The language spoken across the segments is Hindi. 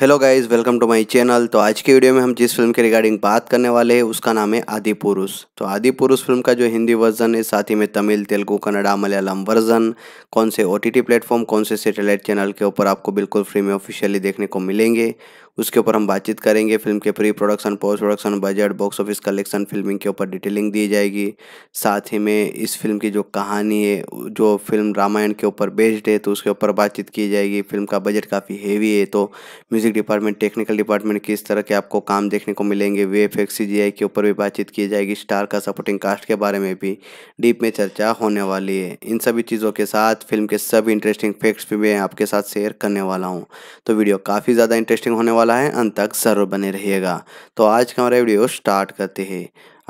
hello guys welcome to my channel तो आज के वीडियो में हम जिस फिल्म के रिगार्डिंग बात करने वाले हैं उसका नाम है आदि पुरुष तो आदि पुरुष फिल्म का जो हिंदी वर्जन है साथ ही में तमिल तेलुगु कन्नडा मलयालम वर्जन कौन से ओटीटी प्लेटफॉर्म कौन से सैटेलाइट चैनल के ऊपर आपको बिल्कुल फ्री में ऑफिशियली देखने को मिलेंगे उसके ऊपर हम बातचीत करेंगे फिल्म के pre production post production budget box office collection filming के ऊपर डिटेलिंग दी जाएगी साथ ही में इस फिल्म की जो कहानी है जो फिल्म रामायण के ऊपर बेस्ड है तो उसके ऊपर बातचीत की जाएगी फिल्म का बजट काफ़ी हेवी है तो म्यूज़िक डिपार्टमेंट टेक्निकल डिपार्टमेंट किस तरह के आपको काम देखने को मिलेंगे वे एफ के ऊपर भी बातचीत की जाएगी स्टार का सपोर्टिंग कास्ट के बारे में भी डीप में चर्चा होने वाली है इन सभी चीज़ों के साथ फिल्म के सभी इंटरेस्टिंग फैक्ट्स भी मैं आपके साथ शेयर करने वाला हूँ तो वीडियो काफ़ी ज़्यादा इंटरेस्टिंग होने वाला वाला है अंत तक सर्व बने रहिएगा तो आज का हमारा वीडियो स्टार्ट करते हैं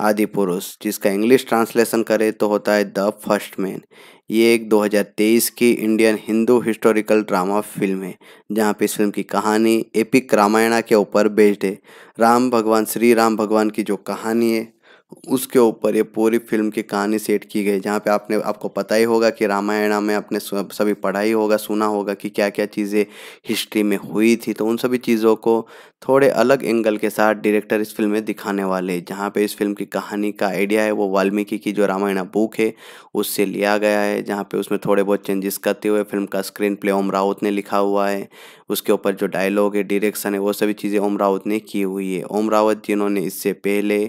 आदि पुरुष जिसका इंग्लिश ट्रांसलेशन करें तो होता है द फर्स्ट मैन ये एक 2023 की Indian Hindu historical drama film है जहाँ पे इस फिल्म की कहानी एपिक रामायणा के ऊपर बेस्ड है राम भगवान श्री राम भगवान की जो कहानी है उसके ऊपर ये पूरी फिल्म की कहानी सेट की गई जहाँ पे आपने आपको पता ही होगा कि रामायण में आपने सभी पढ़ाई होगा सुना होगा कि क्या क्या चीज़ें हिस्ट्री में हुई थी तो उन सभी चीज़ों को थोड़े अलग एंगल के साथ डायरेक्टर इस फिल्म में दिखाने वाले जहाँ पे इस फिल्म की कहानी का आइडिया है वो वाल्मीकि की जो रामायण बुक है उससे लिया गया है जहाँ पे उसमें थोड़े बहुत चेंजेस करते हुए फिल्म का स्क्रीन प्ले ओम राउत ने लिखा हुआ है उसके ऊपर जो डायलॉग है डिरेक्शन है वो सभी चीज़ें ओम राउत ने की हुई है ओम रावत जिन्होंने इससे पहले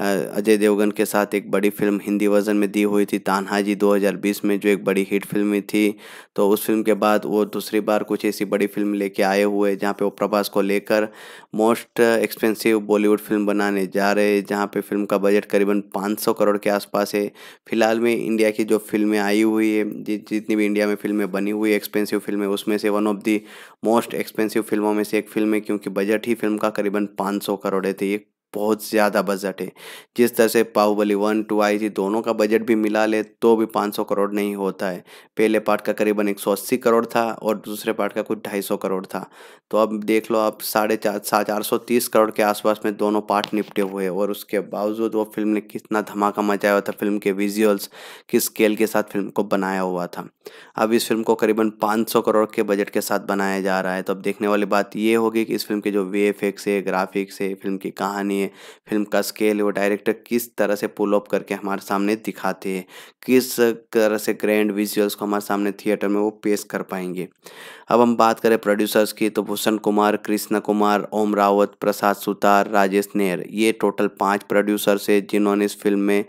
अजय देवगन के साथ एक बड़ी फिल्म हिंदी वर्जन में दी हुई थी तान्हाजी 2020 में जो एक बड़ी हिट फिल्म थी तो उस फिल्म के बाद वो दूसरी बार कुछ ऐसी बड़ी फिल्म लेके आए हुए जहाँ पे वो प्रभास को लेकर मोस्ट एक्सपेंसिव बॉलीवुड फिल्म बनाने जा रहे जहाँ पे फिल्म का बजट करीबन 500 करोड़ के आसपास है फिलहाल में इंडिया की जो फिल्में आई हुई है जितनी भी इंडिया में फिल्में बनी हुई एक्सपेंसिव फिल्में उसमें से one of the most expensive फिल्मों में से एक फिल्म है क्योंकि बजट ही फिल्म का करीबन पाँच करोड़ है तो ये बहुत ज़्यादा बजट है जिस तरह से बाहुबली वन टू आई थी दोनों का बजट भी मिला ले तो भी 500 करोड़ नहीं होता है पहले पार्ट का करीबन 180 करोड़ था और दूसरे पार्ट का कुछ 250 करोड़ था तो अब देख लो आप साढ़े चार सा चार सौ तीस करोड़ के आसपास में दोनों पार्ट निपटे हुए और उसके बावजूद वो फिल्म ने कितना धमाका मचाया हुआ था फिल्म के विजुअल्स किस स्केल के साथ फिल्म को बनाया हुआ था अब इस फिल्म को करीबन सौ करोड़ के बजट के साथ बनाया जा रहा है तो अब देखने वाली बात ये होगी कि इस फिल्म के जो वे है ग्राफिक्स है फिल्म की कहानी नहीं है फिल्म का स्केल वो डायरेक्टर किस तरह से पुल अप करके हमारे सामने दिखाते हैं किस तरह से ग्रैंड विजुअल्स को हमारे सामने थिएटर में वो पेश कर पाएंगे अब हम बात करें प्रोड्यूसर्स की तो भूषण कुमार कृष्ण कुमार ओम रावत प्रसाद सुतार राजेश नेहर ये टोटल पाँच प्रोड्यूसर्स है जिन्होंने इस फिल्म में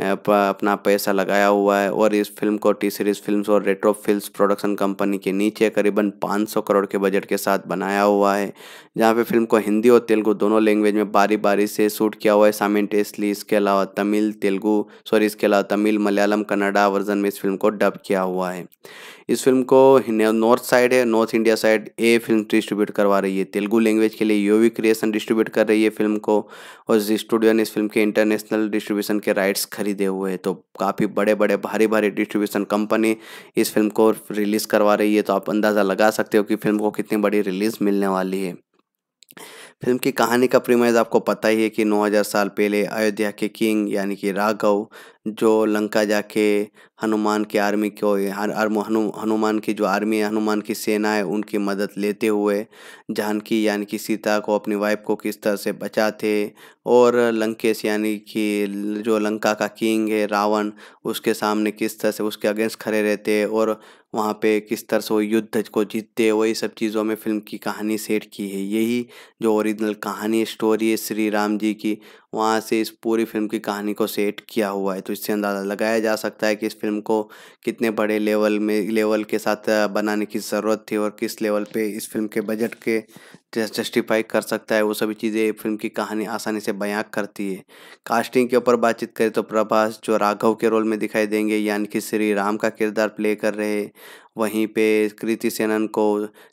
अपना पैसा लगाया हुआ है और इस फिल्म को टी सीरीज फिल्म और रेट्रो फिल्म प्रोडक्शन कंपनी के नीचे करीबन 500 करोड़ के बजट के साथ बनाया हुआ है जहाँ पे फिल्म को हिंदी और तेलुगु दोनों लैंग्वेज में बारी बारी से शूट किया हुआ है साइमेंटेसली इसके अलावा तमिल तेलुगु सॉरी इसके अलावा तमिल मलयालम कन्नडा वर्जन में इस फिल्म को डब किया हुआ है इस फिल्म को नॉर्थ साइड है नॉर्थ इंडिया साइड ए फिल्म डिस्ट्रीब्यूट करवा रही है तेलुगु लैंग्वेज के लिए यूवी क्रिएशन डिस्ट्रीब्यूट कर रही है फिल्म को और जी स्टूडियो ने इस फिल्म के इंटरनेशनल डिस्ट्रीब्यूशन के राइट्स खरीदे हुए हैं तो काफ़ी बड़े बड़े भारी भारी डिस्ट्रीब्यूशन कंपनी इस फिल्म को रिलीज़ करवा रही है तो आप अंदाज़ा लगा सकते हो कि फिल्म को कितनी बड़ी रिलीज़ मिलने वाली है फिल्म की कहानी का प्रीमाइज आपको पता ही है कि 9000 साल पहले अयोध्या के किंग यानी कि राघव जो लंका जाके हनुमान के आर्मी को हनु, हनुमान की जो आर्मी है हनुमान की सेना है उनकी मदद लेते हुए जानकी यानी कि सीता को अपनी वाइफ को किस तरह से बचाते और लंकेश यानी कि जो लंका का किंग है रावण उसके सामने किस तरह से उसके अगेंस्ट खड़े रहते और वहाँ पे किस तरह से वो युद्ध को जीतते वही सब चीज़ों में फिल्म की कहानी सेट की है यही जो ओरिजिनल कहानी स्टोरी है श्री राम जी की वहाँ से इस पूरी फिल्म की कहानी को सेट किया हुआ है तो इससे अंदाज़ा लगाया जा सकता है कि इस फिल्म को कितने बड़े लेवल में लेवल के साथ बनाने की ज़रूरत थी और किस लेवल पे इस फिल्म के बजट के जस्टिफाई कर सकता है वो सभी चीज़ें फिल्म की कहानी आसानी से बयां करती है कास्टिंग के ऊपर बातचीत करें तो प्रभास जो राघव के रोल में दिखाई देंगे यानी कि श्री राम का किरदार प्ले कर रहे वहीं पे कृति सेनन को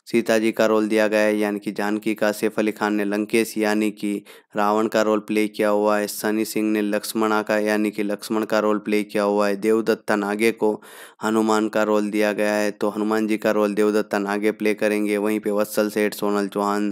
सीता जी का रोल दिया गया है यानी कि जानकी का सैफ अली खान ने लंकेश यानी कि रावण का रोल प्ले किया हुआ है सनी सिंह ने लक्ष्मणा का यानी कि लक्ष्मण का रोल प्ले किया हुआ है देवदत्ता नागे को हनुमान का रोल दिया गया है तो हनुमान जी का रोल देवदत्ता नागे प्ले करेंगे वहीं पे वत्सल सेठ सोनल चौहान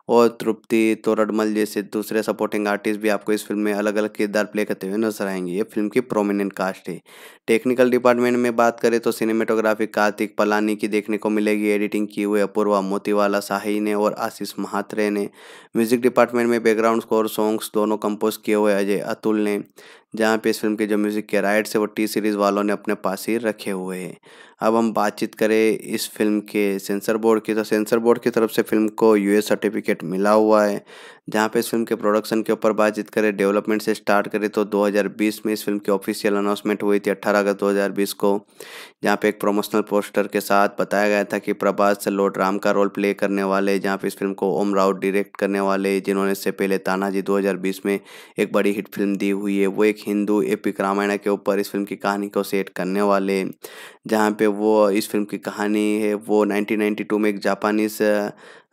और तृप्ति तोरडमल जैसे दूसरे सपोर्टिंग आर्टिस्ट भी आपको इस फिल्म में अलग अलग किरदार प्ले करते हुए नजर आएंगे ये फिल्म की प्रोमिनेंट कास्ट है टेक्निकल डिपार्टमेंट में बात करें तो सिनेमेटोग्राफी कार्तिक पलानी की देखने को मिलेगी एडिटिंग की हुई अपूर्वा मोतीवाला साही ने और आशीष महात्रे ने म्यूजिक डिपार्टमेंट में बैकग्राउंड स्कोर सॉन्ग्स दोनों कंपोज किए हुए अजय अतुल ने जहाँ पे इस फिल्म के जो म्यूज़िक के राइट्स है वो टी सीरीज़ वालों ने अपने पास ही रखे हुए हैं अब हम बातचीत करें इस फिल्म के सेंसर बोर्ड की तो सेंसर बोर्ड की तरफ से फिल्म को यूएस सर्टिफिकेट बजट मिला हुआ है जहाँ पे इस फिल्म के प्रोडक्शन के ऊपर बातचीत करें डेवलपमेंट से स्टार्ट करें तो 2020 में इस फिल्म की ऑफिशियल अनाउंसमेंट हुई थी 18 अगस्त 2020 को जहाँ पे एक प्रोमोशनल पोस्टर के साथ बताया गया था कि प्रभास लोट राम का रोल प्ले करने वाले जहाँ पे इस फिल्म को ओम राउत डायरेक्ट करने वाले जिन्होंने इससे पहले तानाजी दो में एक बड़ी हिट फिल्म दी हुई है वो एक हिंदू एपिक रामायण के ऊपर इस फिल्म की कहानी को सेट करने वाले जहाँ पे वो इस फिल्म की कहानी है वो नाइनटीन में एक जापानीज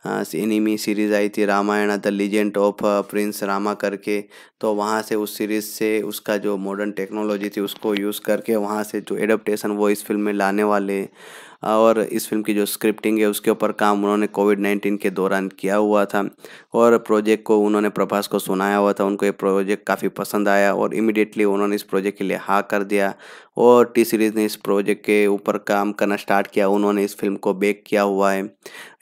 एनिमी हाँ, सीरीज़ आई थी Ramayan the legend of Prince Rama करके तो वहाँ से उस सीरीज़ से उसका जो मॉडर्न टेक्नोलॉजी थी उसको यूज़ करके वहाँ से जो एडप्टेशन वो इस फिल्म में लाने वाले और इस फिल्म की जो स्क्रिप्टिंग है उसके ऊपर काम उन्होंने कोविड नाइन्टीन के दौरान किया हुआ था और प्रोजेक्ट को उन्होंने प्रभास को सुनाया हुआ था उनको ये प्रोजेक्ट काफ़ी पसंद आया और इमिडिएटली उन्होंने इस प्रोजेक्ट के लिए हाँ कर दिया और टी सीरीज़ ने इस प्रोजेक्ट के ऊपर काम करना स्टार्ट किया उन्होंने इस फिल्म को बेक किया हुआ है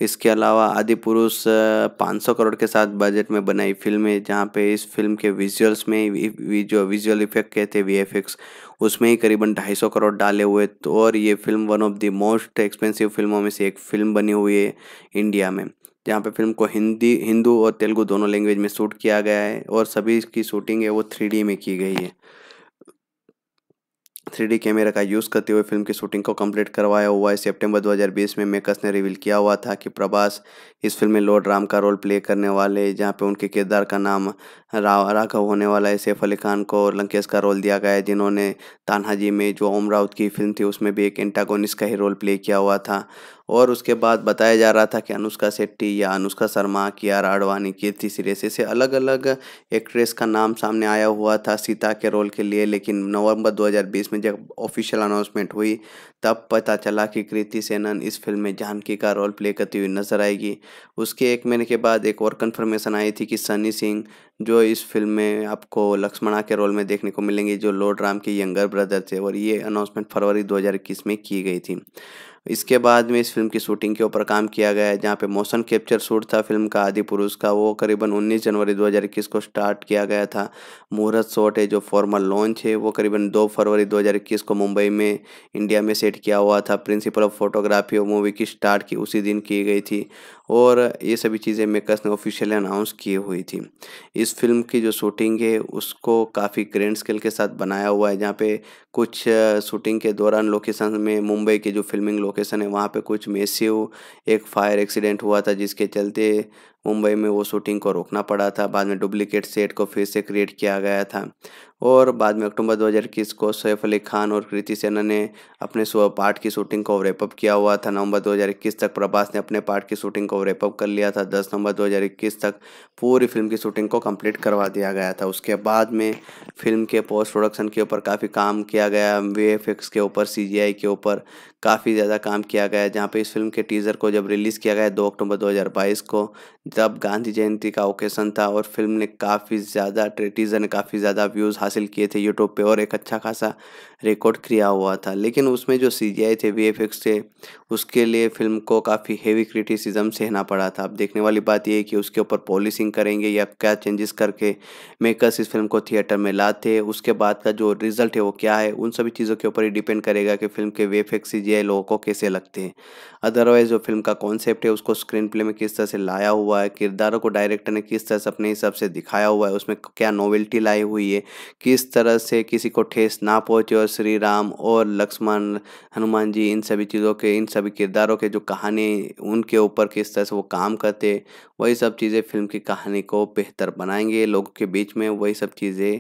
इसके अलावा आदि पुरुष पाँच करोड़ के साथ बजट में बनाई फिल्म है जहाँ पे इस फिल्म के विजुअल्स में जो विजुअल इफेक्ट कहते हैं वी उसमें ही करीबन ढाई सौ करोड़ डाले हुए तो और ये film one of the most expensive फिल्मों में से एक फिल्म बनी हुई है इंडिया में जहाँ पे फिल्म को हिंदी हिंदू और तेलुगु दोनों लैंग्वेज में शूट किया गया है और सभी की शूटिंग है वो थ्री में की गई है थ्री कैमरा का यूज़ करते हुए फिल्म की शूटिंग को कंप्लीट करवाया हुआ है सितंबर 2020 में मेकर्स ने रिवील किया हुआ था कि प्रभास इस फिल्म में लॉर्ड राम का रोल प्ले करने वाले जहाँ पे उनके किरदार का नाम राघव होने वाला है सैफ अली खान को लंकेश का रोल दिया गया है जिन्होंने तान्हाजी में जो ओम राउत की फिल्म थी उसमें भी एक एंटागोनिस का ही रोल प्ले किया हुआ था और उसके बाद बताया जा रहा था कि अनुष्का शेट्टी या अनुष्का शर्मा की आर आडवाणी कीर्ति सिरेस ऐसे अलग अलग एक्ट्रेस का नाम सामने आया हुआ था सीता के रोल के लिए लेकिन नवंबर 2020 में जब ऑफिशियल अनाउंसमेंट हुई तब पता चला कि कृति सेनन इस फिल्म में जानकी का रोल प्ले करती हुई नजर आएगी उसके एक महीने के बाद एक और कन्फर्मेशन आई थी कि सनी सिंह जो जो इस फिल्म में आपको लक्ष्मणा के रोल में देखने को मिलेंगे जो लॉर्ड राम के यंगर ब्रदर थे और ये अनाउंसमेंट फरवरी 2021 में की गई थी इसके बाद में इस फिल्म की शूटिंग के ऊपर काम किया गया है जहाँ पे मोशन कैप्चर शूट था फिल्म का आदि पुरुष का वो करीबन 19 जनवरी 2021 को स्टार्ट किया गया था मुहूर्त शॉट है जो फॉर्मल लॉन्च है वो करीबन 2 फरवरी 2021 को मुंबई में इंडिया में सेट किया हुआ था प्रिंसिपल ऑफ फोटोग्राफी और मूवी की स्टार्ट की उसी दिन की गई थी और ये सभी चीज़ें मेकर्स ने ऑफिशियली अनाउंस किए हुई थी इस फिल्म की जो शूटिंग है उसको काफ़ी ग्रैंड स्केल के साथ बनाया हुआ है जहाँ पे कुछ शूटिंग के दौरान लोकेशन में मुंबई के जो फिल्मिंग लोकेशन है वहाँ पे कुछ मेसिव एक फायर एक्सीडेंट हुआ था जिसके चलते मुंबई में वो शूटिंग को रोकना पड़ा था बाद में डुप्लीकेट सेट को फिर से क्रिएट किया गया था और बाद में अक्टूबर 2021 को सैफ अली खान और कृति सेना ने अपने पार्ट की शूटिंग को रेपअप किया हुआ था नवंबर 2021 तक प्रभास ने अपने पार्ट की शूटिंग को रेपअप कर लिया था 10 नवंबर 2021 तक पूरी फिल्म की शूटिंग को कंप्लीट करवा दिया गया था उसके बाद में फिल्म के पोस्ट प्रोडक्शन के ऊपर काफ़ी काम किया गया वी के ऊपर सी के ऊपर काफ़ी ज़्यादा काम किया गया जहाँ पर इस फिल्म के टीज़र को जब रिलीज़ किया गया दो अक्टूबर दो को तब गांधी जयंती का ओकेशन था और फिल्म ने काफ़ी ज़्यादा ट्रेटिज़न काफ़ी ज़्यादा व्यूज़ हासिल किए थे यूट्यूब पे और एक अच्छा खासा रिकॉर्ड किया हुआ था लेकिन उसमें जो सी थे वी थे उसके लिए फिल्म को काफ़ी हेवी क्रिटिसिज्म सहना पड़ा था अब देखने वाली बात यह है कि उसके ऊपर पॉलिसिंग करेंगे या क्या चेंजेस करके मेकर्स इस फिल्म को थिएटर में लाते उसके बाद का जो रिजल्ट है वो क्या है उन सभी चीज़ों के ऊपर ही डिपेंड करेगा कि फिल्म के वे इफेक्ट सी लोगों को कैसे लगते हैं अदरवाइज़ जो फिल्म का कॉन्सेप्ट है उसको स्क्रीन प्ले में किस तरह से लाया हुआ है किरदारों को डायरेक्टर ने किस तरह से अपने हिसाब से दिखाया हुआ है उसमें क्या नॉवेल्टी लाई हुई है किस तरह से किसी को ठेस ना पहुँचे और और श्री राम और लक्ष्मण हनुमान जी इन सभी चीज़ों के इन सभी किरदारों के जो कहानी उनके ऊपर किस तरह से वो काम करते वही सब चीज़ें फिल्म की कहानी को बेहतर बनाएंगे लोगों के बीच में वही सब चीज़ें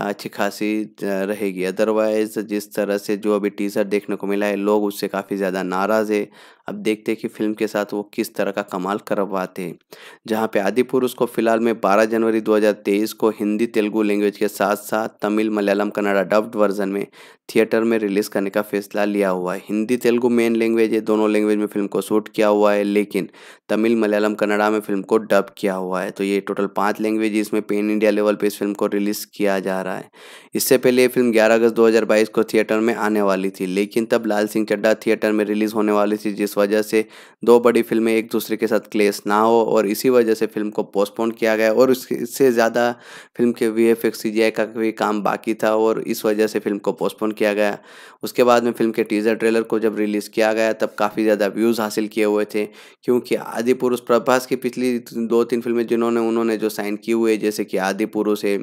अच्छी खासी रहेगी अदरवाइज़ जिस तरह से जो अभी टीज़र देखने को मिला है लोग उससे काफ़ी ज़्यादा नाराज़ है अब देखते हैं कि फिल्म के साथ वो किस तरह का कमाल करवाते हैं जहाँ पे आदि पुरुष को फिलहाल में 12 जनवरी 2023 को हिंदी तेलुगु लैंग्वेज के साथ साथ तमिल मलयालम कन्नड़ा डब्ड वर्जन में थिएटर में रिलीज़ करने का फैसला लिया हुआ है हिंदी तेलुगु मेन लैंग्वेज है दोनों लैंग्वेज में फिल्म को शूट किया हुआ है लेकिन तमिल मलयालम कन्नड़ा में फिल्म को डब किया हुआ है तो ये टोटल पाँच लैंग्वेज इसमें पेन इंडिया लेवल पर इस फिल्म को रिलीज़ किया जा रहा है इससे पहले ये फिल्म ग्यारह अगस्त दो को थिएटर में आने वाली थी लेकिन तब लाल सिंह चड्डा थिएटर में रिलीज़ होने वाली थी जिस इस वजह से दो बड़ी फिल्में एक दूसरे के साथ क्लेश ना हो और इसी वजह से फिल्म को पोस्टपोन किया गया और इससे ज़्यादा फिल्म के वी एफ का भी काम बाकी था और इस वजह से फिल्म को पोस्टपोन किया गया उसके बाद में फिल्म के टीज़र ट्रेलर को जब रिलीज़ किया गया तब काफ़ी ज़्यादा व्यूज़ हासिल किए हुए थे क्योंकि आदि पुरुष प्रभास की पिछली दो तीन फिल्में जिन्होंने उन्होंने जो साइन की हुई है जैसे कि आदि पुरुष है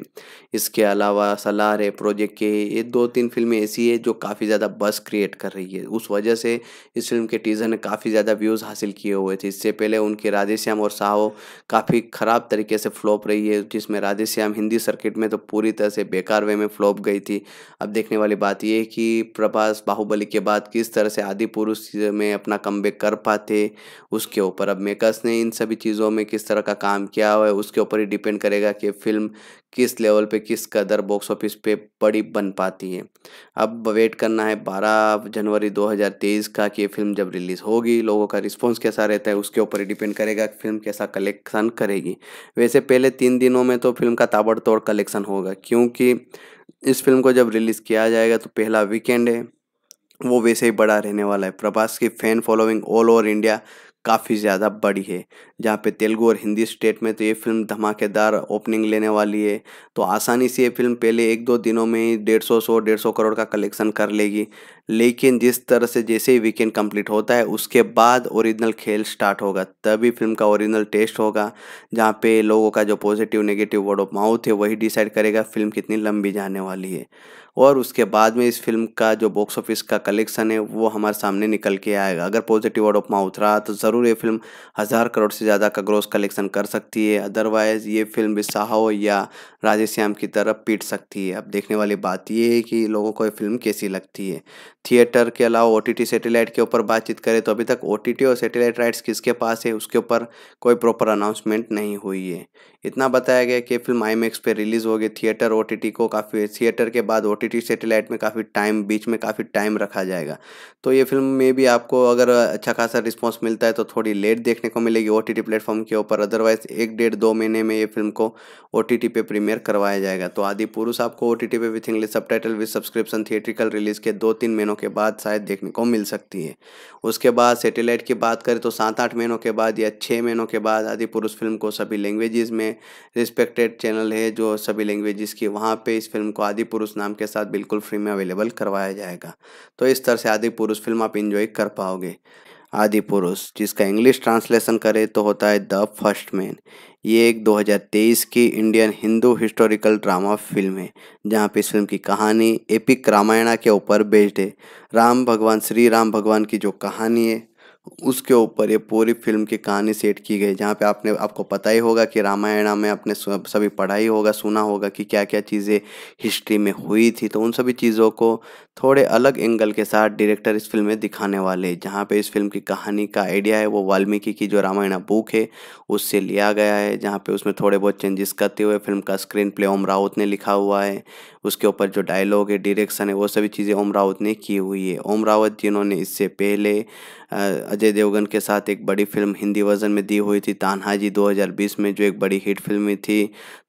इसके अलावा सलार है प्रोजेक्ट के ये दो तीन फिल्में ऐसी है जो काफ़ी ज़्यादा बस क्रिएट कर रही है उस वजह से इस फिल्म के टीज़र ने काफ़ी ज़्यादा व्यूज़ हासिल किए हुए थे इससे पहले उनकी राधेश्याम और साहो काफ़ी ख़राब तरीके से फ्लॉप रही है जिसमें राधेश्याम हिंदी सर्किट में तो पूरी तरह से बेकार वे में फ्लॉप गई थी अब देखने वाली बात यह कि प्रभास बाहुबली के बाद किस तरह से आदि पुरुष में अपना कम कर पाते उसके ऊपर अब मेकर्स ने इन सभी चीज़ों में किस तरह का काम किया हुआ है उसके ऊपर ही डिपेंड करेगा कि फिल्म किस लेवल पे किस कदर बॉक्स ऑफिस पे बड़ी बन पाती है अब वेट करना है 12 जनवरी 2023 का कि ये फिल्म जब रिलीज़ होगी लोगों का रिस्पॉन्स कैसा रहता है उसके ऊपर डिपेंड करेगा कि फिल्म कैसा कलेक्शन करेगी वैसे पहले तीन दिनों में तो फिल्म का ताबड़तोड़ कलेक्शन होगा क्योंकि इस फिल्म को जब रिलीज़ किया जाएगा तो पहला वीकेंड है वो वैसे ही बड़ा रहने वाला है प्रभास की fan following all over India काफ़ी ज़्यादा बड़ी है जहाँ पे तेलुगु और हिंदी स्टेट में तो ये फिल्म धमाकेदार ओपनिंग लेने वाली है तो आसानी से ये फिल्म पहले एक दो दिनों में ही डेढ़ सौ सौ डेढ़ सौ करोड़ का कलेक्शन कर लेगी लेकिन जिस तरह से जैसे ही वीकेंड कंप्लीट होता है उसके बाद ओरिजिनल खेल स्टार्ट होगा तभी फिल्म का ओरिजिनल टेस्ट होगा जहाँ पे लोगों का जो positive negative word of mouth है वही डिसाइड करेगा फिल्म कितनी लंबी जाने वाली है और उसके बाद में इस फिल्म का जो बॉक्स ऑफिस का कलेक्शन है वो हमारे सामने निकल के आएगा अगर पॉजिटिव वर्ड ऑफ माउथ रहा तो ज़रूर ये फिल्म हज़ार करोड़ से ज़्यादा का ग्रोस कलेक्शन कर सकती है अदरवाइज़ ये फिल्म बिसाहो या राजेश्याम की तरफ पीट सकती है अब देखने वाली बात ये है कि लोगों को ये फिल्म कैसी लगती है थिएटर के अलावा ओ टी सैटेलाइट के ऊपर बातचीत करें तो अभी तक ओ और सैटेलाइट राइट्स किसके पास है उसके ऊपर कोई प्रॉपर अनाउंसमेंट नहीं हुई है इतना बताया गया कि फिल्म आई मैक्स पर रिलीज़ होगी थिएटर ओ को काफ़ी थिएटर के बाद ओ टी सैटेलाइट में काफ़ी टाइम बीच में काफ़ी टाइम रखा जाएगा तो ये फिल्म में भी आपको अगर अच्छा खासा रिस्पॉन्स मिलता है तो थोड़ी लेट देखने को मिलेगी ओ टी प्लेटफॉर्म के ऊपर अदरवाइज एक डेढ़ दो महीने में ये फिल्म को ओ टी पे प्रीमियर करवाया जाएगा तो आदि पुरुष आपको ओ टी पे with English subtitle with subscription theatrical release के दो तीन महीनों महीनों के बाद शायद देखने को मिल सकती है उसके बाद सैटेलाइट की बात करें तो सात आठ महीनों के बाद या छः महीनों के बाद आदि पुरुष फिल्म को सभी लैंग्वेजेस में रिस्पेक्टेड चैनल है जो सभी लैंग्वेजेस की वहाँ पर इस फिल्म को आदि पुरुष नाम के साथ बिल्कुल फ्री में अवेलेबल करवाया जाएगा तो इस तरह से आदि पुरुष फिल्म आप इन्जॉय कर पाओगे आदि पुरुष जिसका इंग्लिश ट्रांसलेशन करें तो होता है द फर्स्ट मैन ये एक 2023 की Indian Hindu historical drama film है जहाँ पे इस फिल्म की कहानी एपिक रामायणा के ऊपर बेस्ड है राम भगवान श्री राम भगवान की जो कहानी है उसके ऊपर ये पूरी फिल्म की कहानी सेट की गई जहाँ पे आपने आपको पता ही होगा कि रामायण में आपने सभी पढ़ाई होगा सुना होगा कि क्या क्या चीज़ें हिस्ट्री में हुई थी तो उन सभी चीज़ों को थोड़े अलग एंगल के साथ डायरेक्टर इस फिल्म में दिखाने वाले जहाँ पे इस फिल्म की कहानी का आइडिया है वो वाल्मीकि की जो रामायण बुक है उससे लिया गया है जहाँ पे उसमें थोड़े बहुत चेंजेस करते हुए फिल्म का स्क्रीन प्ले ओम राउत ने लिखा हुआ है उसके ऊपर जो डायलॉग है डायरेक्शन है वो सभी चीज़ें ओम राउत ने की हुई है ओम रावत जिन्होंने इससे पहले अजय देवगन के साथ एक बड़ी फिल्म हिंदी वर्जन में दी हुई थी तान्हाजी 2020 में जो एक बड़ी हिट फिल्म थी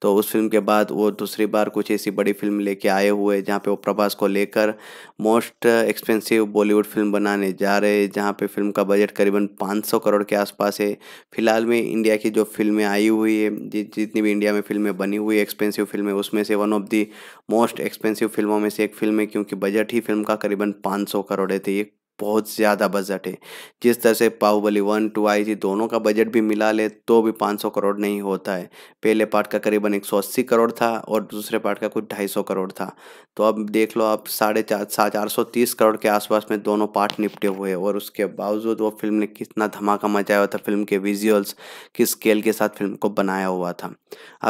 तो उस फिल्म के बाद वो दूसरी बार कुछ ऐसी बड़ी फिल्म लेके आए हुए जहाँ पे वो प्रभास को लेकर मोस्ट एक्सपेंसिव बॉलीवुड फिल्म बनाने जा रहे हैं जहाँ पे फिल्म का बजट करीबन 500 करोड़ के आसपास है फिलहाल में इंडिया की जो फिल्में आई हुई है जि, जितनी भी इंडिया में फिल्में बनी हुई एक्सपेंसिव फिल्में उसमें से one of the most expensive फिल्मों में से एक फिल्म है क्योंकि बजट ही फिल्म का करीबन पाँच करोड़ है तो ये बहुत ज़्यादा बजट है जिस तरह से बाहुबली वन टू आई थी दोनों का बजट भी मिला ले तो भी 500 करोड़ नहीं होता है पहले पार्ट का करीबन 180 करोड़ था और दूसरे पार्ट का कुछ 250 करोड़ था तो अब देख लो आप साढ़े चार चार सौ तीस करोड़ के आसपास में दोनों पार्ट निपटे हुए और उसके बावजूद वो फिल्म ने कितना धमाका मचाया हुआ था फिल्म के विजुअल्स किस स्केल के साथ फिल्म को बनाया हुआ था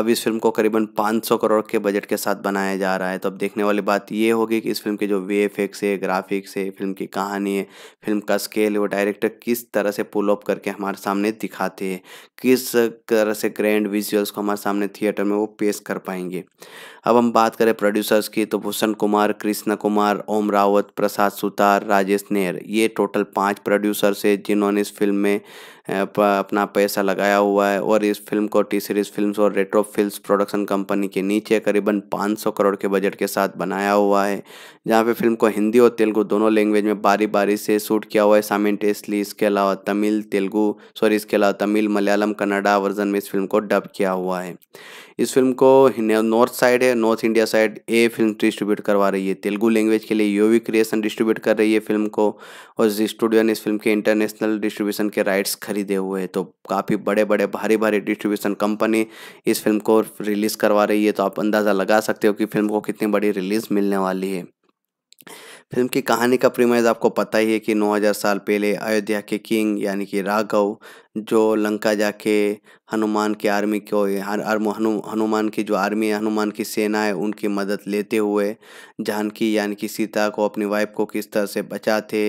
अब इस फिल्म को करीबन 500 करोड़ के बजट के साथ बनाया जा रहा है तो अब देखने वाली बात ये होगी कि इस फिल्म के जो वे एफ है ग्राफिक्स है फिल्म की कहानी है हैं फिल्म का स्केल वो डायरेक्टर किस तरह से पुल ऑफ करके हमारे सामने दिखाते हैं किस तरह से ग्रैंड विजुअल्स को हमारे सामने थिएटर में वो पेश कर पाएंगे अब हम बात करें प्रोड्यूसर्स की तो भूषण कुमार कृष्ण कुमार ओम रावत प्रसाद सुतार राजेश नेहर ये टोटल पाँच प्रोड्यूसर्स है जिन्होंने इस फिल्म में अपना पैसा लगाया हुआ है और इस फिल्म को टी सीरीज फिल्म और रेट्रो फिल्म प्रोडक्शन कंपनी के नीचे करीबन 500 करोड़ के बजट के साथ बनाया हुआ है जहाँ पे फिल्म को हिंदी और तेलुगु दोनों लैंग्वेज में बारी बारी से शूट किया हुआ है साइमेंटेसली इसके अलावा तमिल तेलुगु सॉरी इसके अलावा तमिल मलयालम कन्नडा वर्जन में इस फिल्म को डब किया हुआ है इस फिल्म को नॉर्थ साइड है नॉर्थ इंडिया साइड ए फिल्म डिस्ट्रीब्यूट करवा रही है तेलुगु लैंग्वेज के लिए यूवी क्रिएशन डिस्ट्रीब्यूट कर रही है फिल्म को और स्टूडियो ने इस फिल्म के इंटरनेशनल डिस्ट्रीब्यूशन के राइट्स खरीद खरीदे हुए हैं तो काफ़ी बड़े बड़े भारी भारी डिस्ट्रीब्यूशन कंपनी इस फिल्म को रिलीज़ करवा रही है तो आप अंदाज़ा लगा सकते हो कि फिल्म को कितनी बड़ी रिलीज़ मिलने वाली है फिल्म की कहानी का प्रीमाइज आपको पता ही है कि 9000 साल पहले अयोध्या के किंग यानी कि राघव जो लंका जाके हनुमान के आर्मी को हनु, हनुमान की जो आर्मी है हनुमान की सेना है उनकी मदद लेते हुए जानकी यानी कि सीता को अपनी वाइफ को किस तरह से बचाते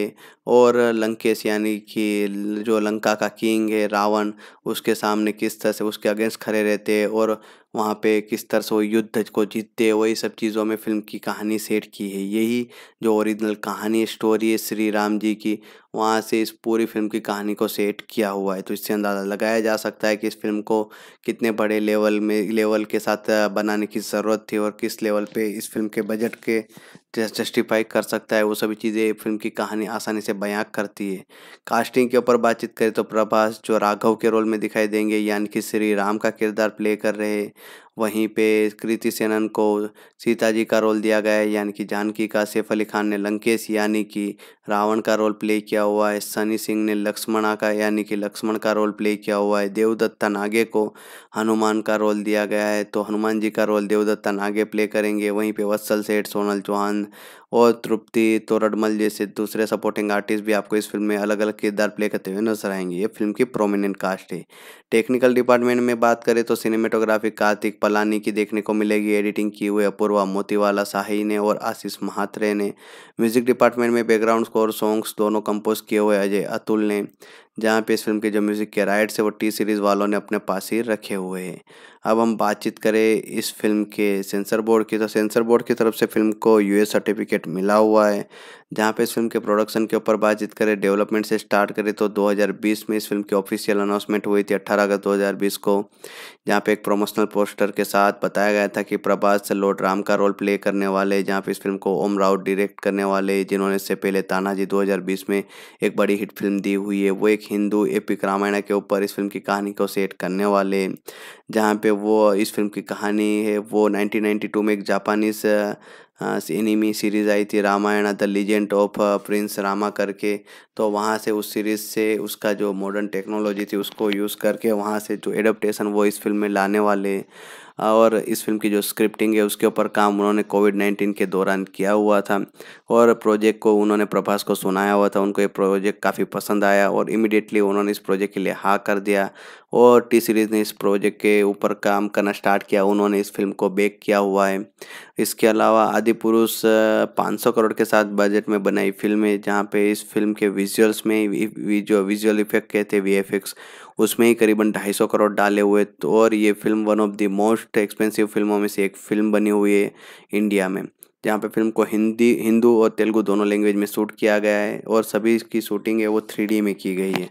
और लंकेश यानी कि जो लंका का किंग है रावण उसके सामने किस तरह से उसके अगेंस्ट खड़े रहते और वहाँ पे किस तरह से वो युद्ध को जीतते वही सब चीज़ों में फिल्म की कहानी सेट की है यही जो ओरिजिनल कहानी स्टोरी है श्री राम जी की वहाँ से इस पूरी फिल्म की कहानी को सेट किया हुआ है तो इससे अंदाज़ा लगाया जा सकता है कि इस फिल्म को कितने बड़े लेवल में लेवल के साथ बनाने की ज़रूरत थी और किस लेवल पे इस फिल्म के बजट के जस्टिफाई कर सकता है वो सभी चीज़ें फिल्म की कहानी आसानी से बयां करती है कास्टिंग के ऊपर बातचीत करें तो प्रभास जो राघव के रोल में दिखाई देंगे यानी कि श्री राम का किरदार प्ले कर रहे वहीं पे कृति सेनन को सीता जी का रोल दिया गया है यानी कि जानकी का सैफ अली खान ने लंकेश यानी कि रावण का रोल प्ले किया हुआ है सनी सिंह ने लक्ष्मणा का यानी कि लक्ष्मण का रोल प्ले किया हुआ है देवदत्ता नागे को हनुमान का रोल दिया गया है तो हनुमान जी का रोल देवदत्ता नागे प्ले करेंगे वहीं पे वत्सल सेठ सोनल चौहान और तृप्ति तोरडमल जैसे दूसरे सपोर्टिंग आर्टिस्ट भी आपको इस फिल्म में अलग अलग किरदार प्ले करते हुए नजर आएंगे ये फिल्म की प्रोमिनेंट कास्ट है टेक्निकल डिपार्टमेंट में बात करें तो सिनेमेटोग्राफी कार्तिक पलानी की देखने को मिलेगी एडिटिंग की हुई अपूर्वा मोतीवाला साही ने और आशीष महात्रे ने म्यूजिक डिपार्टमेंट में बैकग्राउंड स्कोर सॉन्ग्स दोनों कंपोज किए हुए अजय अतुल ने जहाँ पे इस फिल्म के जो म्यूजिक के राइट्स है वो टी सीरीज़ वालों ने अपने पास ही रखे हुए हैं अब हम बातचीत करें इस फिल्म के सेंसर बोर्ड की तो सेंसर बोर्ड की तरफ से फिल्म को यूएस सर्टिफिकेट मिला हुआ है जहाँ पे इस फिल्म के प्रोडक्शन के ऊपर बातचीत करें डेवलपमेंट से स्टार्ट करें तो 2020 में इस फिल्म की ऑफिशियल अनाउंसमेंट हुई थी 18 अगस्त 2020 को जहाँ पे एक प्रोमोशनल पोस्टर के साथ बताया गया था कि प्रभास लोड राम का रोल प्ले करने वाले जहाँ पे इस फिल्म को ओम राउत डायरेक्ट करने वाले जिन्होंने इससे पहले तानाजी दो में एक बड़ी हिट फिल्म दी हुई है वो एक हिंदू एपिक रामायण के ऊपर इस फिल्म की कहानी को सेट करने वाले जहाँ पे वो इस फिल्म की कहानी है वो 1992 में एक जापानीज एनिमी सीरीज़ आई थी Ramayan the legend of Prince Rama करके तो वहाँ से उस सीरीज़ से उसका जो मॉडर्न टेक्नोलॉजी थी उसको यूज़ करके वहाँ से जो एडप्टेसन वो इस फिल्म में लाने वाले और इस फिल्म की जो स्क्रिप्टिंग है उसके ऊपर काम उन्होंने कोविड नाइन्टीन के दौरान किया हुआ था और प्रोजेक्ट को उन्होंने प्रभास को सुनाया हुआ था उनको ये प्रोजेक्ट काफ़ी पसंद आया और इमिडिएटली उन्होंने इस प्रोजेक्ट के लिए हाँ कर दिया और टी सीरीज़ ने इस प्रोजेक्ट के ऊपर काम करना स्टार्ट किया उन्होंने इस फिल्म को बेक किया हुआ है इसके अलावा आदि पुरुष पाँच करोड़ के साथ बजट में बनाई फिल्म है जहाँ पे इस फिल्म के विजुअल्स में जो विजुअल इफेक्ट कहते हैं वी उसमें ही करीबन सौ करोड़ डाले हुए तो और ये film one of the most expensive फिल्मों में से एक फिल्म बनी हुई है इंडिया में जहाँ पे फिल्म को हिंदी हिंदू और तेलुगु दोनों लैंग्वेज में शूट किया गया है और सभी की शूटिंग है वो थ्री में की गई है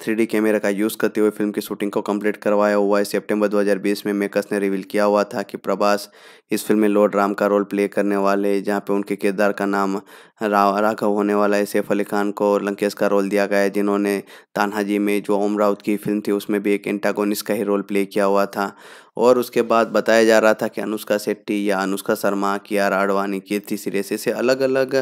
थ्री कैमरा का यूज़ करते हुए फिल्म की शूटिंग को कंप्लीट करवाया हुआ है सितंबर 2020 में मेकर्स ने रिवील किया हुआ था कि प्रभास इस फिल्म में लॉर्ड राम का रोल प्ले करने वाले जहां पे उनके किरदार का नाम राघव होने वाला है सैफ अली खान को लंकेश का रोल दिया गया है जिन्होंने तानहाजी में जो ओम राउत की फिल्म थी उसमें भी एक एंटागोनिस का ही रोल प्ले किया हुआ था और उसके बाद बताया जा रहा था कि अनुष्का शेट्टी या अनुष्का शर्मा की आर आडवाणी कीर्ति सिरेसे से अलग अलग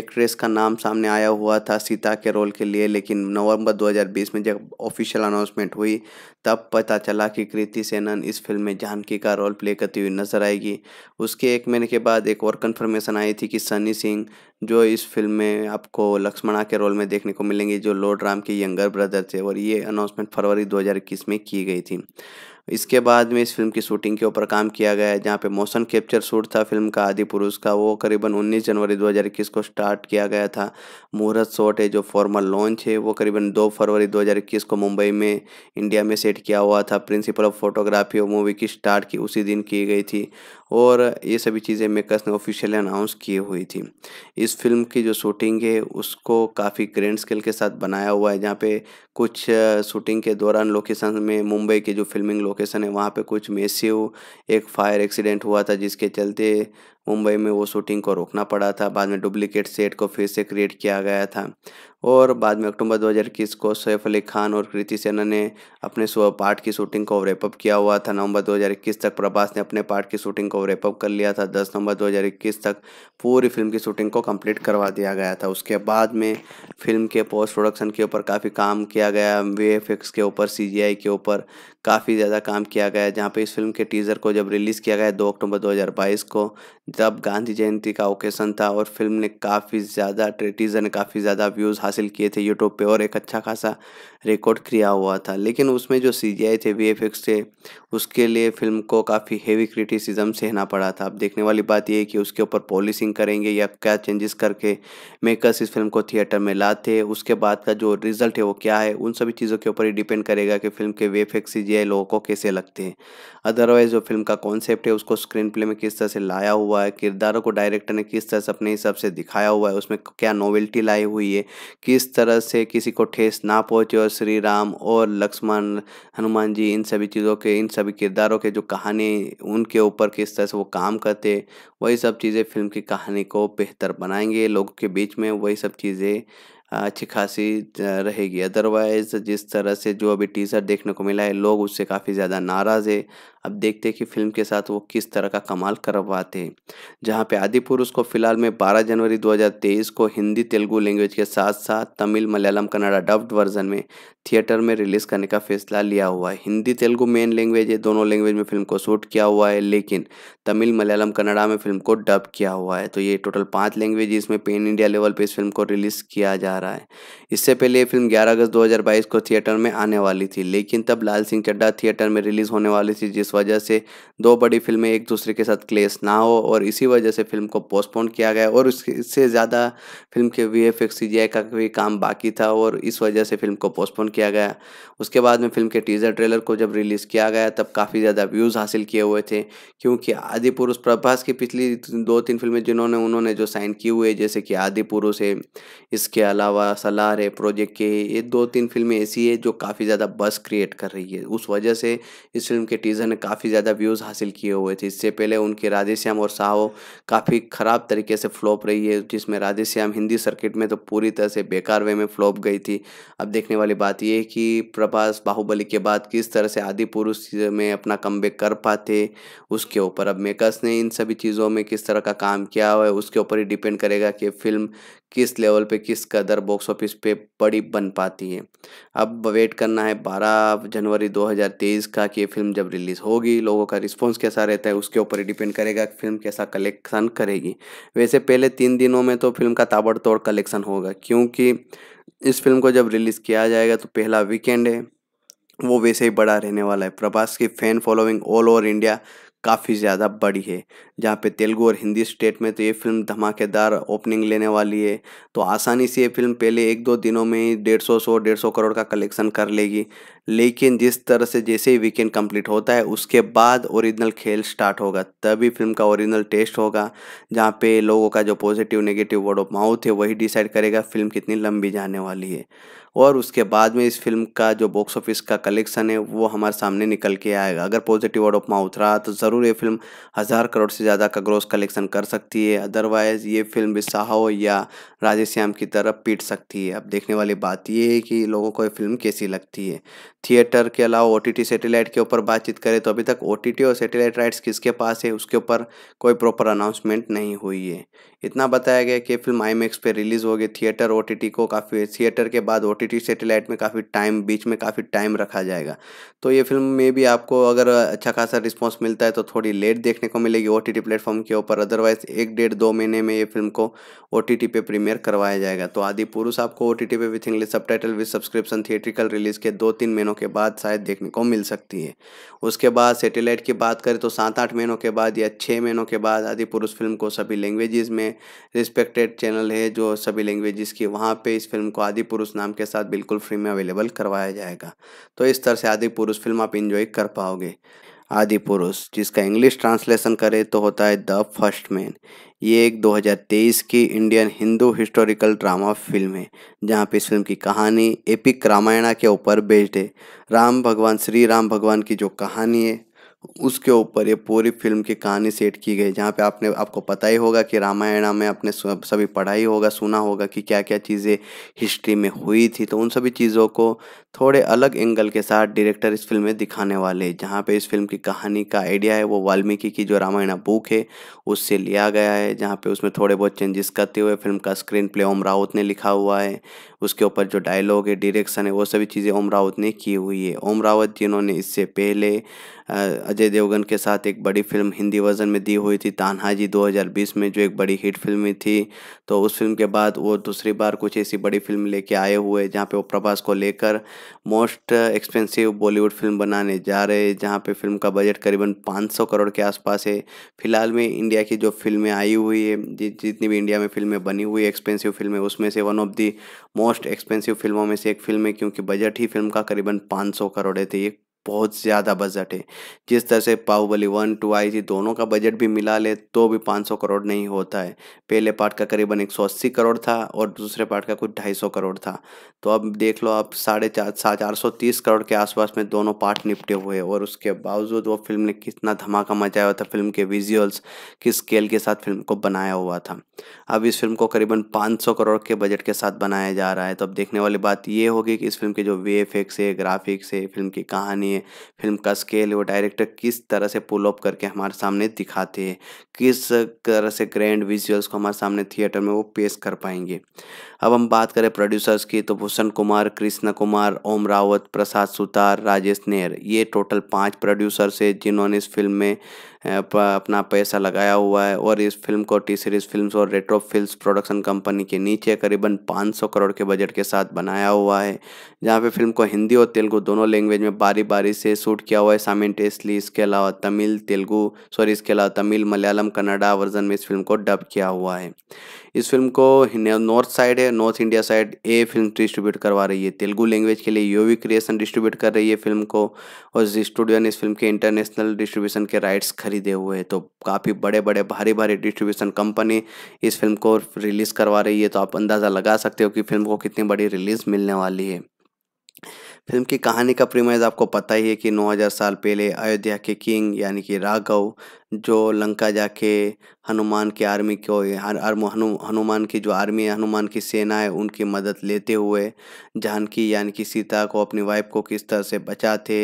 एक्ट्रेस का नाम सामने आया हुआ था सीता के रोल के लिए लेकिन नवंबर 2020 में जब ऑफिशियल अनाउंसमेंट हुई तब पता चला कि कृति सेनन इस फिल्म में जानकी का रोल प्ले करती हुई नजर आएगी उसके एक महीने के बाद एक और कन्फर्मेशन आई थी कि सनी सिंह जो इस फिल्म में आपको लक्ष्मणा के रोल में देखने को मिलेंगे जो लॉर्ड राम के यंगर ब्रदर थे और ये अनाउंसमेंट फरवरी 2021 में की गई थी इसके बाद में इस फिल्म की शूटिंग के ऊपर काम किया गया है जहाँ पे मोशन कैप्चर शूट था फिल्म का आदि पुरुष का वो करीबन 19 जनवरी 2021 को स्टार्ट किया गया था मुहूर्त शॉट है जो फॉर्मल लॉन्च है वो करीबन 2 फरवरी 2021 को मुंबई में इंडिया में सेट किया हुआ था प्रिंसिपल ऑफ फोटोग्राफी और मूवी की स्टार्ट की उसी दिन की गई थी और ये सभी चीज़ें मेकर्स ने ऑफिशियली अनाउंस किए हुई थी इस फिल्म की जो शूटिंग है उसको काफ़ी ग्रैंड स्केल के साथ बनाया हुआ है जहाँ पे कुछ शूटिंग के दौरान लोकेशन में मुंबई के जो फिल्मिंग लोकेशन है वहाँ पे कुछ मेसिव एक फायर एक्सीडेंट हुआ था जिसके चलते मुंबई में वो शूटिंग को रोकना पड़ा था बाद में डुप्लीकेट सेट को फिर से क्रिएट किया गया था और बाद में अक्टूबर 2021 को सैफ अली खान और कृति सेना ने अपने पार्ट की शूटिंग को रेपअप किया हुआ था नवंबर 2021 तक प्रभास ने अपने पार्ट की शूटिंग को रेपअप कर लिया था 10 नवंबर 2021 तक पूरी फिल्म की शूटिंग को कंप्लीट करवा दिया गया था उसके बाद में फिल्म के पोस्ट प्रोडक्शन के ऊपर काफ़ी काम किया गया वे के ऊपर सी के ऊपर काफ़ी ज़्यादा काम किया गया जहाँ पे इस फिल्म के टीज़र को जब रिलीज़ किया गया दो अक्टूबर 2022 को तब गांधी जयंती का ओकेशन था और फिल्म ने काफ़ी ज़्यादा टीज़र ने काफ़ी ज़्यादा व्यूज़ हासिल किए थे यूट्यूब पे और एक अच्छा खासा रिकॉर्ड किया हुआ था लेकिन उसमें जो सी जी आई थे वी एफ एक्स थे उसके लिए फिल्म को काफ़ी हेवी क्रिटिसिज्म सहना पड़ा था अब देखने वाली बात यह है कि उसके ऊपर पॉलिसिंग करेंगे या क्या चेंजेस करके मेकर्स इस फिल्म को थिएटर में लाते उसके बाद का जो रिजल्ट है वो क्या है उन सभी चीज़ों के ऊपर ही डिपेंड करेगा कि फिल्म के V F X C G I लोगों को कैसे लगते हैं अदरवाइज़ जो फिल्म का कॉन्सेप्ट है उसको स्क्रीन प्ले में किस तरह से लाया हुआ है किरदारों को डायरेक्टर ने किस तरह से अपने हिसाब से दिखाया हुआ है उसमें क्या नॉवेल्टी लाई हुई है किस तरह से किसी को ठेस ना पहुँचे और श्री राम और लक्ष्मण हनुमान जी इन सभी चीज़ों के इन सभी किरदारों के जो कहानी उनके ऊपर किस तरह से वो काम करते वही सब चीज़ें फिल्म की कहानी को बेहतर बनाएंगे लोगों के बीच में वही सब चीज़ें अच्छी खासी रहेगी अदरवाइज़ जिस तरह से जो अभी टीज़र देखने को मिला है लोग उससे काफ़ी ज़्यादा नाराज़ है अब देखते हैं कि फिल्म के साथ वो किस तरह का कमाल करवाते हैं जहाँ पे आदि पुरुष को फिलहाल में 12 जनवरी 2023 को हिंदी तेलुगु लैंग्वेज के साथ साथ तमिल मलयालम कन्नड़ा डब्ड वर्जन में थिएटर में रिलीज़ करने का फैसला लिया हुआ है हिंदी तेलुगु मेन लैंग्वेज है दोनों लैंग्वेज में फिल्म को शूट किया हुआ है लेकिन तमिल मलयालम कन्नड़ा में फिल्म को डब किया हुआ है तो ये टोटल पाँच लैंग्वेज इसमें पेन इंडिया लेवल पर इस फिल्म को रिलीज़ किया जा रहा है इससे पहले ये फिल्म ग्यारह अगस्त दो को थिएटर में आने वाली थी लेकिन तब लाल सिंह चड्डा थिएटर में रिलीज़ होने वाली थी जिस वजह से दो बड़ी फिल्में एक दूसरे के साथ क्लेश ना हो और इसी वजह से फिल्म को पोस्टपोन किया गया और इससे ज़्यादा फिल्म के वी एफ एक्स का भी काम बाकी था और इस वजह से फिल्म को पोस्टपोन किया गया उसके बाद में फिल्म के टीज़र ट्रेलर को जब रिलीज़ किया गया तब काफ़ी ज़्यादा व्यूज़ हासिल किए हुए थे क्योंकि आदि पुरुष प्रभास की पिछली दो तीन फिल्में जिन्होंने उन्होंने जो साइन की हुई है जैसे कि आदि पुरुष है इसके अलावा सलार है प्रोजेक्ट के ये दो तीन फिल्में ऐसी है जो काफ़ी ज़्यादा बस क्रिएट कर रही है उस वजह से इस फिल्म के टीज़र ने काफ़ी ज़्यादा व्यूज़ हासिल किए हुए थे इससे पहले उनकी राधे श्याम और साहो काफ़ी ख़राब तरीके से फ्लॉप रही है जिसमें राधे श्याम हिंदी सर्किट में तो पूरी तरह से बेकार वे में फ्लॉप गई थी अब देखने वाली बात यह है कि प्रभास बाहुबली के बाद किस तरह से आदि पुरुष में अपना कम कर पाते उसके ऊपर अब मेकर्स ने इन सभी चीज़ों में किस तरह का काम किया हुआ है उसके ऊपर ही डिपेंड करेगा कि फिल्म किस लेवल पे किस कदर बॉक्स ऑफिस पे बड़ी बन पाती है अब वेट करना है 12 जनवरी 2023 का कि ये फिल्म जब रिलीज़ होगी लोगों का रिस्पांस कैसा रहता है उसके ऊपर ही डिपेंड करेगा कि फिल्म कैसा कलेक्शन करेगी वैसे पहले तीन दिनों में तो फिल्म का ताबड़तोड़ कलेक्शन होगा क्योंकि इस फिल्म को जब रिलीज़ किया जाएगा तो पहला वीकेंड है वो वैसे ही बड़ा रहने वाला है प्रभास की fan following all over India काफ़ी ज़्यादा बड़ी है जहाँ पे तेलुगु और हिंदी स्टेट में तो ये फिल्म धमाकेदार ओपनिंग लेने वाली है तो आसानी से ये फिल्म पहले एक दो दिनों में ही डेढ़ सौ सौ डेढ़ सौ करोड़ का कलेक्शन कर लेगी लेकिन जिस तरह से जैसे ही वीकेंड कंप्लीट होता है उसके बाद ओरिजिनल खेल स्टार्ट होगा तभी फिल्म का ओरिजिनल टेस्ट होगा जहाँ पे लोगों का जो positive negative word of mouth है वही डिसाइड करेगा फिल्म कितनी लंबी जाने वाली है और उसके बाद में इस फिल्म का जो बॉक्स ऑफिस का कलेक्शन है वो हमारे सामने निकल के आएगा अगर पॉजिटिव वर्ड ऑफ माउथ रहा तो ज़रूर ये फिल्म हज़ार करोड़ से ज़्यादा का ग्रोस कलेक्शन कर सकती है अदरवाइज़ ये फिल्म बिसाहो या राजेश्याम की तरफ पीट सकती है अब देखने वाली बात ये है कि लोगों को ये फिल्म कैसी लगती है थिएटर के अलावा ओ टी सेटेलाइट के ऊपर बातचीत करें तो अभी तक ओ और सेटेलाइट राइट्स किसके पास है उसके ऊपर कोई प्रॉपर अनाउंसमेंट नहीं हुई है इतना बताया गया कि फिल्म आई मैक्स पर रिलीज़ हो गई थिएटर ओ को काफ़ी थिएटर के बाद ओ टी सेटेलाइट में काफ़ी टाइम बीच में काफ़ी टाइम रखा जाएगा तो ये फिल्म में भी आपको अगर अच्छा खासा रिस्पॉन्स मिलता है तो थोड़ी लेट देखने को मिलेगी ओ टी प्लेटफॉर्म के ऊपर अदरवाइज एक डेढ़ दो महीने में ये फिल्म को ओ टी पे प्रीमियर करवाया जाएगा तो आदि पुरुष आपको ओ टी पे with English subtitle with subscription theatrical release के दो तीन महीनों के बाद शायद देखने को मिल सकती है उसके बाद सेटेलाइट की बात करें तो सात आठ महीनों के बाद या छः महीनों के बाद आदि पुरुष फिल्म को सभी लैंग्वेजेस में रिस्पेक्टेड चैनल है जो सभी लैंग्वेजेस की वहाँ पे इस फिल्म को आदि पुरुष नाम के साथ बिल्कुल फ्री में अवेलेबल करवाया जाएगा तो इस तरह से आदि पुरुष फिल्म आप इंजॉय कर पाओगे आदि पुरुष जिसका इंग्लिश ट्रांसलेशन करें तो होता है द फर्स्ट मैन ये एक 2023 की Indian Hindu historical drama film है जहाँ पे इस फिल्म की कहानी एपिक रामायणा के ऊपर बेस्ड है राम भगवान श्री राम भगवान की जो कहानी है उसके ऊपर ये पूरी फिल्म की कहानी सेट की गई जहाँ पे आपने आपको पता ही होगा कि रामायण में आपने सभी पढ़ाई होगा सुना होगा कि क्या क्या चीज़ें हिस्ट्री में हुई थी तो उन सभी चीज़ों को थोड़े अलग एंगल के साथ डायरेक्टर इस फिल्म में दिखाने वाले जहाँ पे इस फिल्म की कहानी का आइडिया है वो वाल्मीकि की जो रामायण बुक है उससे लिया गया है जहाँ पे उसमें थोड़े बहुत चेंजेस करते हुए फिल्म का स्क्रीन प्ले ओम राउत ने लिखा हुआ है उसके ऊपर जो डायलॉग है डायरेक्शन है वो सभी चीज़ें ओम रावत ने की हुई है ओम रावत जिन्होंने इससे पहले अजय देवगन के साथ एक बड़ी फिल्म हिंदी वर्जन में दी हुई थी तान्हाजी 2020 में जो एक बड़ी हिट फिल्म थी तो उस फिल्म के बाद वो दूसरी बार कुछ ऐसी बड़ी फिल्म लेके आए हुए जहाँ पे वो प्रभास को लेकर मोस्ट एक्सपेंसिव बॉलीवुड फिल्म बनाने जा रहे हैं जहाँ पे फिल्म का बजट करीबन 500 करोड़ के आसपास है फिलहाल में इंडिया की जो फिल्में आई हुई है जितनी भी इंडिया में फिल्में बनी हुई एक्सपेंसिव फिल्में उसमें से one of the most expensive फिल्मों में से एक फिल्म है क्योंकि बजट ही फिल्म का करीबन 500 करोड़ है तो ये बहुत ज़्यादा बजट है जिस तरह से बाहुबली वन टू आई थी दोनों का बजट भी मिला ले तो भी 500 करोड़ नहीं होता है पहले पार्ट का करीबन 180 करोड़ था और दूसरे पार्ट का कुछ 250 करोड़ था तो अब देख लो आप साढ़े चार चार सौ तीस करोड़ के आसपास में दोनों पार्ट निपटे हुए और उसके बावजूद वो फिल्म ने कितना धमाका मचाया हुआ था फिल्म के विजुअल्स किस स्केल के साथ फिल्म को बनाया हुआ था अब इस फिल्म को करीबन 500 करोड़ के बजट के साथ बनाया जा रहा है तो अब देखने वाली बात ये होगी कि इस फिल्म के जो वे है ग्राफिक्स है फिल्म की कहानी है फिल्म का स्केल है वो डायरेक्टर किस तरह से पुल अप करके हमारे सामने दिखाते हैं किस तरह से ग्रैंड विजुअल्स को हमारे सामने थिएटर में वो पेश कर पाएंगे अब हम बात करें प्रोड्यूसर्स की तो रोशन कुमार कृष्ण कुमार ओम रावत प्रसाद सुतार राजेश नेहर ये टोटल पांच प्रोड्यूसर्स हैं जिन्होंने इस फिल्म में अपना पैसा लगाया हुआ है और इस फिल्म को टी सीरीज़ फिल्म्स और रेट्रो फिल्म्स प्रोडक्शन कंपनी के नीचे करीबन 500 करोड़ के बजट के साथ बनाया हुआ है जहाँ पे फिल्म को हिंदी और तेलुगु दोनों लैंग्वेज में बारी बारी से शूट किया हुआ है साइमेंटेसली इसके अलावा तमिल तेलुगू सॉरी इसके अलावा तमिल मलयालम कन्नाडा वर्जन में इस फिल्म को डब किया हुआ है इस फिल्म को नॉर्थ साइड है नॉर्थ इंडिया साइड ए फिल्म डिस्ट्रीब्यूट करवा रही है तेलुगु लैंग्वेज के लिए यूवी क्रिएशन डिस्ट्रीब्यूट कर रही है फिल्म को और स्टूडियो ने इस फिल्म के इंटरनेशनल डिस्ट्रीब्यूशन के राइट्स खरीद खरीदे हुए हैं तो काफ़ी बड़े बड़े भारी भारी डिस्ट्रीब्यूशन कंपनी इस फिल्म को रिलीज़ करवा रही है तो आप अंदाज़ा लगा सकते हो कि फिल्म को कितनी बड़ी रिलीज़ मिलने वाली है फिल्म की कहानी का प्रीमाइज आपको पता ही है कि 9000 साल पहले अयोध्या के किंग यानी कि राघव जो लंका जाके हनुमान के आर्मी को हनु, हनुमान की जो आर्मी है हनुमान की सेना है उनकी मदद लेते हुए जानकी यानी कि सीता को अपनी वाइफ को किस तरह से बचाते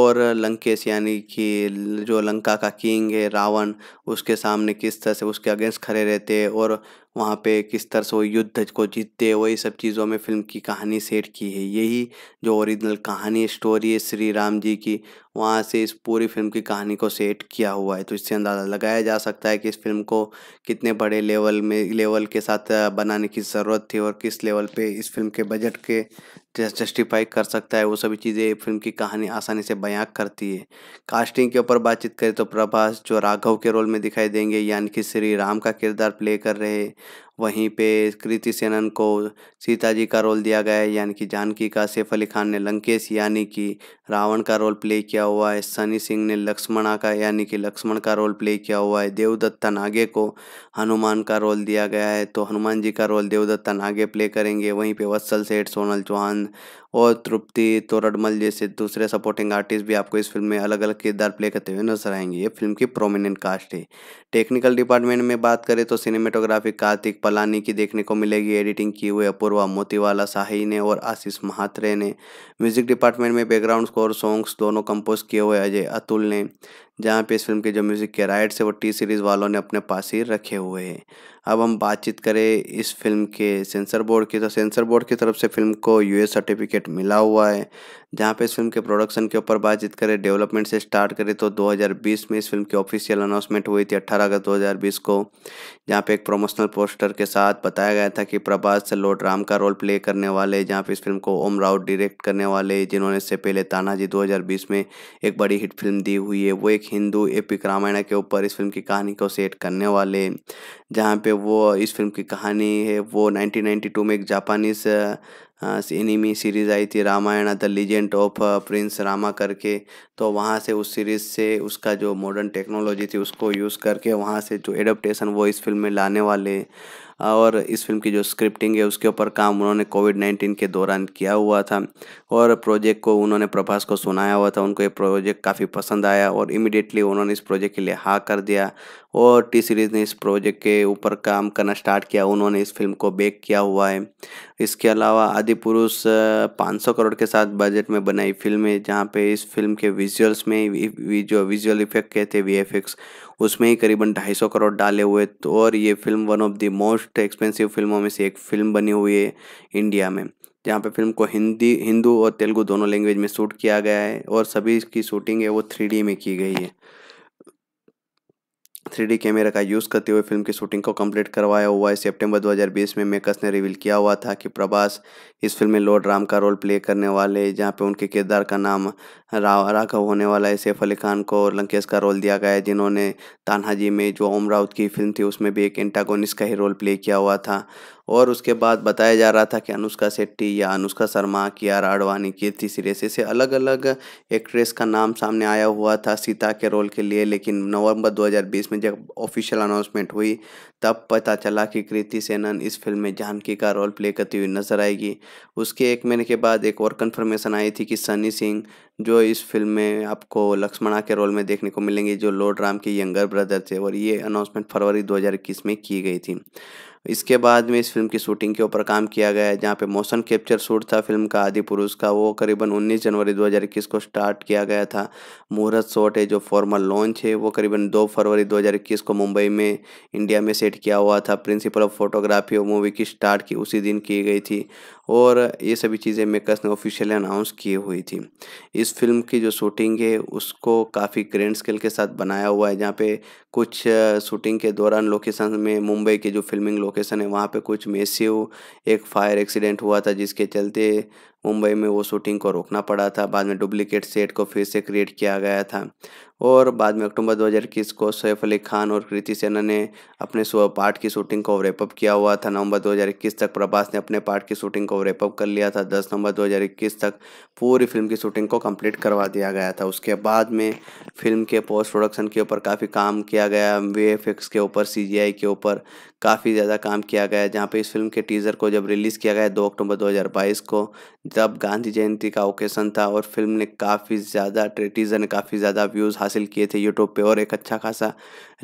और लंकेश यानी कि जो लंका का किंग है रावण उसके सामने किस तरह से उसके अगेंस्ट खड़े रहते और वहाँ पे किस तरह से वो युद्ध को जीतते वही सब चीज़ों में फिल्म की कहानी सेट की है यही जो ओरिजिनल कहानी स्टोरी है श्री राम जी की वहाँ से इस पूरी फिल्म की कहानी को सेट किया हुआ है तो इससे अंदाज़ा लगाया जा सकता है कि इस फिल्म को कितने बड़े लेवल में लेवल के साथ बनाने की ज़रूरत थी और किस लेवल पे इस फिल्म के बजट के जस्टिफाई कर सकता है वो सभी चीज़ें फिल्म की कहानी आसानी से बयां करती है कास्टिंग के ऊपर बातचीत करें तो प्रभास जो राघव के रोल में दिखाई देंगे यानी कि श्री राम का किरदार प्ले कर रहे वहीं पे कृति सेनन को सीता जी का रोल दिया गया है यानी कि जानकी का सैफ अली खान ने लंकेश यानी कि रावण का रोल प्ले किया हुआ है सनी सिंह ने लक्ष्मणा का यानी कि लक्ष्मण का रोल प्ले किया हुआ है देवदत्ता नागे को हनुमान का रोल दिया गया है तो हनुमान जी का रोल देवदत्ता नागे प्ले करेंगे वहीं पे वत्सल सेठ सोनल चौहान on और तृप्ति तोरडमल जैसे दूसरे सपोर्टिंग आर्टिस्ट भी आपको इस फिल्म में अलग अलग किरदार प्ले करते हुए नजर आएंगे ये फिल्म की प्रोमिनेंट कास्ट है टेक्निकल डिपार्टमेंट में बात करें तो सिनेमेटोग्राफी कार्तिक पलानी की देखने को मिलेगी एडिटिंग की हुई अपूर्वा मोतीवाला साही ने और आशीष महात्रे ने म्यूजिक डिपार्टमेंट में बैकग्राउंड स्कोर सॉन्ग्स दोनों कंपोज किए हुए अजय अतुल ने जहाँ पे इस फिल्म के जो म्यूज़िक के राइट्स है वो टी सीरीज़ वालों ने अपने पास ही रखे हुए हैं अब हम बातचीत करें इस फिल्म के सेंसर बोर्ड की तो सेंसर बोर्ड की तरफ से फिल्म को यूएस सर्टिफिकेट बजट मिला हुआ है जहाँ पे इस फिल्म के प्रोडक्शन के ऊपर बातचीत करें डेवलपमेंट से स्टार्ट करें तो 2020 में इस फिल्म की ऑफिशियल अनाउंसमेंट हुई थी 18 अगस्त 2020 को जहाँ पे एक प्रोमोशनल पोस्टर के साथ बताया गया था कि प्रभास से राम का रोल प्ले करने वाले जहाँ पे इस फिल्म को ओम राउत डायरेक्ट करने वाले जिन्होंने इससे पहले तानाजी 2020 में एक बड़ी हिट फिल्म दी हुई है वो एक हिंदू एपिक रामायण के ऊपर इस फिल्म की कहानी को सेट करने वाले जहाँ पे वो इस फिल्म की कहानी है वो नाइनटीन में एक जापानीज एनिमी हाँ, सीरीज़ आई थी Ramayan the legend of Prince Rama करके तो वहाँ से उस सीरीज़ से उसका जो मॉडर्न टेक्नोलॉजी थी उसको यूज़ करके वहाँ से जो एडप्टेशन वो इस फिल्म में लाने वाले और इस फिल्म की जो स्क्रिप्टिंग है उसके ऊपर काम उन्होंने कोविड नाइन्टीन के दौरान किया हुआ था और प्रोजेक्ट को उन्होंने प्रभास को सुनाया हुआ था उनको ये प्रोजेक्ट काफ़ी पसंद आया और इमिडिएटली उन्होंने इस प्रोजेक्ट के लिए हाँ कर दिया और टी सीरीज़ ने इस प्रोजेक्ट के ऊपर काम करना स्टार्ट किया उन्होंने इस फिल्म को बेक किया हुआ है इसके अलावा आदि पुरुष पाँच करोड़ के साथ बजट में बनाई फिल्म है जहाँ पे इस फिल्म के विजुअल्स में जो विजुअल इफेक्ट कहते हैं वी उसमें ही करीबन सौ करोड़ डाले हुए तो और ये film one of the most expensive फिल्मों में से एक फिल्म बनी हुई है इंडिया में जहाँ पे फिल्म को हिंदी हिंदू और तेलुगु दोनों लैंग्वेज में शूट किया गया है और सभी की शूटिंग है वो थ्री में की गई है थ्री कैमरा का यूज़ करते हुए फिल्म की शूटिंग को कंप्लीट करवाया हुआ है सितंबर 2020 में मेकर्स ने रिवील किया हुआ था कि प्रभास इस फिल्म में लॉर्ड राम का रोल प्ले करने वाले जहाँ पे उनके किरदार का नाम राघव होने वाला है सैफ अली खान को लंकेश का रोल दिया गया है जिन्होंने जी में जो ओम राउत की फिल्म थी उसमें भी एक एंटागोनिस्ट का ही रोल प्ले किया हुआ था और उसके बाद बताया जा रहा था कि अनुष्का शेट्टी या अनुष्का शर्मा की आर आडवाणी कीर्ति सिरेश ऐसे अलग अलग एक्ट्रेस का नाम सामने आया हुआ था सीता के रोल के लिए लेकिन नवंबर 2020 में जब ऑफिशियल अनाउंसमेंट हुई तब पता चला कि कृति सेनन इस फिल्म में जानकी का रोल प्ले करती हुई नजर आएगी उसके एक महीने के बाद एक और कन्फर्मेशन आई थी कि सनी सिंह जो इस फिल्म में आपको लक्ष्मणा के रोल में देखने को मिलेंगे जो लॉर्ड राम के यंगर ब्रदर थे और ये अनाउंसमेंट फरवरी 2021 में की गई थी इसके बाद में इस फिल्म की शूटिंग के ऊपर काम किया गया है जहाँ पे मोशन कैप्चर शूट था फिल्म का आदि पुरुष का वो करीबन 19 जनवरी 2021 को स्टार्ट किया गया था मुहूर्त शॉट है जो फॉर्मल लॉन्च है वो करीबन 2 फरवरी 2021 को मुंबई में इंडिया में सेट किया हुआ था प्रिंसिपल ऑफ फोटोग्राफी और मूवी की स्टार्ट की उसी दिन की गई थी और ये सभी चीज़ें मेकर्स ने ऑफिशियली अनाउंस किए हुई थी इस फिल्म की जो शूटिंग है उसको काफ़ी ग्रैंड स्केल के साथ बनाया हुआ है जहाँ पे कुछ शूटिंग के दौरान लोकेशन में मुंबई के जो फिल्मिंग लोकेशन है वहाँ पे कुछ मेसिव एक फायर एक्सीडेंट हुआ था जिसके चलते मुंबई में वो शूटिंग को रोकना पड़ा था बाद में डुप्लीकेट सेट को फिर से क्रिएट किया गया था और बाद में अक्टूबर 2021 को सैफ अली खान और कृति सेना ने अपने पार्ट की शूटिंग को रेपअप किया हुआ था नवंबर 2021 तक प्रभास ने अपने पार्ट की शूटिंग को रेपअप कर लिया था 10 नवंबर 2021 तक पूरी फिल्म की शूटिंग को कंप्लीट करवा दिया गया था उसके बाद में फिल्म के पोस्ट प्रोडक्शन के ऊपर काफ़ी काम किया गया वे के ऊपर सी के ऊपर काफ़ी ज़्यादा काम किया गया जहाँ पे इस फिल्म के टीज़र को जब रिलीज़ किया गया दो अक्टूबर 2022 को जब गांधी जयंती का ओकेशन था और फिल्म ने काफ़ी ज़्यादा टीज़र ने काफ़ी ज़्यादा व्यूज़ हासिल किए थे यूट्यूब पे और एक अच्छा खासा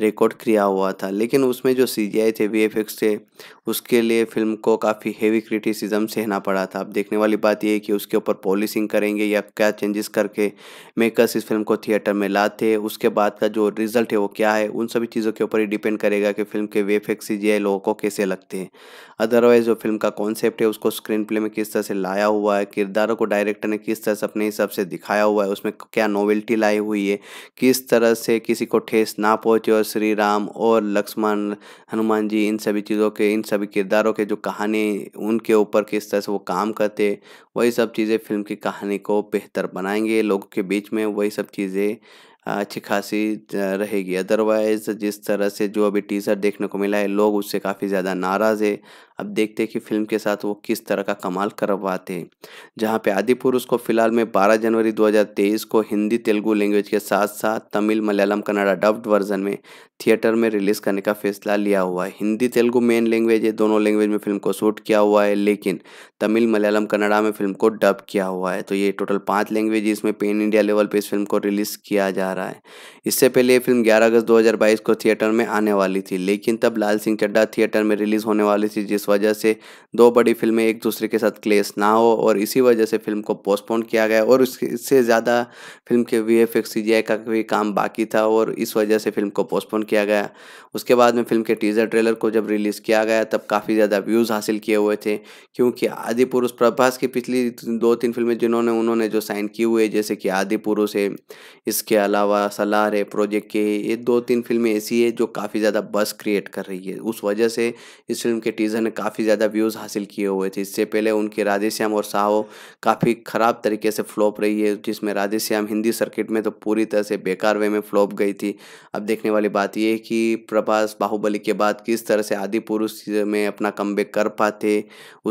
रिकॉर्ड किया हुआ था लेकिन उसमें जो सी जी आई थे वी एफ एक्स थे उसके लिए फिल्म को काफ़ी हेवी क्रिटिसिज्म सहना पड़ा था अब देखने वाली बात यह है कि उसके ऊपर पॉलिसिंग करेंगे या क्या चेंजेस करके मेकर्स इस फिल्म को थिएटर में लाते उसके बाद का जो रिजल्ट है वो क्या है उन सभी चीज़ों के ऊपर ही डिपेंड करेगा कि फिल्म के V F X C G I लोगों को कैसे लगते हैं अदरवाइज़ जो फिल्म का कॉन्सेप्ट है उसको स्क्रीन प्ले में किस तरह से लाया हुआ है किरदारों को डायरेक्टर ने किस तरह से अपने हिसाब से दिखाया हुआ है उसमें क्या नॉवेल्टी लाई हुई है किस तरह से किसी को ठेस ना पहुँचे और श्री राम और लक्ष्मण हनुमान जी इन सभी चीज़ों के इन सभी किरदारों के जो कहानी उनके ऊपर किस तरह से वो काम करते वही सब चीज़ें फिल्म की कहानी को बेहतर बनाएंगे लोगों के बीच में वही सब चीज़ें अच्छी खासी रहेगी अदरवाइज़ जिस तरह से जो अभी टीज़र देखने को मिला है लोग उससे काफ़ी ज़्यादा नाराज़ है अब देखते हैं कि फिल्म के साथ वो किस तरह का कमाल करवाते हैं जहाँ पे आदि पुरुष को फिलहाल में 12 जनवरी 2023 को हिंदी तेलुगू लैंग्वेज के साथ साथ तमिल मलयालम कन्नड़ा डब्ड वर्जन में थिएटर में रिलीज़ करने का फैसला लिया हुआ है हिंदी तेलुगू मेन लैंग्वेज है दोनों लैंग्वेज में फिल्म को शूट किया हुआ है लेकिन तमिल मलयालम कन्नड़ा में फिल्म को डब किया हुआ है तो ये टोटल पाँच लैंग्वेज इसमें पेन इंडिया लेवल पर इस फिल्म को रिलीज़ किया जा रहा है इससे पहले ये फिल्म ग्यारह अगस्त दो को थिएटर में आने वाली थी लेकिन तब लाल सिंह चड्डा थिएटर में रिलीज़ होने वाली थी जिस वजह से दो बड़ी फिल्में एक दूसरे के साथ क्लेश ना हो और इसी वजह से फिल्म को पोस्टपोन किया गया और इससे ज़्यादा फिल्म के वी एफ का भी काम बाकी था और इस वजह से फिल्म को पोस्टपोन किया गया उसके बाद में फिल्म के टीज़र ट्रेलर को जब रिलीज़ किया गया तब काफ़ी ज़्यादा व्यूज़ हासिल किए हुए थे क्योंकि आदि पुरुष प्रभास की पिछली दो तीन फिल्में जिन्होंने उन्होंने जो साइन की हुई है जैसे कि आदि पुरुष है इसके अलावा सलार है प्रोजेक्ट के ये दो तीन फिल्में ऐसी है जो काफ़ी ज़्यादा बस क्रिएट कर रही है उस वजह से इस फिल्म के टीज़र ने काफ़ी ज़्यादा व्यूज़ हासिल किए हुए थे इससे पहले उनकी राधेश्याम और साहो काफ़ी ख़राब तरीके से फ्लॉप रही है जिसमें राधेश्याम हिंदी सर्किट में तो पूरी तरह से बेकार वे में फ्लॉप गई थी अब देखने वाली बात यह है कि प्रभास बाहुबली के बाद किस तरह से आदि पुरुष में अपना कम कर पाते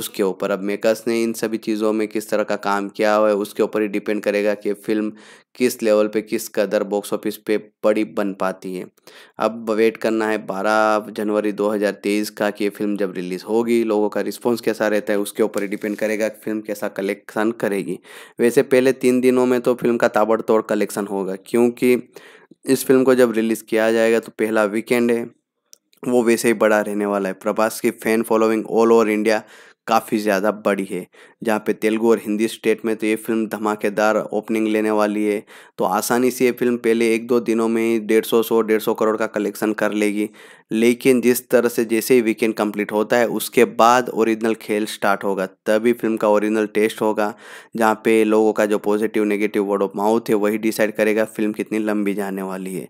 उसके ऊपर अब मेकर्स ने इन सभी चीज़ों में किस तरह का काम किया हुआ है उसके ऊपर ही डिपेंड करेगा कि फिल्म किस लेवल पे किस कदर बॉक्स ऑफिस पे बड़ी बन पाती है अब वेट करना है 12 जनवरी 2023 का कि ये फिल्म जब रिलीज़ होगी लोगों का रिस्पॉन्स कैसा रहता है उसके ऊपर डिपेंड करेगा कि फिल्म कैसा कलेक्शन करेगी वैसे पहले तीन दिनों में तो फिल्म का ताबड़तोड़ कलेक्शन होगा क्योंकि इस फिल्म को जब रिलीज़ किया जाएगा तो पहला वीकेंड है वो वैसे ही बड़ा रहने वाला है प्रभास की fan following all over India काफ़ी ज़्यादा बड़ी है जहाँ पे तेलुगु और हिंदी स्टेट में तो ये फिल्म धमाकेदार ओपनिंग लेने वाली है तो आसानी से ये फिल्म पहले एक दो दिनों में ही डेढ़ सौ सौ डेढ़ सौ करोड़ का कलेक्शन कर लेगी लेकिन जिस तरह से जैसे ही वीकेंड कंप्लीट होता है उसके बाद ओरिजिनल खेल स्टार्ट होगा तभी फिल्म का ओरिजिनल टेस्ट होगा जहाँ पे लोगों का जो positive negative word of mouth है वही डिसाइड करेगा फिल्म कितनी लंबी जाने वाली है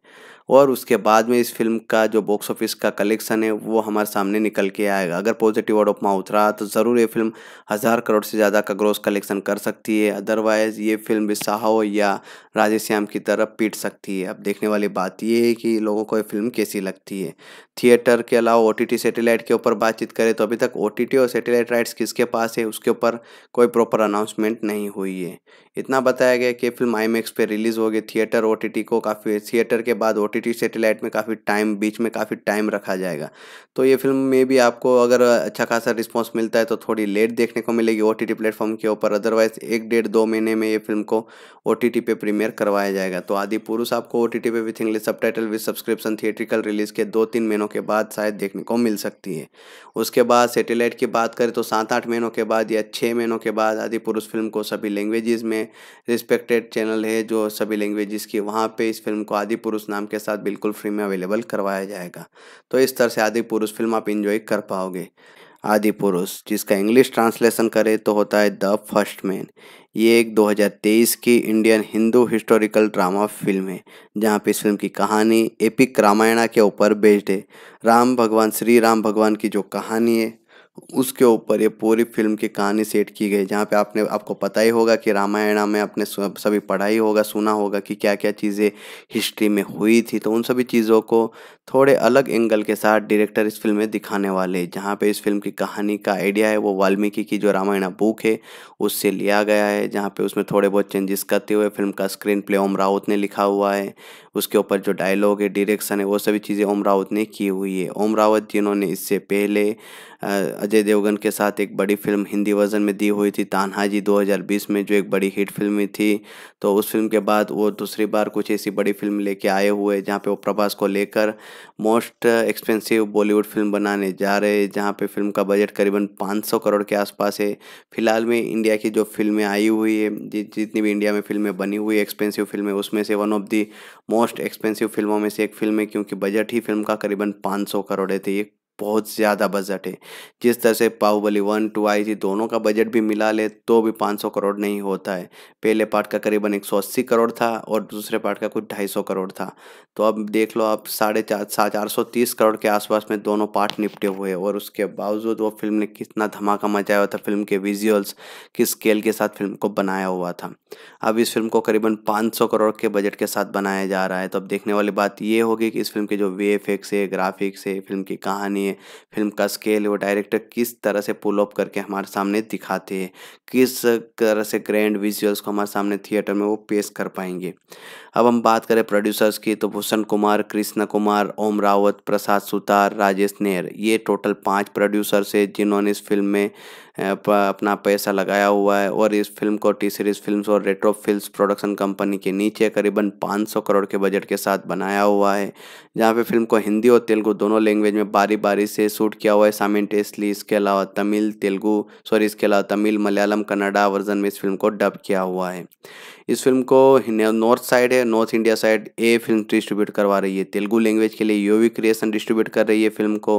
और उसके बाद में इस फिल्म का जो बॉक्स ऑफिस का कलेक्शन है वो हमारे सामने निकल के आएगा अगर पॉजिटिव वर्ड ऑफ माउथ रहा तो ज़रूर ये फिल्म हज़ार करोड़ से ज़्यादा का ग्रोस कलेक्शन कर सकती है अदरवाइज़ ये फिल्म भी साहो या श्याम की तरफ पीट सकती है अब देखने वाली बात ये है कि लोगों को ये फिल्म कैसी लगती है थिएटर के अलावा ओ टी सैटेलाइट के ऊपर बातचीत करें तो अभी तक ओ और सैटेलाइट राइट्स किसके पास है उसके ऊपर कोई प्रॉपर अनाउंसमेंट नहीं हुई है इतना बताया गया कि फिल्म आई मैक्स पर रिलीज़ होगी थिएटर ओ को काफ़ी थिएटर के बाद ओ टी सैटेलाइट में काफ़ी टाइम बीच में काफ़ी टाइम रखा जाएगा तो ये फिल्म में भी आपको अगर अच्छा खासा रिस्पॉन्स मिलता है तो थोड़ी लेट देखने को मिलेगी ओ टी प्लेटफॉर्म के ऊपर अदरवाइज एक डेढ़ दो महीने में ये फिल्म को ओ टी टी प्रीमियर करवाया जाएगा तो आदि पुरुष आपको ओ टी पे with English subtitle with subscription theatrical release के दो तीन महीनों महीनों के बाद शायद देखने को मिल सकती है उसके बाद सैटेलाइट की बात करें तो सात आठ महीनों के बाद या छः महीनों के बाद आदि पुरुष फिल्म को सभी लैंग्वेजेस में रिस्पेक्टेड चैनल है जो सभी लैंग्वेजेस की वहाँ पे इस फिल्म को आदि पुरुष नाम के साथ बिल्कुल फ्री में अवेलेबल करवाया जाएगा तो इस तरह से आदि पुरुष फिल्म आप इंजॉय कर पाओगे आदि पुरुष जिसका इंग्लिश ट्रांसलेशन करें तो होता है द फर्स्ट मैन ये एक 2023 की Indian Hindu historical drama film है जहाँ पे इस फिल्म की कहानी एपिक रामायणा के ऊपर बेस्ड है राम भगवान श्री राम भगवान की जो कहानी है उसके ऊपर ये पूरी फिल्म की कहानी सेट की गई जहाँ पे आपने आपको पता ही होगा कि रामायण में आपने सभी पढ़ाई होगा सुना होगा कि क्या क्या चीज़ें हिस्ट्री में हुई थी तो उन सभी चीज़ों को थोड़े अलग एंगल के साथ डायरेक्टर इस फिल्म में दिखाने वाले जहाँ पे इस फिल्म की कहानी का आइडिया है वो वाल्मीकि की जो रामायण बुक है उससे लिया गया है जहाँ पे उसमें थोड़े बहुत चेंजेस करते हुए फिल्म का स्क्रीन प्ले ओम राउत ने लिखा हुआ है उसके ऊपर जो डायलॉग है डायरेक्शन है वो सभी चीज़ें ओम रावत ने की हुई है ओम रावत जिन्होंने इससे पहले अजय देवगन के साथ एक बड़ी फिल्म हिंदी वर्जन में दी हुई थी हजार 2020 में जो एक बड़ी हिट फिल्म थी तो उस फिल्म के बाद वो दूसरी बार कुछ ऐसी बड़ी फिल्म लेके आए हुए जहाँ पे वो प्रभास को लेकर मोस्ट एक्सपेंसिव बॉलीवुड फिल्म बनाने जा रहे हैं जहाँ पे फिल्म का बजट करीबन 500 करोड़ के आसपास है फिलहाल में इंडिया की जो फिल्में आई हुई है जितनी भी इंडिया में फिल्में बनी हुई एक्सपेंसिव फिल्में उसमें से one of the most expensive फिल्मों में से एक फिल्म है क्योंकि बजट ही फिल्म का करीबन 500 करोड़ है तो ये बहुत ज़्यादा बजट है जिस तरह से बाहुबली वन टू आई थी दोनों का बजट भी मिला ले तो भी 500 करोड़ नहीं होता है पहले पार्ट का करीबन 180 करोड़ था और दूसरे पार्ट का कुछ 250 करोड़ था तो अब देख लो आप साढ़े चार चार सौ तीस करोड़ के आसपास में दोनों पार्ट निपटे हुए और उसके बावजूद वो फिल्म ने कितना धमाका मचाया हुआ था फिल्म के विजुअल्स किस स्केल के साथ फिल्म को बनाया हुआ था अब इस फिल्म को करीबन पाँच करोड़ के बजट के साथ बनाया जा रहा है तो अब देखने वाली बात ये होगी कि इस फिल्म के जो वे है ग्राफिक्स है फिल्म की कहानी हैं फिल्म का स्केल वो डायरेक्टर किस तरह से पुल ऑफ करके हमारे सामने दिखाते हैं किस तरह से ग्रैंड विजुअल्स को हमारे सामने थिएटर में वो पेश कर पाएंगे अब हम बात करें प्रोड्यूसर्स की तो भूषण कुमार कृष्ण कुमार ओम रावत प्रसाद सुतार राजेश नेहर ये टोटल पाँच प्रोड्यूसर्स है जिन्होंने इस फिल्म में अपना पैसा लगाया हुआ है और इस फिल्म को टी सीरीज़ फिल्म और रेट्रो फिल्म प्रोडक्शन कंपनी के नीचे करीबन 500 करोड़ के बजट के साथ बनाया हुआ है जहाँ पे फिल्म को हिंदी और तेलुगु दोनों लैंग्वेज में बारी बारी से शूट किया हुआ है साइमेंटेसली इसके अलावा तमिल तेलुगू सॉरी इसके अलावा तमिल मलयालम कन्नडा वर्जन में इस फिल्म को डब किया हुआ है इस फिल्म को नॉर्थ साइड है नॉर्थ इंडिया साइड ए फिल्म डिस्ट्रीब्यूट करवा रही है तेलुगु लैंग्वेज के लिए यूवी क्रिएशन डिस्ट्रीब्यूट कर रही है फिल्म को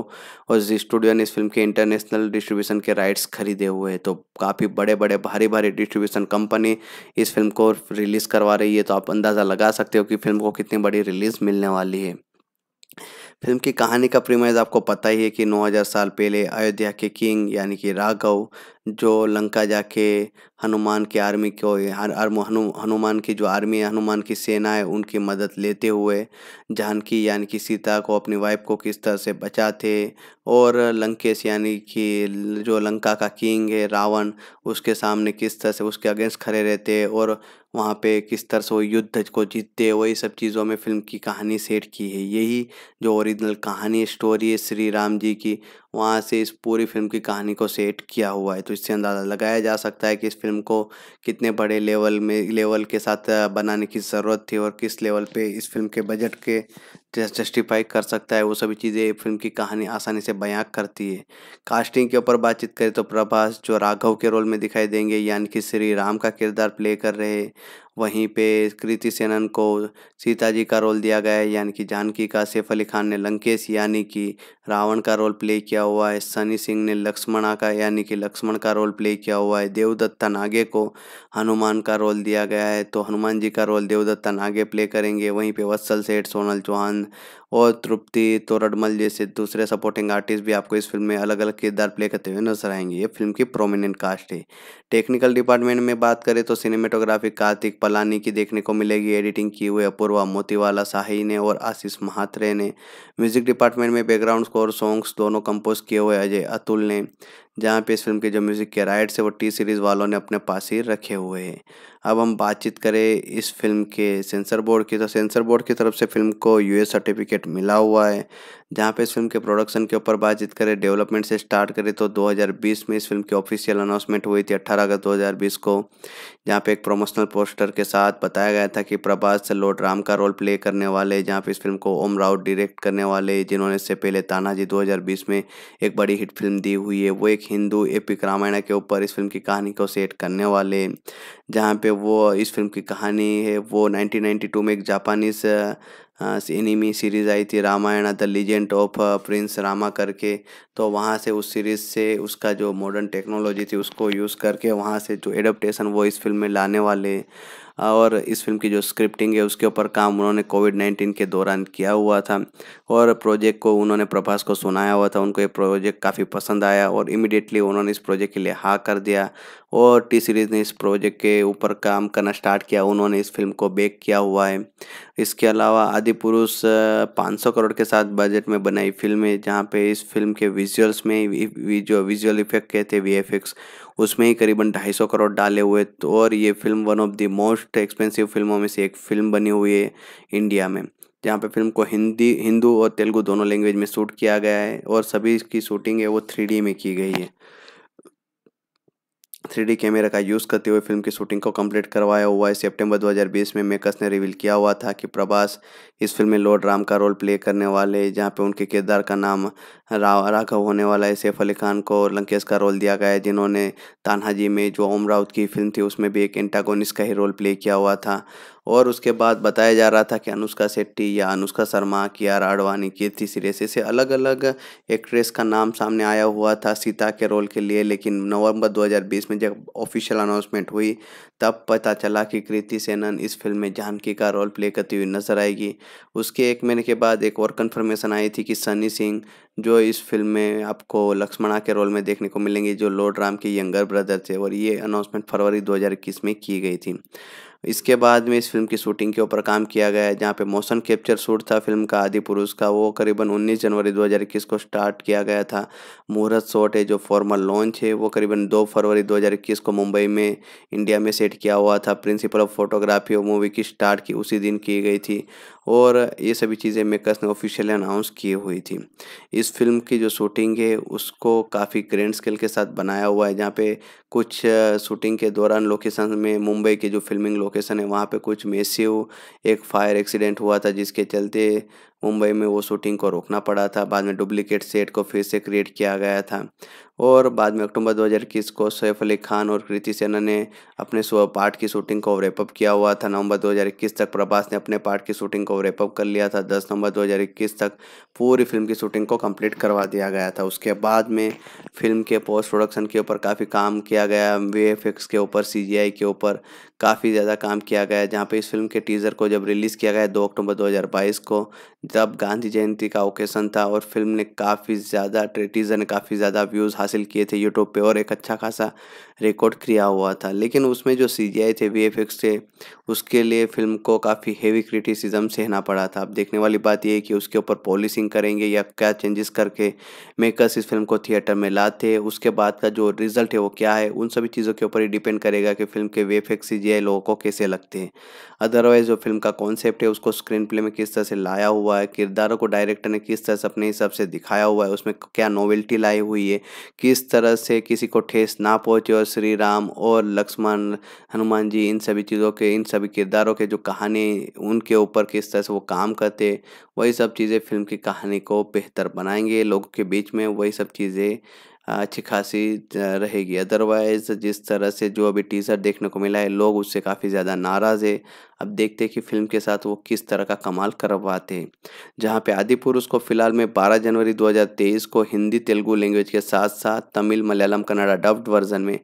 और जी स्टूडियो ने इस फिल्म के इंटरनेशनल डिस्ट्रीब्यूशन के राइट्स खरीदे हुए हैं तो काफ़ी बड़े बड़े भारी भारी डिस्ट्रीब्यूशन कंपनी इस फिल्म को रिलीज़ करवा रही है तो आप अंदाज़ा लगा सकते हो कि फिल्म को कितनी बड़ी रिलीज़ मिलने वाली है फिल्म की कहानी का प्रीमाइज आपको पता ही है कि 9000 साल पहले अयोध्या के किंग यानी कि राघव जो लंका जाके हनुमान के आर्मी को हनु, हनुमान की जो आर्मी है हनुमान की सेना है उनकी मदद लेते हुए जानकी यानी कि सीता को अपनी वाइफ को किस तरह से बचाते और लंकेश यानी कि जो लंका का किंग है रावण उसके सामने किस तरह से उसके अगेंस्ट खड़े रहते और वहाँ पे किस तरह से वो युद्ध को जीतते वही सब चीज़ों में फिल्म की कहानी सेट की है यही जो ओरिजिनल कहानी स्टोरी है श्री राम जी की वहाँ से इस पूरी फिल्म की कहानी को सेट किया हुआ है तो इससे अंदाज़ा लगाया जा सकता है कि इस फिल्म को कितने बड़े लेवल में लेवल के साथ बनाने की ज़रूरत थी और किस लेवल पे इस फिल्म के बजट के जस्टिफाई कर सकता है वो सभी चीज़ें फिल्म की कहानी आसानी से बयां करती है कास्टिंग के ऊपर बातचीत करें तो प्रभास जो राघव के रोल में दिखाई देंगे यानी कि श्री राम का किरदार प्ले कर रहे वहीं पे कृति सेनन को सीता जी का रोल दिया गया है यानी कि जानकी का सैफ अली खान ने लंकेश यानी कि रावण का रोल प्ले किया हुआ है सनी सिंह ने लक्ष्मणा का यानी कि लक्ष्मण का रोल प्ले किया हुआ है देवदत्ता नागे को हनुमान का रोल दिया गया है तो हनुमान जी का रोल देवदत्ता नागे प्ले करेंगे वहीं पे वत्सल सेठ सोनल चौहान on और तृप्ति तोरडमल जैसे दूसरे सपोर्टिंग आर्टिस्ट भी आपको इस फिल्म में अलग अलग किरदार प्ले करते हुए नजर आएंगे ये फिल्म की प्रोमिनेंट कास्ट है टेक्निकल डिपार्टमेंट में बात करें तो सिनेमेटोग्राफी कार्तिक पलानी की देखने को मिलेगी एडिटिंग की हुई अपूर्वा मोतीवाला साही ने और आशीष महात्रे ने म्यूजिक डिपार्टमेंट में बैकग्राउंड स्कोर सॉन्ग्स दोनों कंपोज किए हुए अजय अतुल ने जहाँ पे इस फिल्म के जो म्यूज़िक के राइट्स है वो टी सीरीज़ वालों ने अपने पास ही रखे हुए हैं अब हम बातचीत करें इस फिल्म के सेंसर बोर्ड की तो सेंसर बोर्ड की तरफ से फिल्म को यूएस सर्टिफिकेट बजट मिला हुआ है जहाँ पे इस फिल्म के प्रोडक्शन के ऊपर बातचीत करें डेवलपमेंट से स्टार्ट करें तो 2020 में इस फिल्म की ऑफिशियल अनाउंसमेंट हुई थी 18 अगस्त 2020 को जहाँ पे एक प्रोमोशनल पोस्टर के साथ बताया गया था कि प्रभास लोट राम का रोल प्ले करने वाले जहाँ पे इस फिल्म को ओम राउत डायरेक्ट करने वाले जिन्होंने इससे पहले तानाजी दो में एक बड़ी हिट फिल्म दी हुई है वो एक हिंदू एपिक रामायण के ऊपर इस फिल्म की कहानी को सेट करने वाले जहाँ पे वो इस फिल्म की कहानी है वो नाइनटीन में एक जापानीज एनिमी हाँ, सीरीज़ आई थी Ramayan the legend of Prince Rama करके तो वहाँ से उस सीरीज़ से उसका जो मॉडर्न टेक्नोलॉजी थी उसको यूज़ करके वहाँ से जो एडप्टेसन वो इस फिल्म में लाने वाले और इस फिल्म की जो स्क्रिप्टिंग है उसके ऊपर काम उन्होंने कोविड नाइन्टीन के दौरान किया हुआ था और प्रोजेक्ट को उन्होंने प्रभास को सुनाया हुआ था उनको ये प्रोजेक्ट काफ़ी पसंद आया और इमिडिएटली उन्होंने इस प्रोजेक्ट के लिए हाँ कर दिया और टी सीरीज़ ने इस प्रोजेक्ट के ऊपर काम करना स्टार्ट किया उन्होंने इस फिल्म को बेक किया हुआ है इसके अलावा आदि पुरुष पाँच करोड़ के साथ बजट में बनाई फिल्म है जहाँ पे इस फिल्म के विजुअल्स में जो विजुअल इफेक्ट कहते वी एफ उसमें ही करीबन सौ करोड़ डाले हुए तो और ये film one of the most expensive फिल्मों में से एक फिल्म बनी हुई है इंडिया में जहाँ पे फिल्म को हिंदी हिंदू और तेलुगु दोनों लैंग्वेज में शूट किया गया है और सभी इसकी शूटिंग है वो थ्री में की गई है थ्री कैमरा का यूज़ करते हुए फिल्म की शूटिंग को कंप्लीट करवाया हुआ है सितंबर 2020 में मेकर्स ने रिवील किया हुआ था कि प्रभास इस फिल्म में लॉर्ड राम का रोल प्ले करने वाले जहां पे उनके किरदार का नाम राघव होने वाला है सैफ अली खान को लंकेश का रोल दिया गया है जिन्होंने तानहाजी में जो ओम राउत की फिल्म थी उसमें भी एक एंटागोनिस का ही रोल प्ले किया हुआ था और उसके बाद बताया जा रहा था कि अनुष्का शेट्टी या अनुष्का शर्मा कियारा आडवाणी कीर्ति सिरेसे से अलग अलग एक्ट्रेस का नाम सामने आया हुआ था सीता के रोल के लिए लेकिन नवंबर 2020 में जब ऑफिशियल अनाउंसमेंट हुई तब पता चला कि कृति सेनन इस फिल्म में जानकी का रोल प्ले करती हुई नजर आएगी उसके एक महीने के बाद एक और कन्फर्मेशन आई थी कि सनी सिंह जो इस फिल्म में आपको लक्ष्मणा के रोल में देखने को मिलेंगे जो लॉर्ड राम के यंगर ब्रदर थे और ये अनाउंसमेंट फरवरी 2021 में की गई थी इसके बाद में इस फिल्म की शूटिंग के ऊपर काम किया गया है जहाँ पे मोशन कैप्चर शूट था फिल्म का आदि पुरुष का वो करीबन 19 जनवरी 2021 को स्टार्ट किया गया था मुहूर्त शॉट है जो फॉर्मल लॉन्च है वो करीबन 2 फरवरी 2021 को मुंबई में इंडिया में सेट किया हुआ था प्रिंसिपल ऑफ फोटोग्राफी और मूवी की स्टार्ट की उसी दिन की गई थी और ये सभी चीज़ें मेकर्स ने ऑफिशियली अनाउंस किए हुई थी इस फिल्म की जो शूटिंग है उसको काफ़ी ग्रैंड स्केल के साथ बनाया हुआ है जहाँ पे कुछ शूटिंग के दौरान लोकेशन में मुंबई के जो फिल्मिंग लोकेशन है वहाँ पे कुछ मेसिव एक फायर एक्सीडेंट हुआ था जिसके चलते मुंबई में वो शूटिंग को रोकना पड़ा था बाद में डुप्लीकेट सेट को फिर से क्रिएट किया गया था और बाद में अक्टूबर 2021 को सैफ अली खान और कृति सेना ने अपने पार्ट की शूटिंग को रेपअप किया हुआ था नवंबर 2021 तक प्रभास ने अपने पार्ट की शूटिंग को रेपअप कर लिया था 10 नवंबर 2021 तक पूरी फिल्म की शूटिंग को कंप्लीट करवा दिया गया था उसके बाद में फिल्म के पोस्ट प्रोडक्शन के ऊपर काफ़ी काम किया गया वे के ऊपर सी के ऊपर काफ़ी ज़्यादा काम किया गया है जहाँ पे इस फिल्म के टीज़र को जब रिलीज़ किया गया दो अक्टूबर 2022 को जब गांधी जयंती का ओकेशन था और फिल्म ने काफ़ी ज़्यादा टीज़र ने काफ़ी ज़्यादा व्यूज़ हासिल किए थे यूट्यूब पर और एक अच्छा खासा रिकॉर्ड किया हुआ था लेकिन उसमें जो सी जी आई थे वी थे उसके लिए फिल्म को काफ़ी हेवी क्रिटिसिज्म सहना पड़ा था अब देखने वाली बात यह है कि उसके ऊपर पॉलिसिंग करेंगे या क्या चेंजेस करके मेकर्स इस फिल्म को थिएटर में लाते उसके बाद का जो रिजल्ट है वो क्या है उन सभी चीज़ों के ऊपर ही डिपेंड करेगा कि फिल्म के वेफ एक्स सी जी आई लोगों को कैसे लगते हैं अदरवाइज़ जो फिल्म का कॉन्सेप्ट है उसको स्क्रीन प्ले में किस तरह से लाया हुआ है किरदारों को डायरेक्टर ने किस तरह से अपने हिसाब से दिखाया हुआ है उसमें क्या नॉवेल्टी लाई हुई है किस तरह से किसी को ठेस ना पहुँचे और श्री राम और लक्ष्मण हनुमान जी इन सभी चीज़ों के इन सभी किरदारों के जो कहानी उनके ऊपर किस तरह से वो काम करते वही सब चीज़ें फिल्म की कहानी को बेहतर बनाएंगे लोगों के बीच में वही सब चीज़ें अच्छी खासी रहेगी अदरवाइज़ जिस तरह से जो अभी टीज़र देखने को मिला है लोग उससे काफ़ी ज़्यादा नाराज़ है अब देखते हैं कि फिल्म के साथ वो किस तरह का कमाल करवाते हैं जहाँ पे आदि पुरुष को फिलहाल में 12 जनवरी 2023 को हिंदी तेलुगु लैंग्वेज के साथ साथ तमिल मलयालम कन्नाडा डब्ड वर्जन में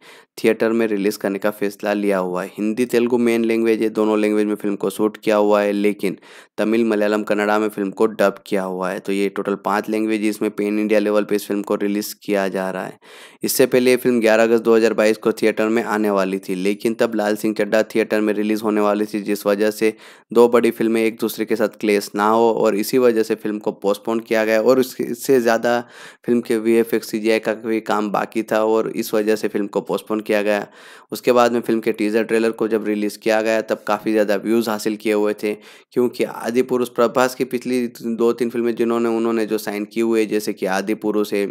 थिएटर में रिलीज़ करने का फैसला लिया हुआ है हिंदी तेलुगु मेन लैंग्वेज है दोनों लैंग्वेज में फिल्म को शूट किया हुआ है लेकिन तमिल मलयालम कन्नाडा में फिल्म को डब किया हुआ है तो ये टोटल पाँच लैंग्वेज इसमें पेन इंडिया लेवल पर इस फिल्म को रिलीज़ किया जा रहा है इससे पहले ये फिल्म ग्यारह अगस्त दो को थिएटर में आने वाली थी लेकिन तब लाल सिंह चड्डा थिएटर में रिलीज़ होने वाली थी जिस वजह से दो बड़ी फिल्में एक दूसरे के साथ क्लेश ना हो और इसी वजह से फिल्म को पोस्टपोन किया गया और इससे ज़्यादा फिल्म के वी एफ एक्स का भी काम बाकी था और इस वजह से फिल्म को पोस्टपोन किया गया उसके बाद में फिल्म के टीज़र ट्रेलर को जब रिलीज़ किया गया तब काफ़ी ज़्यादा व्यूज़ हासिल किए हुए थे क्योंकि आदि पुरुष प्रभास की पिछली दो तीन फिल्में जिन्होंने उन्होंने जो साइन की हुई है जैसे कि आदि पुरुष है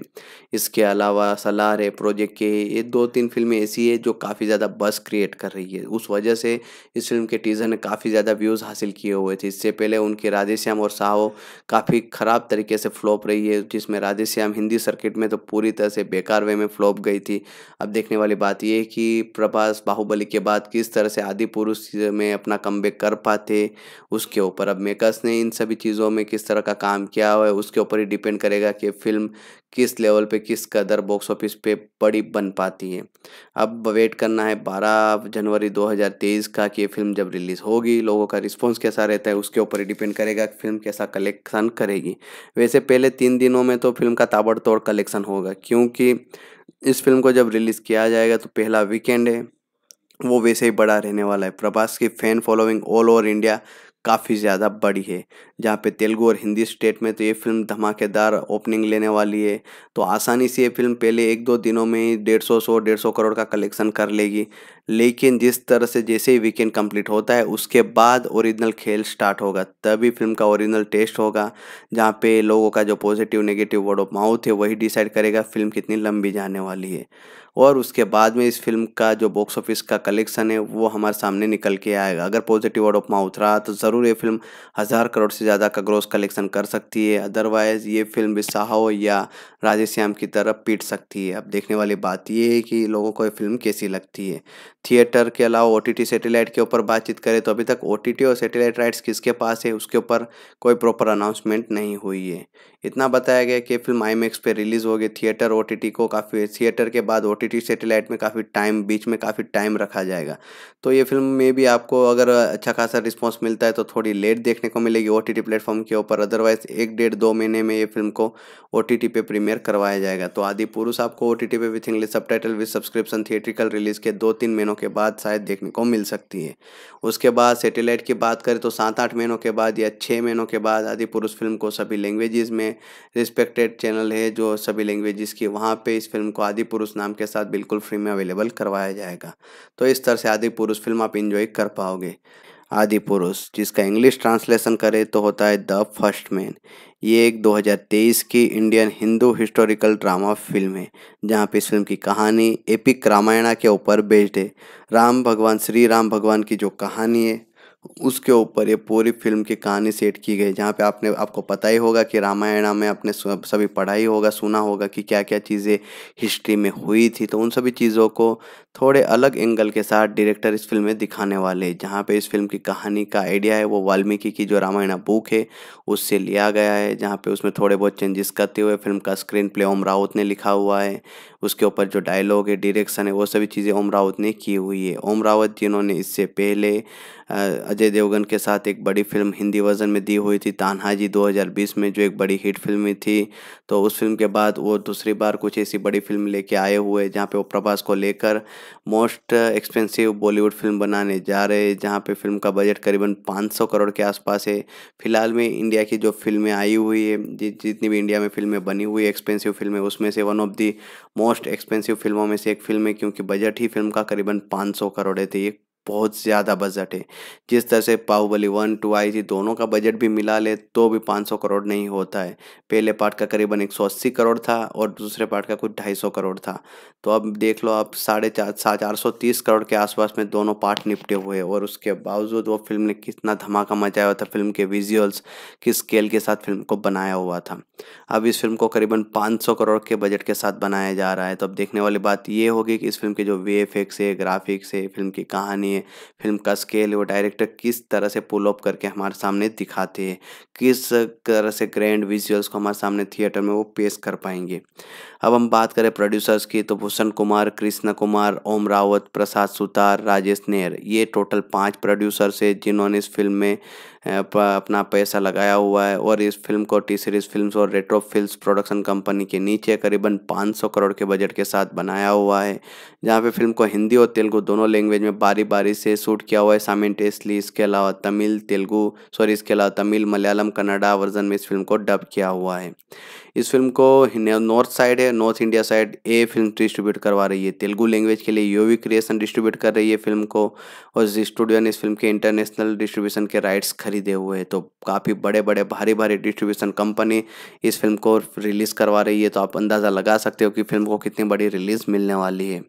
इसके अलावा सलार है प्रोजेक्ट के ये दो तीन फिल्में ऐसी है जो काफ़ी ज़्यादा बस क्रिएट कर रही है उस वजह से इस फिल्म के टीज़र ने काफ़ी ज़्यादा व्यूज़ हासिल किए हुए थे इससे पहले उनकी राधेश्याम और साहो काफ़ी ख़राब तरीके से फ्लॉप रही है जिसमें राधेश्याम हिंदी सर्किट में तो पूरी तरह से बेकार वे में फ्लॉप गई थी अब देखने वाली बात यह है कि प्रभास बाहुबली के बाद किस तरह से आदि पुरुष में अपना कम कर पाते उसके ऊपर अब मेकर्स ने इन सभी चीज़ों में किस तरह का काम किया हुआ है उसके ऊपर ही डिपेंड करेगा कि फिल्म किस लेवल पे किस कदर बॉक्स ऑफिस पे बड़ी बन पाती है अब वेट करना है 12 जनवरी 2023 का कि ये फिल्म जब रिलीज़ होगी लोगों का रिस्पॉन्स कैसा रहता है उसके ऊपर ही डिपेंड करेगा कि फिल्म कैसा कलेक्शन करेगी वैसे पहले तीन दिनों में तो फिल्म का ताबड़तोड़ कलेक्शन होगा क्योंकि इस फिल्म को जब रिलीज़ किया जाएगा तो पहला वीकेंड है वो वैसे ही बड़ा रहने वाला है प्रभास की fan following all over India काफ़ी ज़्यादा बड़ी है जहाँ पे तेलुगू और हिंदी स्टेट में तो ये फिल्म धमाकेदार ओपनिंग लेने वाली है तो आसानी से ये फिल्म पहले एक दो दिनों में ही डेढ़ सौ सौ डेढ़ सौ करोड़ का कलेक्शन कर लेगी लेकिन जिस तरह से जैसे ही वीकेंड कंप्लीट होता है उसके बाद ओरिजिनल खेल स्टार्ट होगा तभी फिल्म का ओरिजिनल टेस्ट होगा जहाँ पे लोगों का जो positive negative word of mouth है वही डिसाइड करेगा फिल्म कितनी लंबी जाने वाली है और उसके बाद में इस फिल्म का जो बॉक्स ऑफिस का कलेक्शन है वो हमारे सामने निकल के आएगा अगर पॉजिटिव वर्ड ऑफ माउथ रहा तो ज़रूर ये फिल्म हज़ार करोड़ से ज़्यादा का ग्रोस कलेक्शन कर सकती है अदरवाइज़ ये फिल्म हो या श्याम की तरफ पीट सकती है अब देखने वाली बात ये है कि लोगों को ये फिल्म कैसी लगती है थिएटर के अलावा ओ टी सैटेलाइट के ऊपर बातचीत करें तो अभी तक ओ और सैटेलाइट राइट्स किसके पास है उसके ऊपर कोई प्रॉपर अनाउंसमेंट नहीं हुई है इतना बताया गया कि फिल्म आई पे रिलीज़ हो गई थिएटर ओ को काफ़ी थिएटर के बाद ओ सेटेलाइट में काफ़ी टाइम बीच में काफ़ी टाइम रखा जाएगा तो ये फिल्म में भी आपको अगर अच्छा खासा रिस्पॉन्स मिलता है तो थोड़ी लेट देखने को मिलेगी ओ प्लेटफॉर्म के ऊपर अदरवाइज़ एक डेढ़ दो महीने में ये फिल्म को ओ टी पे प्रीमियर प्रीमियर करवाया जाएगा तो आदि पुरुष आपको ओ टी टी पे with English subtitle with subscription theatrical release के दो तीन महीनों के बाद शायद देखने को मिल सकती है उसके बाद सेटेलाइट की बात करें तो सात आठ महीनों के बाद या छः महीनों के बाद आदि पुरुष फिल्म को सभी लैंग्वेजेस में रिस्पेक्टेड चैनल है जो सभी लैंग्वेजेस की वहाँ पर इस फिल्म को आदि पुरुष नाम के साथ बिल्कुल फ्री में अवेलेबल करवाया जाएगा तो इस तरह से आदि पुरुष फिल्म आप इन्जॉय कर पाओगे आदि पुरुष जिसका इंग्लिश ट्रांसलेशन करें तो होता है द फर्स्ट मैन ये एक 2023 की Indian Hindu historical drama film है जहाँ पे इस फिल्म की कहानी एपिक रामायणा के ऊपर बेस्ड है राम भगवान श्री राम भगवान की जो कहानी है उसके ऊपर ये पूरी फिल्म की कहानी सेट की गई जहाँ पे आपने आपको पता ही होगा कि रामायण में आपने सभी पढ़ाई होगा सुना होगा कि क्या क्या चीज़ें हिस्ट्री में हुई थी तो उन सभी चीज़ों को थोड़े अलग एंगल के साथ डायरेक्टर इस फिल्म में दिखाने वाले जहाँ पे इस फिल्म की कहानी का आइडिया है वो वाल्मीकि की जो रामायण बुक है उससे लिया गया है जहाँ पे उसमें थोड़े बहुत चेंजेस करते हुए फिल्म का स्क्रीन प्ले ओम राउत ने लिखा हुआ है उसके ऊपर जो डायलॉग है डायरेक्शन है वो सभी चीज़ें ओम रावत ने की हुई है ओम रावत जिन्होंने इससे पहले अजय देवगन के साथ एक बड़ी फिल्म हिंदी वर्जन में दी हुई थी तान्हाजी 2020 में जो एक बड़ी हिट फिल्म थी तो उस फिल्म के बाद वो दूसरी बार कुछ ऐसी बड़ी फिल्म लेके आए हुए जहाँ पे वो प्रभास को लेकर मोस्ट एक्सपेंसिव बॉलीवुड फिल्म बनाने जा रहे हैं जहाँ पे फिल्म का बजट करीबन 500 करोड़ के आसपास है फिलहाल में इंडिया की जो फिल्में आई हुई है जि, जितनी भी इंडिया में फिल्में बनी हुई एक्सपेंसिव फिल्में उसमें से one of the most expensive फिल्मों में से एक फिल्म है क्योंकि बजट ही फिल्म का करीबन पाँच करोड़ है तो ये बहुत ज़्यादा बजट है जिस तरह से बाहुबली वन टू आई थी दोनों का बजट भी मिला ले तो भी 500 करोड़ नहीं होता है पहले पार्ट का करीबन 180 करोड़ था और दूसरे पार्ट का कुछ 250 करोड़ था तो अब देख लो आप साढ़े चार सा चार सौ तीस करोड़ के आसपास में दोनों पार्ट निपटे हुए और उसके बावजूद वो फिल्म ने कितना धमाका मचाया हुआ था फिल्म के विजुअल्स किस स्केल के साथ फिल्म को बनाया हुआ था अब इस फिल्म को करीबन पाँच करोड़ के बजट के साथ बनाया जा रहा है तो अब देखने वाली बात ये होगी कि इस फिल्म के जो वे है ग्राफिक्स है फिल्म की कहानी हैं फिल्म का स्केल वो डायरेक्टर किस तरह से पुल ऑफ करके हमारे सामने दिखाते हैं किस तरह से ग्रैंड विजुअल्स को हमारे सामने थिएटर में वो पेश कर पाएंगे अब हम बात करें प्रोड्यूसर्स की तो भूषण कुमार कृष्ण कुमार ओम रावत प्रसाद सुतार राजेश नेहर ये टोटल पाँच प्रोड्यूसर्स है जिन्होंने इस फिल्म में अपना पैसा लगाया हुआ है और इस फिल्म को टी सीरीज फिल्म और रेट्रो फिल्म प्रोडक्शन कंपनी के नीचे करीबन 500 करोड़ के बजट के साथ बनाया हुआ है जहाँ पे फिल्म को हिंदी और तेलुगु दोनों लैंग्वेज में बारी बारी सितारे से शूट किया हुआ है साइमेंटेसली इसके अलावा तमिल तेलुगु सॉरी इसके अलावा तमिल मलयालम कन्नाडा वर्जन में इस फिल्म को डब किया हुआ है इस फिल्म को नॉर्थ साइड है नॉर्थ इंडिया साइड ए फिल्म डिस्ट्रीब्यूट करवा रही है तेलुगु लैंग्वेज के लिए यूवी क्रिएशन डिस्ट्रीब्यूट कर रही है फिल्म को और स्टूडियो ने इस फिल्म के इंटरनेशनल डिस्ट्रीब्यूशन के राइट्स खरीदे हुए हैं तो काफ़ी बड़े बड़े भारी भारी डिस्ट्रीब्यूशन कंपनी इस फिल्म को रिलीज़ करवा रही है तो आप अंदाज़ा लगा सकते हो कि फिल्म को कितनी बड़ी रिलीज़ मिलने वाली है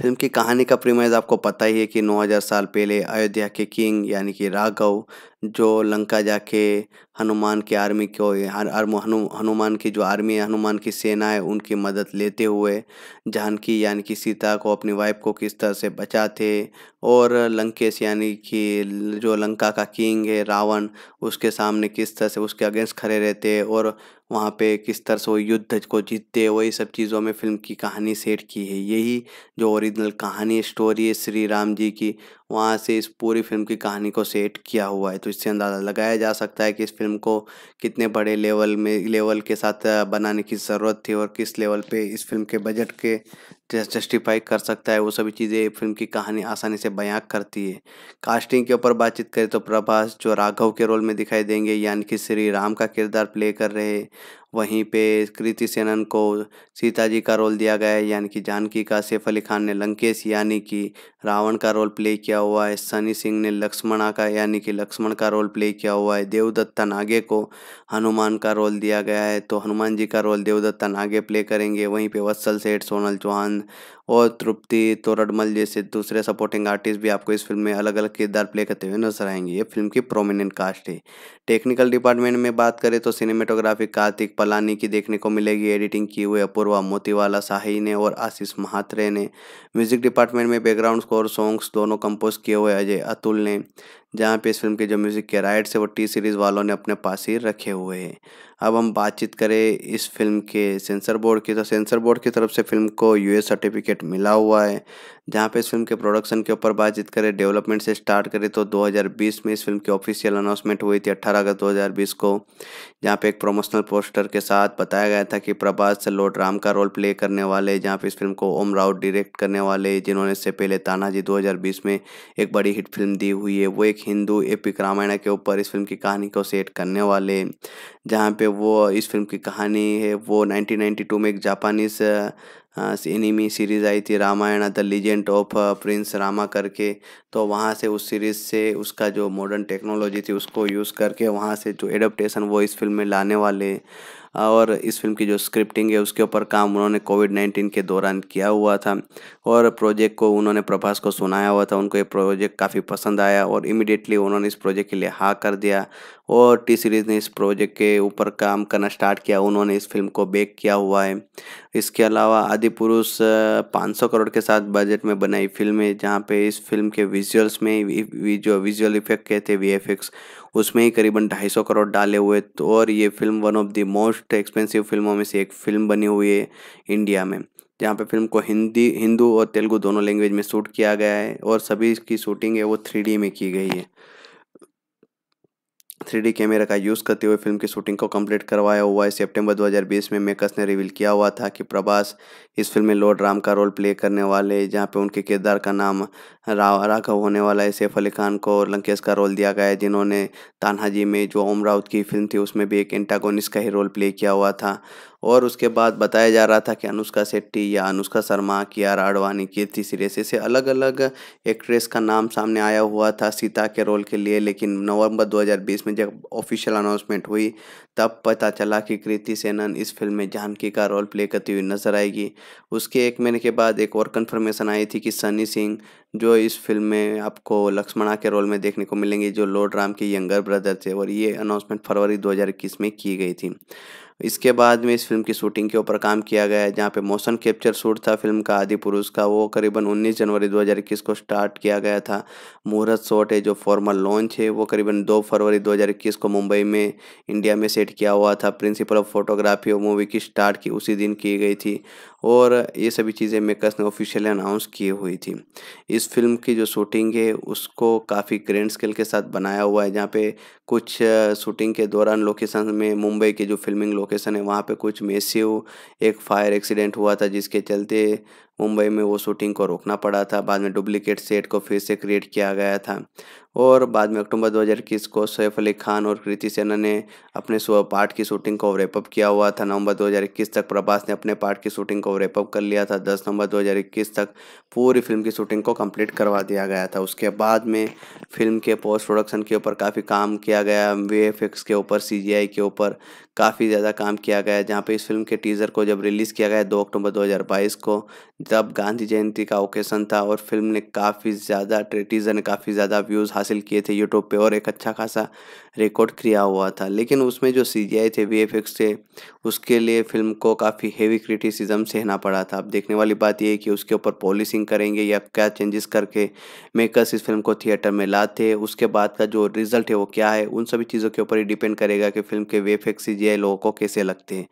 फिल्म की कहानी का प्रीमाइज आपको पता ही है कि 9000 साल पहले अयोध्या के किंग यानी कि राघव जो लंका जाके हनुमान के आर्मी को हनु, हनुमान की जो आर्मी है हनुमान की सेना है उनकी मदद लेते हुए जानकी यानी कि सीता को अपनी वाइफ को किस तरह से बचाते और लंकेश यानी कि जो लंका का किंग है रावण उसके सामने किस तरह से उसके अगेंस्ट खड़े रहते और वहाँ पे किस तरह से वो युद्ध को जीतते वही सब चीज़ों में फिल्म की कहानी सेट की है यही जो ओरिजिनल कहानी स्टोरी है श्री राम जी की वहाँ से इस पूरी फिल्म की कहानी को सेट किया हुआ है तो इससे अंदाज़ा लगाया जा सकता है कि इस फिल्म को कितने बड़े लेवल में लेवल के साथ बनाने की ज़रूरत थी और किस लेवल पे इस फिल्म के बजट के जस्टिफाई कर सकता है वो सभी चीज़ें फिल्म की कहानी आसानी से बयां करती है कास्टिंग के ऊपर बातचीत करें तो प्रभास जो राघव के रोल में दिखाई देंगे यानी कि श्री राम का किरदार प्ले कर रहे वहीं पे कृति सेनन को सीता जी का रोल दिया गया है यानी कि जानकी का सैफ अली खान ने लंकेश यानी कि रावण का रोल प्ले किया हुआ है सनी सिंह ने लक्ष्मणा का यानी कि लक्ष्मण का रोल प्ले किया हुआ है देवदत्ता नागे को हनुमान का रोल दिया गया है तो हनुमान जी का रोल देवदत्ता नागे प्ले करेंगे वहीं पे वत्सल सेठ सोनल चौहान on और तृप्ति तोरडमल जैसे दूसरे सपोर्टिंग आर्टिस्ट भी आपको इस फिल्म में अलग अलग किरदार प्ले करते हुए नजर आएंगे ये फिल्म की प्रोमिनेंट कास्ट है टेक्निकल डिपार्टमेंट में बात करें तो सिनेमेटोग्राफी कार्तिक पलानी की देखने को मिलेगी एडिटिंग की हुई अपूर्वा मोतीवाला साही ने और आशीष महात्रे ने म्यूजिक डिपार्टमेंट में बैकग्राउंड स्कोर सॉन्ग्स दोनों कंपोज किए हुए अजय अतुल ने जहाँ पे इस फिल्म के जो म्यूज़िक के राइट्स है वो टी सीरीज़ वालों ने अपने पास ही रखे हुए हैं अब हम बातचीत करें इस फिल्म के सेंसर बोर्ड की तो सेंसर बोर्ड की तरफ से फिल्म को यूएस सर्टिफिकेट सर्टिफिकेट मिला हुआ है जहाँ पे इस फिल्म के प्रोडक्शन के ऊपर बातचीत करें डेवलपमेंट से स्टार्ट करें तो 2020 में इस फिल्म की ऑफिशियल अनाउंसमेंट हुई थी 18 अगस्त 2020 को जहाँ पे एक प्रोमोशनल पोस्टर के साथ बताया गया था कि प्रभास लोड राम का रोल प्ले करने वाले जहाँ पे इस फिल्म को ओम राउत डायरेक्ट करने वाले जिन्होंने इससे पहले तानाजी दो में एक बड़ी हिट फिल्म दी हुई है वो एक हिंदू एपिक रामायण के ऊपर इस फिल्म की कहानी को सेट करने वाले जहाँ पे वो इस फिल्म की कहानी है वो नाइनटीन में एक जापानीज एनिमी हाँ, सीरीज़ आई थी Ramayan the legend of Prince Rama करके तो वहाँ से उस सीरीज़ से उसका जो मॉडर्न टेक्नोलॉजी थी उसको यूज़ करके वहाँ से जो एडप्टेशन वो इस फिल्म में लाने वाले और इस फिल्म की जो स्क्रिप्टिंग है उसके ऊपर काम उन्होंने कोविड नाइन्टीन के दौरान किया हुआ था और प्रोजेक्ट को उन्होंने प्रभास को सुनाया हुआ था उनको ये प्रोजेक्ट काफ़ी पसंद आया और इमिडिएटली उन्होंने इस प्रोजेक्ट के लिए हाँ कर दिया और टी सीरीज़ ने इस प्रोजेक्ट के ऊपर काम करना स्टार्ट किया उन्होंने इस फिल्म को बेक किया हुआ है इसके अलावा आदि पुरुष पाँच करोड़ के साथ बजट में बनाई फिल्म है जहाँ पे इस फिल्म के विजुअल्स में जो विजुअल इफेक्ट कहते वी एफ उसमें ही करीबन सौ करोड़ डाले हुए तो और ये film one of the most expensive फिल्मों में से एक फिल्म बनी हुई है इंडिया में जहाँ पे फिल्म को हिंदी हिंदू और तेलुगु दोनों लैंग्वेज में शूट किया गया है और सभी इसकी शूटिंग है वो थ्री में की गई है थ्री कैमरा का यूज़ करते हुए फिल्म की शूटिंग को कंप्लीट करवाया हुआ है सितंबर 2020 में मेकर्स ने रिवील किया हुआ था कि प्रभास इस फिल्म में लॉर्ड राम का रोल प्ले करने वाले जहां पे उनके किरदार का नाम राघव होने वाला है सैफ अली खान को और लंकेश का रोल दिया गया है जिन्होंने तानहाजी में जो ओम राउत की फिल्म थी उसमें भी एक एंटागोनिस का ही रोल प्ले किया हुआ था और उसके बाद बताया जा रहा था कि अनुष्का शेट्टी या अनुष्का शर्मा आर आडवाणी कीर्ति सुरेश ऐसे अलग अलग एक्ट्रेस का नाम सामने आया हुआ था सीता के रोल के लिए लेकिन नवंबर 2020 में जब ऑफिशियल अनाउंसमेंट हुई तब पता चला कि कृति सेनन इस फिल्म में जानकी का रोल प्ले करती हुई नजर आएगी उसके एक महीने के बाद एक और कन्फर्मेशन आई थी कि सनी सिंह जो इस फिल्म में आपको लक्ष्मणा के रोल में देखने को मिलेंगे जो लॉर्ड राम के यंगर ब्रदर थे और ये अनाउंसमेंट फरवरी दो में की गई थी इसके बाद में इस फिल्म की शूटिंग के ऊपर काम किया गया है जहाँ पे मोशन कैप्चर शूट था फिल्म का आदि पुरुष का वो करीबन 19 जनवरी 2021 को स्टार्ट किया गया था मुहूर्त शॉट है जो फॉर्मल लॉन्च है वो करीबन 2 फरवरी 2021 को मुंबई में इंडिया में सेट किया हुआ था प्रिंसिपल ऑफ फोटोग्राफी और मूवी की स्टार्ट की उसी दिन की गई थी और ये सभी चीज़ें मेकर्स ने ऑफिशियली अनाउंस की हुई थी इस फिल्म की जो शूटिंग है उसको काफ़ी ग्रैंड स्केल के साथ बनाया हुआ है जहाँ पे कुछ शूटिंग के दौरान लोकेशन में मुंबई की जो फिल्मिंग लोकेशन है वहाँ पे कुछ मेसिव एक फायर एक्सीडेंट हुआ था जिसके चलते मुंबई में वो शूटिंग को रोकना पड़ा था बाद में डुप्लीकेट सेट को फिर से क्रिएट किया गया था और बाद में अक्टूबर 2021 को सैफ अली खान और कृति सेना ने अपने पार्ट की शूटिंग को रेपअप किया हुआ था नवंबर 2021 तक प्रभास ने अपने पार्ट की शूटिंग को रेपअप कर लिया था 10 नवंबर 2021 तक पूरी फिल्म की शूटिंग को कंप्लीट करवा दिया गया था उसके बाद में फिल्म के पोस्ट प्रोडक्शन के ऊपर काफ़ी काम किया गया वे के ऊपर सी के ऊपर काफ़ी ज़्यादा काम किया गया है जहाँ पे इस फिल्म के टीज़र को जब रिलीज़ किया गया दो अक्टूबर 2022 को जब गांधी जयंती का ओकेशन था और फिल्म ने काफ़ी ज़्यादा टीज़र ने काफ़ी ज़्यादा व्यूज़ हासिल किए थे यूट्यूब पर और एक अच्छा खासा रिकॉर्ड किया हुआ था लेकिन उसमें जो सी जी आई थे वी एफ एक्स थे उसके लिए फिल्म को काफ़ी हेवी क्रिटिसिज्म सहना पड़ा था अब देखने वाली बात यह है कि उसके ऊपर पॉलिसिंग करेंगे या क्या चेंजेस करके मेकर्स इस फिल्म को थिएटर में लाते उसके बाद का जो रिजल्ट है वो क्या है उन सभी चीज़ों के ऊपर ही डिपेंड करेगा कि फिल्म के V F X C G I लोगों को कैसे लगते हैं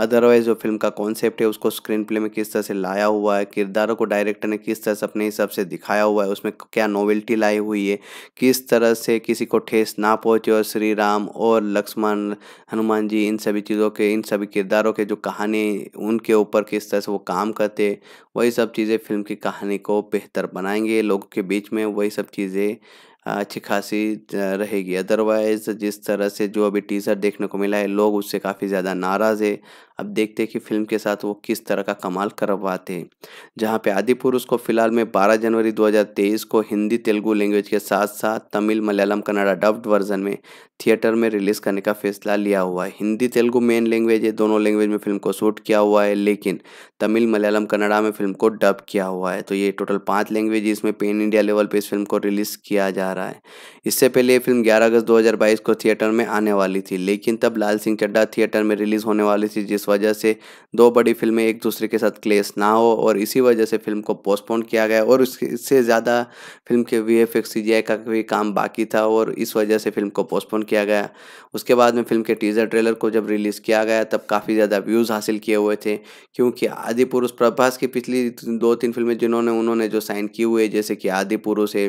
अदरवाइज़ जो फिल्म का कॉन्सेप्ट है उसको स्क्रीन प्ले में किस तरह से लाया हुआ है किरदारों को डायरेक्टर ने किस तरह से अपने हिसाब से दिखाया हुआ है उसमें क्या नॉवेल्टी लाई हुई है किस तरह से किसी को ठेस ना पहुँचे और श्री राम और लक्ष्मण हनुमान जी इन सभी चीज़ों के इन सभी किरदारों के जो कहानी उनके ऊपर किस तरह से वो काम करते वही सब चीज़ें फिल्म की कहानी को बेहतर बनाएंगे लोगों के बीच में वही सब चीज़ें अच्छी खासी रहेगी अदरवाइज़ जिस तरह से जो अभी टीज़र देखने को मिला है लोग उससे काफ़ी ज़्यादा नाराज़ है अब देखते हैं कि फिल्म के साथ वो किस तरह का कमाल करवाते हैं जहाँ पे आदि पुरुष को फिलहाल में 12 जनवरी 2023 को हिंदी तेलुगू लैंग्वेज के साथ साथ तमिल मलयालम कन्नड़ा डब्ड वर्जन में थिएटर में रिलीज़ करने का फैसला लिया हुआ है हिंदी तेलुगू मेन लैंग्वेज है दोनों लैंग्वेज में फिल्म को शूट किया हुआ है लेकिन तमिल मलयालम कन्नाडा में फिल्म को डब किया हुआ है तो ये टोटल पाँच लैंग्वेज इसमें पेन इंडिया लेवल पर इस फिल्म को रिलीज़ किया जा रहा है इससे पहले ये फिल्म 11 अगस्त 2022 को थिएटर में आने वाली थी लेकिन तब लाल सिंह चड्डा थिएटर में रिलीज होने वाली थी जिस वजह से दो बड़ी फिल्में एक दूसरे के साथ क्लेश ना हो और इसी वजह से फिल्म को पोस्टपोन किया गया और इससे ज़्यादा फिल्म के वी एफ का भी काम बाकी था और इस वजह से फिल्म को पोस्टपोन किया गया उसके बाद में फिल्म के टीजर ट्रेलर को जब रिलीज़ किया गया तब काफ़ी ज़्यादा व्यूज़ हासिल किए हुए थे क्योंकि आदि पुरुष प्रभास की पिछली दो तीन फिल्में जिन्होंने उन्होंने जो साइन की है जैसे कि आदि पुरुष है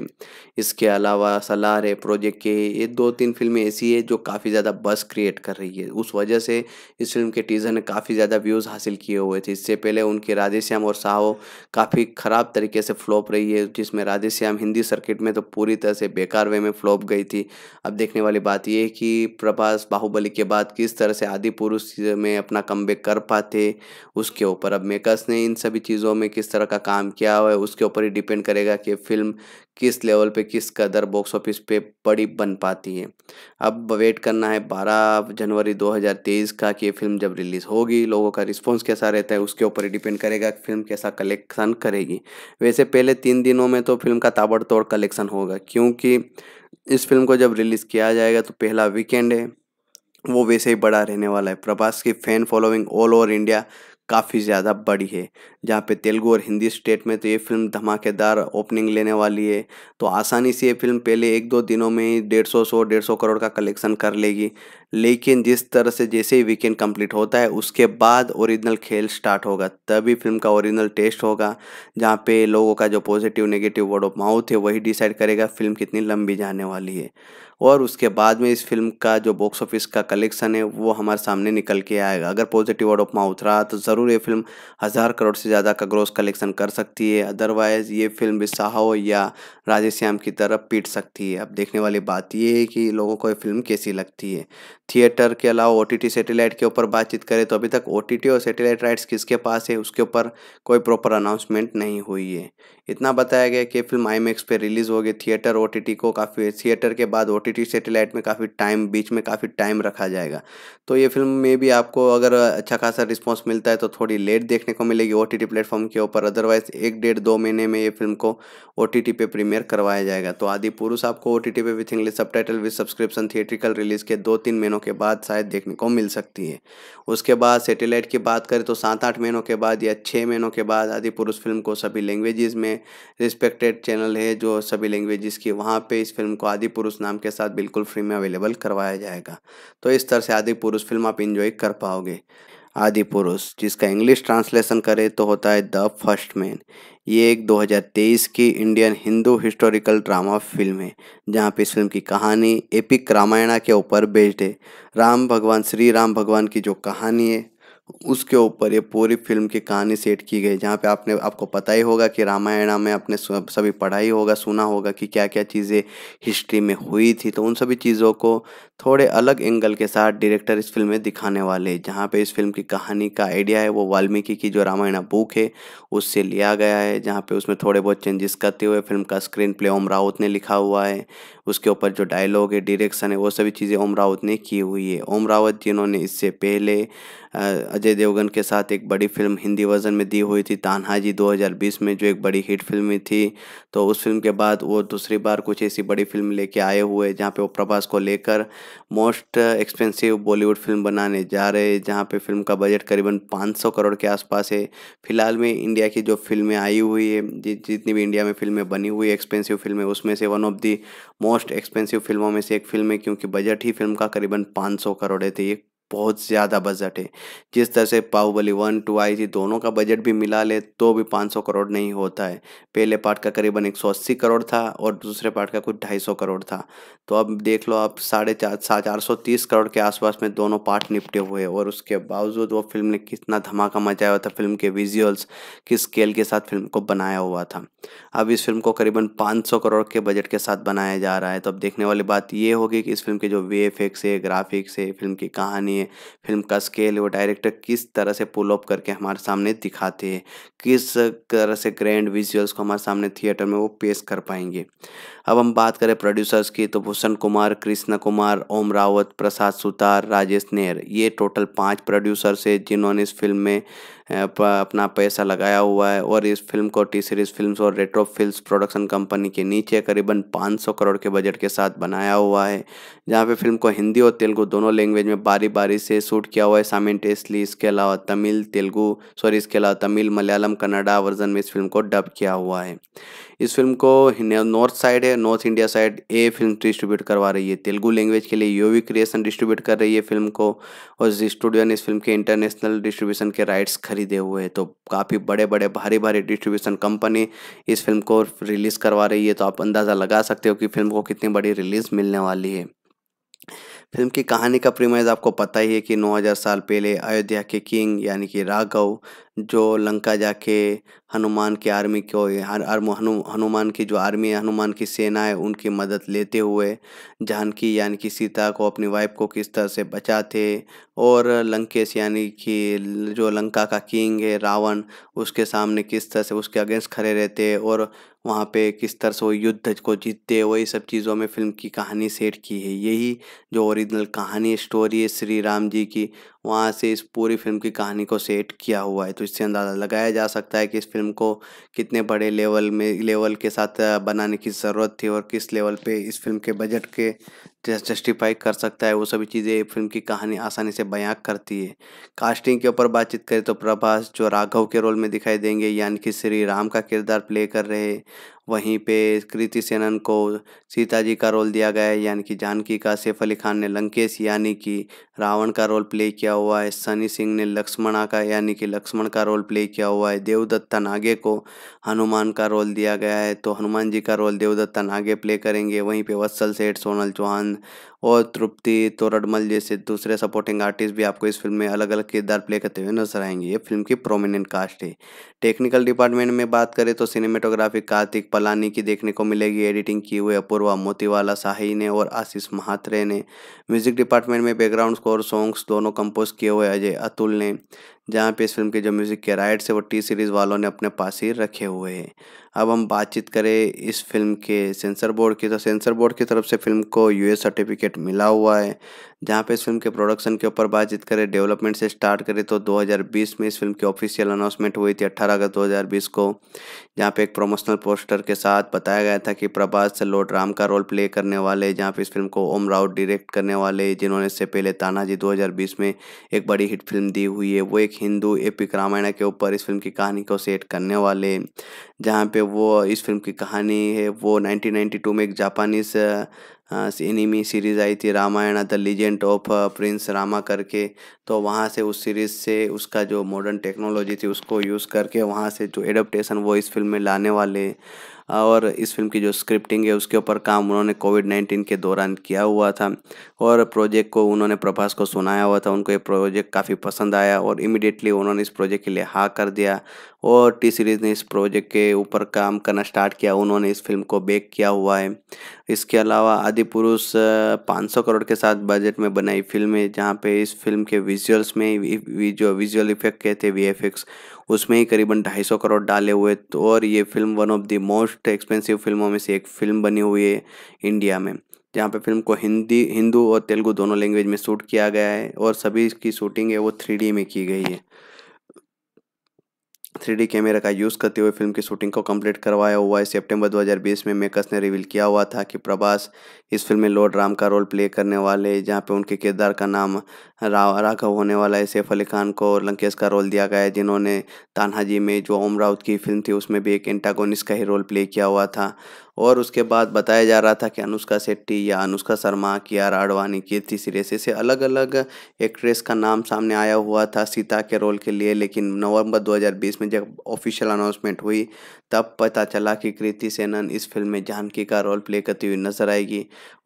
इसके अलावा अलावा सलार है प्रोजेक्ट के ये दो तीन फिल्में ऐसी है जो काफ़ी ज़्यादा बस क्रिएट कर रही है उस वजह से इस फिल्म के टीज़र ने काफ़ी ज़्यादा व्यूज़ हासिल किए हुए थे इससे पहले उनकी राधेश्याम और साहो काफ़ी ख़राब तरीके से फ्लॉप रही है जिसमें राधेश्याम हिंदी सर्किट में तो पूरी तरह से बेकार वे में फ्लॉप गई थी अब देखने वाली बात यह है कि प्रभास बाहुबली के बाद किस तरह से आदि पुरुष में अपना कम कर पाते उसके ऊपर अब मेकर्स ने इन सभी चीज़ों में किस तरह का काम किया हुआ है उसके ऊपर ही डिपेंड करेगा कि फिल्म किस लेवल पे किस कदर दर बॉक्स ऑफिस पे बड़ी बन पाती है अब वेट करना है 12 जनवरी 2023 का कि ये फिल्म जब रिलीज़ होगी लोगों का रिस्पॉन्स कैसा रहता है उसके ऊपर डिपेंड करेगा कि फिल्म कैसा कलेक्शन करेगी वैसे पहले तीन दिनों में तो फिल्म का ताबड़तोड़ कलेक्शन होगा क्योंकि इस फिल्म को जब रिलीज़ किया जाएगा तो पहला वीकेंड है वो वैसे ही बड़ा रहने वाला है प्रभास की fan following all over India काफ़ी ज़्यादा बड़ी है जहाँ पे तेलुगू और हिंदी स्टेट में तो ये फिल्म धमाकेदार ओपनिंग लेने वाली है तो आसानी से ये फिल्म पहले एक दो दिनों में ही डेढ़ सौ सौ डेढ़ सौ करोड़ का कलेक्शन कर लेगी लेकिन जिस तरह से जैसे ही वीकेंड कंप्लीट होता है उसके बाद ओरिजिनल खेल स्टार्ट होगा तभी फिल्म का ओरिजिनल टेस्ट होगा जहाँ पे लोगों का जो positive negative word of mouth है वही डिसाइड करेगा फिल्म कितनी लंबी जाने वाली है और उसके बाद में इस फिल्म का जो बॉक्स ऑफिस का कलेक्शन है वो हमारे सामने निकल के आएगा अगर पॉजिटिव वर्ड ऑफ माउथ रहा तो ज़रूर ये फिल्म हज़ार करोड़ से ज़्यादा का ग्रोस कलेक्शन कर सकती है अदरवाइज़ ये फिल्म बिस्सा हो या राजेश्याम की तरफ पीट सकती है अब देखने वाली बात यह है कि लोगों को ये फिल्म कैसी लगती है थिएटर के अलावा ओ टी सैटेलाइट के ऊपर बातचीत करें तो अभी तक ओ टी और सैटेलाइट राइट्स किसके पास है उसके ऊपर कोई प्रॉपर अनाउंसमेंट नहीं हुई है इतना बताया गया कि फिल्म आई मैक्स पर रिलीज़ हो गई थिएटर ओ को काफ़ी थिएटर के बाद ओ टी सेटेलाइट में काफ़ी टाइम बीच में काफ़ी टाइम रखा जाएगा तो ये फिल्म में भी आपको अगर अच्छा खासा रिस्पॉन्स मिलता है तो थोड़ी लेट देखने को मिलेगी ओ टी प्लेटफॉर्म के ऊपर अदरवाइज़ एक डेढ़ दो महीने में ये फिल्म को ओ टी पे प्रीमियर प्रीमियर करवाया जाएगा तो आदि पुरुष आपको ओ टी टी पे with English subtitle with subscription theatrical release के दो तीन महीनों के बाद शायद देखने को मिल सकती है उसके बाद सेटेलाइट की बात करें तो सात आठ महीनों के बाद या छः महीनों के बाद आदि पुरुष फिल्म को सभी लैंग्वेजेस में रिस्पेक्टेड चैनल है जो सभी लैंग्वेजेस की वहाँ पर इस फिल्म को आदि पुरुष नाम के साथ बिल्कुल फ्री में अवेलेबल करवाया जाएगा तो इस तरह से आदि पुरुष फिल्म आप इन्जॉय कर पाओगे आदि पुरुष जिसका इंग्लिश ट्रांसलेशन करें तो होता है द फर्स्ट मैन ये एक 2023 की Indian Hindu historical drama film है जहाँ पे इस फिल्म की कहानी एपिक रामायणा के ऊपर बेस्ड है राम भगवान श्री राम भगवान की जो कहानी है उसके ऊपर ये पूरी फिल्म की कहानी सेट की गई जहाँ पे आपने आपको पता ही होगा कि रामायण में आपने सभी पढ़ा ही होगा सुना होगा कि क्या क्या चीज़ें हिस्ट्री में हुई थी तो उन सभी चीज़ों को थोड़े अलग एंगल के साथ डायरेक्टर इस फिल्म में दिखाने वाले जहाँ पे इस फिल्म की कहानी का आइडिया है वो वाल्मीकि की जो रामायण बुक है उससे लिया गया है जहाँ पे उसमें थोड़े बहुत चेंजेस करते हुए फिल्म का स्क्रीन प्ले ओम राउत ने लिखा हुआ है उसके ऊपर जो डायलॉग है डायरेक्शन है वो सभी चीज़ें ओम राउत ने की हुई है ओम रावत जिन्होंने इससे पहले अजय देवगन के साथ एक बड़ी फिल्म हिंदी वर्जन में दी हुई थी तान्हाजी 2020 में जो एक बड़ी हिट फिल्म थी तो उस फिल्म के बाद वो दूसरी बार कुछ ऐसी बड़ी फिल्म लेके आए हुए जहाँ पे वो प्रभास को लेकर मोस्ट एक्सपेंसिव बॉलीवुड फिल्म बनाने जा रहे जहाँ पे फिल्म का बजट करीबन 500 करोड़ के आसपास है फिलहाल में इंडिया की जो फिल्में आई हुई है जितनी भी इंडिया में फिल्में बनी हुई एक्सपेंसिव फिल्में उसमें से one of the most expensive फिल्मों में से एक फिल्म है क्योंकि बजट ही फिल्म का करीबन पाँच करोड़ है तो ये बहुत ज़्यादा बजट है जिस तरह से बाहुबली वन टू आई थी दोनों का बजट भी मिला ले तो भी 500 करोड़ नहीं होता है पहले पार्ट का करीबन 180 करोड़ था और दूसरे पार्ट का कुछ 250 करोड़ था तो अब देख लो आप साढ़े चार सा चार सौ तीस करोड़ के आसपास में दोनों पार्ट निपटे हुए और उसके बावजूद वो फिल्म ने कितना धमाका मचाया हुआ था फिल्म के विजुअल्स किस स्केल के साथ फिल्म को बनाया हुआ था अब इस फिल्म को करीबन पाँच करोड़ के बजट के साथ बनाया जा रहा है तो अब देखने वाली बात ये होगी कि इस फिल्म के जो वे है ग्राफिक्स है फिल्म की कहानी है फिल्म का स्केल वो डायरेक्टर किस तरह से पुल ऑफ करके हमारे सामने दिखाते हैं किस तरह से ग्रैंड विजुअल्स को हमारे सामने थिएटर में वो पेश कर पाएंगे अब हम बात करें प्रोड्यूसर्स की तो भूषण कुमार कृष्ण कुमार ओम रावत प्रसाद सुतार राजेश नेहर ये टोटल पाँच प्रोड्यूसर्स है जिन्होंने इस फिल्म में अपना पैसा लगाया हुआ है और इस फिल्म को टी सीरीज फिल्म और रेट्रो फिल्म प्रोडक्शन कंपनी के नीचे करीबन 500 करोड़ के बजट के साथ बनाया हुआ है जहाँ पे फिल्म को हिंदी और तेलुगु दोनों लैंग्वेज में बारी बारी से शूट किया हुआ है साइमेंटेसली इसके अलावा तमिल तेलुगू सॉरी इसके अलावा तमिल मलयालम कन्नडा वर्जन में इस फिल्म को डब किया हुआ है इस फिल्म को नॉर्थ साइड है नॉर्थ इंडिया साइड ए फिल्म डिस्ट्रीब्यूट करवा रही है तेलुगु लैंग्वेज के लिए यूवी क्रिएशन डिस्ट्रीब्यूट कर रही है फिल्म को और स्टूडियो ने इस फिल्म के इंटरनेशनल डिस्ट्रीब्यूशन के राइट्स खरीदे हुए हैं तो काफ़ी बड़े बड़े भारी भारी डिस्ट्रीब्यूशन कंपनी इस फिल्म को रिलीज़ करवा रही है तो आप अंदाज़ा लगा सकते हो कि फिल्म को कितनी बड़ी रिलीज़ मिलने वाली है फिल्म की कहानी का प्रीमाइज आपको पता ही है कि 9000 साल पहले अयोध्या के किंग यानी कि राघव जो लंका जाके हनुमान के आर्मी को हनु, हनुमान की जो आर्मी है हनुमान की सेना है उनकी मदद लेते हुए जानकी यानी कि सीता को अपनी वाइफ को किस तरह से बचाते और लंकेश यानी कि जो लंका का किंग है रावण उसके सामने किस तरह से उसके अगेंस्ट खड़े रहते और वहाँ पे किस तरह से वो युद्ध को जीतते वही सब चीज़ों में फिल्म की कहानी सेट की है यही जो ओरिजिनल कहानी स्टोरी है श्री राम जी की वहाँ से इस पूरी फिल्म की कहानी को सेट किया हुआ है तो इससे अंदाज़ा लगाया जा सकता है कि इस फिल्म को कितने बड़े लेवल में लेवल के साथ बनाने की ज़रूरत थी और किस लेवल पे इस फिल्म के बजट के जस्टिफाई कर सकता है वो सभी चीज़ें फिल्म की कहानी आसानी से बयां करती है कास्टिंग के ऊपर बातचीत करें तो प्रभास जो राघव के रोल में दिखाई देंगे यानी कि श्री राम का किरदार प्ले कर रहे वहीं पे कृति सेनन को सीता जी का रोल दिया गया है यानी कि जानकी का सैफ अली खान ने लंकेश यानी कि रावण का रोल प्ले किया हुआ है सनी सिंह ने लक्ष्मणा का यानी कि लक्ष्मण का रोल प्ले किया हुआ है देवदत्ता नागे को हनुमान का रोल दिया गया है तो हनुमान जी का रोल देवदत्ता नागे प्ले करेंगे वहीं पे वत्सल सेठ सोनल चौहान और तृप्ति तोरडमल जैसे दूसरे सपोर्टिंग आर्टिस्ट भी आपको इस फिल्म में अलग अलग किरदार प्ले करते हुए नजर आएंगे ये फिल्म की प्रोमिनेंट कास्ट है टेक्निकल डिपार्टमेंट में बात करें तो सिनेमेटोग्राफी कार्तिक पलानी की देखने को मिलेगी एडिटिंग की हुई अपूर्वा मोतीवाला साही ने और आशीष महात्रे ने म्यूजिक डिपार्टमेंट में बैकग्राउंड स्कोर सॉन्ग्स दोनों कंपोज किए हुए अजय अतुल ने जहाँ पे इस फिल्म के जो म्यूजिक के राइट्स है वो टी सीरीज़ वालों ने अपने पास ही रखे हुए 喂。अब हम बातचीत करें इस फिल्म के सेंसर बोर्ड की तो सेंसर बोर्ड की तरफ से फिल्म को यूए सर्टिफिकेट मिला हुआ है जहाँ पे इस फिल्म के प्रोडक्शन के ऊपर बातचीत करें डेवलपमेंट से स्टार्ट करें तो 2020 में इस फिल्म की ऑफिशियल अनाउंसमेंट हुई थी 18 अगस्त 2020 को जहाँ पे एक प्रोमोशनल पोस्टर के साथ बताया गया था कि प्रभास लोड राम का रोल प्ले करने वाले जहाँ पे इस फिल्म को ओम राउत डायरेक्ट करने वाले जिन्होंने इससे पहले तानाजी दो में एक बड़ी हिट फिल्म दी हुई है वो एक हिंदू एपिक रामायण के ऊपर इस फिल्म की कहानी को सेट करने वाले जहाँ पे वो इस फिल्म की कहानी है वो 1992 में एक जापानीज एनिमी सीरीज़ आई थी Ramayan the legend of Prince Rama करके तो वहाँ से उस सीरीज़ से उसका जो मॉडर्न टेक्नोलॉजी थी उसको यूज़ करके वहाँ से जो एडप्टेशन वो इस फिल्म में लाने वाले और इस फिल्म की जो स्क्रिप्टिंग है उसके ऊपर काम उन्होंने कोविड नाइन्टीन के दौरान किया हुआ था और प्रोजेक्ट को उन्होंने प्रभास को सुनाया हुआ था उनको ये प्रोजेक्ट काफ़ी पसंद आया और इमिडिएटली उन्होंने इस प्रोजेक्ट के लिए हा कर दिया और टी सीरीज़ ने इस प्रोजेक्ट के ऊपर काम करना स्टार्ट किया उन्होंने इस फिल्म को बेक किया हुआ है इसके अलावा आदि पुरुष पाँच करोड़ के साथ बजट में बनाई फिल्म है जहाँ पे इस फिल्म के विजुअल्स में जो विजुअल इफेक्ट कहते हैं वी उसमें ही करीबन ढाई सौ करोड़ डाले हुए तो और ये film one of the most expensive फिल्मों में से एक फिल्म बनी हुई है इंडिया में जहाँ पे फिल्म को हिंदी हिंदू और तेलुगु दोनों लैंग्वेज में शूट किया गया है और सभी इसकी शूटिंग है वो थ्री में की गई है थ्री कैमरा का यूज़ करते हुए फिल्म की शूटिंग को कंप्लीट करवाया हुआ है सितंबर 2020 में मेकर्स ने रिवील किया हुआ था कि प्रभास इस फिल्म में लॉर्ड राम का रोल प्ले करने वाले जहां पे उनके किरदार का नाम राघव होने वाला है सैफ अली खान को लंकेश का रोल दिया गया है जिन्होंने तान्हाजी में जो ओम राउत की फिल्म थी उसमें भी एक एंटागोनिस का ही रोल प्ले किया हुआ था और उसके बाद बताया जा रहा था कि अनुष्का शेट्टी या अनुष्का शर्मा की आर आडवाणी कीर्ति सिरेश ऐसे अलग अलग एक्ट्रेस का नाम सामने आया हुआ था सीता के रोल के लिए लेकिन नवंबर 2020 में जब ऑफिशियल अनाउंसमेंट हुई तब पता चला कि कृति सेनन इस फिल्म में जानकी का रोल प्ले करती हुई नजर आएगी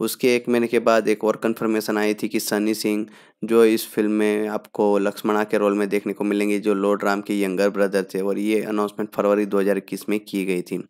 उसके एक महीने के बाद एक और कन्फर्मेशन आई थी कि सनी सिंह जो इस फिल्म में आपको लक्ष्मणा के रोल में देखने को मिलेंगे जो लॉर्ड राम के यंगर ब्रदर थे और ये अनाउंसमेंट फरवरी 2021 में की गई थी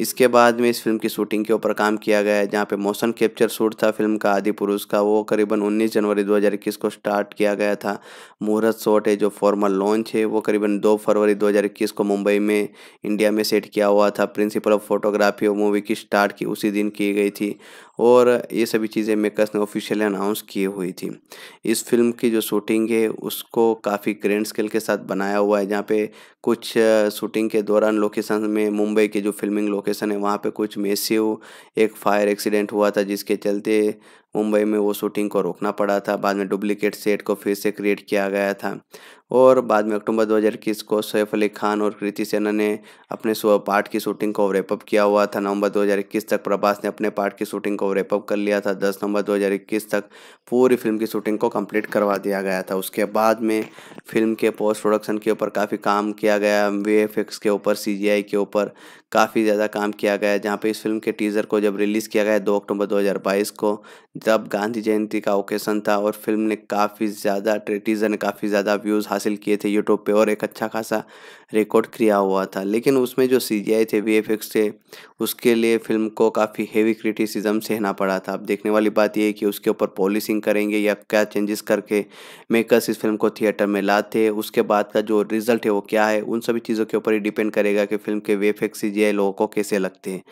इसके बाद में इस फिल्म की शूटिंग के ऊपर काम किया गया है जहाँ पे मोशन कैप्चर शूट था फिल्म का आदि पुरुष का वो करीबन 19 जनवरी 2021 को स्टार्ट किया गया था मुहूर्त शॉट है जो फॉर्मल लॉन्च है वो करीबन 2 फरवरी 2021 को मुंबई में इंडिया में सेट किया हुआ था प्रिंसिपल ऑफ फोटोग्राफी और मूवी की स्टार्ट की उसी दिन की गई थी और ये सभी चीज़ें मेकर्स ने ऑफिशियली अनाउंस की हुई थी इस फिल्म की जो शूटिंग है उसको काफ़ी ग्रैंड स्केल के साथ बनाया हुआ है जहाँ पे कुछ शूटिंग के दौरान लोकेशन में मुंबई के जो फिल्मिंग लोकेशन है वहाँ पे कुछ मेसिव एक फायर एक्सीडेंट हुआ था जिसके चलते मुंबई में वो शूटिंग को रोकना पड़ा था बाद में डुप्लीकेट सेट को फिर से क्रिएट किया गया था और बाद में अक्टूबर 2021 को सैफ अली खान और कृति सेना ने अपने पार्ट की शूटिंग को रेपअप किया हुआ था नवंबर 2021 तक प्रभास ने अपने पार्ट की शूटिंग को रेपअप कर लिया था 10 नवंबर 2021 तक पूरी फिल्म की शूटिंग को कंप्लीट करवा दिया गया था उसके बाद में फिल्म के पोस्ट प्रोडक्शन के ऊपर काफ़ी काम किया गया वे के ऊपर सी के ऊपर काफ़ी ज़्यादा काम किया गया जहाँ पे इस फिल्म के टीज़र को जब रिलीज़ किया गया दो अक्टूबर 2022 को जब गांधी जयंती का ओकेशन था और फिल्म ने काफ़ी ज़्यादा टीज़र ने काफ़ी ज़्यादा व्यूज़ हासिल किए थे यूट्यूब पर और एक अच्छा खासा रिकॉर्ड किया हुआ था लेकिन उसमें जो सी थे वी थे उसके लिए फिल्म को काफ़ी हेवी क्रिटिसिज्म सहना पड़ा था अब देखने वाली बात यह है कि उसके ऊपर पॉलिसिंग करेंगे या क्या चेंजेस करके मेकर्स इस फिल्म को थिएटर में लाते उसके बाद का जो रिजल्ट है वो क्या है उन सभी चीज़ों के ऊपर ही डिपेंड करेगा कि फिल्म के वे इफेक्ट सी जी लोगों को कैसे लगते हैं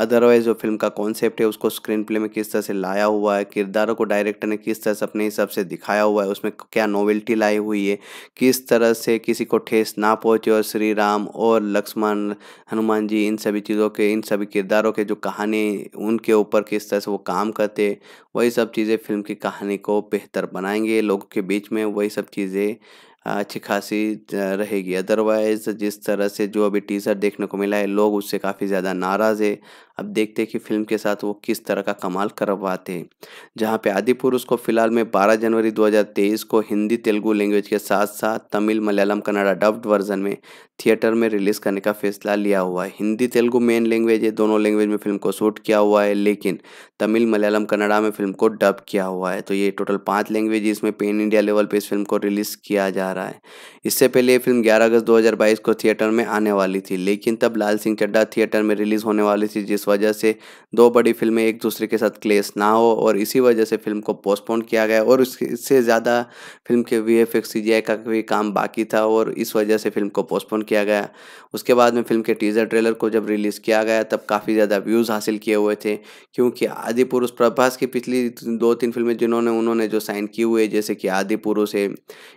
अदरवाइज़ जो फिल्म का कॉन्सेप्ट है उसको स्क्रीन प्ले में किस तरह से लाया हुआ है किरदारों को डायरेक्टर ने किस तरह से अपने हिसाब से दिखाया हुआ है उसमें क्या नॉवेल्टी लाई हुई है किस तरह से किसी को ठेस ना पहुँचे और श्री राम और लक्ष्मण हनुमान जी इन सभी चीज़ों के इन सभी किरदारों के जो कहानी उनके ऊपर किस तरह से वो काम करते वही सब चीज़ें फिल्म की कहानी को बेहतर बनाएंगे लोगों के बीच में वही सब चीज़ें अच्छी खासी रहेगी अदरवाइज़ जिस तरह से जो अभी टीज़र देखने को मिला है लोग उससे काफ़ी ज़्यादा नाराज़ है अब देखते हैं कि फिल्म के साथ वो किस तरह का कमाल करवाते हैं जहाँ पे आदि पुरुष को फिलहाल में 12 जनवरी 2023 को हिंदी तेलुगु लैंग्वेज के साथ साथ तमिल मलयालम कन्नड़ा डब्ड वर्जन में थिएटर में रिलीज़ करने का फैसला लिया हुआ है हिंदी तेलुगु मेन लैंग्वेज है दोनों लैंग्वेज में फिल्म को शूट किया हुआ है लेकिन तमिल मलयालम कन्नाडा में फिल्म को डब किया हुआ है तो ये टोटल पाँच लैंग्वेज इसमें पेन इंडिया लेवल पर इस फिल्म को रिलीज़ किया जा रहा है इससे पहले ये फिल्म ग्यारह अगस्त दो को थिएटर में आने वाली थी लेकिन तब लाल सिंह चड्डा थिएटर में रिलीज़ होने वाली थी जिस वजह से दो बड़ी फिल्में एक दूसरे के साथ क्लेश ना हो और इसी वजह से फिल्म को पोस्टपोन किया गया और इससे ज़्यादा फिल्म के वी एफ एक्स का भी काम बाकी था और इस वजह से फिल्म को पोस्टपोन किया गया उसके बाद में फिल्म के टीज़र ट्रेलर को जब रिलीज़ किया गया तब काफ़ी ज़्यादा व्यूज़ हासिल किए हुए थे क्योंकि आदि पुरुष प्रभास की पिछली दो तीन फिल्में जिन्होंने उन्होंने जो साइन की हुई है जैसे कि आदि पुरुष है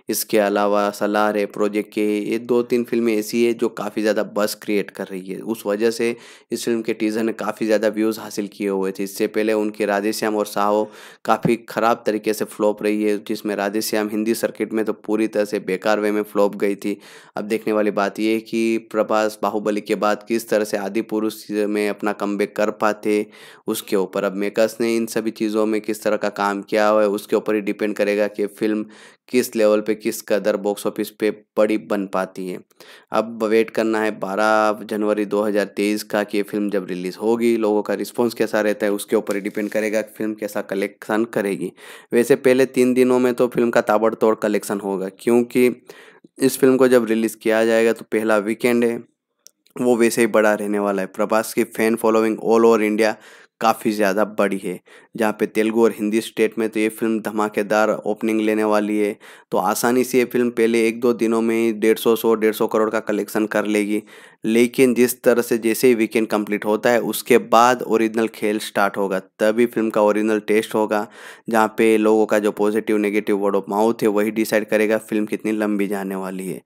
इसके अलावा सलार है प्रोजेक्ट के ये दो तीन फिल्में ऐसी है जो काफ़ी ज़्यादा बस क्रिएट कर रही है उस वजह से इस फिल्म के टीज़र ने काफ़ी ज़्यादा व्यूज़ हासिल किए हुए थे इससे पहले उनकी राधेश्याम और साहो काफ़ी ख़राब तरीके से फ्लॉप रही है जिसमें राधेश्याम हिंदी सर्किट में तो पूरी तरह से बेकार वे में फ्लॉप गई थी अब देखने वाली बात यह है कि प्रभास बाहुबली के बाद किस तरह से आदि पुरुष में अपना कम कर पाते उसके ऊपर अब मेकर्स ने इन सभी चीज़ों में किस तरह का काम किया हुआ है उसके ऊपर ही डिपेंड करेगा कि फिल्म किस लेवल पे किस कदर बॉक्स ऑफिस पे बड़ी बन पाती है अब वेट करना है 12 जनवरी 2023 का कि ये फिल्म जब रिलीज़ हो होगी लोगों का रिस्पॉन्स कैसा रहता है उसके ऊपर डिपेंड करेगा कि फिल्म कैसा कलेक्शन करेगी वैसे पहले तीन दिनों में तो फिल्म का ताबड़तोड़ कलेक्शन होगा क्योंकि इस फिल्म को जब रिलीज़ किया जाएगा तो पहला वीकेंड है वो वैसे ही बड़ा रहने वाला है प्रभास की fan following all over India काफ़ी ज़्यादा बड़ी है जहाँ पे तेलुगु और हिंदी स्टेट में तो ये फिल्म धमाकेदार ओपनिंग लेने वाली है तो आसानी से ये फिल्म पहले एक दो दिनों में ही डेढ़ सौ सौ डेढ़ सौ करोड़ का कलेक्शन कर लेगी लेकिन जिस तरह से जैसे ही वीकेंड कंप्लीट होता है उसके बाद ओरिजिनल खेल स्टार्ट होगा तभी फिल्म का ओरिजिनल टेस्ट होगा जहाँ पे लोगों का जो positive negative word of mouth है वही डिसाइड करेगा फिल्म कितनी लंबी जाने वाली है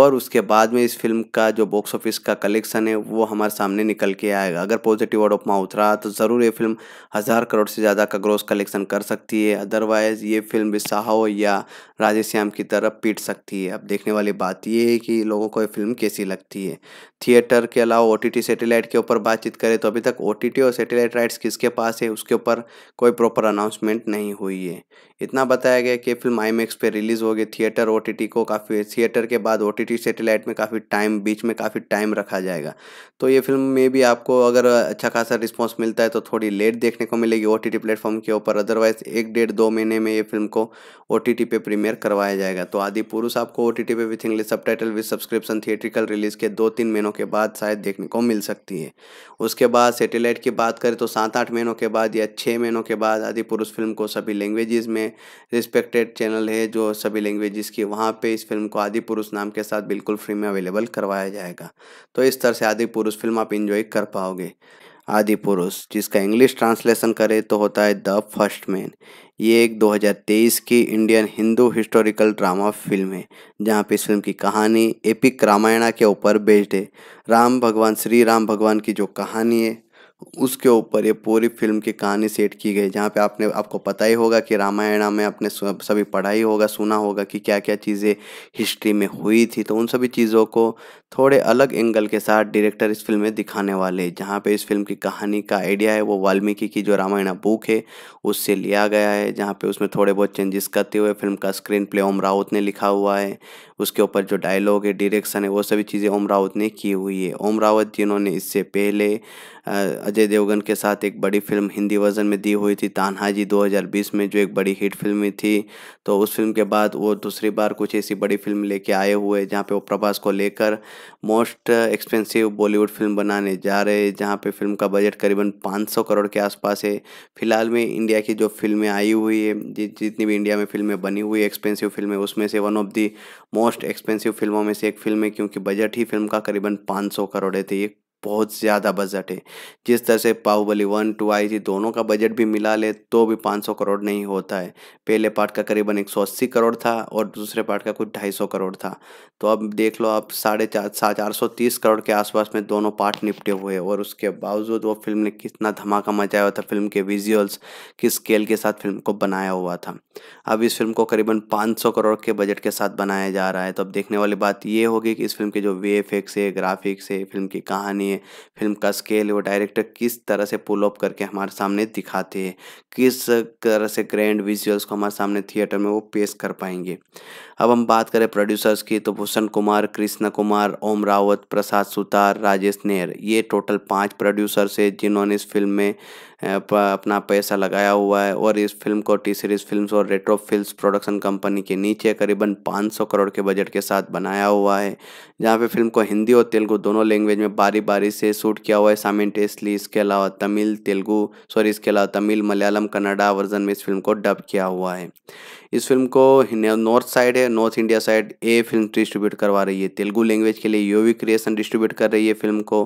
और उसके बाद में इस फिल्म का जो बॉक्स ऑफिस का कलेक्शन है वो हमारे सामने निकल के आएगा अगर पॉजिटिव वर्ड ऑफ माउथ रहा तो ज़रूर ये फिल्म हज़ार करोड़ से ज़्यादा का ग्रोस कलेक्शन कर सकती है अदरवाइज़ ये फिल्म भी साहो या श्याम की तरफ पीट सकती है अब देखने वाली बात ये है कि लोगों को ये फिल्म कैसी लगती है थिएटर के अलावा ओ टी सैटेलाइट के ऊपर बातचीत करें तो अभी तक ओ और सैटेलाइट राइट्स किसके पास है उसके ऊपर कोई प्रॉपर अनाउंसमेंट नहीं हुई है इतना बताया गया कि फिल्म आई मैक्स पर रिलीज़ होगी थिएटर ओ को काफ़ी थिएटर के बाद ओ टी सैटेलाइट में काफ़ी टाइम बीच में काफ़ी टाइम रखा जाएगा तो ये फिल्म में भी आपको अगर अच्छा खासा रिस्पॉन्स मिलता है तो थोड़ी लेट देखने को मिलेगी ओ टी प्लेटफॉर्म के ऊपर अदरवाइज एक डेढ़ दो महीने में ये फिल्म को ओ टी पे प्रीमियर करवाया जाएगा तो आदि पुरुष आपको ओ टी पे with English subtitle with subscription theatrical release के दो तीन महीनों महीनों के बाद शायद देखने को मिल सकती है उसके बाद सैटेलाइट की बात करें तो सात आठ महीनों के बाद या छः महीनों के बाद आदि पुरुष फिल्म को सभी लैंग्वेजेस में रिस्पेक्टेड चैनल है जो सभी लैंग्वेजेस की वहाँ पर इस फिल्म को आदि पुरुष नाम के साथ बिल्कुल फ्री में अवेलेबल करवाया जाएगा तो इस तरह से आदि पुरुष फिल्म आप इन्जॉय कर पाओगे आदि पुरुष जिसका इंग्लिश ट्रांसलेशन करें तो होता है द फर्स्ट मैन ये एक 2023 की Indian Hindu historical drama film है जहाँ पे इस फिल्म की कहानी एपिक रामायणा के ऊपर बेस्ड है राम भगवान श्री राम भगवान की जो कहानी है उसके ऊपर ये पूरी फिल्म की कहानी सेट की गई जहाँ पे आपने आपको पता ही होगा कि रामायण में आपने सभी पढ़ा ही होगा सुना होगा कि क्या क्या चीज़ें हिस्ट्री में हुई थी तो उन सभी चीज़ों को थोड़े अलग एंगल के साथ डायरेक्टर इस फिल्म में दिखाने वाले जहाँ पे इस फिल्म की कहानी का आइडिया है वो वाल्मीकि की जो रामायण बुक है उससे लिया गया है जहाँ पे उसमें थोड़े बहुत चेंजेस करते हुए फिल्म का स्क्रीन प्ले ओम राउत ने लिखा हुआ है उसके ऊपर जो डायलॉग है डायरेक्शन है वो सभी चीज़ें ओम राउत ने की हुई है ओम रावत जिन्होंने इससे पहले अजय देवगन के साथ एक बड़ी फिल्म हिंदी वर्जन में दी हुई थी तान्हाजी 2020 में जो एक बड़ी हिट फिल्म थी तो उस फिल्म के बाद वो दूसरी बार कुछ ऐसी बड़ी फिल्म लेके आए हुए जहाँ पे वो प्रभास को लेकर मोस्ट एक्सपेंसिव बॉलीवुड फिल्म बनाने जा रहे जहाँ पे फिल्म का बजट करीबन 500 करोड़ के आसपास है फिलहाल में इंडिया की जो फिल्में आई हुई है जितनी भी इंडिया में फिल्में बनी हुई एक्सपेंसिव फिल्में उसमें से one of the most expensive फिल्मों में से एक फिल्म है क्योंकि बजट ही फिल्म का करीबन पाँच करोड़ है तो ये बहुत ज़्यादा बजट है जिस तरह से बाहुबली वन टू आई थी दोनों का बजट भी मिला ले तो भी 500 करोड़ नहीं होता है पहले पार्ट का करीबन 180 करोड़ था और दूसरे पार्ट का कुछ 250 करोड़ था तो अब देख लो आप साढ़े चार सा चार सौ तीस करोड़ के आसपास में दोनों पार्ट निपटे हुए और उसके बावजूद वो फिल्म ने कितना धमाका मचाया हुआ था फिल्म के विजुअल्स किस स्केल के साथ फिल्म को बनाया हुआ था अब इस फिल्म को करीबन सौ करोड़ के बजट के साथ बनाया जा रहा है तो अब देखने वाली बात ये होगी कि इस फिल्म के जो वे है ग्राफिक्स है फिल्म की कहानी नहीं है फिल्म का स्केल वो डायरेक्टर किस तरह से पुल ऑफ करके हमारे सामने दिखाते हैं किस तरह से ग्रैंड विजुअल्स को हमारे सामने थिएटर में वो पेश कर पाएंगे अब हम बात करें प्रोड्यूसर्स की तो भूषण कुमार कृष्ण कुमार ओम रावत प्रसाद सुतार राजेश नेहर ये टोटल पाँच प्रोड्यूसर्स है जिन्होंने इस फिल्म में अपना पैसा लगाया हुआ है और इस फिल्म को टी सीरीज फिल्म और रेट्रो फिल्म प्रोडक्शन कंपनी के नीचे करीबन 500 करोड़ के बजट के साथ बनाया हुआ है जहाँ पे फिल्म को हिंदी और तेलुगु दोनों लैंग्वेज में बारी बारी से शूट किया हुआ है साइमेंटेसली इसके अलावा तमिल तेलुगु सॉरी इसके अलावा तमिल मलयालम कन्नडा वर्जन में इस फिल्म को डब किया हुआ है इस फिल्म को नॉर्थ साइड है नॉर्थ इंडिया साइड ए फिल्म डिस्ट्रीब्यूट करवा रही है तेलुगु लैंग्वेज के लिए यूवी क्रिएशन डिस्ट्रीब्यूट कर रही है फिल्म को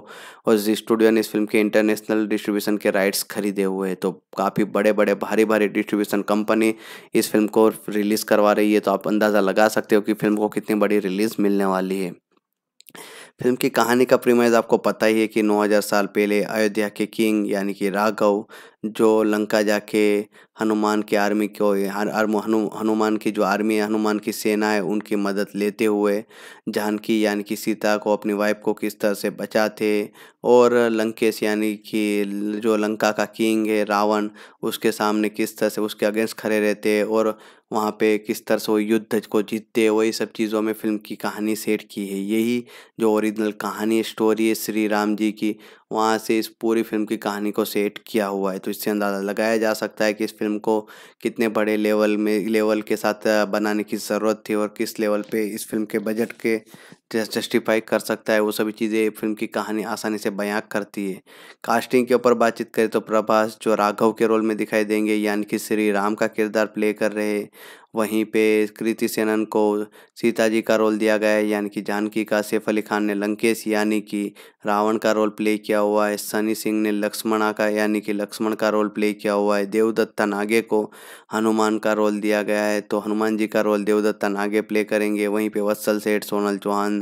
और जी स्टूडियो ने इस फिल्म के इंटरनेशनल डिस्ट्रीब्यूशन के राइट्स खरीदे हुए हैं तो काफ़ी बड़े बड़े भारी भारी डिस्ट्रीब्यूशन कंपनी इस फिल्म को रिलीज़ करवा रही है तो आप अंदाज़ा लगा सकते हो कि फिल्म को कितनी बड़ी रिलीज़ मिलने वाली है फिल्म की कहानी का प्रीमाइज आपको पता ही है कि 9000 साल पहले अयोध्या के किंग यानी कि राघव जो लंका जाके हनुमान के आर्मी को हनु, हनुमान की जो आर्मी है हनुमान की सेना है उनकी मदद लेते हुए जानकी यानी कि सीता को अपनी वाइफ को किस तरह से बचाते और लंकेश यानी कि जो लंका का किंग है रावण उसके सामने किस तरह से उसके अगेंस्ट खड़े रहते और वहाँ पे किस तरह से वो युद्ध को जीतते वही सब चीज़ों में फिल्म की कहानी सेट की है यही जो ओरिजिनल कहानी स्टोरी है श्री राम जी की वहाँ से इस पूरी फिल्म की कहानी को सेट किया हुआ है तो इससे अंदाज़ा लगाया जा सकता है कि इस फिल्म को कितने बड़े लेवल में लेवल के साथ बनाने की ज़रूरत थी और किस लेवल पे इस फिल्म के बजट के जस्टिफाई कर सकता है वो सभी चीज़ें फिल्म की कहानी आसानी से बयां करती है कास्टिंग के ऊपर बातचीत करें तो प्रभास जो राघव के रोल में दिखाई देंगे यानी कि श्री राम का किरदार प्ले कर रहे वहीं पे कृति सेनन को सीता जी का रोल दिया गया है यानी कि जानकी का सैफ अली खान ने लंकेश यानी कि रावण का रोल प्ले किया हुआ है सनी सिंह ने लक्ष्मणा का यानी कि लक्ष्मण का रोल प्ले किया हुआ है देवदत्ता नागे को हनुमान का रोल दिया गया है तो हनुमान जी का रोल देवदत्ता नागे प्ले करेंगे वहीं पे वत्सल सेठ सोनल चौहान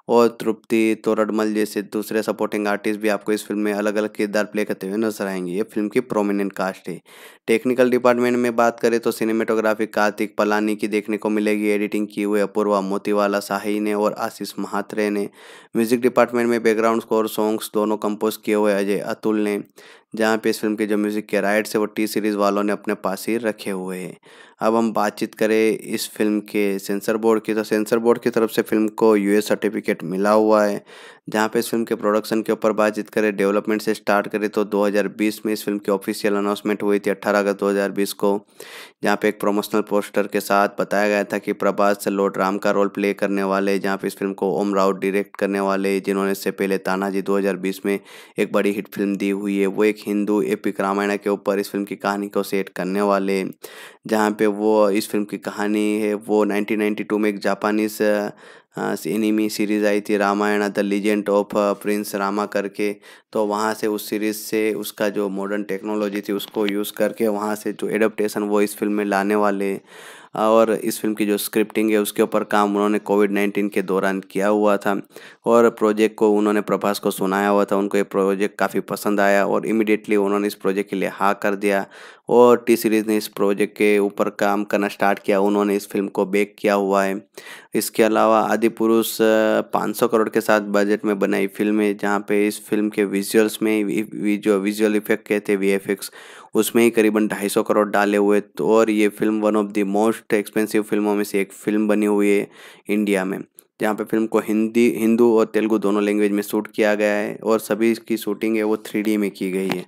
और तृप्ति तोरडमल जैसे दूसरे सपोर्टिंग आर्टिस्ट भी आपको इस फिल्म में अलग अलग किरदार प्ले करते हुए नजर आएंगे ये फिल्म की प्रोमिनेंट कास्ट है टेक्निकल डिपार्टमेंट में बात करें तो सिनेमेटोग्राफी कार्तिक पलानी की देखने को मिलेगी एडिटिंग की हुई अपूर्वा मोतीवाला साही ने और आशीष महात्रे ने म्यूजिक डिपार्टमेंट में बैकग्राउंड स्कोर सॉन्ग्स दोनों कंपोज किए हुए अजय अतुल ने जहाँ पे इस फिल्म के जो म्यूज़िक के राइट्स है वो टी सीरीज़ वालों ने अपने पास ही रखे हुए हैं अब हम बातचीत करें इस फिल्म के सेंसर बोर्ड की तो सेंसर बोर्ड की तरफ से फिल्म को यूएस सर्टिफिकेट बजट मिला हुआ है जहाँ पे इस फिल्म के प्रोडक्शन के ऊपर बातचीत करें डेवलपमेंट से स्टार्ट करें तो 2020 में इस फिल्म की ऑफिशियल अनाउंसमेंट हुई थी 18 अगस्त 2020 को जहाँ पे एक प्रोमोशनल पोस्टर के साथ बताया गया था कि प्रभास लोट राम का रोल प्ले करने वाले जहाँ पे इस फिल्म को ओम राउत डायरेक्ट करने वाले जिन्होंने इससे पहले तानाजी दो में एक बड़ी हिट फिल्म दी हुई है वो एक हिंदू एपिक रामायण के ऊपर इस फिल्म की कहानी को सेट करने वाले जहाँ पे वो इस फिल्म की कहानी है वो नाइनटीन में एक जापानीज एनिमी हाँ, सीरीज़ आई थी Ramayan the legend of Prince Rama करके तो वहाँ से उस सीरीज़ से उसका जो मॉडर्न टेक्नोलॉजी थी उसको यूज़ करके वहाँ से जो एडप्टेशन वो इस फिल्म में लाने वाले और इस फिल्म की जो स्क्रिप्टिंग है उसके ऊपर काम उन्होंने कोविड नाइन्टीन के दौरान किया हुआ था और प्रोजेक्ट को उन्होंने प्रभास को सुनाया हुआ था उनको ये प्रोजेक्ट काफ़ी पसंद आया और इमिडिएटली उन्होंने इस प्रोजेक्ट के लिए हाँ कर दिया और टी सीरीज़ ने इस प्रोजेक्ट के ऊपर काम करना स्टार्ट किया उन्होंने इस फिल्म को बेक किया हुआ है इसके अलावा आदि पुरुष पाँच करोड़ के साथ बजट में बनाई फिल्म है जहाँ पे इस फिल्म के विजुअल्स में जो विजुअल इफेक्ट कहते हैं वी उसमें ही करीबन ढाई सौ करोड़ डाले हुए तो और ये film one of the most expensive फिल्मों में से एक फिल्म बनी हुई है इंडिया में जहाँ पे फिल्म को हिंदी हिंदू और तेलुगु दोनों लैंग्वेज में शूट किया गया है और सभी इसकी शूटिंग है वो थ्री में की गई है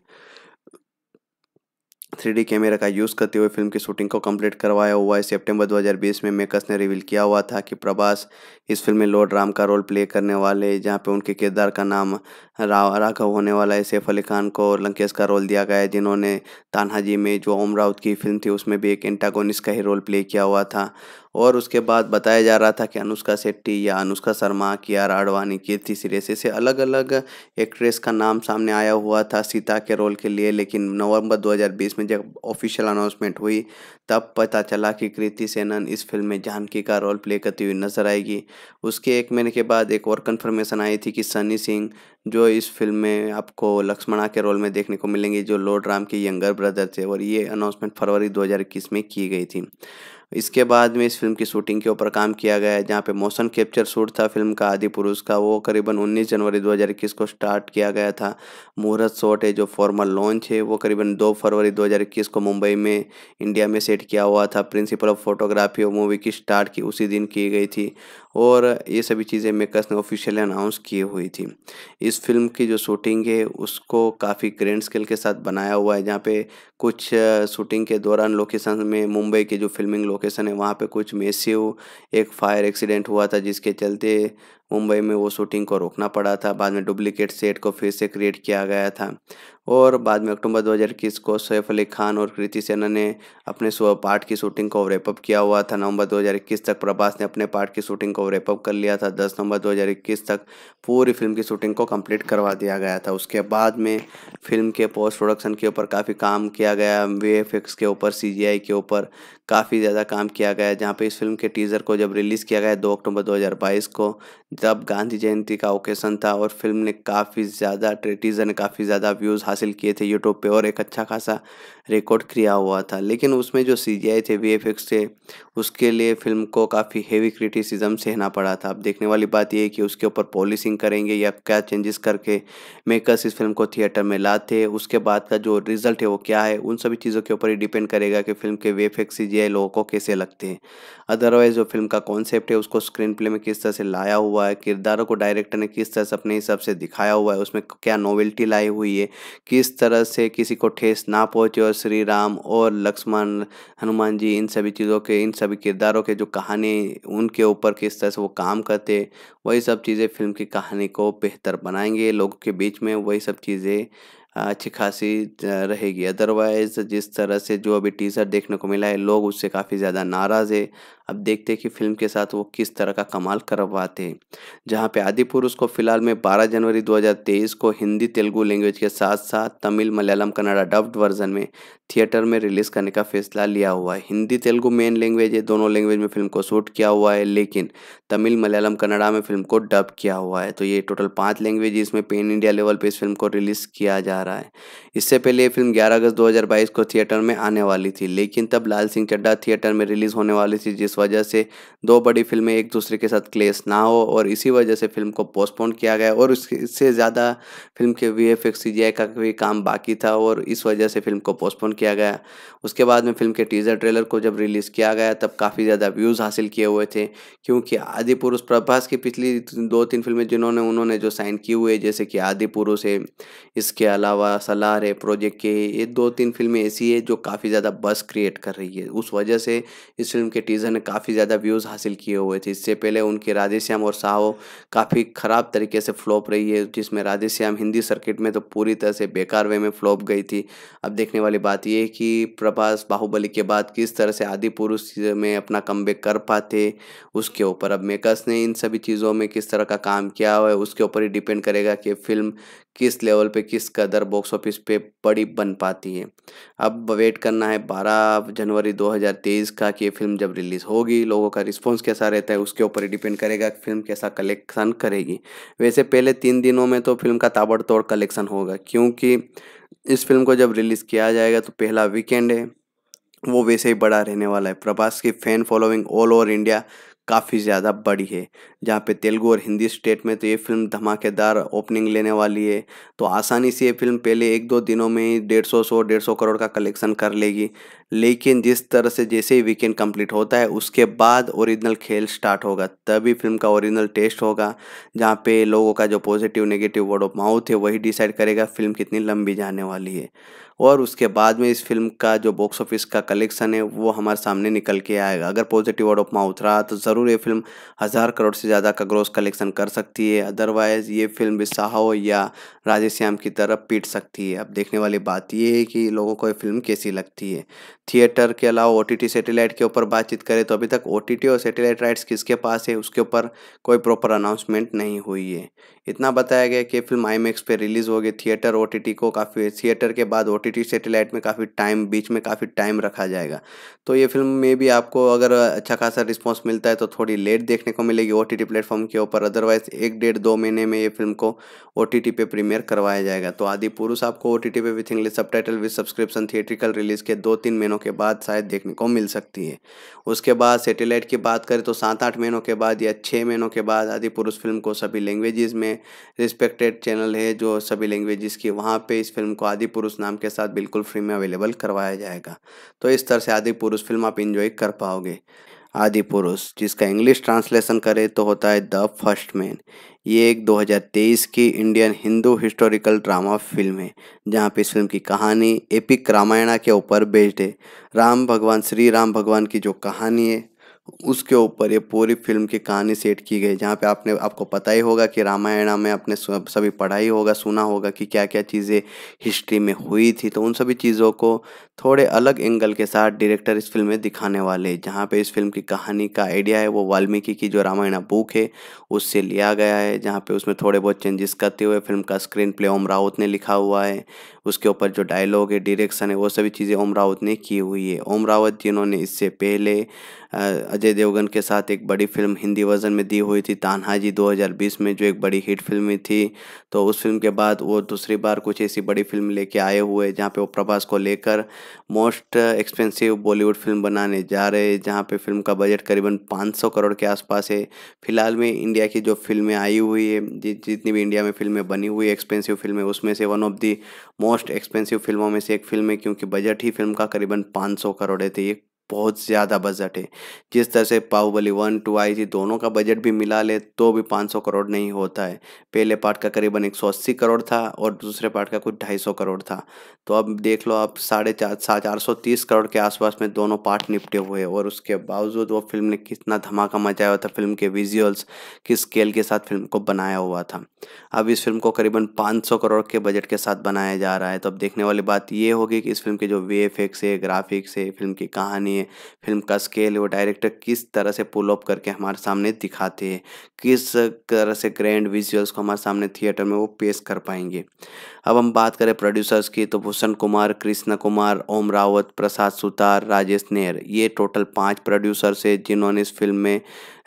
थ्री कैमरा का यूज़ करते हुए फिल्म की शूटिंग को कंप्लीट करवाया हुआ है सितंबर 2020 में मेकर्स ने रिवील किया हुआ था कि प्रभास इस फिल्म में लॉर्ड राम का रोल प्ले करने वाले जहां पे उनके किरदार का नाम राघव होने वाला है सैफ अली खान को और लंकेश का रोल दिया गया है जिन्होंने तान्हाजी में जो ओम राउत की फिल्म थी उसमें भी एक एंटागोनिस का ही रोल प्ले किया हुआ था और उसके बाद बताया जा रहा था कि अनुष्का शेट्टी या अनुष्का शर्मा की आर आडवाणी कीर्ति सुरेश ऐसे अलग अलग एक्ट्रेस का नाम सामने आया हुआ था सीता के रोल के लिए लेकिन नवंबर 2020 में जब ऑफिशियल अनाउंसमेंट हुई तब पता चला कि कृति सेनन इस फिल्म में जानकी का रोल प्ले करती हुई नजर आएगी उसके एक महीने के बाद एक और कन्फर्मेशन आई थी कि सनी सिंह जो इस फिल्म में आपको लक्ष्मणा के रोल में देखने को मिलेंगे जो लॉर्ड राम के यंगर ब्रदर थे और ये अनाउंसमेंट फरवरी 2021 में की गई थी इसके बाद में इस फिल्म की शूटिंग के ऊपर काम किया गया है जहाँ पे मोशन कैप्चर शूट था फिल्म का आदि पुरुष का वो करीबन 19 जनवरी 2021 को स्टार्ट किया गया था मुहूर्त शॉट है जो फॉर्मल लॉन्च है वो करीबन 2 फरवरी 2021 को मुंबई में इंडिया में सेट किया हुआ था प्रिंसिपल ऑफ फोटोग्राफी और मूवी की स्टार्ट की उसी दिन की गई थी और ये सभी चीज़ें मेकर्स ने ऑफिशियली अनाउंस की हुई थी इस फिल्म की जो शूटिंग है उसको काफ़ी ग्रैंड स्केल के साथ बनाया हुआ है जहाँ पे कुछ शूटिंग के दौरान लोकेशन में मुंबई की जो फिल्मिंग लोकेशन है वहाँ पे कुछ मेसिव एक फायर एक्सीडेंट हुआ था जिसके चलते मुंबई में वो शूटिंग को रोकना पड़ा था बाद में डुप्लीकेट सेट को फिर से क्रिएट किया गया था और बाद में अक्टूबर 2021 को सैफ अली खान और कृति सेना ने अपने पार्ट की शूटिंग को रेपअप किया हुआ था नवंबर 2021 तक प्रभास ने अपने पार्ट की शूटिंग को रेपअप कर लिया था 10 नवंबर 2021 तक पूरी फिल्म की शूटिंग को कंप्लीट करवा दिया गया था उसके बाद में फिल्म के पोस्ट प्रोडक्शन के ऊपर काफ़ी काम किया गया वे के ऊपर सी के ऊपर काफ़ी ज़्यादा काम किया गया जहाँ पे इस फिल्म के टीज़र को जब रिलीज़ किया गया दो अक्टूबर 2022 को जब गांधी जयंती का ओकेशन था और फिल्म ने काफ़ी ज़्यादा टीज़र ने काफ़ी ज़्यादा व्यूज़ हासिल किए थे यूट्यूब पर और एक अच्छा खासा रिकॉर्ड किया हुआ था लेकिन उसमें जो सी थे वी थे उसके लिए फिल्म को काफ़ी हेवी क्रिटिसिज्म सहना पड़ा था अब देखने वाली बात यह है कि उसके ऊपर पॉलिसिंग करेंगे या क्या चेंजेस करके मेकर्स इस फिल्म को थिएटर में लाते उसके बाद का जो रिजल्ट है वो क्या है उन सभी चीज़ों के ऊपर ही डिपेंड करेगा कि फिल्म के वे फेक्स सी लोगों को कैसे लगते हैं अदरवाइज़ जो फिल्म का कॉन्सेप्ट है उसको स्क्रीन प्ले में किस तरह से लाया हुआ है किरदारों को डायरेक्टर ने किस तरह से अपने हिसाब से दिखाया हुआ है उसमें क्या नॉवेल्टी लाई हुई है किस तरह से किसी को ठेस ना पहुँचे और और श्री राम और लक्ष्मण हनुमान जी इन सभी चीज़ों के इन सभी किरदारों के जो कहानी उनके ऊपर किस तरह से वो काम करते वही सब चीज़ें फिल्म की कहानी को बेहतर बनाएंगे लोगों के बीच में वही सब चीज़ें अच्छी खासी रहेगी अदरवाइज़ जिस तरह से जो अभी टीज़र देखने को मिला है लोग उससे काफ़ी ज़्यादा नाराज़ है अब देखते हैं कि फिल्म के साथ वो किस तरह का कमाल करवाते हैं जहाँ पे आदि पुरुष को फिलहाल में 12 जनवरी 2023 को हिंदी तेलुगु लैंग्वेज के साथ साथ तमिल मलयालम कन्नड़ा डब्ड वर्जन में थिएटर में रिलीज़ करने का फैसला लिया हुआ है हिंदी तेलुगु मेन लैंग्वेज है दोनों लैंग्वेज में फिल्म को शूट किया हुआ है लेकिन तमिल मलयालम कन्नड़ा में फिल्म को डब किया हुआ है तो ये टोटल पाँच लैंग्वेज इसमें पेन इंडिया लेवल पर इस फिल्म को रिलीज़ किया जा रहा है इससे पहले ये फिल्म ग्यारह अगस्त दो को थिएटर में आने वाली थी लेकिन तब लाल सिंह चड्डा थिएटर में रिलीज़ होने वाली थी जिस वजह से दो बड़ी फिल्में एक दूसरे के साथ क्लेश ना हो और इसी वजह से फिल्म को पोस्टपोन किया गया और इससे ज़्यादा फिल्म के वी एफ एक्स का भी काम बाकी था और इस वजह से फिल्म को पोस्टपोन किया गया उसके बाद में फिल्म के टीज़र ट्रेलर को जब रिलीज़ किया गया तब काफ़ी ज़्यादा व्यूज़ हासिल किए हुए थे क्योंकि आदि पुरुष प्रभास की पिछली दो तीन फिल्में जिन्होंने उन्होंने जो साइन की हुई है जैसे कि आदि पुरुष है इसके अलावा सलार है प्रोजेक्ट के ये दो तीन फिल्में ऐसी है जो काफ़ी ज़्यादा बस क्रिएट कर रही है उस वजह से इस फिल्म के टीज़र ने काफ़ी ज़्यादा व्यूज़ हासिल किए हुए थे इससे पहले उनके राधेश्याम और साहो काफ़ी ख़राब तरीके से फ्लॉप रही है जिसमें राधेश्याम हिंदी सर्किट में तो पूरी तरह से बेकार वे में फ्लॉप गई थी अब देखने वाली बात यह कि प्रभास बाहुबली के बाद किस तरह से आदि पुरुष में अपना कम कर पाते उसके ऊपर अब मेकर्स ने इन सभी चीज़ों में किस तरह का काम किया हुआ है उसके ऊपर ही डिपेंड करेगा कि फिल्म किस लेवल पे किस कदर बॉक्स ऑफिस पे बड़ी बन पाती है अब वेट करना है 12 जनवरी 2023 का कि ये फिल्म जब रिलीज़ होगी लोगों का रिस्पॉन्स कैसा रहता है उसके ऊपर ही डिपेंड करेगा कि फिल्म कैसा कलेक्शन करेगी वैसे पहले तीन दिनों में तो फिल्म का ताबड़तोड़ कलेक्शन होगा क्योंकि इस फिल्म को जब रिलीज़ किया जाएगा तो पहला वीकेंड है वो वैसे ही बड़ा रहने वाला है प्रभास की fan following all over India काफ़ी ज़्यादा बड़ी है जहाँ पे तेलुगु और हिंदी स्टेट में तो ये फिल्म धमाकेदार ओपनिंग लेने वाली है तो आसानी से ये फिल्म पहले एक दो दिनों में ही डेढ़ सौ सौ डेढ़ सौ करोड़ का कलेक्शन कर लेगी लेकिन जिस तरह से जैसे ही वीकेंड कंप्लीट होता है उसके बाद ओरिजिनल खेल स्टार्ट होगा तभी फिल्म का ओरिजिनल टेस्ट होगा जहाँ पे लोगों का जो positive negative word of mouth है वही डिसाइड करेगा फिल्म कितनी लंबी जाने वाली है और उसके बाद में इस फिल्म का जो बॉक्स ऑफिस का कलेक्शन है वो हमारे सामने निकल के आएगा अगर पॉजिटिव वर्ड ऑफ माउथ रहा तो ज़रूर ये फिल्म हज़ार करोड़ से ज़्यादा का ग्रोस कलेक्शन कर सकती है अदरवाइज़ ये फिल्म बिसाहो या राजेश्याम की तरफ पीट सकती है अब देखने वाली बात ये है कि लोगों को ये फिल्म कैसी लगती है थिएटर के अलावा ओ टी सैटेलाइट के ऊपर बातचीत करें तो अभी तक ओ और सैटेलाइट राइट्स किसके पास है उसके ऊपर कोई प्रॉपर अनाउंसमेंट नहीं हुई है इतना बताया गया कि फिल्म आई मैक्स पर रिलीज़ होगी थिएटर ओ को काफ़ी थिएटर के बाद ओ टी सैटेलाइट में काफ़ी टाइम बीच में काफ़ी टाइम रखा जाएगा तो ये फिल्म में भी आपको अगर अच्छा खासा रिस्पॉन्स मिलता है तो थोड़ी लेट देखने को मिलेगी ओ टी प्लेटफॉर्म के ऊपर अदरवाइज एक डेढ़ दो महीने में ये फिल्म को ओ टी पे प्रीमियर करवाया जाएगा तो आदि पुरुष आपको ओ टी पे with English subtitle with subscription theatrical release के दो तीन महीनों महीनों के बाद शायद देखने को मिल सकती है उसके बाद सैटेलाइट की बात करें तो सात आठ महीनों के बाद या छः महीनों के बाद आदि पुरुष फिल्म को सभी लैंग्वेजेस में रिस्पेक्टेड चैनल है जो सभी लैंग्वेजेस की वहाँ पर इस फिल्म को आदि पुरुष नाम के साथ बिल्कुल फ्री में अवेलेबल करवाया जाएगा तो इस तरह से आदि पुरुष फिल्म आप इन्जॉय कर पाओगे आदि पुरुष जिसका इंग्लिश ट्रांसलेशन करें तो होता है द फर्स्ट मैन ये एक 2023 की Indian Hindu historical drama film है जहाँ पे इस फिल्म की कहानी एपिक रामायणा के ऊपर बेस्ड है राम भगवान श्री राम भगवान की जो कहानी है उसके ऊपर ये पूरी फिल्म की कहानी सेट की गई जहाँ पे आपने आपको पता ही होगा कि रामायण में आपने सभी पढ़ा ही होगा सुना होगा कि क्या क्या चीज़ें हिस्ट्री में हुई थी तो उन सभी चीज़ों को थोड़े अलग एंगल के साथ डायरेक्टर इस फिल्म में दिखाने वाले जहाँ पे इस फिल्म की कहानी का आइडिया है वो वाल्मीकि की जो रामायण बुक है उससे लिया गया है जहाँ पे उसमें थोड़े बहुत चेंजेस करते हुए फिल्म का स्क्रीन प्ले ओम राउत ने लिखा हुआ है उसके ऊपर जो डायलॉग है डिरेक्शन है वो सभी चीज़ें ओम राउत ने की हुई है ओम रावत जिन्होंने इससे पहले अजय देवगन के साथ एक बड़ी फिल्म हिंदी वर्जन में दी हुई थी तान्हा जी 2020 में जो एक बड़ी हिट फिल्म थी तो उस फिल्म के बाद वो दूसरी बार कुछ ऐसी बड़ी फिल्म लेके आए हुए जहाँ पे वो प्रभास को लेकर मोस्ट एक्सपेंसिव बॉलीवुड फिल्म बनाने जा रहे हैं जहाँ पे फिल्म का बजट करीबन 500 करोड़ के आसपास है फिलहाल में इंडिया की जो फिल्में आई हुई है जि, जितनी भी इंडिया में फिल्में बनी हुई एक्सपेंसिव फिल्में उसमें से one of the most expensive फिल्मों में से एक फिल्म है क्योंकि बजट ही फिल्म का करीबन 500 करोड़ है तो ये बहुत ज़्यादा बजट है जिस तरह से बाहुबली वन टू आई थी दोनों का बजट भी मिला ले तो भी 500 करोड़ नहीं होता है पहले पार्ट का करीबन 180 करोड़ था और दूसरे पार्ट का कुछ 250 करोड़ था तो अब देख लो आप साढ़े चार चार सौ तीस करोड़ के आसपास में दोनों पार्ट निपटे हुए और उसके बावजूद वो फिल्म ने कितना धमाका मचाया हुआ था फिल्म के विजुअल्स किस स्केल के साथ फिल्म को बनाया हुआ था अब इस फिल्म को करीबन पाँच करोड़ के बजट के साथ बनाया जा रहा है तो अब देखने वाली बात ये होगी कि इस फिल्म के जो वे है ग्राफिक्स है फिल्म की कहानी बनी है फिल्म का स्केल वो डायरेक्टर किस तरह से पुल ऑफ करके हमारे सामने दिखाते हैं किस तरह से ग्रैंड विजुअल्स को हमारे सामने थिएटर में वो पेश कर पाएंगे अब हम बात करें प्रोड्यूसर्स की तो भूषण कुमार कृष्ण कुमार ओम रावत प्रसाद सुतार राजेश नेहर ये टोटल पाँच प्रोड्यूसर्स है जिन्होंने इस फिल्म में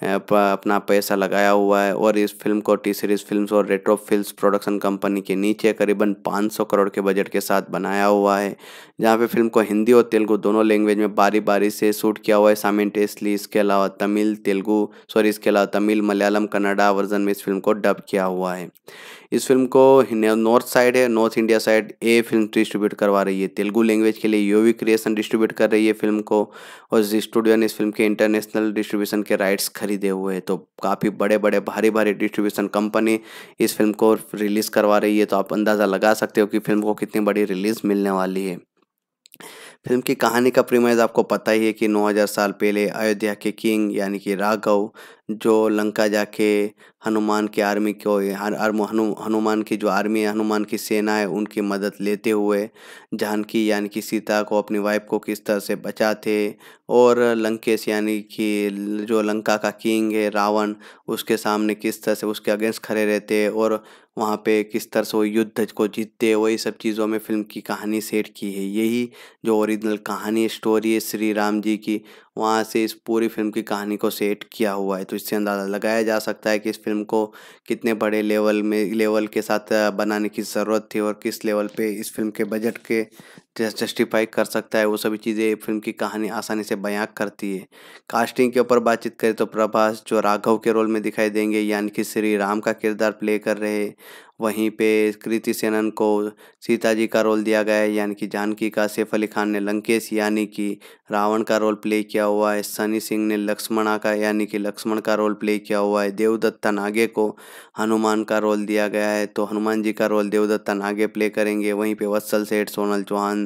अपना पैसा लगाया हुआ है और इस फिल्म को टी सीरीज फिल्म्स और रेट्रो फिल्म्स प्रोडक्शन कंपनी के नीचे करीबन 500 करोड़ के बजट के साथ बनाया हुआ है जहाँ पे फिल्म को हिंदी और तेलुगु दोनों लैंग्वेज में बारी बारी से शूट किया हुआ है साइमेंटेसली इसके अलावा तमिल तेलुगू सॉरी इसके अलावा तमिल मलयालम कन्नडा वर्जन में इस फिल्म को डब किया हुआ है इस फिल्म को नॉर्थ साइड है नॉर्थ इंडिया साइड ए फिल्म डिस्ट्रीब्यूट करवा रही है तेलुगु लैंग्वेज के लिए वी क्रिएशन डिस्ट्रीब्यूट कर रही है फिल्म को और जी स्टूडियो ने इस फिल्म के इंटरनेशनल डिस्ट्रीब्यूशन के राइट्स खरीदे हुए हैं तो काफ़ी बड़े बड़े भारी भारी डिस्ट्रीब्यूशन कंपनी इस फिल्म को रिलीज़ करवा रही है तो आप अंदाज़ा लगा सकते हो कि फिल्म को कितनी बड़ी रिलीज़ मिलने वाली है फिल्म की कहानी का प्रीमाइज आपको पता ही है कि 9000 साल पहले अयोध्या के किंग यानी कि राघव जो लंका जाके हनुमान के आर्मी को हनु, हनुमान की जो आर्मी है हनुमान की सेना है उनकी मदद लेते हुए जानकी यानी कि सीता को अपनी वाइफ को किस तरह से बचाते और लंकेश यानी कि जो लंका का किंग है रावण उसके सामने किस तरह से उसके अगेंस्ट खड़े रहते और वहाँ पे किस तरह से वो युद्ध को जीतते वही सब चीज़ों में फिल्म की कहानी सेट की है यही जो ओरिजिनल कहानी स्टोरी है श्री राम जी की वहाँ से इस पूरी फिल्म की कहानी को सेट किया हुआ है तो से अंदाज़ा लगाया जा सकता है कि इस फिल्म को कितने बड़े लेवल में लेवल के साथ बनाने की ज़रूरत थी और किस लेवल पे इस फिल्म के बजट के जस्टिफाई कर सकता है वो सभी चीज़ें फिल्म की कहानी आसानी से बयां करती है कास्टिंग के ऊपर बातचीत करें तो प्रभास जो राघव के रोल में दिखाई देंगे यानी कि श्री राम का किरदार प्ले कर रहे वहीं पे कृति सेनन को सीता जी का रोल दिया गया है यानी कि जानकी का सैफ अली खान ने लंकेश यानी कि रावण का रोल प्ले किया हुआ है सनी सिंह ने लक्ष्मणा का यानी कि लक्ष्मण का रोल प्ले किया हुआ है देवदत्ता नागे को हनुमान का रोल दिया गया है तो हनुमान जी का रोल देवदत्ता नागे प्ले करेंगे वहीं पे वत्सल सेठ सोनल चौहान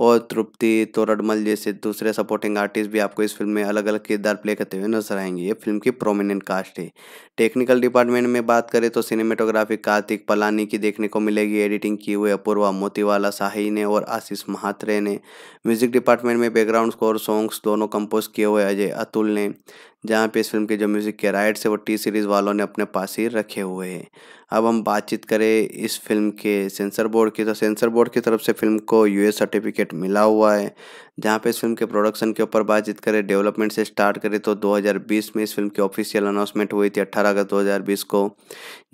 और तृप्ति तोरडमल जैसे दूसरे सपोर्टिंग आर्टिस्ट भी आपको इस फिल्म में अलग अलग किरदार प्ले करते हुए नजर आएंगे ये फिल्म की प्रोमिनेंट कास्ट है टेक्निकल डिपार्टमेंट में बात करें तो सिनेमेटोग्राफी कार्तिक पलानी की देखने को मिलेगी एडिटिंग की हुई अपूर्वा मोतीवाला साही ने और आशीष महात्रे ने म्यूजिक डिपार्टमेंट में बैकग्राउंड स्कोर सॉन्ग्स दोनों कंपोज किए हुए अजय अतुल ने जहाँ पे इस फिल्म के जो म्यूज़िक के राइट्स है वो टी सीरीज़ वालों ने अपने पास ही रखे हुए हैं अब हम बातचीत करें इस फिल्म के सेंसर बोर्ड की तो सेंसर बोर्ड की तरफ से फिल्म को यूएस सर्टिफिकेट बजट मिला हुआ है जहाँ पे इस फिल्म के प्रोडक्शन के ऊपर बातचीत करें डेवलपमेंट से स्टार्ट करें तो 2020 में इस फिल्म की ऑफिशियल अनाउंसमेंट हुई थी 18 अगस्त 2020 को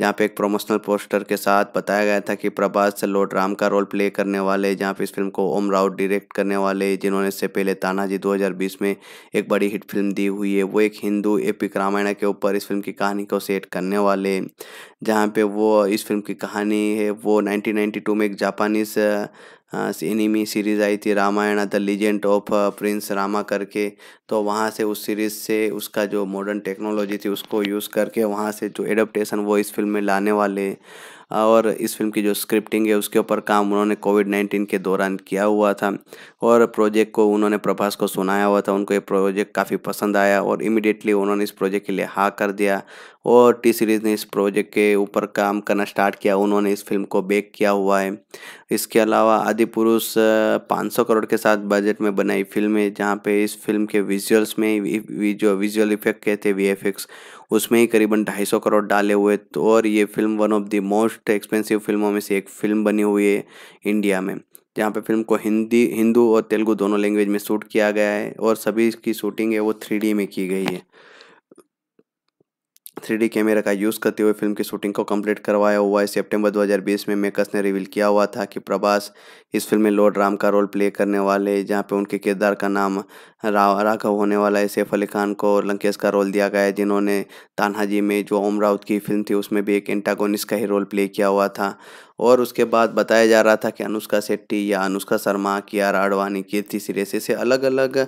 जहाँ पे एक प्रोमोशनल पोस्टर के साथ बताया गया था कि प्रभास से राम का रोल प्ले करने वाले जहाँ पे इस फिल्म को ओम राउत डायरेक्ट करने वाले जिन्होंने इससे पहले तानाजी दो में एक बड़ी हिट फिल्म दी हुई है वो एक हिंदू एपिक रामायण के ऊपर इस फिल्म की कहानी को सेट करने वाले जहाँ पे वो इस फिल्म की कहानी है वो नाइनटीन में एक जापानीज एनिमी हाँ, सीरीज़ आई थी Ramayan the legend of Prince Rama करके तो वहाँ से उस सीरीज़ से उसका जो मॉडर्न टेक्नोलॉजी थी उसको यूज़ करके वहाँ से जो एडप्टेशन वो इस फिल्म में लाने वाले और इस फिल्म की जो स्क्रिप्टिंग है उसके ऊपर काम उन्होंने कोविड नाइन्टीन के दौरान किया हुआ था और प्रोजेक्ट को उन्होंने प्रभास को सुनाया हुआ था उनको ये प्रोजेक्ट काफ़ी पसंद आया और इमिडिएटली उन्होंने इस प्रोजेक्ट के लिए हाँ कर दिया और टी सीरीज़ ने इस प्रोजेक्ट के ऊपर काम करना स्टार्ट किया उन्होंने इस फिल्म को बेक किया हुआ है इसके अलावा आदि पुरुष पाँच करोड़ के साथ बजट में बनाई फिल्म है जहाँ पे इस फिल्म के विजुअल्स में जो विजुअल इफेक्ट कहते हैं वी उसमें ही करीबन ढाई सौ करोड़ डाले हुए तो और ये film one of the most expensive फिल्मों में से एक फिल्म बनी हुई है इंडिया में जहाँ पे फिल्म को हिंदी हिंदू और तेलुगु दोनों लैंग्वेज में शूट किया गया है और सभी की शूटिंग है वो थ्री में की गई है थ्री कैमरा का यूज़ करते हुए फिल्म की शूटिंग को कंप्लीट करवाया हुआ है सितंबर 2020 में मेकर्स ने रिवील किया हुआ था कि प्रभास इस फिल्म में लॉर्ड राम का रोल प्ले करने वाले जहां पे उनके किरदार का नाम राव राघव होने वाला है सैफ अली खान को लंकेश का रोल दिया गया है जिन्होंने तान्हाजी में जो ओम राउत की फिल्म थी उसमें भी एक एंटागोनिस का ही रोल प्ले किया हुआ था और उसके बाद बताया जा रहा था कि अनुष्का शेट्टी या अनुष्का शर्मा की आर आडवाणी कीर्ति सिरेस से अलग अलग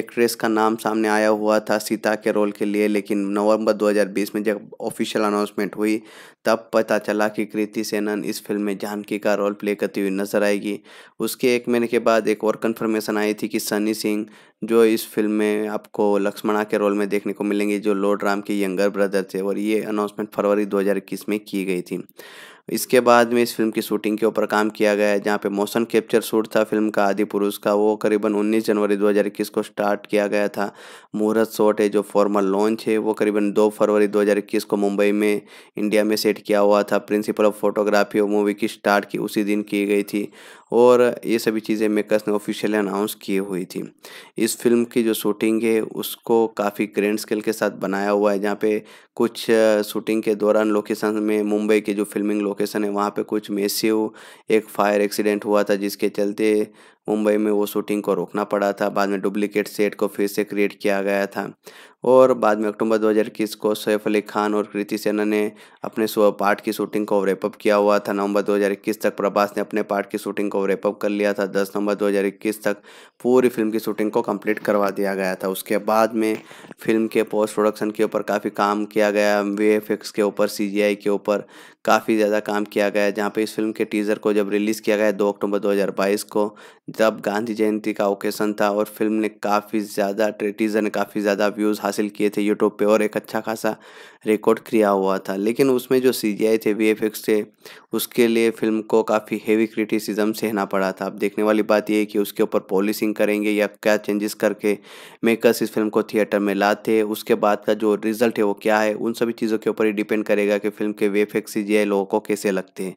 एक्ट्रेस का नाम सामने आया हुआ था सीता के रोल के लिए लेकिन नवंबर 2020 में जब ऑफिशियल अनाउंसमेंट हुई तब पता चला कि कृति सेनन इस फिल्म में जानकी का रोल प्ले करती हुई नजर आएगी उसके एक महीने के बाद एक और कन्फर्मेशन आई थी कि सनी सिंह जो जो इस फिल्म में आपको लक्ष्मणा के रोल में देखने को मिलेंगे जो लॉर्ड राम के यंगर ब्रदर थे और ये अनाउंसमेंट फरवरी 2021 में की गई थी इसके बाद में इस फिल्म की शूटिंग के ऊपर काम किया गया है जहाँ पे मोशन कैप्चर शूट था फिल्म का आदि पुरुष का वो करीबन 19 जनवरी 2021 को स्टार्ट किया गया था मुहूर्त शॉट है जो फॉर्मल लॉन्च है वो करीबन 2 फरवरी 2021 को मुंबई में इंडिया में सेट किया हुआ था प्रिंसिपल ऑफ फोटोग्राफी और मूवी की स्टार्ट की उसी दिन की गई थी और ये सभी चीज़ें मेकर्स ने ऑफिशियली अनाउंस किए हुई थी इस फिल्म की जो शूटिंग है उसको काफ़ी ग्रैंड स्केल के साथ बनाया हुआ है जहाँ पे कुछ शूटिंग के दौरान लोकेशन में मुंबई के जो फिल्मिंग लोकेशन है वहाँ पे कुछ मेसिव एक फायर एक्सीडेंट हुआ था जिसके चलते मुंबई में वो शूटिंग को रोकना पड़ा था बाद में डुप्लीकेट सेट को फिर से क्रिएट किया गया था और बाद में अक्टूबर 2021 को सैफ अली खान और कृति सेना ने अपने पार्ट की शूटिंग को रेपअप किया हुआ था नवंबर 2021 तक प्रभास ने अपने पार्ट की शूटिंग को रेपअप कर लिया था 10 नवंबर 2021 तक पूरी फिल्म की शूटिंग को कंप्लीट करवा दिया गया था उसके बाद में फिल्म के पोस्ट प्रोडक्शन के ऊपर काफ़ी काम किया गया वे के ऊपर सी के ऊपर काफ़ी ज़्यादा काम किया गया जहाँ पे इस फिल्म के टीज़र को जब रिलीज़ किया गया दो अक्टूबर 2022 को जब गांधी जयंती का ओकेशन था और फिल्म ने काफ़ी ज़्यादा टीज़र ने काफ़ी ज़्यादा व्यूज़ हासिल किए थे यूट्यूब पे और एक अच्छा खासा रिकॉर्ड किया हुआ था लेकिन उसमें जो सी थे वी थे उसके लिए फिल्म को काफ़ी हेवी क्रिटिसिज्म सहना पड़ा था अब देखने वाली बात यह कि उसके ऊपर पॉलिसिंग करेंगे या क्या चेंजेस करके मेकर्स इस फिल्म को थिएटर में लाते उसके बाद का जो रिजल्ट है वो क्या है उन सभी चीज़ों के ऊपर ही डिपेंड करेगा कि फिल्म के वे सीजीआई लोगों को कैसे लगते हैं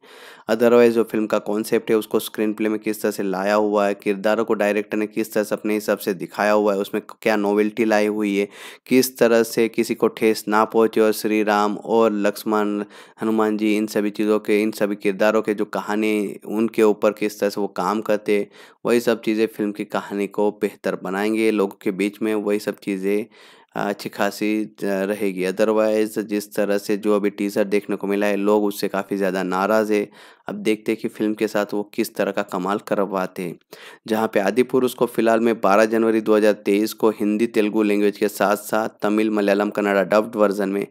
अदरवाइज जो फिल्म का कॉन्सेप्ट है उसको स्क्रीन प्ले में किस तरह से लाया हुआ है किरदारों को डायरेक्टर ने किस तरह से अपने हिसाब से दिखाया हुआ है उसमें क्या नोवेल्टी लाई हुई है किस तरह से किसी को ठेस ना पहुँचे और श्री राम और लक्ष्मण हनुमान जी इन सभी चीज़ों के इन सभी किरदारों के जो कहानी उनके ऊपर किस तरह से वो काम करते वही सब चीज़ें फिल्म की कहानी को बेहतर बनाएंगे लोगों के बीच में वही सब चीज़ें अच्छी खासी रहेगी अदरवाइज़ जिस तरह से जो अभी टीज़र देखने को मिला है लोग उससे काफ़ी ज़्यादा नाराज़ है अब देखते हैं कि फिल्म के साथ वो किस तरह का कमाल करवाते हैं जहाँ पे आदि पुरुष को फिलहाल में 12 जनवरी 2023 को हिंदी तेलुगु लैंग्वेज के साथ साथ तमिल मलयालम कन्नाडा डब्ड वर्जन में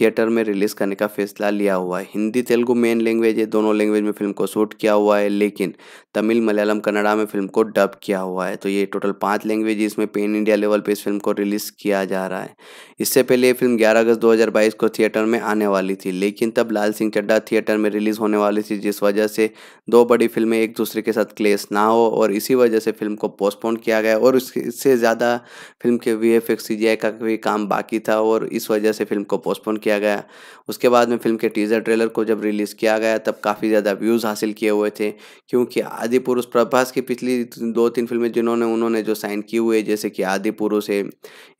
थिएटर में रिलीज़ करने का फैसला लिया हुआ है हिंदी तेलुगु मेन लैंग्वेज है दोनों लैंग्वेज में फिल्म को शूट किया हुआ है लेकिन तमिल मलयालम कन्नाडा में फिल्म को डब किया हुआ है तो ये टोटल पाँच लैंग्वेज इसमें पेन इंडिया लेवल पर इस फिल्म को रिलीज़ किया जा जा रहा है इससे पहले फिल्म 11 अगस्त 2022 को थिएटर में आने वाली थी लेकिन तब लाल सिंह चड्डा थिएटर में रिलीज होने वाली थी जिस वजह से दो बड़ी फिल्में एक दूसरे के साथ क्लेश ना हो और इसी वजह से फिल्म को पोस्टपोन किया गया और इससे ज़्यादा फिल्म के वी एफ का भी काम बाकी था और इस वजह से फिल्म को पोस्टपोन किया गया उसके बाद में फिल्म के टीजर ट्रेलर को जब रिलीज़ किया गया तब काफ़ी ज़्यादा व्यूज़ हासिल किए हुए थे क्योंकि आदि पुरुष प्रभास की पिछली दो तीन फिल्में जिन्होंने उन्होंने जो साइन की हुई है जैसे कि आदि पुरुष है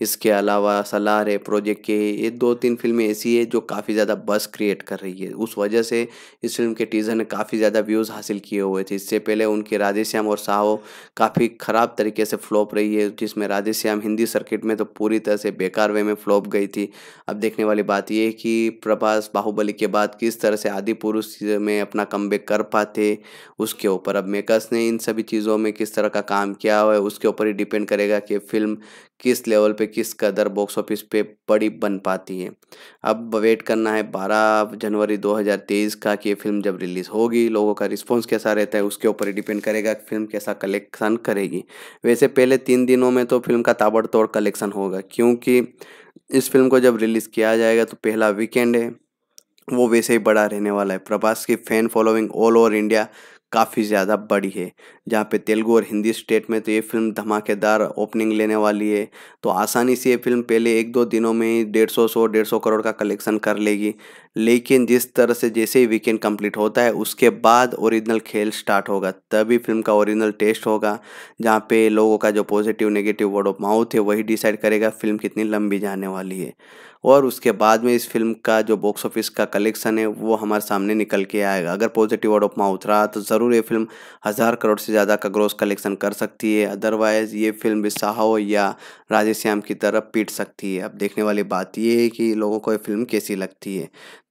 इसके अलावा अलावा सलार है प्रोजेक्ट के ये दो तीन फिल्में ऐसी है जो काफ़ी ज़्यादा बस क्रिएट कर रही है उस वजह से इस फिल्म के टीज़र ने काफ़ी ज़्यादा व्यूज़ हासिल किए हुए थे इससे पहले उनकी राधेश्याम और साहो काफ़ी ख़राब तरीके से फ्लॉप रही है जिसमें राधेश्याम हिंदी सर्किट में तो पूरी तरह से बेकार वे में फ्लॉप गई थी अब देखने वाली बात यह है कि प्रभास बाहुबली के बाद किस तरह से आदि पुरुष में अपना कम कर पाते उसके ऊपर अब मेकर्स ने इन सभी चीज़ों में किस तरह का काम किया हुआ है उसके ऊपर ही डिपेंड करेगा कि फिल्म किस लेवल पे किस कदर बॉक्स ऑफिस पे बड़ी बन पाती है अब वेट करना है 12 जनवरी 2023 का कि ये फिल्म जब रिलीज़ होगी लोगों का रिस्पांस कैसा रहता है उसके ऊपर डिपेंड करेगा कि फिल्म कैसा कलेक्शन करेगी वैसे पहले तीन दिनों में तो फिल्म का ताबड़तोड़ कलेक्शन होगा क्योंकि इस फिल्म को जब रिलीज़ किया जाएगा तो पहला वीकेंड है वो वैसे ही बड़ा रहने वाला है प्रभास की fan following all over India काफ़ी ज़्यादा बड़ी है जहाँ पे तेलुगु और हिंदी स्टेट में तो ये फिल्म धमाकेदार ओपनिंग लेने वाली है तो आसानी से ये फिल्म पहले एक दो दिनों में ही डेढ़ सौ सौ डेढ़ सौ करोड़ का कलेक्शन कर लेगी लेकिन जिस तरह से जैसे ही वीकेंड कंप्लीट होता है उसके बाद ओरिजिनल खेल स्टार्ट होगा तभी फिल्म का ओरिजिनल टेस्ट होगा जहाँ पे लोगों का जो positive negative word of mouth है वही डिसाइड करेगा फिल्म कितनी लंबी जाने वाली है और उसके बाद में इस फिल्म का जो बॉक्स ऑफिस का कलेक्शन है वो हमारे सामने निकल के आएगा अगर पॉजिटिव वर्ड ऑफ माउथ रहा तो ज़रूर ये फिल्म हज़ार करोड़ से ज़्यादा का ग्रोस कलेक्शन कर सकती है अदरवाइज़ ये फिल्म बिसाहो या राजेश्याम की तरफ पीट सकती है अब देखने वाली बात ये है कि लोगों को ये फिल्म कैसी लगती है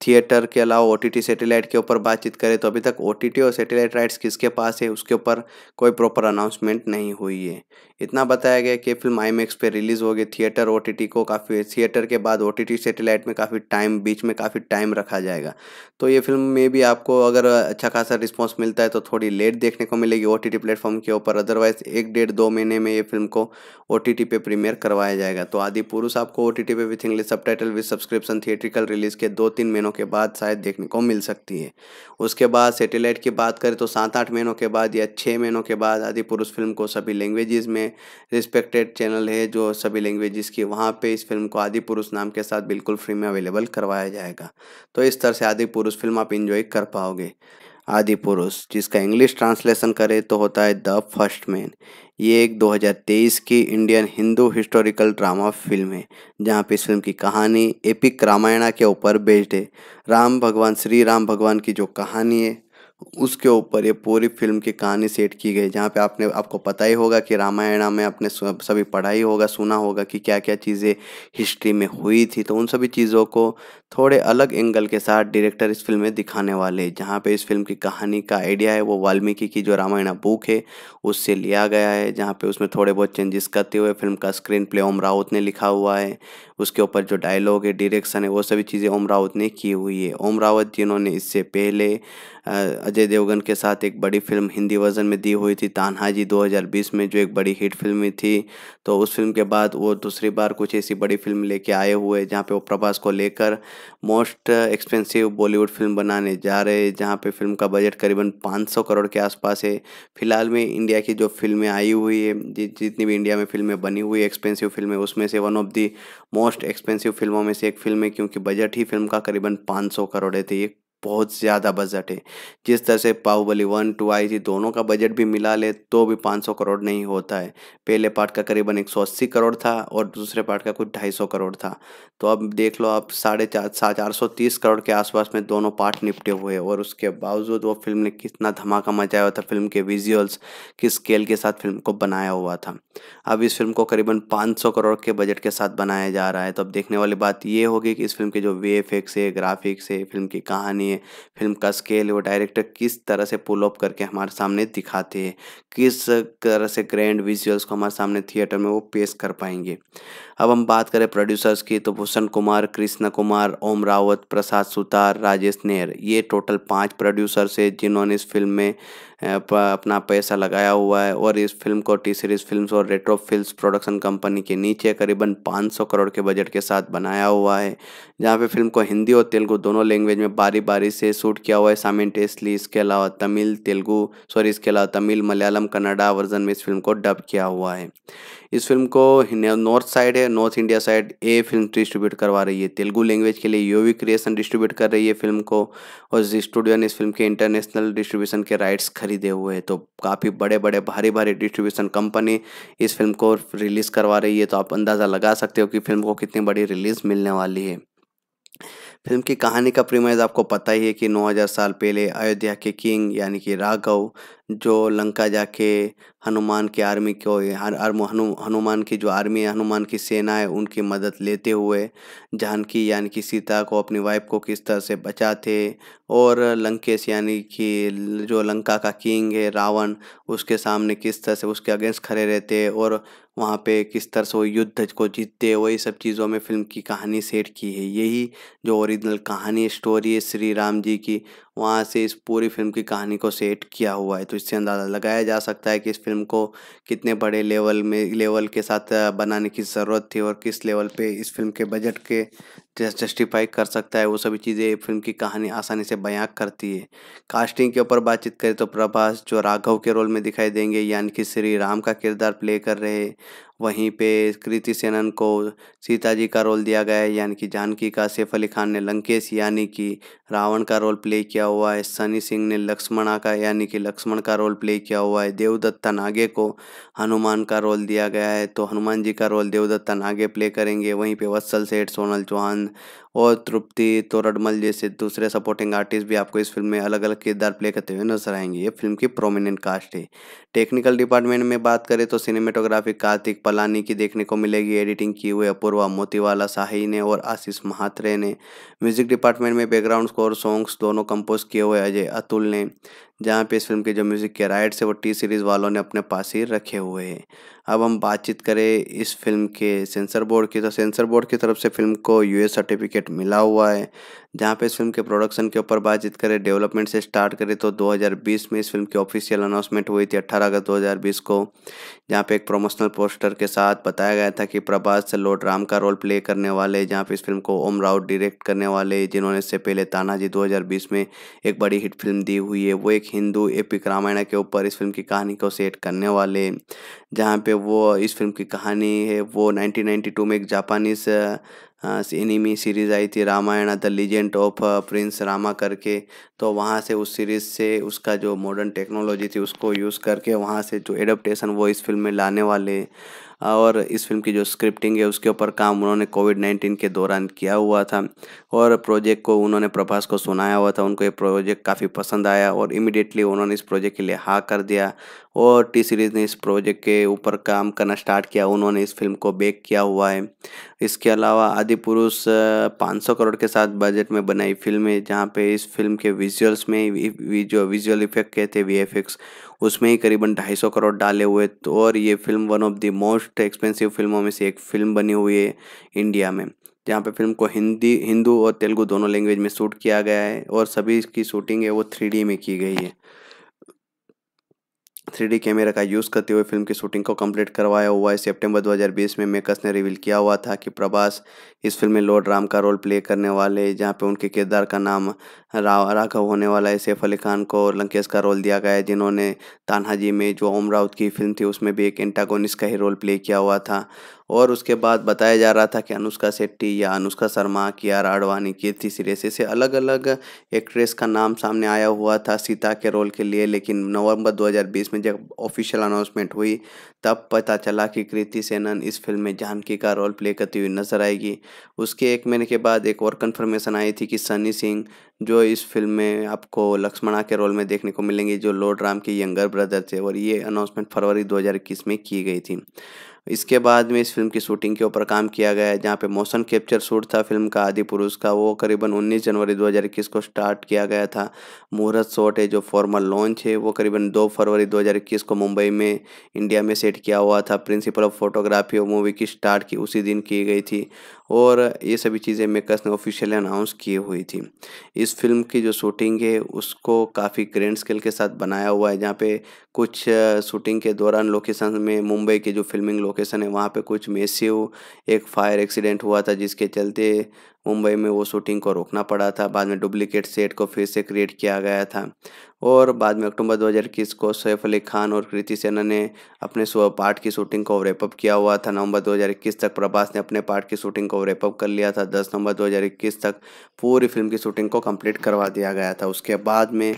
थिएटर के अलावा ओ टी सैटेलाइट के ऊपर बातचीत करें तो अभी तक ओ और सैटेलाइट राइट्स किसके पास है उसके ऊपर कोई प्रॉपर अनाउंसमेंट नहीं हुई है इतना बताया गया कि फिल्म आई मैक्स पर रिलीज़ होगी थिएटर ओ को काफ़ी थिएटर के बाद ओ टी सैटेलाइट में काफ़ी टाइम बीच में काफ़ी टाइम रखा जाएगा तो ये फिल्म में भी आपको अगर अच्छा खासा रिस्पॉन्स मिलता है तो थोड़ी लेट देखने को मिलेगी ओ टी प्लेटफॉर्म के ऊपर अदरवाइज एक डेढ़ दो महीने में ये फिल्म को ओ टी पे प्रीमियर करवाया जाएगा तो आदि पुरुष आपको ओ टी पे with English subtitle with subscription theatrical release के दो तीन महीनों के बाद शायद देखने को मिल सकती है उसके बाद सेटेलाइट की बात करें तो सात आठ महीनों के बाद या छः महीनों के बाद आदि पुरुष फिल्म को सभी लैंग्वेजेस में रिस्पेक्टेड चैनल है जो सभी लैंग्वेजेस की वहाँ पे इस फिल्म को आदि पुरुष नाम के साथ बिल्कुल फ्री में अवेलेबल करवाया जाएगा तो इस तरह से आदि पुरुष फिल्म आप इन्जॉय कर पाओगे आदि पुरुष जिसका इंग्लिश ट्रांसलेशन करें तो होता है द फर्स्ट मैन ये एक 2023 की Indian Hindu historical drama film है जहाँ पे इस फिल्म की कहानी एपिक रामायणा के ऊपर बेस्ड है राम भगवान श्री राम भगवान की जो कहानी है उसके ऊपर ये पूरी फिल्म की कहानी सेट की गई जहाँ पे आपने आपको पता ही होगा कि रामायण में आपने सभी पढ़ाई होगा सुना होगा कि क्या क्या चीज़ें हिस्ट्री में हुई थी तो उन सभी चीज़ों को थोड़े अलग एंगल के साथ डायरेक्टर इस फिल्म में दिखाने वाले जहाँ पे इस फिल्म की कहानी का आइडिया है वो वाल्मीकि की जो रामायण बुक है उससे लिया गया है जहाँ पे उसमें थोड़े बहुत चेंजेस करते हुए फिल्म का स्क्रीन प्ले ओम राउत ने लिखा हुआ है उसके ऊपर जो डायलॉग है डिरेक्शन है वो सभी चीज़ें ओम राउत ने की हुई है ओम रावत जिन्होंने इससे पहले अजय देवगन के साथ एक बड़ी फिल्म हिंदी वर्जन में दी हुई थी तान्हाजी 2020 में जो एक बड़ी हिट फिल्म थी तो उस फिल्म के बाद वो दूसरी बार कुछ ऐसी बड़ी फिल्म लेके आए हुए जहाँ पे वो प्रभास को लेकर मोस्ट एक्सपेंसिव बॉलीवुड फिल्म बनाने जा रहे जहाँ पे फिल्म का बजट करीबन 500 करोड़ के आसपास है फिलहाल में इंडिया की जो फिल्में आई हुई है जितनी भी इंडिया में फिल्में बनी हुई एक्सपेंसिव फिल्में उसमें से one of the most expensive फिल्मों में से एक फिल्म है क्योंकि बजट ही फिल्म का करीबन 500 करोड़ है तो ये बहुत ज़्यादा बजट है जिस तरह से बाहुबली वन टू आई थी दोनों का बजट भी मिला ले तो भी 500 करोड़ नहीं होता है पहले पार्ट का करीबन 180 करोड़ था और दूसरे पार्ट का कुछ 250 करोड़ था तो अब देख लो आप साढ़े चार सात चार सौ तीस करोड़ के आसपास में दोनों पार्ट निपटे हुए और उसके बावजूद वो फिल्म ने कितना धमाका मचाया हुआ था फिल्म के विजुअल्स किस स्केल के साथ फिल्म को बनाया हुआ था अब इस फिल्म को करीबन सौ करोड़ के बजट के साथ बनाया जा रहा है तो अब देखने वाली बात ये होगी कि इस फिल्म के जो वे एफ है ग्राफिक्स है फिल्म की कहानी बनी है फिल्म का स्केल वो डायरेक्टर किस तरह से पुल ऑफ करके हमारे सामने दिखाते हैं किस तरह से ग्रैंड विजुअल्स को हमारे सामने थिएटर में वो पेश कर पाएंगे अब हम बात करें प्रोड्यूसर्स की तो भूषण कुमार कृष्ण कुमार ओम रावत प्रसाद सुतार राजेश नेहर ये टोटल पाँच प्रोड्यूसर्स है जिन्होंने इस फिल्म में अपना पैसा लगाया हुआ है और इस फिल्म को टी सीरीज फिल्म और रेट्रो फिल्म प्रोडक्शन कंपनी के नीचे करीबन 500 करोड़ के बजट के साथ बनाया हुआ है जहाँ पे फिल्म को हिंदी और तेलुगु दोनों लैंग्वेज में बारी बारी से शूट किया हुआ है साइमेंटेसली इसके अलावा तमिल तेलुगू सॉरी इसके अलावा तमिल मलयालम कन्नडा वर्जन में इस फिल्म को डब किया हुआ है इस फिल्म को नॉर्थ साइड है नॉर्थ इंडिया साइड ए फिल्म डिस्ट्रीब्यूट करवा रही है तेलुगु लैंग्वेज के लिए वी क्रिएशन डिस्ट्रीब्यूट कर रही है फिल्म को और जी स्टूडियो ने इस फिल्म के इंटरनेशनल डिस्ट्रीब्यूशन के राइट्स खरीदे हुए हैं तो काफ़ी बड़े बड़े भारी भारी डिस्ट्रीब्यूशन कंपनी इस फिल्म को रिलीज़ करवा रही है तो आप अंदाज़ा लगा सकते हो कि फिल्म को कितनी बड़ी रिलीज़ मिलने वाली है फिल्म की कहानी का प्रीमाइज आपको पता ही है कि 9000 साल पहले अयोध्या के किंग यानी कि राघव जो लंका जाके हनुमान के आर्मी को हनु, हनुमान की जो आर्मी है हनुमान की सेना है उनकी मदद लेते हुए जानकी यानी कि सीता को अपनी वाइफ को किस तरह से बचाते और लंकेश यानी कि जो लंका का किंग है रावण उसके सामने किस तरह से उसके अगेंस्ट खड़े रहते और वहाँ पे किस तरह से वो युद्ध को जीतते वही सब चीज़ों में फिल्म की कहानी सेट की है यही जो ओरिजिनल कहानी स्टोरी है श्री राम जी की वहाँ से इस पूरी फिल्म की कहानी को सेट किया हुआ है तो इससे अंदाज़ा लगाया जा सकता है कि इस फिल्म को कितने बड़े लेवल में लेवल के साथ बनाने की ज़रूरत थी और किस लेवल पे इस फिल्म के बजट के जस्टिफाई कर सकता है वो सभी चीज़ें फिल्म की कहानी आसानी से बयां करती है कास्टिंग के ऊपर बातचीत करें तो प्रभास जो राघव के रोल में दिखाई देंगे यानी कि श्री राम का किरदार प्ले कर रहे वहीं पे कृति सेनन को सीता जी का रोल दिया गया है यानी कि जानकी का सैफ अली खान ने लंकेश यानी कि रावण का रोल प्ले किया हुआ है सनी सिंह ने लक्ष्मणा का यानी कि लक्ष्मण का रोल प्ले किया हुआ है देवदत्ता नागे को हनुमान का रोल दिया गया है तो हनुमान जी का रोल देवदत्ता नागे प्ले करेंगे वहीं पे वत्सल सेठ सोनल चौहान and और तृप्ति तोरडमल जैसे दूसरे सपोर्टिंग आर्टिस्ट भी आपको इस फिल्म में अलग अलग किरदार प्ले करते हुए नजर आएंगे ये फिल्म की प्रोमिनेंट कास्ट है टेक्निकल डिपार्टमेंट में बात करें तो सिनेमेटोग्राफी कार्तिक पलानी की देखने को मिलेगी एडिटिंग की हुई अपूर्वा मोतीवाला साही ने और आशीष महात्रे ने म्यूजिक डिपार्टमेंट में बैकग्राउंड स्कोर सॉन्ग्स दोनों कंपोज किए हुए अजय अतुल ने जहाँ पे इस फिल्म के जो म्यूज़िक के राइट्स है वो टी सीरीज़ वालों ने अपने पास ही रखे हुए हैं अब हम बातचीत करें इस फिल्म के सेंसर बोर्ड की तो सेंसर बोर्ड की तरफ से फिल्म को यूएस सर्टिफिकेट बजट मिला हुआ है जहाँ पे इस फिल्म के प्रोडक्शन के ऊपर बातचीत करें डेवलपमेंट से स्टार्ट करें तो 2020 में इस फिल्म की ऑफिशियल अनाउंसमेंट हुई थी 18 अगस्त 2020 को जहाँ पे एक प्रोमोशनल पोस्टर के साथ बताया गया था कि प्रभास लोट राम का रोल प्ले करने वाले जहाँ पे इस फिल्म को ओम राउत डायरेक्ट करने वाले जिन्होंने इससे पहले तानाजी दो में एक बड़ी हिट फिल्म दी हुई है वो एक हिंदू एपिक रामायण के ऊपर इस फिल्म की कहानी को सेट करने वाले जहाँ पे वो इस फिल्म की कहानी है वो नाइनटीन में एक जापानीज एनिमी हाँ, सीरीज़ आई थी Ramayan the legend of Prince Rama करके तो वहाँ से उस सीरीज़ से उसका जो मॉडर्न टेक्नोलॉजी थी उसको यूज़ करके वहाँ से जो एडप्टेशन वो इस फिल्म में लाने वाले और इस फिल्म की जो स्क्रिप्टिंग है उसके ऊपर काम उन्होंने कोविड नाइन्टीन के दौरान किया हुआ था और प्रोजेक्ट को उन्होंने प्रभास को सुनाया हुआ था उनको ये प्रोजेक्ट काफ़ी पसंद आया और इमिडिएटली उन्होंने इस प्रोजेक्ट के लिए हाँ कर दिया और टी सीरीज़ ने इस प्रोजेक्ट के ऊपर काम करना स्टार्ट किया उन्होंने इस फिल्म को बेक किया हुआ है इसके अलावा आदि पुरुष पाँच करोड़ के साथ बजट में बनाई फिल्म है जहाँ पे इस फिल्म के विजुअल्स में जो विजुअल इफेक्ट कहते हैं वी उसमें ही करीबन ढाई सौ करोड़ डाले हुए तो और ये film one of the most expensive फिल्मों में से एक फिल्म बनी हुई है इंडिया में जहाँ पे फिल्म को हिंदी हिंदू और तेलुगु दोनों लैंग्वेज में शूट किया गया है और सभी इसकी शूटिंग है वो थ्री में की गई है थ्री कैमरा का यूज़ करते हुए फिल्म की शूटिंग को कंप्लीट करवाया हुआ है सितंबर 2020 में मेकर्स ने रिवील किया हुआ था कि प्रभास इस फिल्म में लॉर्ड राम का रोल प्ले करने वाले जहां पे उनके किरदार का नाम राव राघव होने वाला है सैफ अली खान को लंकेश का रोल दिया गया है जिन्होंने तानहाजी में जो ओम राउत की फिल्म थी उसमें भी एक एंटागोनिस्ट का ही रोल प्ले किया हुआ था और उसके बाद बताया जा रहा था कि अनुष्का शेट्टी या अनुष्का शर्मा की आर आडवाणी कीर्ति सुरेश ऐसे अलग अलग एक्ट्रेस का नाम सामने आया हुआ था सीता के रोल के लिए लेकिन नवंबर 2020 में जब ऑफिशियल अनाउंसमेंट हुई तब पता चला कि कृति सेनन इस फिल्म में जानकी का रोल प्ले करती हुई नजर आएगी उसके एक महीने के बाद एक और कन्फर्मेशन आई थी कि सनी सिंह जो इस फिल्म में आपको लक्ष्मणा के रोल में देखने को मिलेंगे जो लॉर्ड राम के यंगर ब्रदर थे और ये अनाउंसमेंट फरवरी 2021 में की गई थी इसके बाद में इस फिल्म की शूटिंग के ऊपर काम किया गया है जहाँ पे मोशन कैप्चर शूट था फिल्म का आदि पुरुष का वो करीबन 19 जनवरी 2021 को स्टार्ट किया गया था मुहूर्त शॉट है जो फॉर्मल लॉन्च है वो करीबन 2 फरवरी 2021 को मुंबई में इंडिया में सेट किया हुआ था प्रिंसिपल ऑफ फोटोग्राफी और मूवी की स्टार्ट की उसी दिन की गई थी और ये सभी चीज़ें मेकर्स ने ऑफिशियली अनाउंस किए हुई थी इस फिल्म की जो शूटिंग है उसको काफ़ी ग्रैंड स्केल के साथ बनाया हुआ है जहाँ पे कुछ शूटिंग के दौरान लोकेशन में मुंबई के जो फिल्मिंग लोकेशन है वहाँ पे कुछ मेसिव एक फायर एक्सीडेंट हुआ था जिसके चलते मुंबई में वो शूटिंग को रोकना पड़ा था बाद में डुप्लीकेट सेट को फिर से क्रिएट किया गया था और बाद में अक्टूबर 2021 को सैफ अली खान और कृति सेना ने अपने पार्ट की शूटिंग को रेपअप किया हुआ था नवंबर 2021 तक प्रभास ने अपने पार्ट की शूटिंग को रेपअप कर लिया था 10 नवंबर 2021 तक पूरी फिल्म की शूटिंग को कंप्लीट करवा दिया गया था उसके बाद में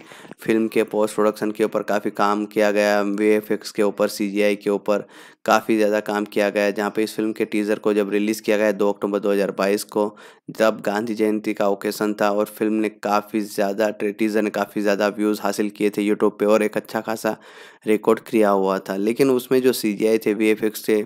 फिल्म के पोस्ट प्रोडक्शन के ऊपर काफ़ी काम किया गया वे के ऊपर सी के ऊपर काफ़ी ज़्यादा काम किया गया जहाँ पर इस फिल्म के टीज़र को जब रिलीज़ किया गया दो अक्टूबर दो को तब गांधी जयंती का ओकेशन था और फिल्म ने काफ़ी ज़्यादा ट्रेटिजन ने काफ़ी ज़्यादा व्यूज़ हासिल किए थे यूट्यूब पे और एक अच्छा खासा रिकॉर्ड किया हुआ था लेकिन उसमें जो सी थे वी थे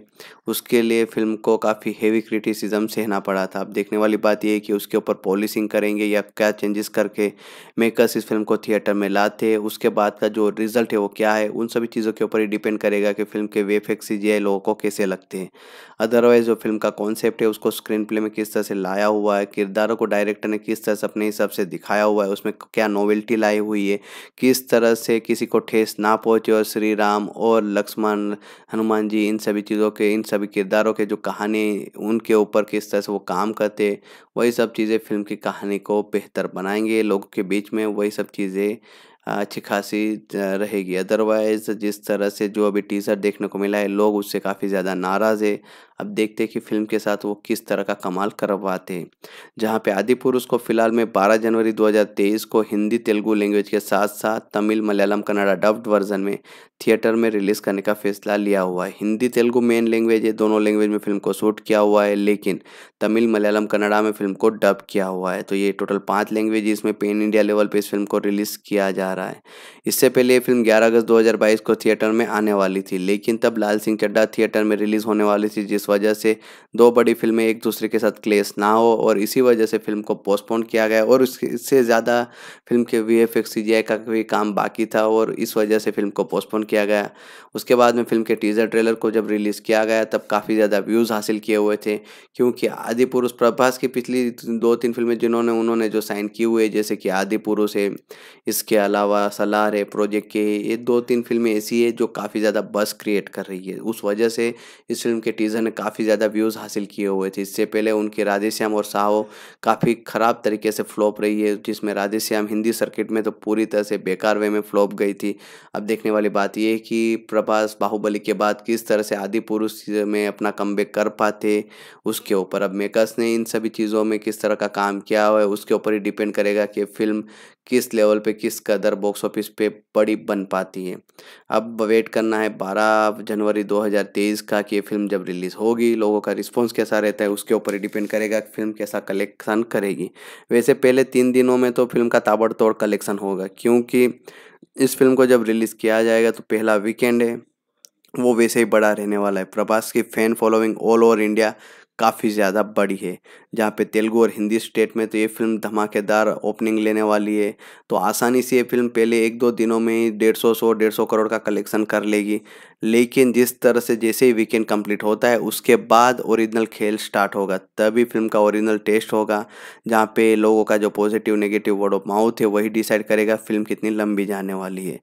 उसके लिए फिल्म को काफ़ी हेवी क्रिटिसिज्म सहना पड़ा था अब देखने वाली बात यह है कि उसके ऊपर पॉलिसिंग करेंगे या क्या चेंजेस करके मेकर्स इस फिल्म को थिएटर में लाते उसके बाद का जो रिजल्ट है वो क्या है उन सभी चीज़ों के ऊपर ही डिपेंड करेगा कि फिल्म के वे एक्स सी लोगों को कैसे लगते हैं अदरवाइज़ जो फिल्म का कॉन्सेप्ट है उसको स्क्रीन प्ले में किस तरह से लाया हुआ है है किरदारों को डायरेक्टर ने किस तरह से अपने हिसाब से दिखाया हुआ है उसमें क्या नोवेल्टी लाई हुई है किस तरह से किसी को ठेस ना पहुँचे और श्री राम और लक्ष्मण हनुमान जी इन सभी चीज़ों के इन सभी किरदारों के जो कहानी उनके ऊपर किस तरह से वो काम करते वही सब चीज़ें फिल्म की कहानी को बेहतर बनाएंगे लोगों के बीच में वही सब चीज़ें अच्छी खासी रहेगी अदरवाइज़ जिस तरह से जो अभी टीज़र देखने को मिला है लोग उससे काफ़ी ज़्यादा नाराज़ है अब देखते हैं कि फिल्म के साथ वो किस तरह का कमाल करवाते हैं जहाँ पे आदि पुरुष को फिलहाल में 12 जनवरी 2023 को हिंदी तेलुगु लैंग्वेज के साथ साथ तमिल मलयालम कन्नड़ा डब्ड वर्जन में थिएटर में रिलीज़ करने का फैसला लिया हुआ है हिंदी तेलुगु मेन लैंग्वेज है दोनों लैंग्वेज में फिल्म को शूट किया हुआ है लेकिन तमिल मलयालम कन्नड़ा में फिल्म को डब किया हुआ है तो ये टोटल पाँच लैंग्वेज इसमें पेन इंडिया लेवल पर इस फिल्म को रिलीज़ किया जा रहा है इससे पहले ये फिल्म ग्यारह अगस्त दो को थिएटर में आने वाली थी लेकिन तब लाल सिंह चड्डा थिएटर में रिलीज़ होने वाली थी जिस वजह से दो बड़ी फिल्में एक दूसरे के साथ क्लेश ना हो और इसी वजह से फिल्म को पोस्टपोन किया गया और इससे ज़्यादा फिल्म के वी एफ का भी काम बाकी था और इस वजह से फिल्म को पोस्टपोन किया गया उसके बाद में फिल्म के टीज़र ट्रेलर को जब रिलीज़ किया गया तब काफ़ी ज़्यादा व्यूज़ हासिल किए हुए थे क्योंकि आदि पुरुष प्रभास की पिछली दो तीन फिल्में जिन्होंने उन्होंने जो साइन की हुई है जैसे कि आदि पुरुष है इसके अलावा सलार है प्रोजेक्ट के ये दो तीन फिल्में ऐसी है जो काफ़ी ज़्यादा बस क्रिएट कर रही है उस वजह से इस फिल्म के टीज़र ने उन्होंने काफ़ी ज़्यादा व्यूज़ हासिल किए हुए थे इससे पहले उनकी राधेश्याम और साहो काफ़ी ख़राब तरीके से फ्लॉप रही है जिसमें राधेश्याम हिंदी सर्किट में तो पूरी तरह से बेकार वे में फ्लॉप गई थी अब देखने वाली बात यह कि प्रभास बाहुबली के बाद किस तरह से आदि पुरुष में अपना कम कर पाते उसके ऊपर अब मेकर्स ने इन सभी चीज़ों में किस तरह का काम किया हुआ है उसके ऊपर ही डिपेंड करेगा कि फिल्म किस लेवल पे किस कदर बॉक्स ऑफिस पे बड़ी बन पाती है अब वेट करना है 12 जनवरी 2023 का कि ये फिल्म जब रिलीज़ होगी लोगों का रिस्पॉन्स कैसा रहता है उसके ऊपर ही डिपेंड करेगा कि फिल्म कैसा कलेक्शन करेगी वैसे पहले तीन दिनों में तो फिल्म का ताबड़तोड़ कलेक्शन होगा क्योंकि इस फिल्म को जब रिलीज़ किया जाएगा तो पहला वीकेंड है वो वैसे ही बड़ा रहने वाला है प्रभास की fan following all over India काफ़ी ज़्यादा बड़ी है जहाँ पे तेलुगु और हिंदी स्टेट में तो ये फिल्म धमाकेदार ओपनिंग लेने वाली है तो आसानी से ये फिल्म पहले एक दो दिनों में ही डेढ़ सौ सौ डेढ़ सौ करोड़ का कलेक्शन कर लेगी लेकिन जिस तरह से जैसे ही वीकेंड कंप्लीट होता है उसके बाद ओरिजिनल खेल स्टार्ट होगा तभी फिल्म का ओरिजिनल टेस्ट होगा जहाँ पे लोगों का जो positive negative word of mouth है वही डिसाइड करेगा फिल्म कितनी लंबी जाने वाली है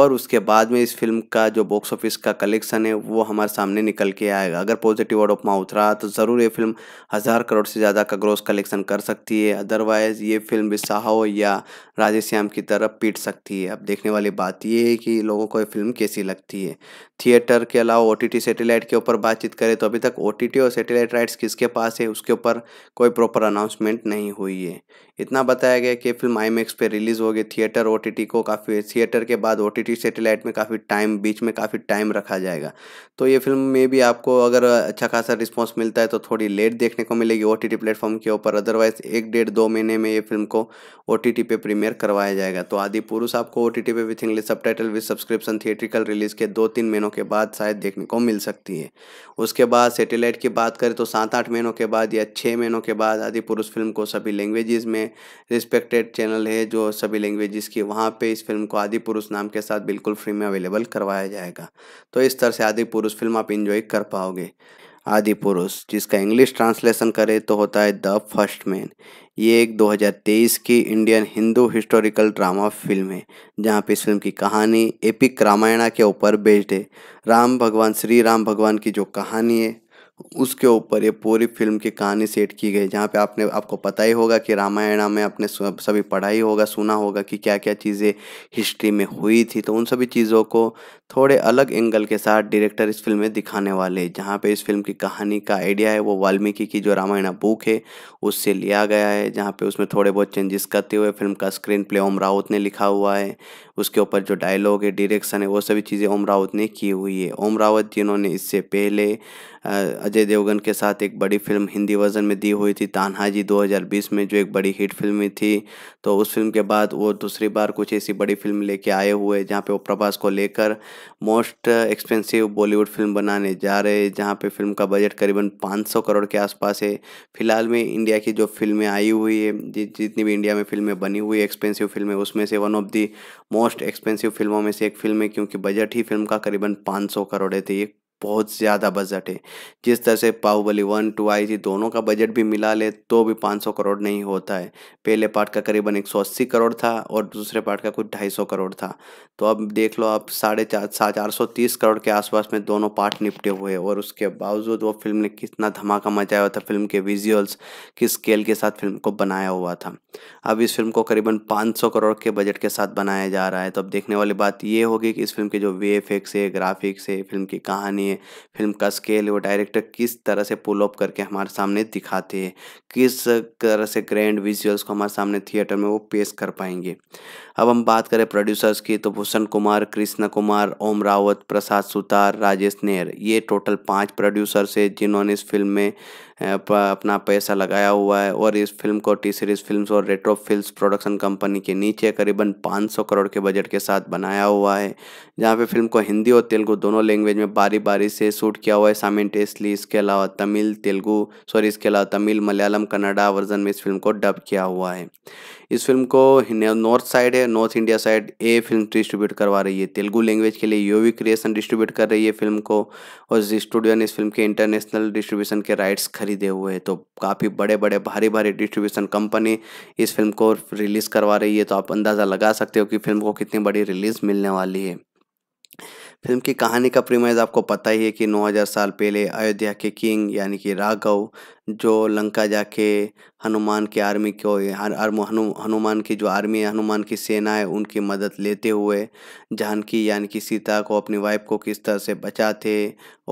और उसके बाद में इस फिल्म का जो बॉक्स ऑफिस का कलेक्शन है वो हमारे सामने निकल के आएगा अगर पॉजिटिव वर्ड ऑफ माउथ रहा तो ज़रूर ये फिल्म हज़ार करोड़ से ज़्यादा का ग्रोस कलेक्शन कर सकती है अदरवाइज़ ये फिल्म बिसाहो या श्याम की तरफ पीट सकती है अब देखने वाली बात ये है कि लोगों को ये फिल्म कैसी लगती है थिएटर के अलावा ओ टी सैटेलाइट के ऊपर बातचीत करें तो अभी तक ओ और सैटेलाइट राइट्स किसके पास है उसके ऊपर कोई प्रॉपर अनाउंसमेंट नहीं हुई है इतना बताया गया कि फिल्म आई मैक्स पर रिलीज़ होगी थिएटर ओ को काफ़ी थिएटर के बाद ओ सैटेलाइट में काफ़ी टाइम बीच में काफ़ी टाइम रखा जाएगा तो ये फिल्म में भी आपको अगर अच्छा खासा रिस्पॉन्स मिलता है तो थोड़ी लेट देखने को मिलेगी ओ टी प्लेटफॉर्म के ऊपर अदरवाइज एक डेढ़ दो महीने में ये फिल्म को ओ टी पे प्रीमियर करवाया जाएगा तो आदि पुरुष आपको ओ टी पे with English subtitle with subscription theatrical release के दो तीन महीने महीनों के बाद शायद देखने को मिल सकती है उसके बाद सैटेलाइट की बात करें तो सात आठ महीनों के बाद या छः महीनों के बाद आदि पुरुष फिल्म को सभी लैंग्वेजेस में रिस्पेक्टेड चैनल है जो सभी लैंग्वेजेस की वहाँ पर इस फिल्म को आदि पुरुष नाम के साथ बिल्कुल फ्री में अवेलेबल करवाया जाएगा तो इस तरह से आदि पुरुष फिल्म आप इंजॉय कर पाओगे आदि पुरुष जिसका इंग्लिश ट्रांसलेशन करें तो होता है द फर्स्ट मैन ये एक 2023 की Indian Hindu historical drama film है जहाँ पे इस फिल्म की कहानी एपिक रामायणा के ऊपर बेस्ड है राम भगवान श्री राम भगवान की जो कहानी है उसके ऊपर ये पूरी फिल्म की कहानी सेट की गई जहाँ पे आपने आपको पता ही होगा कि रामायण में आपने सभी पढ़ा ही होगा सुना होगा कि क्या क्या चीज़ें हिस्ट्री में हुई थी तो उन सभी चीज़ों को थोड़े अलग एंगल के साथ डायरेक्टर इस फिल्म में दिखाने वाले जहाँ पे इस फिल्म की कहानी का आइडिया है वो वाल्मीकि की जो रामायण बुक है उससे लिया गया है जहाँ पे उसमें थोड़े बहुत चेंजेस करते हुए फिल्म का स्क्रीन प्ले ओम राउत ने लिखा हुआ है उसके ऊपर जो डायलॉग है डायरेक्शन है वो सभी चीज़ें ओम राउत ने की हुई है ओम रावत जिन्होंने इससे पहले अजय देवगन के साथ एक बड़ी फिल्म हिंदी वर्जन में दी हुई थी तान्हाजी 2020 में जो एक बड़ी हिट फिल्म थी तो उस फिल्म के बाद वो दूसरी बार कुछ ऐसी बड़ी फिल्म लेके आए हुए जहाँ पे वो प्रभास को लेकर मोस्ट एक्सपेंसिव बॉलीवुड फिल्म बनाने जा रहे जहाँ पे फिल्म का बजट करीबन 500 करोड़ के आसपास है फिलहाल में इंडिया की जो फिल्में आई हुई है जितनी भी इंडिया में फिल्में बनी हुई एक्सपेंसिव फिल्में उसमें से one of the most expensive फिल्मों में से एक फिल्म है क्योंकि बजट ही फिल्म का करीबन पाँच करोड़ है तो ये बहुत ज़्यादा बजट है जिस तरह से बाहुबली वन टू आई थी दोनों का बजट भी मिला ले तो भी 500 करोड़ नहीं होता है पहले पार्ट का करीबन 180 करोड़ था और दूसरे पार्ट का कुछ 250 करोड़ था तो अब देख लो आप साढ़े चार चार सौ तीस करोड़ के आसपास में दोनों पार्ट निपटे हुए और उसके बावजूद वो फिल्म ने कितना धमाका मचाया हुआ था फिल्म के विजुअल्स किस स्केल के साथ फिल्म को बनाया हुआ था अब इस फिल्म को करीबन 500 करोड़ के बजट के साथ बनाया जा रहा है तो अब देखने वाली बात ये होगी कि इस फिल्म के जो वे है ग्राफिक्स है फिल्म की कहानी है हैं फिल्म का स्केल वो डायरेक्टर किस तरह से पुल ऑफ करके हमारे सामने दिखाते हैं किस तरह से ग्रैंड विजुअल्स को हमारे सामने थिएटर में वो पेश कर पाएंगे अब हम बात करें प्रोड्यूसर्स की तो भूषण कुमार कृष्ण कुमार ओम रावत प्रसाद सुतार राजेश नेहर ये टोटल पाँच प्रोड्यूसर्स हैं जिन्होंने इस फिल्म में अपना पैसा लगाया हुआ है और इस फिल्म को टी सीरीज़ फिल्म्स और रेट्रो फिल्म प्रोडक्शन कंपनी के नीचे करीबन 500 करोड़ के बजट के साथ बनाया हुआ है जहाँ पे फिल्म को हिंदी और तेलुगु दोनों लैंग्वेज में बारी बारी से शूट किया हुआ है साइमेंटेसली इसके अलावा तमिल तेलुगू सॉरी इसके अलावा तमिल मलयालम कन्नडा वर्जन में इस फिल्म को डब किया हुआ है इस फिल्म को नॉर्थ साइड है नॉर्थ इंडिया साइड ए फिल्म डिस्ट्रीब्यूट करवा रही है तेलुगु लैंग्वेज के लिए योवी क्रिएशन डिस्ट्रीब्यूट कर रही है फिल्म को और जी स्टूडियो ने इस फिल्म के इंटरनेशनल डिस्ट्रीब्यूशन के राइट्स खरीदे हुए हैं तो काफ़ी बड़े बड़े भारी भारी डिस्ट्रीब्यूशन कंपनी इस फिल्म को रिलीज़ करवा रही है तो आप अंदाज़ा लगा सकते हो कि फिल्म को कितनी बड़ी रिलीज़ मिलने वाली है फिल्म की कहानी का प्रीमाइज आपको पता ही है कि 9000 साल पहले अयोध्या के किंग यानी कि राघव जो लंका जाके हनुमान के आर्मी को हनु, हनुमान की जो आर्मी है हनुमान की सेना है उनकी मदद लेते हुए जानकी यानी कि सीता को अपनी वाइफ को किस तरह से बचाते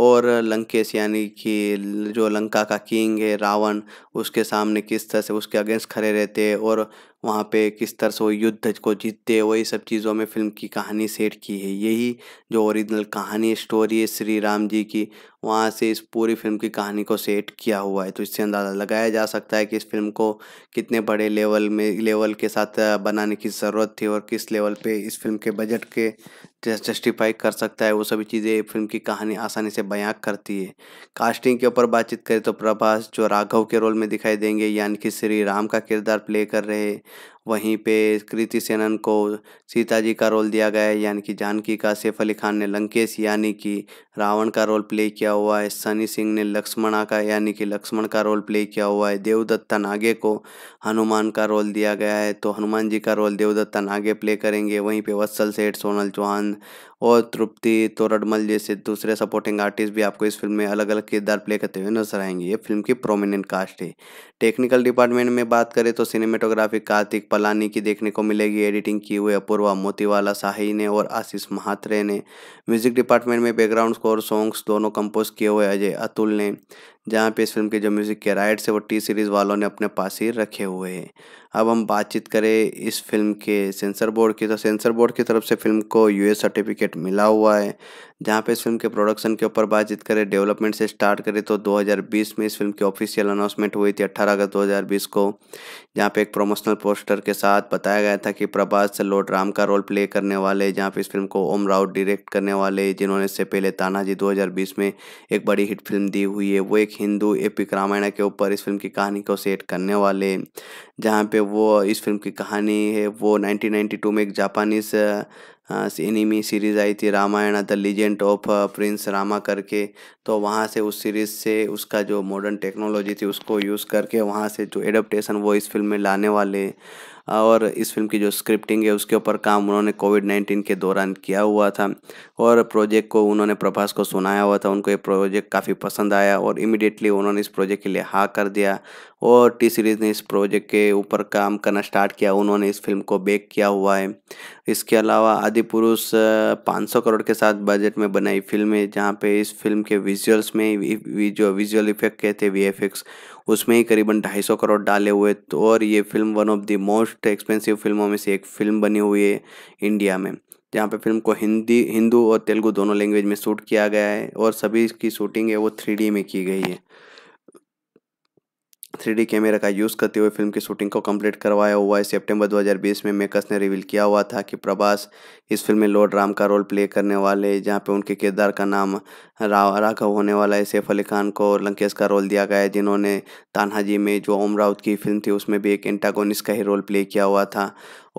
और लंकेश यानी कि जो लंका का किंग है रावण उसके सामने किस तरह से उसके अगेंस्ट खड़े रहते और वहाँ पे किस तरह से वो युद्ध को जीतते वही सब चीज़ों में फिल्म की कहानी सेट की है यही जो ओरिजिनल कहानी स्टोरी है श्री राम जी की वहाँ से इस पूरी फिल्म की कहानी को सेट किया हुआ है तो इससे अंदाज़ा लगाया जा सकता है कि इस फिल्म को कितने बड़े लेवल में लेवल के साथ बनाने की ज़रूरत थी और किस लेवल पे इस फिल्म के बजट के जस्टिफाई कर सकता है वो सभी चीज़ें फिल्म की कहानी आसानी से बयां करती है कास्टिंग के ऊपर बातचीत करें तो प्रभास जो राघव के रोल में दिखाई देंगे यानी कि श्री राम का किरदार प्ले कर रहे वहीं पे कृति सेनन को सीता जी का रोल दिया गया है यानी कि जानकी का सैफ अली खान ने लंकेश यानी कि रावण का रोल प्ले किया हुआ है सनी सिंह ने लक्ष्मणा का यानी कि लक्ष्मण का रोल प्ले किया हुआ है देवदत्ता नागे को हनुमान का रोल दिया गया है तो हनुमान जी का रोल देवदत्ता नागे प्ले करेंगे वहीं पे वत्सल सेठ सोनल चौहान on और तृप्ति तोरडमल जैसे दूसरे सपोर्टिंग आर्टिस्ट भी आपको इस फिल्म में अलग अलग किरदार प्ले करते हुए नजर आएंगे ये फिल्म की प्रोमिनेंट कास्ट है टेक्निकल डिपार्टमेंट में बात करें तो सिनेमेटोग्राफी कार्तिक पलानी की देखने को मिलेगी एडिटिंग की हुई अपूर्वा मोतीवाला साही ने और आशीष महात्रे ने म्यूजिक डिपार्टमेंट में बैकग्राउंड स्कोर सॉन्ग्स दोनों कंपोज किए हुए अजय अतुल ने जहाँ पे इस फिल्म के जो म्यूज़िक के राइट्स है वो टी सीरीज़ वालों ने अपने पास ही रखे हुए हैं अब हम बातचीत करें इस फिल्म के सेंसर बोर्ड की तो सेंसर बोर्ड की तरफ से फिल्म को यूएस सर्टिफिकेट बजट मिला हुआ है जहाँ पे इस फिल्म के प्रोडक्शन के ऊपर बातचीत करें डेवलपमेंट से स्टार्ट करें तो 2020 में इस फिल्म की ऑफिशियल अनाउंसमेंट हुई थी 18 अगस्त 2020 को जहाँ पे एक प्रोमोशनल पोस्टर के साथ बताया गया था कि प्रभास से राम का रोल प्ले करने वाले जहाँ पे इस फिल्म को ओम राउत डायरेक्ट करने वाले जिन्होंने इससे पहले तानाजी 2020 में एक बड़ी हिट फिल्म दी हुई है वो एक हिंदू एपिक रामायण के ऊपर इस फिल्म की कहानी को सेट करने वाले जहाँ पे वो इस फिल्म की कहानी है वो नाइनटीन में एक जापानीज एनिमी हाँ, सीरीज़ आई थी Ramayan the legend of Prince Rama करके तो वहाँ से उस सीरीज़ से उसका जो मॉडर्न टेक्नोलॉजी थी उसको यूज़ करके वहाँ से जो एडप्टेशन वो इस फिल्म में लाने वाले और इस फिल्म की जो स्क्रिप्टिंग है उसके ऊपर काम उन्होंने कोविड नाइन्टीन के दौरान किया हुआ था और प्रोजेक्ट को उन्होंने प्रभास को सुनाया हुआ था उनको ये प्रोजेक्ट काफ़ी पसंद आया और इमिडिएटली उन्होंने इस प्रोजेक्ट के लिए हाँ कर दिया और टी सीरीज़ ने इस प्रोजेक्ट के ऊपर काम करना स्टार्ट किया उन्होंने इस फिल्म को बेक किया हुआ है इसके अलावा आदि पुरुष पाँच करोड़ के साथ बजट में बनाई फिल्म है जहाँ पे इस फिल्म के विजुअल्स में जो विजुअल इफेक्ट कहते हैं वी उसमें ही करीबन ढाई सौ करोड़ डाले हुए तो और ये film one of the most expensive फिल्मों में से एक फिल्म बनी हुई है इंडिया में जहाँ पे फिल्म को हिंदी हिंदू और तेलुगु दोनों लैंग्वेज में शूट किया गया है और सभी की शूटिंग है वो थ्री में की गई है थ्री कैमरा का यूज़ करते हुए फिल्म की शूटिंग को कंप्लीट करवाया हुआ है सितंबर 2020 में मेकर्स ने रिवील किया हुआ था कि प्रभास इस फिल्म में लॉर्ड राम का रोल प्ले करने वाले जहां पे उनके किरदार का नाम राघव होने वाला है सैफ अली खान को लंकेश का रोल दिया गया है जिन्होंने जी में जो ओम राउत की फिल्म थी उसमें भी एक एंटागोनिस्ट का ही रोल प्ले किया हुआ था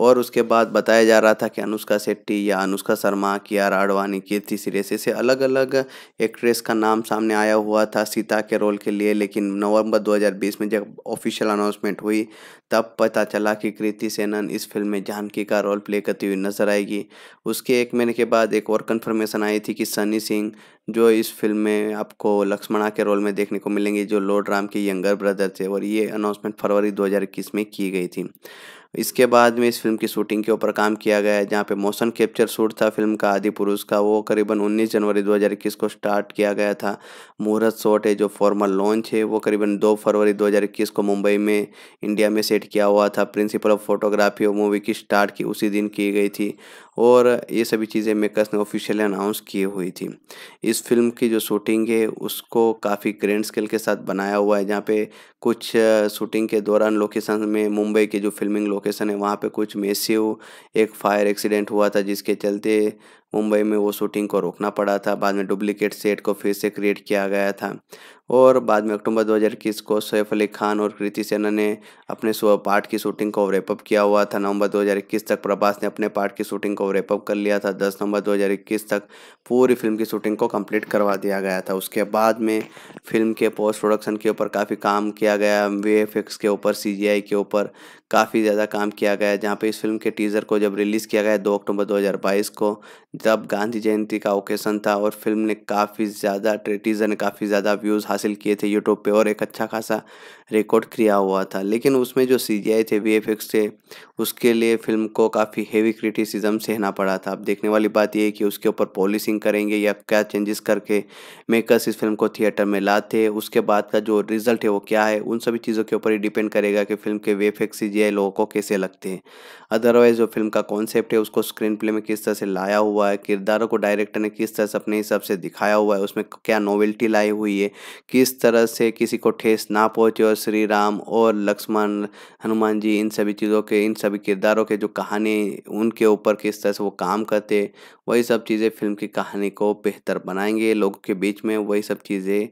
और उसके बाद बताया जा रहा था कि अनुष्का शेट्टी या अनुष्का शर्मा की आर आडवाणी कीर्ति सिरेस ऐसे अलग अलग एक्ट्रेस का नाम सामने आया हुआ था सीता के रोल के लिए लेकिन नवंबर 2020 में जब ऑफिशियल अनाउंसमेंट हुई तब पता चला कि कृति सेनन इस फिल्म में जानकी का रोल प्ले करती हुई नजर आएगी उसके एक महीने के बाद एक और कन्फर्मेशन आई थी कि सनी सिंह जो इस फिल्म में आपको लक्ष्मणा के रोल में देखने को मिलेंगे जो लॉर्ड राम के यंगर ब्रदर थे और ये अनाउंसमेंट फरवरी 2021 में की गई थी इसके बाद में इस फिल्म की शूटिंग के ऊपर काम किया गया है जहाँ पे मोशन कैप्चर शूट था फिल्म का आदि पुरुष का वो करीबन 19 जनवरी 2021 को स्टार्ट किया गया था मुहूर्त शॉट है जो फॉर्मल लॉन्च है वो करीबन 2 फरवरी 2021 को मुंबई में इंडिया में सेट किया हुआ था प्रिंसिपल ऑफ फोटोग्राफी और मूवी की स्टार्ट की उसी दिन की गई थी और ये सभी चीज़ें मेकर्स ने ऑफिशियली अनाउंस किए हुई थी इस फिल्म की जो शूटिंग है उसको काफ़ी ग्रैंड स्केल के साथ बनाया हुआ है जहाँ पे कुछ शूटिंग के दौरान लोकेशन में मुंबई के जो फिल्मिंग लोकेशन है वहाँ पे कुछ मेसिव एक फायर एक्सीडेंट हुआ था जिसके चलते मुंबई में वो शूटिंग को रोकना पड़ा था बाद में डुप्लीकेट सेट को फिर से क्रिएट किया गया था और बाद में अक्टूबर 2021 को सैफ अली खान और कृति सेना ने अपने पार्ट की शूटिंग को रेपअप किया हुआ था नवंबर 2021 तक प्रभास ने अपने पार्ट की शूटिंग को रेपअप कर लिया था 10 नवंबर 2021 तक पूरी फिल्म की शूटिंग को कंप्लीट करवा दिया गया था उसके बाद में फिल्म के पोस्ट प्रोडक्शन के ऊपर काफ़ी काम किया गया वे के ऊपर सी के ऊपर काफ़ी ज़्यादा काम किया गया जहाँ पर इस फिल्म के टीज़र को जब रिलीज़ किया गया दो अक्टूबर दो को जब गांधी जयंती का ओकेशन था और फिल्म ने काफ़ी ज़्यादा ट्रेटिजन काफ़ी ज़्यादा व्यूज़ हासिल किए थे यूट्यूब पे और एक अच्छा खासा रिकॉर्ड किया हुआ था लेकिन उसमें जो सी जी आई थे वी एफ एक्स थे उसके लिए फिल्म को काफ़ी हेवी क्रिटिसिज्म सहना पड़ा था अब देखने वाली बात यह है कि उसके ऊपर पॉलिसिंग करेंगे या क्या चेंजेस करके मेकर्स इस फिल्म को थिएटर में लाते उसके बाद का जो रिजल्ट है वो क्या है उन सभी चीज़ों के ऊपर ही डिपेंड करेगा कि फिल्म के V F X C G I लोगों को कैसे लगते हैं अदरवाइज़ जो फिल्म का कॉन्सेप्ट है उसको स्क्रीन प्ले में किस तरह से लाया हुआ है है किरदारों को डायरेक्टर ने किस तरह से अपने हिसाब से दिखाया हुआ है उसमें क्या नोवेल्टी लाई हुई है किस तरह से किसी को ठेस ना पहुँचे और श्री राम और लक्ष्मण हनुमान जी इन सभी चीज़ों के इन सभी किरदारों के जो कहानी उनके ऊपर किस तरह से वो काम करते वही सब चीज़ें फिल्म की कहानी को बेहतर बनाएंगे लोगों के बीच में वही सब चीज़ें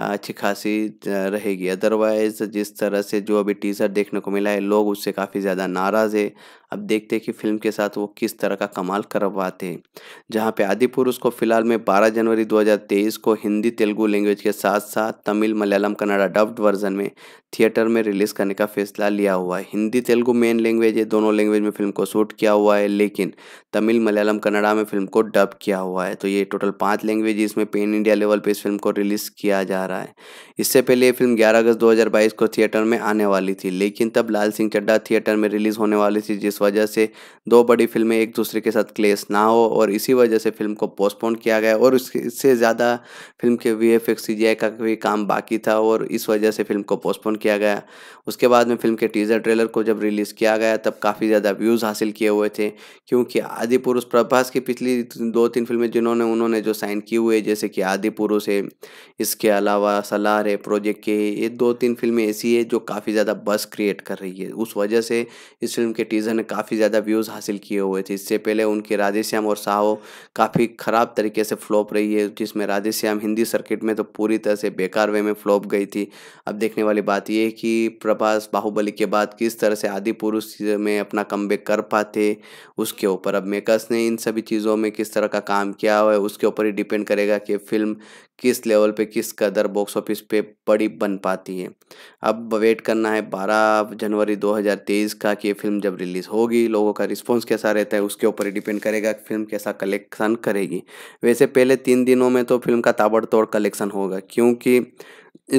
अच्छी खासी रहेगी अदरवाइज़ जिस तरह से जो अभी टीज़र देखने को मिला है लोग उससे काफ़ी ज़्यादा नाराज़ है अब देखते हैं कि फिल्म के साथ वो किस तरह का कमाल करवाते हैं जहाँ पे आदि पुरुष को फिलहाल में 12 जनवरी 2023 को हिंदी तेलुगू लैंग्वेज के साथ साथ तमिल मलयालम कन्नड़ा डब्ड वर्जन में थिएटर में रिलीज़ करने का फैसला लिया हुआ है हिंदी तेलुगू मेन लैंग्वेज है दोनों लैंग्वेज में फिल्म को शूट किया हुआ है लेकिन तमिल मलयालम कन्नड़ा में फिल्म को डब किया हुआ है तो ये टोटल पाँच लैंग्वेज इसमें पेन इंडिया लेवल पर इस फिल्म को रिलीज़ किया जा रहा है इससे पहले ये फिल्म ग्यारह अगस्त दो को थिएटर में आने वाली थी लेकिन तब लाल सिंह चड्डा थिएटर में रिलीज़ होने वाली थी जिस वजह से दो बड़ी फिल्में एक दूसरे के साथ क्लेश ना हो और इसी वजह से फिल्म को पोस्टपोन किया गया और इससे ज़्यादा फिल्म के वी एफ का भी काम बाकी था और इस वजह से फिल्म को पोस्टपोन किया गया उसके बाद में फिल्म के टीज़र ट्रेलर को जब रिलीज़ किया गया तब काफ़ी ज़्यादा व्यूज़ हासिल किए हुए थे क्योंकि आदि पुरुष प्रभास की पिछली दो तीन फिल्में जिन्होंने उन्होंने जो साइन की हुई है जैसे कि आदि पुरुष है इसके अलावा सलार है प्रोजेक्ट के ये दो तीन फिल्में ऐसी है जो काफ़ी ज़्यादा बस क्रिएट कर रही है उस वजह से इस फिल्म के टीज़र ने काफ़ी ज़्यादा व्यूज़ हासिल किए हुए थे इससे पहले उनकी राधेश्याम और साहो काफ़ी ख़राब तरीके से फ्लॉप रही है जिसमें राधेश्याम हिंदी सर्किट में तो पूरी तरह से बेकार वे में फ्लॉप गई थी अब देखने वाली बात यह है कि प्रभास बाहुबली के बाद किस तरह से आदि पुरुष में अपना कम कर पाते उसके ऊपर अब मेकर्स ने इन सभी चीज़ों में किस तरह का काम किया हुआ है उसके ऊपर ही डिपेंड करेगा कि फिल्म किस लेवल पे किस कदर बॉक्स ऑफिस पे बड़ी बन पाती है अब वेट करना है 12 जनवरी 2023 का कि ये फिल्म जब रिलीज़ हो होगी लोगों का रिस्पॉन्स कैसा रहता है उसके ऊपर डिपेंड करेगा फिल्म कैसा कलेक्शन करेगी वैसे पहले तीन दिनों में तो फिल्म का ताबड़तोड़ कलेक्शन होगा क्योंकि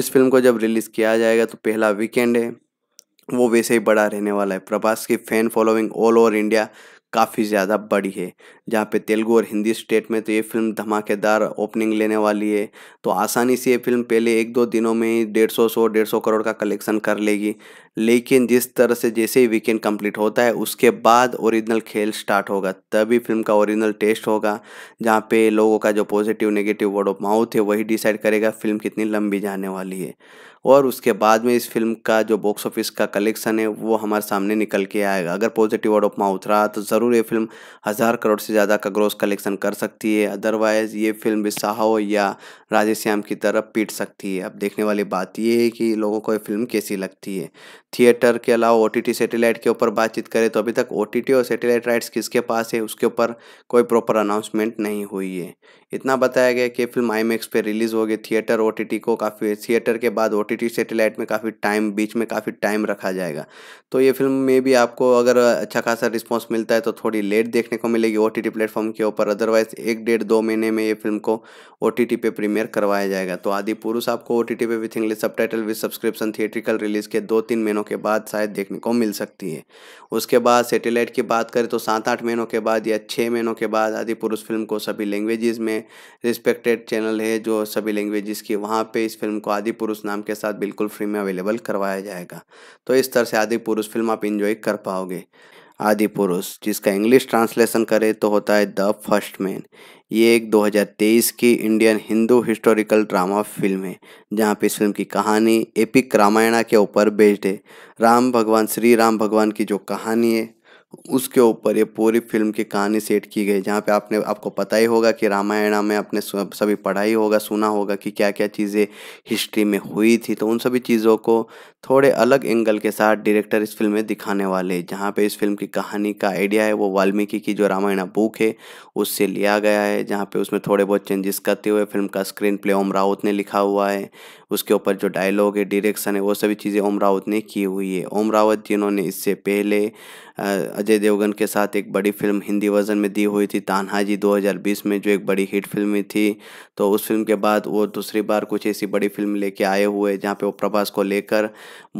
इस फिल्म को जब रिलीज़ किया जाएगा तो पहला वीकेंड है वो वैसे ही बड़ा रहने वाला है प्रभास की fan following all over India काफ़ी ज़्यादा बड़ी है जहाँ पे तेलुगु और हिंदी स्टेट में तो ये फिल्म धमाकेदार ओपनिंग लेने वाली है तो आसानी से ये फिल्म पहले एक दो दिनों में ही डेढ़ सौ सौ डेढ़ सौ करोड़ का कलेक्शन कर लेगी लेकिन जिस तरह से जैसे ही वीकेंड कंप्लीट होता है उसके बाद ओरिजिनल खेल स्टार्ट होगा तभी फिल्म का ओरिजिनल टेस्ट होगा जहाँ पे लोगों का जो positive negative word of mouth है वही डिसाइड करेगा फिल्म कितनी लंबी जाने वाली है और उसके बाद में इस फिल्म का जो बॉक्स ऑफिस का कलेक्शन है वो हमारे सामने निकल के आएगा अगर पॉजिटिव वर्ड ऑफ माउथ रहा तो ज़रूर ये फिल्म हज़ार करोड़ से ज़्यादा का ग्रोस कलेक्शन कर सकती है अदरवाइज़ ये फिल्म बिसाहो या राजेश्याम की तरफ पीट सकती है अब देखने वाली बात ये है कि लोगों को ये फिल्म कैसी लगती है थिएटर के अलावा ओ टी सेटेलाइट के ऊपर बातचीत करें तो अभी तक ओ और सेटेलाइट राइट्स किसके पास है उसके ऊपर कोई प्रॉपर अनाउंसमेंट नहीं हुई है इतना बताया गया कि फिल्म आई पे रिलीज़ होगी थिएटर ओ को काफ़ी थिएटर के बाद ओ ओटीटी सेटेलाइट में काफ़ी टाइम बीच में काफ़ी टाइम रखा जाएगा तो ये फिल्म में भी आपको अगर अच्छा खासा रिस्पॉन्स मिलता है तो थोड़ी लेट देखने को मिलेगी ओ टी प्लेटफॉर्म के ऊपर अदरवाइज एक डेढ़ दो महीने में ये फिल्म को ओ टी पे प्रीमियर करवाया जाएगा तो आदि पुरुष आपको ओ टी पे with English subtitle with subscription theatrical release के दो तीन महीनों के बाद शायद देखने को मिल सकती है उसके बाद सैटेलाइट की बात करें तो सात आठ महीनों के बाद या छः महीनों के बाद आदि पुरुष फिल्म को सभी लैंग्वेजेस में रिस्पेक्टेड चैनल है जो सभी लैंग्वेजेस की वहाँ पे इस फिल्म को आदि पुरुष नाम के साथ बिल्कुल फ्री में अवेलेबल करवाया जाएगा तो इस तरह से आदि पुरुष फिल्म आप इंजॉय कर पाओगे आदि पुरुष जिसका इंग्लिश ट्रांसलेशन करें तो होता है द फर्स्ट मैन ये एक 2023 की Indian Hindu historical drama film है जहाँ पे इस फिल्म की कहानी एपिक रामायणा के ऊपर बेस्ड है राम भगवान श्री राम भगवान की जो कहानी है उसके ऊपर ये पूरी फिल्म की कहानी सेट की गई जहाँ पे आपने आपको पता ही होगा कि रामायण में आपने सभी पढ़ाई होगा सुना होगा कि क्या क्या चीज़ें हिस्ट्री में हुई थी तो उन सभी चीज़ों को थोड़े अलग एंगल के साथ डायरेक्टर इस फिल्म में दिखाने वाले जहाँ पे इस फिल्म की कहानी का आइडिया है वो वाल्मीकि की जो रामायण बुक है उससे लिया गया है जहाँ पे उसमें थोड़े बहुत चेंजेस करते हुए फिल्म का स्क्रीन प्ले ओम राउत ने लिखा हुआ है उसके ऊपर जो डायलॉग है डायरेक्शन है वो सभी चीज़ें ओम राउत ने की हुई है ओम रावत जिन्होंने इससे पहले अजय देवगन के साथ एक बड़ी फिल्म हिंदी वर्जन में दी हुई थी तान्हाजी 2020 में जो एक बड़ी हिट फिल्म थी तो उस फिल्म के बाद वो दूसरी बार कुछ ऐसी बड़ी फिल्म लेके आए हुए जहाँ पे वो प्रभास को लेकर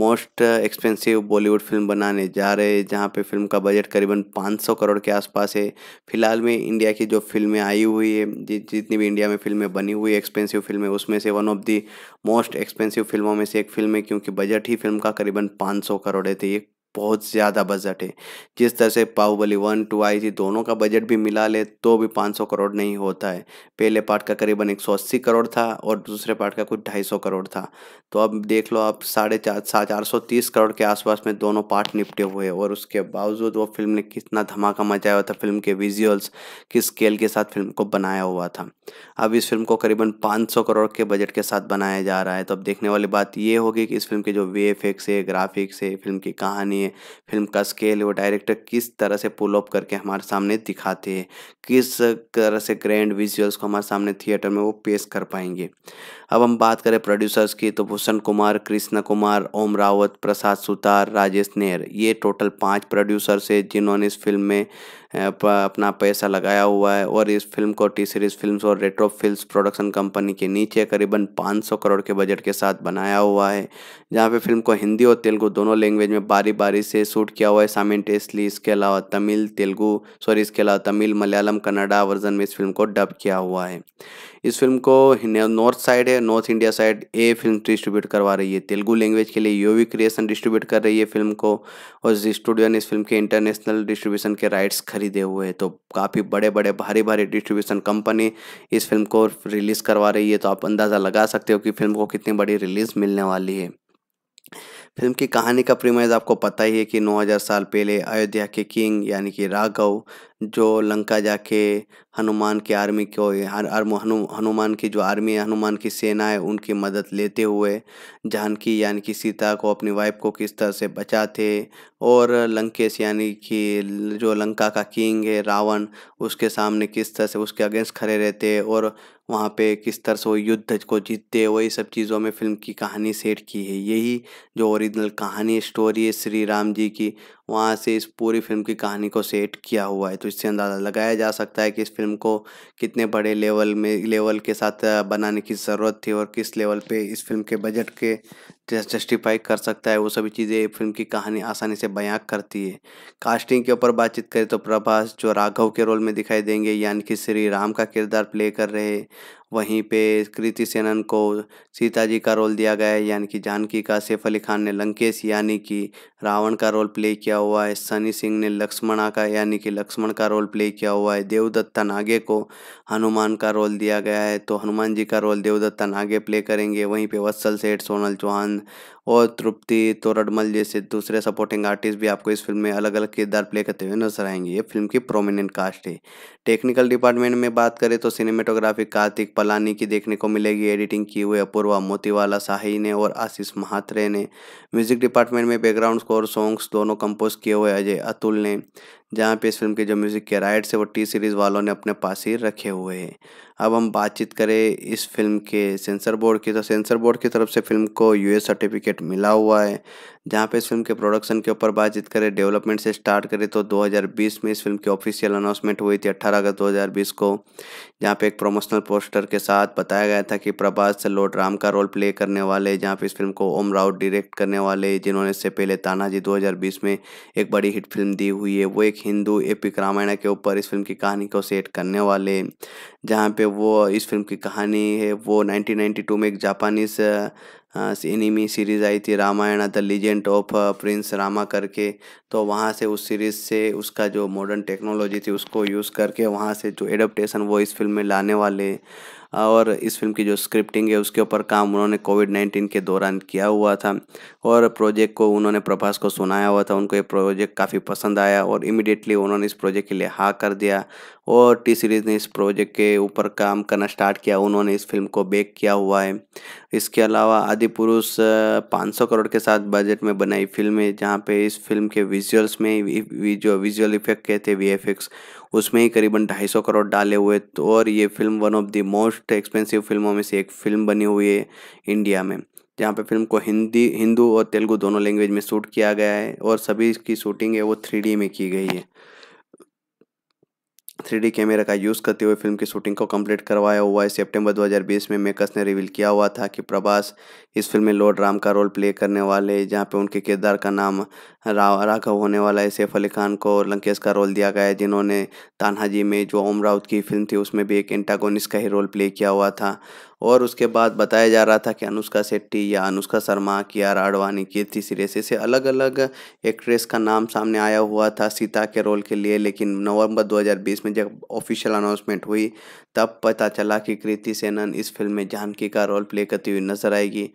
मोस्ट एक्सपेंसिव बॉलीवुड फिल्म बनाने जा रहे जहाँ पे फिल्म का बजट करीबन 500 करोड़ के आसपास है फिलहाल में इंडिया की जो फिल्में आई हुई है जि, जितनी भी इंडिया में फिल्में बनी हुई एक्सपेंसिव फिल्में उसमें से one of the most expensive फिल्मों में से एक फिल्म है क्योंकि बजट ही फिल्म का करीबन 500 करोड़ है तो ये बहुत ज़्यादा बजट है जिस तरह से बाहुबली वन टू आई थी दोनों का बजट भी मिला ले तो भी 500 करोड़ नहीं होता है पहले पार्ट का करीबन 180 करोड़ था और दूसरे पार्ट का कुछ 250 करोड़ था तो अब देख लो आप साढ़े चार सात चार सौ तीस करोड़ के आसपास में दोनों पार्ट निपटे हुए और उसके बावजूद वो फिल्म ने कितना धमाका मचाया हुआ था फिल्म के विजुअल्स किस स्केल के साथ फिल्म को बनाया हुआ था अब इस फिल्म को करीबन पाँच करोड़ के बजट के साथ बनाया जा रहा है तो अब देखने वाली बात ये होगी कि इस फिल्म के जो वे है ग्राफिक्स है फिल्म की कहानी हैं फिल्म का स्केल वो डायरेक्टर किस तरह से पुल ऑफ करके हमारे सामने दिखाते हैं किस तरह से ग्रैंड विजुअल्स को हमारे सामने थिएटर में वो पेश कर पाएंगे अब हम बात करें प्रोड्यूसर्स की तो भूषण कुमार कृष्ण कुमार ओम रावत प्रसाद सुतार राजेश नेहर ये टोटल पाँच प्रोड्यूसर्स है जिन्होंने इस फिल्म में अपना पैसा लगाया हुआ है और इस फिल्म को टी सीरीज़ फिल्म और रेट्रो फिल्म प्रोडक्शन कंपनी के नीचे करीबन 500 करोड़ के बजट के साथ बनाया हुआ है जहाँ पे फिल्म को हिंदी और तेलुगु दोनों लैंग्वेज में बारी बारी से शूट किया हुआ है साइमेंटेसली इसके अलावा तमिल तेलुगू सॉरी इसके अलावा तमिल मलयालम कन्नडा वर्जन में इस फिल्म को डब किया हुआ है इस फिल्म को नॉर्थ साइड है नॉर्थ इंडिया साइड ए फिल्म डिस्ट्रीब्यूट करवा रही है तेलुगु लैंग्वेज के लिए योवी क्रिएशन डिस्ट्रीब्यूट कर रही है फिल्म को और स्टूडियो ने इस फिल्म के इंटरनेशनल डिस्ट्रीब्यूशन के राइट्स खरीदे हुए हैं तो काफ़ी बड़े बड़े भारी भारी डिस्ट्रीब्यूशन कंपनी इस फिल्म को रिलीज़ करवा रही है तो आप अंदाज़ा लगा सकते हो कि फिल्म को कितनी बड़ी रिलीज़ मिलने वाली है फिल्म की कहानी का प्रीमाइज आपको पता ही है कि 9000 साल पहले अयोध्या के किंग यानी कि राघव जो लंका जाके हनुमान के आर्मी को हनु, हनुमान की जो आर्मी है हनुमान की सेना है उनकी मदद लेते हुए जानकी यानी कि सीता को अपनी वाइफ को किस तरह से बचाते और लंकेश यानी कि जो लंका का किंग है रावण उसके सामने किस तरह से उसके अगेंस्ट खड़े रहते और वहाँ पे किस तरह से वो युद्ध को जीतते वही सब चीज़ों में फिल्म की कहानी सेट की है यही जो ओरिजिनल कहानी स्टोरी है श्री राम जी की वहाँ से इस पूरी फिल्म की कहानी को सेट किया हुआ है तो इससे अंदाज़ा लगाया जा सकता है कि इस फिल्म को कितने बड़े लेवल में लेवल के साथ बनाने की ज़रूरत थी और किस लेवल पे इस फिल्म के बजट के जस्टिफाई कर सकता है वो सभी चीज़ें फिल्म की कहानी आसानी से बयां करती है कास्टिंग के ऊपर बातचीत करें तो प्रभास जो राघव के रोल में दिखाई देंगे यानी कि श्री राम का किरदार प्ले कर रहे वहीं पे कृति सेनन को सीता जी का रोल दिया गया है यानी कि जानकी का सैफ अली खान ने लंकेश यानी कि रावण का रोल प्ले किया हुआ है सनी सिंह ने लक्ष्मणा का यानी कि लक्ष्मण का रोल प्ले किया हुआ है देवदत्ता नागे को हनुमान का रोल दिया गया है तो हनुमान जी का रोल देवदत्ता नागे प्ले करेंगे वहीं पे वत्सल सेठ सोनल चौहान और तृप्ति तोरडमल जैसे दूसरे सपोर्टिंग आर्टिस्ट भी आपको इस फिल्म में अलग अलग किरदार प्ले करते हुए नजर आएंगे ये फिल्म की प्रोमिनेंट कास्ट है टेक्निकल डिपार्टमेंट में बात करें तो सिनेमेटोग्राफी कार्तिक पलानी की देखने को मिलेगी एडिटिंग की हुई अपूर्वा मोतीवाला साहि ने और आशीष महात्रे ने म्यूजिक डिपार्टमेंट में बैकग्राउंड स्कोर सॉन्ग्स दोनों कंपोज किए हुए अजय अतुल ने जहाँ पे इस फिल्म के जो म्यूज़िक के राइट्स है वो टी सीरीज़ वालों ने अपने पास ही रखे हुए हैं अब हम बातचीत करें इस फिल्म के सेंसर बोर्ड की तो सेंसर बोर्ड की तरफ से फिल्म को यू सर्टिफिकेट मिला हुआ है जहाँ पे इस फिल्म के प्रोडक्शन के ऊपर बातचीत करें डेवलपमेंट से स्टार्ट करें तो 2020 में इस फिल्म की ऑफिशियल अनाउंसमेंट हुई थी 18 अगस्त 2020 को जहाँ पे एक प्रोमोशनल पोस्टर के साथ बताया गया था कि प्रभास लोट राम का रोल प्ले करने वाले जहाँ पे इस फिल्म को ओम राउत डायरेक्ट करने वाले जिन्होंने इससे पहले तानाजी दो में एक बड़ी हिट फिल्म दी हुई है वो एक हिंदू एपिक रामायण के ऊपर इस फिल्म की कहानी को सेट करने वाले जहाँ पे वो इस फिल्म की कहानी है वो 1992 में एक जापानीज एनिमी सीरीज़ आई थी Ramayan the legend of Prince Rama करके तो वहाँ से उस सीरीज़ से उसका जो मॉडर्न टेक्नोलॉजी थी उसको यूज़ करके वहाँ से जो एडप्टेशन वो इस फिल्म में लाने वाले और इस फिल्म की जो स्क्रिप्टिंग है उसके ऊपर काम उन्होंने कोविड नाइन्टीन के दौरान किया हुआ था और प्रोजेक्ट को उन्होंने प्रभास को सुनाया हुआ था उनको ये प्रोजेक्ट काफ़ी पसंद आया और इमिडिएटली उन्होंने इस प्रोजेक्ट के लिए हाँ कर दिया और टी सीरीज़ ने इस प्रोजेक्ट के ऊपर काम करना स्टार्ट किया उन्होंने इस फिल्म को बेक किया हुआ है इसके अलावा आदि पुरुष पाँच करोड़ के साथ बजट में बनाई फिल्म है जहाँ पे इस फिल्म के विजुअल्स में जो विजुअल इफेक्ट कहते वी एफ उसमें ही करीबन ढाई सौ करोड़ डाले हुए तो और ये film one of the most expensive फिल्मों में से एक फिल्म बनी हुई है इंडिया में जहाँ पे फिल्म को हिंदी हिंदू और तेलुगु दोनों लैंग्वेज में शूट किया गया है और सभी इसकी शूटिंग है वो थ्री में की गई है थ्री कैमरा का यूज़ करते हुए फिल्म की शूटिंग को कंप्लीट करवाया हुआ है सितंबर 2020 में मेकर्स ने रिवील किया हुआ था कि प्रभास इस फिल्म में लॉर्ड राम का रोल प्ले करने वाले जहां पे उनके किरदार का नाम राघव होने वाला है सैफ अली खान को लंकेश का रोल दिया गया है जिन्होंने तान्हाजी में जो ओम राउत की फिल्म थी उसमें भी एक एंटागोनिस्ट का ही रोल प्ले किया हुआ था और उसके बाद बताया जा रहा था कि अनुष्का शेट्टी या अनुष्का शर्मा आर आडवाणी कीर्ति सिरेश से अलग अलग एक्ट्रेस का नाम सामने आया हुआ था सीता के रोल के लिए लेकिन नवंबर 2020 में जब ऑफिशियल अनाउंसमेंट हुई तब पता चला कि कृति सेनन इस फिल्म में जानकी का रोल प्ले करती हुई नजर आएगी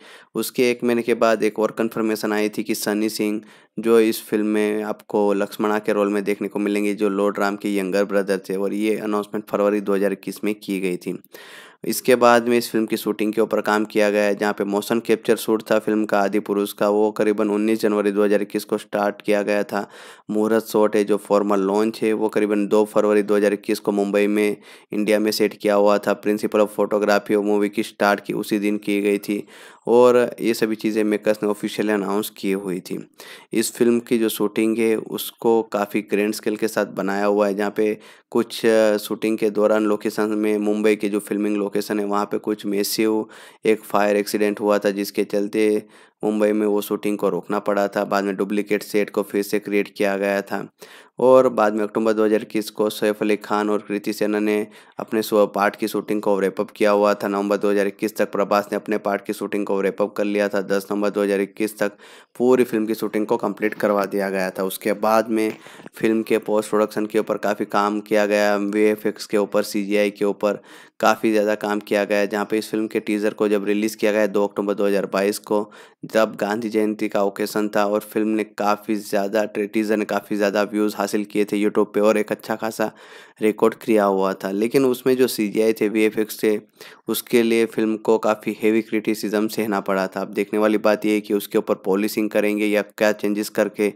उसके एक महीने के बाद एक और कन्फर्मेशन आई थी कि सनी सिंह जो इस फिल्म में आपको लक्ष्मणा के रोल में देखने को मिलेंगे जो लॉर्ड राम के यंगर ब्रदर थे और ये अनाउंसमेंट फरवरी 2021 में की गई थी इसके बाद में इस फिल्म की शूटिंग के ऊपर काम किया गया है जहाँ पे मोशन कैप्चर शूट था फिल्म का आदि पुरुष का वो करीबन 19 जनवरी 2021 को स्टार्ट किया गया था मुहूर्त शॉट है जो फॉर्मल लॉन्च है वो करीबन 2 फरवरी 2021 को मुंबई में इंडिया में सेट किया हुआ था प्रिंसिपल ऑफ फोटोग्राफी और मूवी की स्टार्ट की उसी दिन की गई थी और ये सभी चीज़ें मेकर्स ने ऑफिशियली अनाउंस की हुई थी इस फिल्म की जो शूटिंग है उसको काफ़ी ग्रैंड स्केल के साथ बनाया हुआ है जहाँ पे कुछ शूटिंग के दौरान लोकेशन में मुंबई के जो फिल्मिंग लोकेशन है वहाँ पे कुछ मेसिव एक फायर एक्सीडेंट हुआ था जिसके चलते मुंबई में वो शूटिंग को रोकना पड़ा था बाद में डुप्लीकेट सेट को फिर से क्रिएट किया गया था और बाद में अक्टूबर 2021 को सैफ अली खान और कृति सेना ने अपने पार्ट की शूटिंग को रेपअप किया हुआ था नवंबर 2021 तक प्रभास ने अपने पार्ट की शूटिंग को रेपअप कर लिया था 10 नवंबर 2021 तक पूरी फिल्म की शूटिंग को कंप्लीट करवा दिया गया था उसके बाद में फिल्म के पोस्ट प्रोडक्शन के ऊपर काफ़ी काम किया गया वे के ऊपर सी के ऊपर काफ़ी ज़्यादा काम किया गया जहाँ पर इस फिल्म के टीज़र को जब रिलीज़ किया गया दो अक्टूबर दो को जब गांधी जयंती का ओकेशन था और फिल्म ने काफ़ी ज़्यादा टीज़र ने काफ़ी ज़्यादा व्यूज़ हासिल किए थे यूट्यूब पे और एक अच्छा खासा रिकॉर्ड किया हुआ था लेकिन उसमें जो सी जी आई थे वी थे उसके लिए फिल्म को काफ़ी हेवी क्रिटिसिज्म सहना पड़ा था अब देखने वाली बात यह है कि उसके ऊपर पॉलिसिंग करेंगे या क्या चेंजेस करके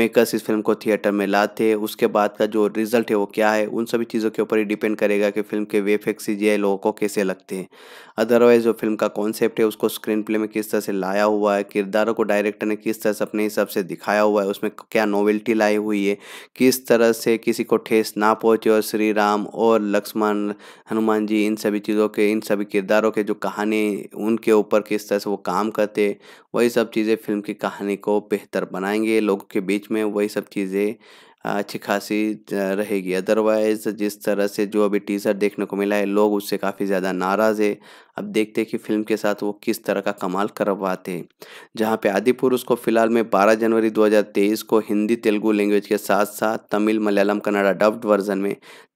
मेकर्स इस फिल्म को थिएटर में लाते उसके बाद का जो रिजल्ट है वो क्या है उन सभी चीज़ों के ऊपर ही डिपेंड करेगा कि फिल्म के V F C G I लोगों को कैसे लगते हैं अदरवाइज जो फिल्म का कॉन्सेप्ट है उसको स्क्रीन प्ले में किस तरह से लाया हुआ है किरदारों को डायरेक्टर ने किस तरह से अपने हिसाब से दिखाया हुआ है उसमें क्या नोवेल्टी लाई हुई है किस तरह से किसी को ठेस ना पहुँचे और श्री राम और लक्ष्मण हनुमान जी इन सभी चीज़ों के इन सभी किरदारों के जो कहानी उनके ऊपर किस तरह से वो काम करते वही सब चीज़ें फिल्म की कहानी को बेहतर बनाएंगे लोगों के बीच में वही सब चीज़ें अच्छी खासी रहेगी अदरवाइज़ जिस तरह से जो अभी टीज़र देखने को मिला है लोग उससे काफ़ी ज़्यादा नाराज़ है अब देखते हैं कि फिल्म के साथ वो किस तरह का कमाल करवाते हैं जहाँ पे आदि पुरुष को फिलहाल में 12 जनवरी 2023 को हिंदी तेलुगु लैंग्वेज के साथ साथ तमिल मलयालम कन्नड़ा डब्ड वर्जन में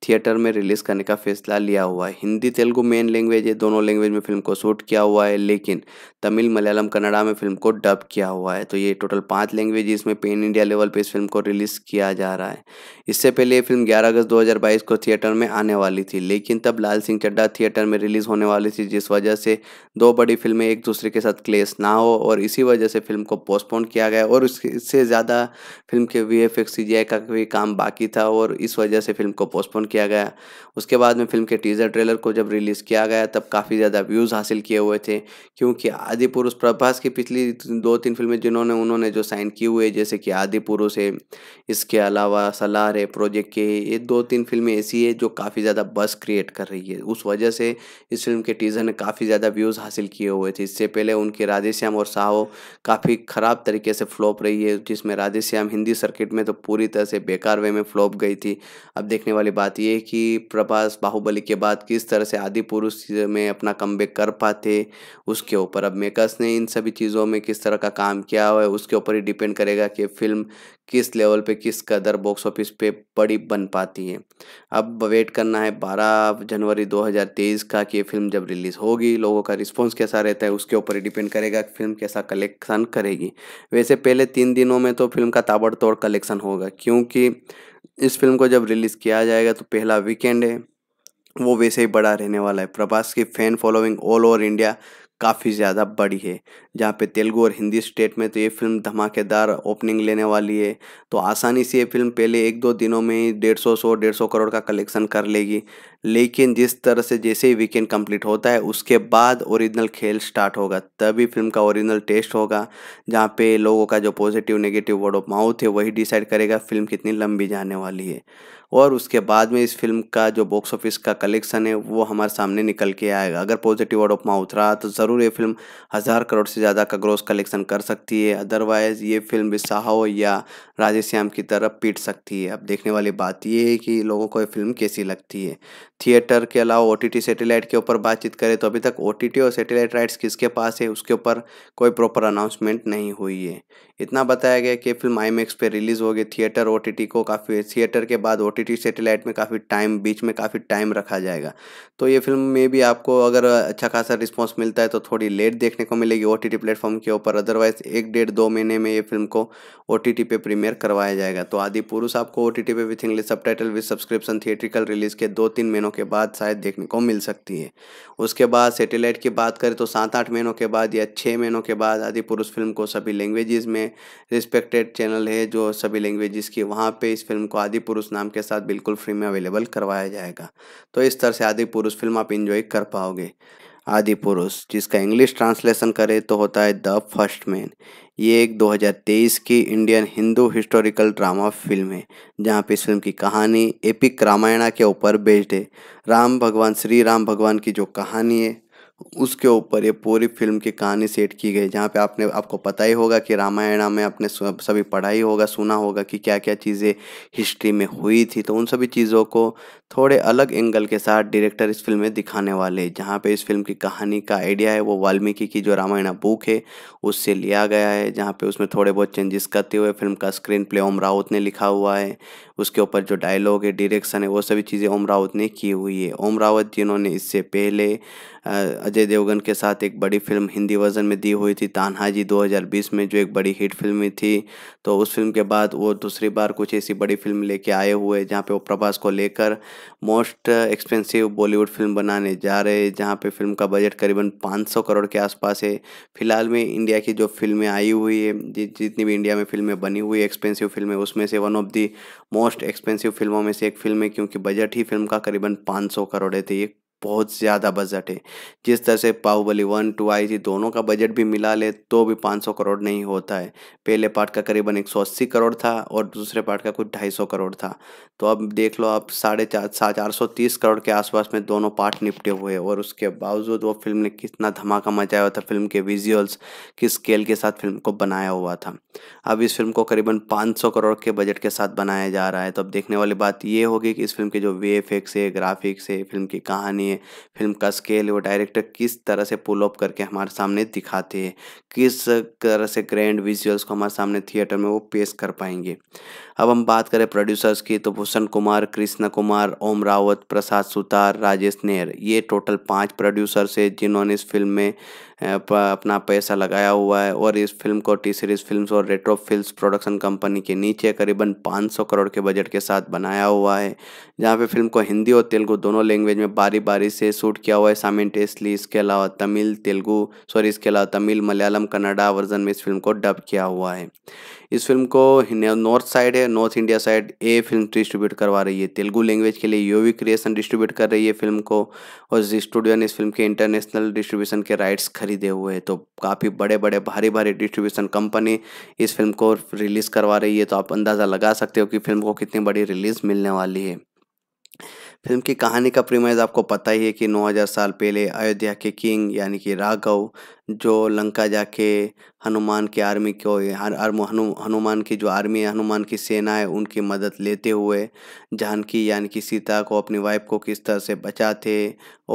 थिएटर में रिलीज़ करने का फैसला लिया हुआ है हिंदी तेलुगु मेन लैंग्वेज है दोनों लैंग्वेज में फिल्म को शूट किया हुआ है लेकिन तमिल मलयालम कन्नड़ा में फिल्म को डब किया हुआ है तो ये टोटल पाँच लैंग्वेज इसमें पेन इंडिया लेवल पर इस फिल्म को रिलीज़ किया जा रहा है इससे पहले ये फिल्म ग्यारह अगस्त दो को थिएटर में आने वाली थी लेकिन तब लाल सिंह चड्डा थिएटर में रिलीज़ होने वाली थी जिस वजह से दो बड़ी फिल्में एक दूसरे के साथ क्लेश ना हो और इसी वजह से फिल्म को पोस्टपोन किया गया और इससे ज़्यादा फिल्म के वी एफ का भी काम बाकी था और इस वजह से फिल्म को पोस्टपोन किया गया उसके बाद में फिल्म के टीज़र ट्रेलर को जब रिलीज़ किया गया तब काफ़ी ज़्यादा व्यूज़ हासिल किए हुए थे क्योंकि आदि पुरुष प्रभास की पिछली दो तीन फिल्में जिन्होंने उन्होंने जो साइन की हुई है जैसे कि आदि पुरुष है इसके अलावा सलार है प्रोजेक्ट के ये दो तीन फिल्में ऐसी है जो काफ़ी ज़्यादा बस क्रिएट कर रही है उस वजह से इस फिल्म के टीज़र ने काफ़ी ज़्यादा व्यूज़ हासिल किए हुए थे इससे पहले उनकी राधेश्याम और साहो काफ़ी ख़राब तरीके से फ्लॉप रही है जिसमें राधेश्याम हिंदी सर्किट में तो पूरी तरह से बेकार वे में फ्लॉप गई थी अब देखने वाली बात यह है कि प्रभास बाहुबली के बाद किस तरह से आदि पुरुष में अपना कम कर पाते उसके ऊपर अब मेकर्स ने इन सभी चीज़ों में किस तरह का काम किया हुआ है उसके ऊपर ही डिपेंड करेगा कि फिल्म किस लेवल पे किस कदर बॉक्स ऑफिस पे बड़ी बन पाती है अब वेट करना है 12 जनवरी 2023 का कि ये फिल्म जब रिलीज़ हो होगी लोगों का रिस्पॉन्स कैसा रहता है उसके ऊपर डिपेंड करेगा कि फिल्म कैसा कलेक्शन करेगी वैसे पहले तीन दिनों में तो फिल्म का ताबड़तोड़ कलेक्शन होगा क्योंकि इस फिल्म को जब रिलीज़ किया जाएगा तो पहला वीकेंड है वो वैसे ही बड़ा रहने वाला है प्रभास की fan following all over India काफ़ी ज़्यादा बड़ी है जहाँ पे तेलुगू और हिंदी स्टेट में तो ये फिल्म धमाकेदार ओपनिंग लेने वाली है तो आसानी से ये फिल्म पहले एक दो दिनों में ही डेढ़ सौ सौ डेढ़ सौ करोड़ का कलेक्शन कर लेगी लेकिन जिस तरह से जैसे ही वीकेंड कंप्लीट होता है उसके बाद ओरिजिनल खेल स्टार्ट होगा तभी फिल्म का ओरिजिनल टेस्ट होगा जहाँ पे लोगों का जो positive negative word of mouth है वही डिसाइड करेगा फिल्म कितनी लंबी जाने वाली है और उसके बाद में इस फिल्म का जो बॉक्स ऑफिस का कलेक्शन है वो हमारे सामने निकल के आएगा अगर पॉजिटिव वर्ड ऑफ माउथ रहा तो ज़रूर ये फिल्म हज़ार करोड़ से ज़्यादा का ग्रोस कलेक्शन कर सकती है अदरवाइज़ ये फिल्म बिसाहो या राजेश्याम की तरफ पीट सकती है अब देखने वाली बात ये है कि लोगों को ये फिल्म कैसी लगती है थिएटर के अलावा ओ टी के ऊपर बातचीत करें तो अभी तक ओ और सेटेलाइट राइट्स किसके पास है उसके ऊपर कोई प्रॉपर अनाउंसमेंट नहीं हुई है इतना बताया गया कि फिल्म आई पे रिलीज़ हो गई थिएटर ओ को काफ़ी थिएटर के बाद ओ टी सैटेलाइट में काफ़ी टाइम बीच में काफ़ी टाइम रखा जाएगा तो ये फिल्म में भी आपको अगर अच्छा खासा रिस्पॉन्स मिलता है तो थोड़ी लेट देखने को मिलेगी ओ टी प्लेटफॉर्म के ऊपर अदरवाइज एक डेढ़ दो महीने में ये फिल्म को ओ टी पे प्रीमियर करवाया जाएगा तो आदि पुरुष आपको ओ टी पे with English subtitle with subscription theatrical release के दो तीन महीनों के बाद शायद देखने को मिल सकती है उसके बाद सेटेलाइट की बात करें तो सात आठ महीनों के बाद या छः महीनों के बाद आदि पुरुष फिल्म को सभी लैंग्वेजेस में रिस्पेक्टेड चैनल है जो सभी लैंग्वेजेस की वहाँ पे इस फिल्म को आदि पुरुष नाम के साथ बिल्कुल फ्री में अवेलेबल करवाया जाएगा तो इस तरह से आदि पुरुष फिल्म आप इंजॉय कर पाओगे आदि पुरुष जिसका इंग्लिश ट्रांसलेशन करें तो होता है द फर्स्ट मैन ये एक 2023 की Indian Hindu historical drama film है जहाँ पे इस फिल्म की कहानी एपिक रामायणा के ऊपर बेस्ड है राम भगवान श्री राम भगवान की जो कहानी है उसके ऊपर ये पूरी फिल्म की कहानी सेट की गई जहाँ पे आपने आपको पता ही होगा कि रामायण में आपने सभी पढ़ा ही होगा सुना होगा कि क्या क्या चीज़ें हिस्ट्री में हुई थी तो उन सभी चीज़ों को थोड़े अलग एंगल के साथ डायरेक्टर इस फिल्म में दिखाने वाले जहाँ पे इस फिल्म की कहानी का आइडिया है वो वाल्मीकि की जो रामायण बुक है उससे लिया गया है जहाँ पे उसमें थोड़े बहुत चेंजेस करते हुए फिल्म का स्क्रीन प्ले ओम राउत ने लिखा हुआ है उसके ऊपर जो डायलॉग है डायरेक्शन है वो सभी चीज़ें ओम राउत ने की हुई है ओम रावत जिन्होंने इससे पहले अजय देवगन के साथ एक बड़ी फिल्म हिंदी वर्जन में दी हुई थी तान्हाजी 2020 में जो एक बड़ी हिट फिल्म थी तो उस फिल्म के बाद वो दूसरी बार कुछ ऐसी बड़ी फिल्म लेके आए हुए जहाँ पे वो प्रभास को लेकर मोस्ट एक्सपेंसिव बॉलीवुड फिल्म बनाने जा रहे हैं जहाँ पे फिल्म का बजट करीबन 500 करोड़ के आसपास है फिलहाल में इंडिया की जो फिल्में आई हुई है जि, जितनी भी इंडिया में फिल्में बनी हुई एक्सपेंसिव फिल्में उसमें से one of the most expensive फिल्मों में से एक फिल्म है क्योंकि बजट ही फिल्म का करीबन पाँच करोड़ है तो ये बहुत ज़्यादा बजट है जिस तरह से बाहुबली वन टू आई थी दोनों का बजट भी मिला ले तो भी 500 करोड़ नहीं होता है पहले पार्ट का करीबन 180 करोड़ था और दूसरे पार्ट का कुछ 250 करोड़ था तो अब देख लो आप साढ़े चार सात चार सौ तीस करोड़ के आसपास में दोनों पार्ट निपटे हुए और उसके बावजूद वो फिल्म ने कितना धमाका मचाया हुआ था फिल्म के विजुअल्स किस स्केल के साथ फिल्म को बनाया हुआ था अब इस फिल्म को करीबन पाँच करोड़ के बजट के साथ बनाया जा रहा है तो अब देखने वाली बात ये होगी कि इस फिल्म के जो वे है ग्राफिक्स है फिल्म की कहानी हैं फिल्म का स्केल वो डायरेक्टर किस तरह से पुल ऑफ करके हमारे सामने दिखाते हैं किस तरह से ग्रैंड विजुअल्स को हमारे सामने थिएटर में वो पेश कर पाएंगे अब हम बात करें प्रोड्यूसर्स की तो भूषण कुमार कृष्ण कुमार ओम रावत प्रसाद सुतार राजेश नेहर ये टोटल पांच प्रोड्यूसर्स है जिन्होंने इस फिल्म में अपना पैसा लगाया हुआ है और इस फिल्म को टी सीरीज फिल्म और रेट्रो फिल्म प्रोडक्शन कंपनी के नीचे करीबन 500 करोड़ के बजट के साथ बनाया हुआ है जहाँ पे फिल्म को हिंदी और तेलुगु दोनों लैंग्वेज में बारी बारी से शूट किया हुआ है साइमेंटेसली इसके अलावा तमिल तेलुगू सॉरी इसके अलावा तमिल मलयालम कन्नडा वर्जन में इस फिल्म को डब किया हुआ है इस फिल्म को नॉर्थ साइड है नॉर्थ इंडिया साइड ए फिल्म डिस्ट्रीब्यूट करवा रही है तेलुगू लैंग्वेज के लिए यूवी क्रिएशन डिस्ट्रीब्यूट कर रही है फिल्म को और स्टूडियो ने इस फिल्म के इंटरनेशनल डिस्ट्रीब्यूशन के राइट्स खरीदे हुए हैं तो काफ़ी बड़े बड़े भारी भारी डिस्ट्रीब्यूशन कंपनी इस फिल्म को रिलीज़ करवा रही है तो आप अंदाज़ा लगा सकते हो कि फिल्म को कितनी बड़ी रिलीज़ मिलने वाली है फिल्म की कहानी का प्रीमाइज आपको पता ही है कि 9000 साल पहले अयोध्या के किंग यानी कि राघव जो लंका जाके हनुमान की आर्मी को हनु, हनुमान की जो आर्मी है हनुमान की सेना है उनकी मदद लेते हुए जानकी यानी कि सीता को अपनी वाइफ को किस तरह से बचाते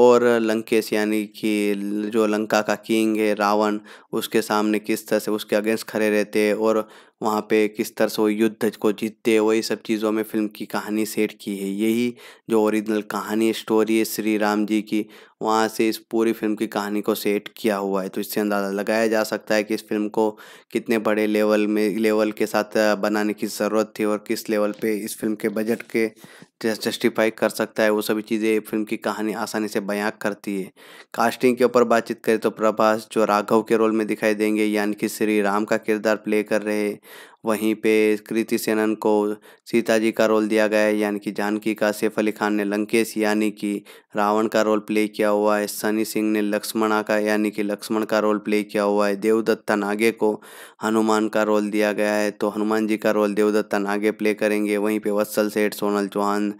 और लंकेश यानी कि जो लंका का किंग है रावण उसके सामने किस तरह से उसके अगेंस्ट खड़े रहते और वहाँ पे किस तरह से वो युद्ध को जीतते वही सब चीज़ों में फिल्म की कहानी सेट की है यही जो ओरिजिनल कहानी स्टोरी है श्री राम जी की वहाँ से इस पूरी फिल्म की कहानी को सेट किया हुआ है तो इससे अंदाज़ा लगाया जा सकता है कि इस फिल्म को कितने बड़े लेवल में लेवल के साथ बनाने की ज़रूरत थी और किस लेवल पे इस फिल्म के बजट के जस्टिफाई कर सकता है वो सभी चीज़ें फिल्म की कहानी आसानी से बयां करती है कास्टिंग के ऊपर बातचीत करें तो प्रभास जो राघव के रोल में दिखाई देंगे यानी कि श्री राम का किरदार प्ले कर रहे वहीं पे कृति सेनन को सीता जी का रोल दिया गया है यानी कि जानकी का सैफ अली खान ने लंकेश यानी कि रावण का रोल प्ले किया हुआ है सनी सिंह ने लक्ष्मणा का यानी कि लक्ष्मण का रोल प्ले किया हुआ है देवदत्ता नागे को हनुमान का रोल दिया गया है तो हनुमान जी का रोल देवदत्ता नागे प्ले करेंगे वहीं पे वत्सल सेठ सोनल चौहान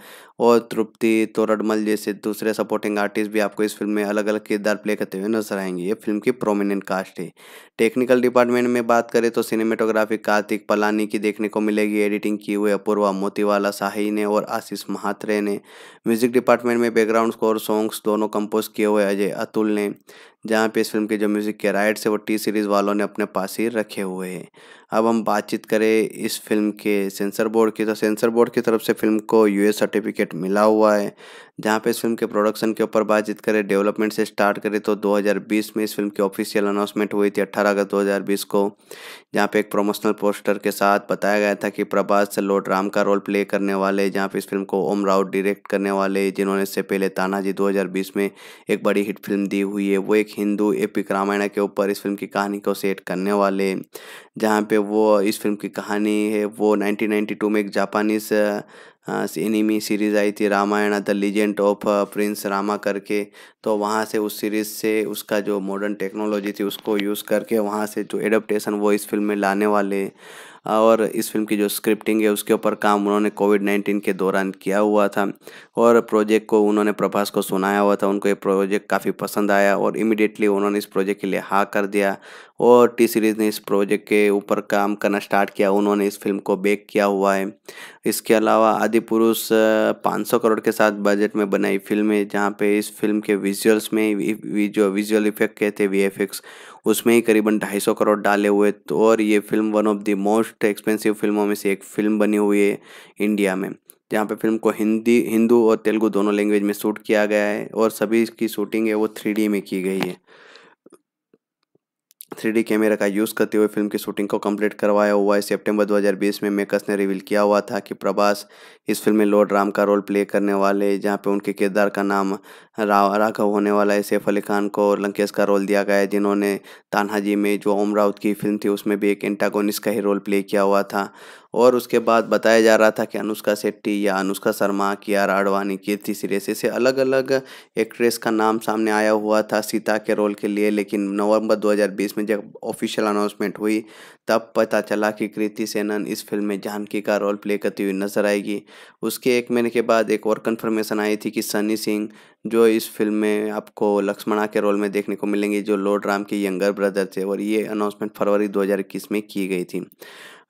और तृप्ति तोरडमल जैसे दूसरे सपोर्टिंग आर्टिस्ट भी आपको इस फिल्म में अलग अलग किरदार प्ले करते हुए नजर आएंगे ये फिल्म की प्रोमिनेंट कास्ट है टेक्निकल डिपार्टमेंट में बात करें तो सिनेमेटोग्राफी कार्तिक पलानी की देखने को मिलेगी एडिटिंग की हुई अपूर्वा मोतीवाला शाही ने और आशीष महात्रे ने म्यूजिक डिपार्टमेंट में बैकग्राउंड स्कोर सॉन्ग्स दोनों कंपोज किए हुए अजय अतुल ने जहाँ पे इस फिल्म के जो म्यूज़िक के राइट्स है वो टी सीरीज़ वालों ने अपने पास ही रखे हुए हैं अब हम बातचीत करें इस फिल्म के सेंसर बोर्ड की तो सेंसर बोर्ड की तरफ से फिल्म को यू सर्टिफिकेट मिला हुआ है जहाँ पे इस फिल्म के प्रोडक्शन के ऊपर बातचीत करें डेवलपमेंट से स्टार्ट करें तो 2020 में इस फिल्म की ऑफिशियल अनाउंसमेंट हुई थी 18 अगस्त 2020 को जहाँ पे एक प्रोमोशनल पोस्टर के साथ बताया गया था कि प्रभास लोट राम का रोल प्ले करने वाले जहाँ पे इस फिल्म को ओम राउत डायरेक्ट करने वाले जिन्होंने इससे पहले तानाजी दो में एक बड़ी हिट फिल्म दी हुई है वो एक हिंदू एपिक रामायण के ऊपर इस फिल्म की कहानी को सेट करने वाले जहाँ पे वो इस फिल्म की कहानी है वो 1992 में एक जापानीज एनिमी सीरीज़ आई थी Ramayan the legend of Prince Rama करके तो वहाँ से उस सीरीज़ से उसका जो मॉडर्न टेक्नोलॉजी थी उसको यूज़ करके वहाँ से जो एडप्टेशन वो इस फिल्म में लाने वाले और इस फिल्म की जो स्क्रिप्टिंग है उसके ऊपर काम उन्होंने कोविड नाइन्टीन के दौरान किया हुआ था और प्रोजेक्ट को उन्होंने प्रभास को सुनाया हुआ था उनको ये प्रोजेक्ट काफ़ी पसंद आया और इमिडिएटली उन्होंने इस प्रोजेक्ट के लिए हा कर दिया और टी सीरीज़ ने इस प्रोजेक्ट के ऊपर काम करना स्टार्ट किया उन्होंने इस फिल्म को बेक किया हुआ है इसके अलावा आदि पुरुष पाँच करोड़ के साथ बजट में बनाई फिल्म है जहाँ पे इस फिल्म के विजुअल्स में जो विजुअल इफेक्ट कहते हैं वी उसमें ही करीबन ढाई सौ करोड़ डाले हुए तो और ये film one of the most expensive फिल्मों में से एक फिल्म बनी हुई है इंडिया में जहाँ पे फिल्म को हिंदी हिंदू और तेलुगु दोनों लैंग्वेज में शूट किया गया है और सभी इसकी शूटिंग है वो थ्री में की गई है थ्री कैमरा का यूज़ करते हुए फिल्म की शूटिंग को कंप्लीट करवाया हुआ है सितंबर 2020 में मेकर्स ने रिवील किया हुआ था कि प्रभास इस फिल्म में लॉर्ड राम का रोल प्ले करने वाले जहां पे उनके किरदार का नाम राघव होने वाला है सैफ अली खान को लंकेश का रोल दिया गया है जिन्होंने तान्हाजी में जो ओम राउत की फिल्म थी उसमें भी एक एंटागोनिस्ट का ही रोल प्ले किया हुआ था और उसके बाद बताया जा रहा था कि अनुष्का शेट्टी या अनुष्का शर्मा की आर आडवाणी कीर्ति सीरेस से अलग अलग एक्ट्रेस का नाम सामने आया हुआ था सीता के रोल के लिए लेकिन नवंबर 2020 में जब ऑफिशियल अनाउंसमेंट हुई तब पता चला कि कृति सेनन इस फिल्म में जानकी का रोल प्ले करती हुई नजर आएगी उसके एक महीने के बाद एक और कन्फर्मेशन आई थी कि सनी सिंह जो इस फिल्म में आपको लक्ष्मणा के रोल में देखने को मिलेंगे जो लॉर्ड राम के यंगर ब्रदर थे और ये अनाउंसमेंट फरवरी 2021 में की गई थी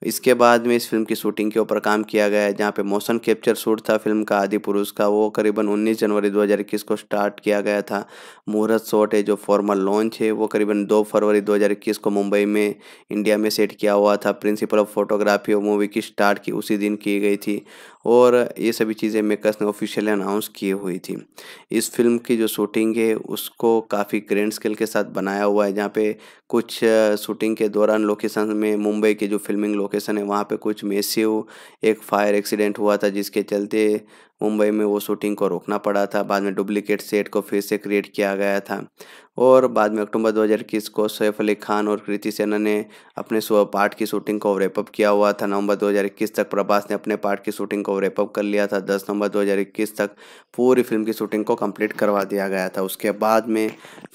इसके बाद में इस फिल्म की शूटिंग के ऊपर काम किया गया है जहाँ पे मोशन कैप्चर शूट था फिल्म का आदि पुरुष का वो करीबन 19 जनवरी 2021 को स्टार्ट किया गया था मुहूर्त शॉट है जो फॉर्मल लॉन्च है वो करीबन 2 फरवरी 2021 को मुंबई में इंडिया में सेट किया हुआ था प्रिंसिपल ऑफ फोटोग्राफी और मूवी की स्टार्ट की उसी दिन की गई थी और ये सभी चीज़ें मेकर्स ने ऑफिशियली अनाउंस की हुई थी इस फिल्म की जो शूटिंग है उसको काफ़ी ग्रैंड स्केल के साथ बनाया हुआ है जहाँ पे कुछ शूटिंग के दौरान लोकेशन में मुंबई के जो फिल्मिंग लोकेशन है वहाँ पे कुछ मेसिव एक फायर एक्सीडेंट हुआ था जिसके चलते मुंबई में वो शूटिंग को रोकना पड़ा था बाद में डुप्लीकेट सेट को फिर से क्रिएट किया गया था और बाद में अक्टूबर 2021 को सैफ अली खान और कृति सेना ने अपने पार्ट की शूटिंग को रेपअप किया हुआ था नवंबर 2021 तक प्रभास ने अपने पार्ट की शूटिंग को रेपअप कर लिया था 10 नवंबर 2021 तक पूरी फिल्म की शूटिंग को कंप्लीट करवा दिया गया था उसके बाद में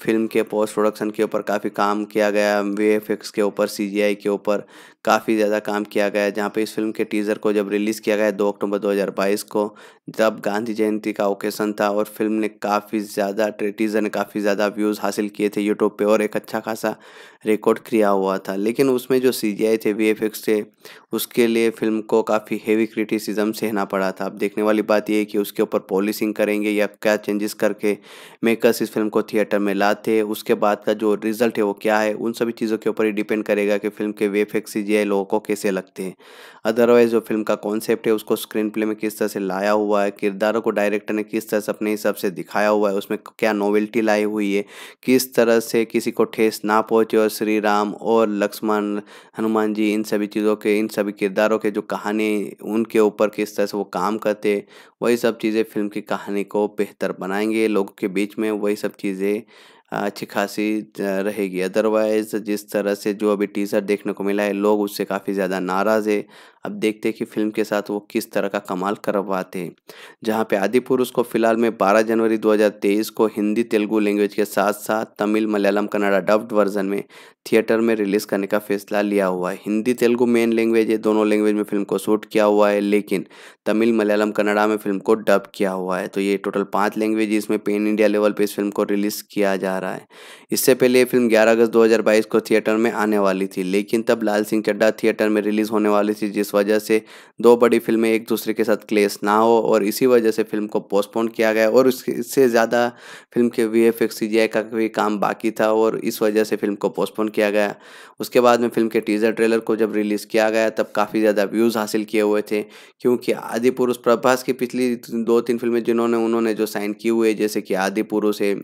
फिल्म के पोस्ट प्रोडक्शन के ऊपर काफ़ी काम किया गया वे के ऊपर सी के ऊपर काफ़ी ज़्यादा काम किया गया जहाँ पे इस फिल्म के टीज़र को जब रिलीज़ किया गया दो अक्टूबर 2022 को तब गांधी जयंती का ओकेशन था और फिल्म ने काफ़ी ज़्यादा टीज़र ने काफ़ी ज़्यादा व्यूज़ हासिल किए थे यूट्यूब पे और एक अच्छा खासा रिकॉर्ड किया हुआ था लेकिन उसमें जो सी जी आई थे वी थे उसके लिए फिल्म को काफ़ी हेवी क्रिटिसिज्म सहना पड़ा था अब देखने वाली बात यह है कि उसके ऊपर पॉलिसिंग करेंगे या क्या चेंजेस करके मेकर्स इस फिल्म को थिएटर में लाते उसके बाद का जो रिजल्ट है वो क्या है उन सभी चीज़ों के ऊपर ही डिपेंड करेगा कि फिल्म के F X C G I लोगों को कैसे लगते हैं अदरवाइज़ जो फिल्म का कॉन्सेप्ट है उसको स्क्रीन प्ले में किस तरह से लाया हुआ है किरदारों को डायरेक्टर ने किस तरह से अपने हिसाब से दिखाया हुआ है उसमें क्या नोवेल्टी लाई हुई है किस तरह से किसी को ठेस ना पहुँचे और श्री राम और लक्ष्मण हनुमान जी इन सभी चीज़ों के इन सभी किरदारों के जो कहानी उनके ऊपर किस तरह से वो काम करते वही सब चीज़ें फिल्म की कहानी को बेहतर बनाएंगे लोगों के बीच में वही सब चीज़ें अच्छी खासी रहेगी अदरवाइज़ जिस तरह से जो अभी टीज़र देखने को मिला है लोग उससे काफ़ी ज़्यादा नाराज़ है अब देखते हैं कि फिल्म के साथ वो किस तरह का कमाल करवाते हैं जहाँ पे आदि पुरुष को फिलहाल में 12 जनवरी 2023 को हिंदी तेलुगु लैंग्वेज के साथ साथ तमिल मलयालम कन्नाडा डब्ड वर्जन में थिएटर में रिलीज़ करने का फैसला लिया हुआ है हिंदी तेलुगु मेन लैंग्वेज है दोनों लैंग्वेज में फिल्म को शूट किया हुआ है लेकिन तमिल मलयालम कन्नाडा में फिल्म को डब किया हुआ है तो ये टोटल पाँच लैंग्वेज इसमें पेन इंडिया लेवल पर इस फिल्म को रिलीज़ किया जा रहा है इससे पहले ये फिल्म ग्यारह अगस्त दो को थिएटर में आने वाली थी लेकिन तब लाल सिंह चड्डा थिएटर में रिलीज़ होने वाली थी जिस वजह से दो बड़ी फिल्में एक दूसरे के साथ क्लेश ना हो और इसी वजह से फिल्म को पोस्टपोन किया गया और इससे ज़्यादा फिल्म के वी एफ एक्स का भी काम बाकी था और इस वजह से फिल्म को पोस्टपोन किया गया उसके बाद में फिल्म के टीज़र ट्रेलर को जब रिलीज़ किया गया तब काफ़ी ज़्यादा व्यूज़ हासिल किए हुए थे क्योंकि आदि पुरुष प्रभास की पिछली दो तीन फिल्में जिन्होंने उन्होंने जो साइन की हुई है जैसे कि आदि पुरुष है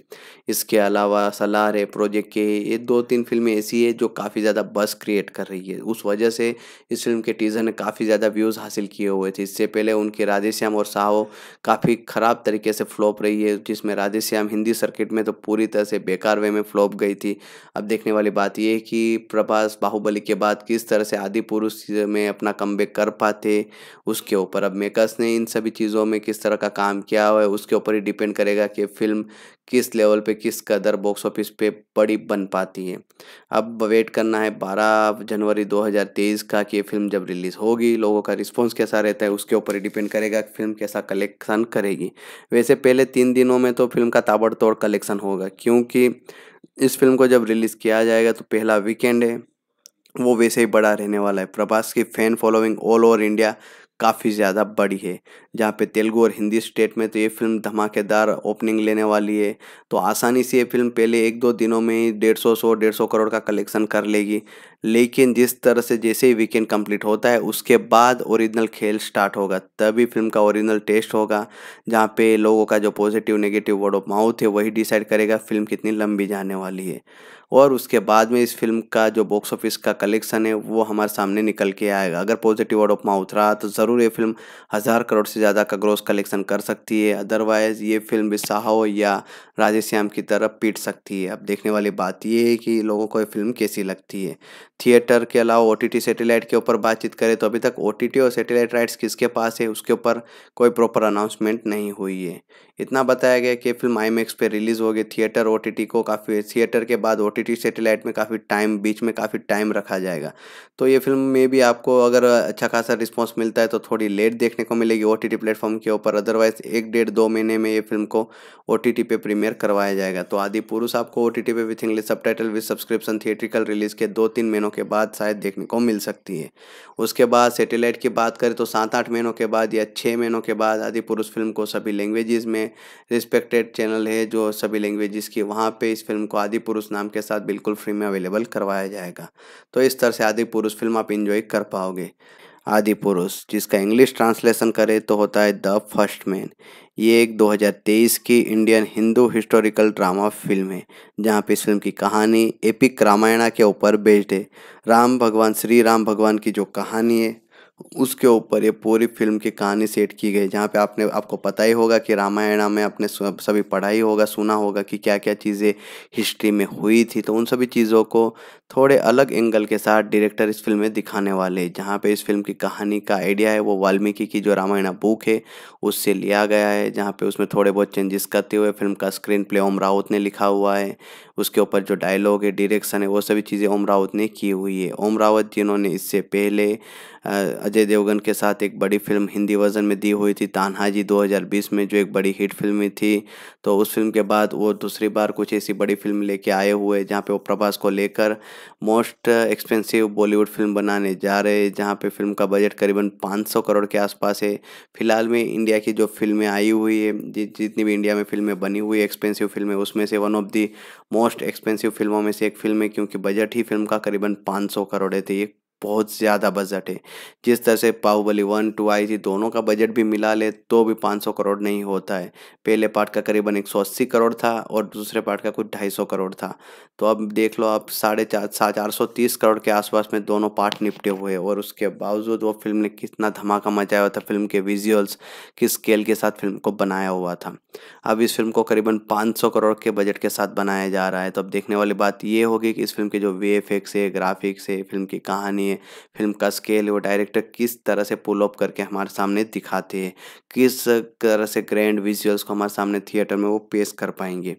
इसके अलावा सलार है प्रोजेक्ट के ये दो तीन फिल्में ऐसी है जो काफ़ी ज़्यादा बस क्रिएट कर रही है उस वजह से इस फिल्म के टीज़र ने काफ़ी ज़्यादा व्यूज़ हासिल किए हुए थे इससे पहले उनकी राधेश्याम और साहो काफ़ी ख़राब तरीके से फ्लॉप रही है जिसमें राधेश्याम हिंदी सर्किट में तो पूरी तरह से बेकार वे में फ्लॉप गई थी अब देखने वाली बात यह है कि प्रभास बाहुबली के बाद किस तरह से आदि पुरुष में अपना कम कर पाते उसके ऊपर अब मेकर्स ने इन सभी चीज़ों में किस तरह का काम किया हुआ है उसके ऊपर ही डिपेंड करेगा कि फिल्म किस लेवल पे किस कदर बॉक्स ऑफिस पे बड़ी बन पाती है अब वेट करना है 12 जनवरी 2023 का कि ये फिल्म जब रिलीज़ होगी लोगों का रिस्पॉन्स कैसा रहता है उसके ऊपर ही डिपेंड करेगा कि फिल्म कैसा कलेक्शन करेगी वैसे पहले तीन दिनों में तो फिल्म का ताबड़तोड़ कलेक्शन होगा क्योंकि इस फिल्म को जब रिलीज़ किया जाएगा तो पहला वीकेंड है वो वैसे ही बड़ा रहने वाला है प्रभास की fan following all over India काफ़ी ज़्यादा बड़ी है जहाँ पे तेलुगू और हिंदी स्टेट में तो ये फिल्म धमाकेदार ओपनिंग लेने वाली है तो आसानी से ये फिल्म पहले एक दो दिनों में ही डेढ़ सौ सौ डेढ़ सौ करोड़ का कलेक्शन कर लेगी लेकिन जिस तरह से जैसे ही वीकेंड कंप्लीट होता है उसके बाद ओरिजिनल खेल स्टार्ट होगा तभी फिल्म का ओरिजिनल टेस्ट होगा जहाँ पे लोगों का जो positive negative word of mouth है वही डिसाइड करेगा फिल्म कितनी लंबी जाने वाली है और उसके बाद में इस फिल्म का जो बॉक्स ऑफिस का कलेक्शन है वो हमारे सामने निकल के आएगा अगर पॉजिटिव वर्ड ऑफ माउथ रहा तो ज़रूर ये फिल्म हज़ार करोड़ से ज़्यादा का ग्रोस कलेक्शन कर सकती है अदरवाइज़ ये फिल्म साहो या श्याम की तरफ पीट सकती है अब देखने वाली बात ये है कि लोगों को ये फिल्म कैसी लगती है थिएटर के अलावा ओ टी सैटेलाइट के ऊपर बातचीत करें तो अभी तक ओ टी और सैटेलाइट राइट्स किसके पास है उसके ऊपर कोई प्रॉपर अनाउंसमेंट नहीं हुई है इतना बताया गया कि फिल्म आई मैक्स पर रिलीज़ हो गई थिएटर ओ को काफ़ी थिएटर के बाद ओ टी में काफ़ी टाइम बीच में काफ़ी टाइम रखा जाएगा तो ये फिल्म में भी आपको अगर अच्छा खासा रिस्पॉन्स मिलता है तो थोड़ी लेट देखने को मिलेगी ओ टी टी प्लेटफॉर्म के ऊपर अदरवाइज एक डेढ़ दो महीने में ये फिल्म को टी पे प्रीमियर करवाया जाएगा तो आदि पुरुष आपको टी पे with English subtitle with subscription theatrical release के दो तीन महीनों के बाद शायद देखने को मिल सकती है उसके बाद सेटेलाइट की बात करें तो सात आठ महीनों के बाद या छः महीनों के बाद आदि पुरुष फिल्म को सभी लैंग्वेजेस में रिस्पेक्टेड चैनल है जो सभी लैंग्वेजेस की वहाँ पे इस फिल्म को आदि पुरुष नाम के साथ बिल्कुल फ्री में अवेलेबल करवाया जाएगा तो इस तरह से आदि पुरुष फिल्म आप इंजॉय कर पाओगे आदि पुरुष जिसका इंग्लिश ट्रांसलेशन करें तो होता है द फर्स्ट मैन ये एक 2023 की Indian Hindu historical drama film है जहाँ पे इस फिल्म की कहानी एपिक रामायणा के ऊपर बेस्ड है राम भगवान श्री राम भगवान की जो कहानी है उसके ऊपर ये पूरी फिल्म की कहानी सेट की गई जहाँ पे आपने आपको पता ही होगा कि रामायण में आपने सभी पढ़ा ही होगा सुना होगा कि क्या क्या चीज़ें हिस्ट्री में हुई थी तो उन सभी चीज़ों को थोड़े अलग एंगल के साथ डायरेक्टर इस फिल्म में दिखाने वाले जहाँ पे इस फिल्म की कहानी का आइडिया है वो वाल्मीकि की जो रामायण बुक है उससे लिया गया है जहाँ पे उसमें थोड़े बहुत चेंजेस करते हुए फिल्म का स्क्रीन प्ले ओम राउत ने लिखा हुआ है उसके ऊपर जो डायलॉग है डायरेक्शन है वो सभी चीज़ें ओम रावत ने की हुई है ओम रावत जिन्होंने इससे पहले अजय देवगन के साथ एक बड़ी फिल्म हिंदी वर्जन में दी हुई थी तान्हाजी 2020 में जो एक बड़ी हिट फिल्म थी तो उस फिल्म के बाद वो दूसरी बार कुछ ऐसी बड़ी फिल्म लेके आए हुए जहाँ पे वो प्रभास को लेकर मोस्ट एक्सपेंसिव बॉलीवुड फिल्म बनाने जा रहे हैं जहाँ पे फिल्म का बजट करीबन 500 करोड़ के आसपास है फिलहाल में इंडिया की जो फिल्में आई हुई है जि, जितनी भी इंडिया में फिल्में बनी हुई एक्सपेंसिव फिल्में उसमें से one of the most expensive फिल्मों में से एक फिल्म है क्योंकि बजट ही फिल्म का करीबन पाँच करोड़ है तो ये बहुत ज़्यादा बजट है जिस तरह से बाहुबली वन टू आई थी दोनों का बजट भी मिला ले तो भी 500 करोड़ नहीं होता है पहले पार्ट का करीबन 180 करोड़ था और दूसरे पार्ट का कुछ 250 करोड़ था तो अब देख लो आप साढ़े चार सा चार सौ तीस करोड़ के आसपास में दोनों पार्ट निपटे हुए और उसके बावजूद वो फिल्म ने कितना धमाका मचाया हुआ था फिल्म के विजुअल्स किस स्केल के साथ फिल्म को बनाया हुआ था अब इस फिल्म को करीबन सौ करोड़ के बजट के साथ बनाया जा रहा है तो अब देखने वाली बात ये होगी कि इस फिल्म के जो वे है ग्राफिक्स है फिल्म की कहानी हैं फिल्म का स्केल वो डायरेक्टर किस तरह से पुल ऑफ करके हमारे सामने दिखाते हैं किस तरह से ग्रैंड विजुअल्स को हमारे सामने थिएटर में वो पेश कर पाएंगे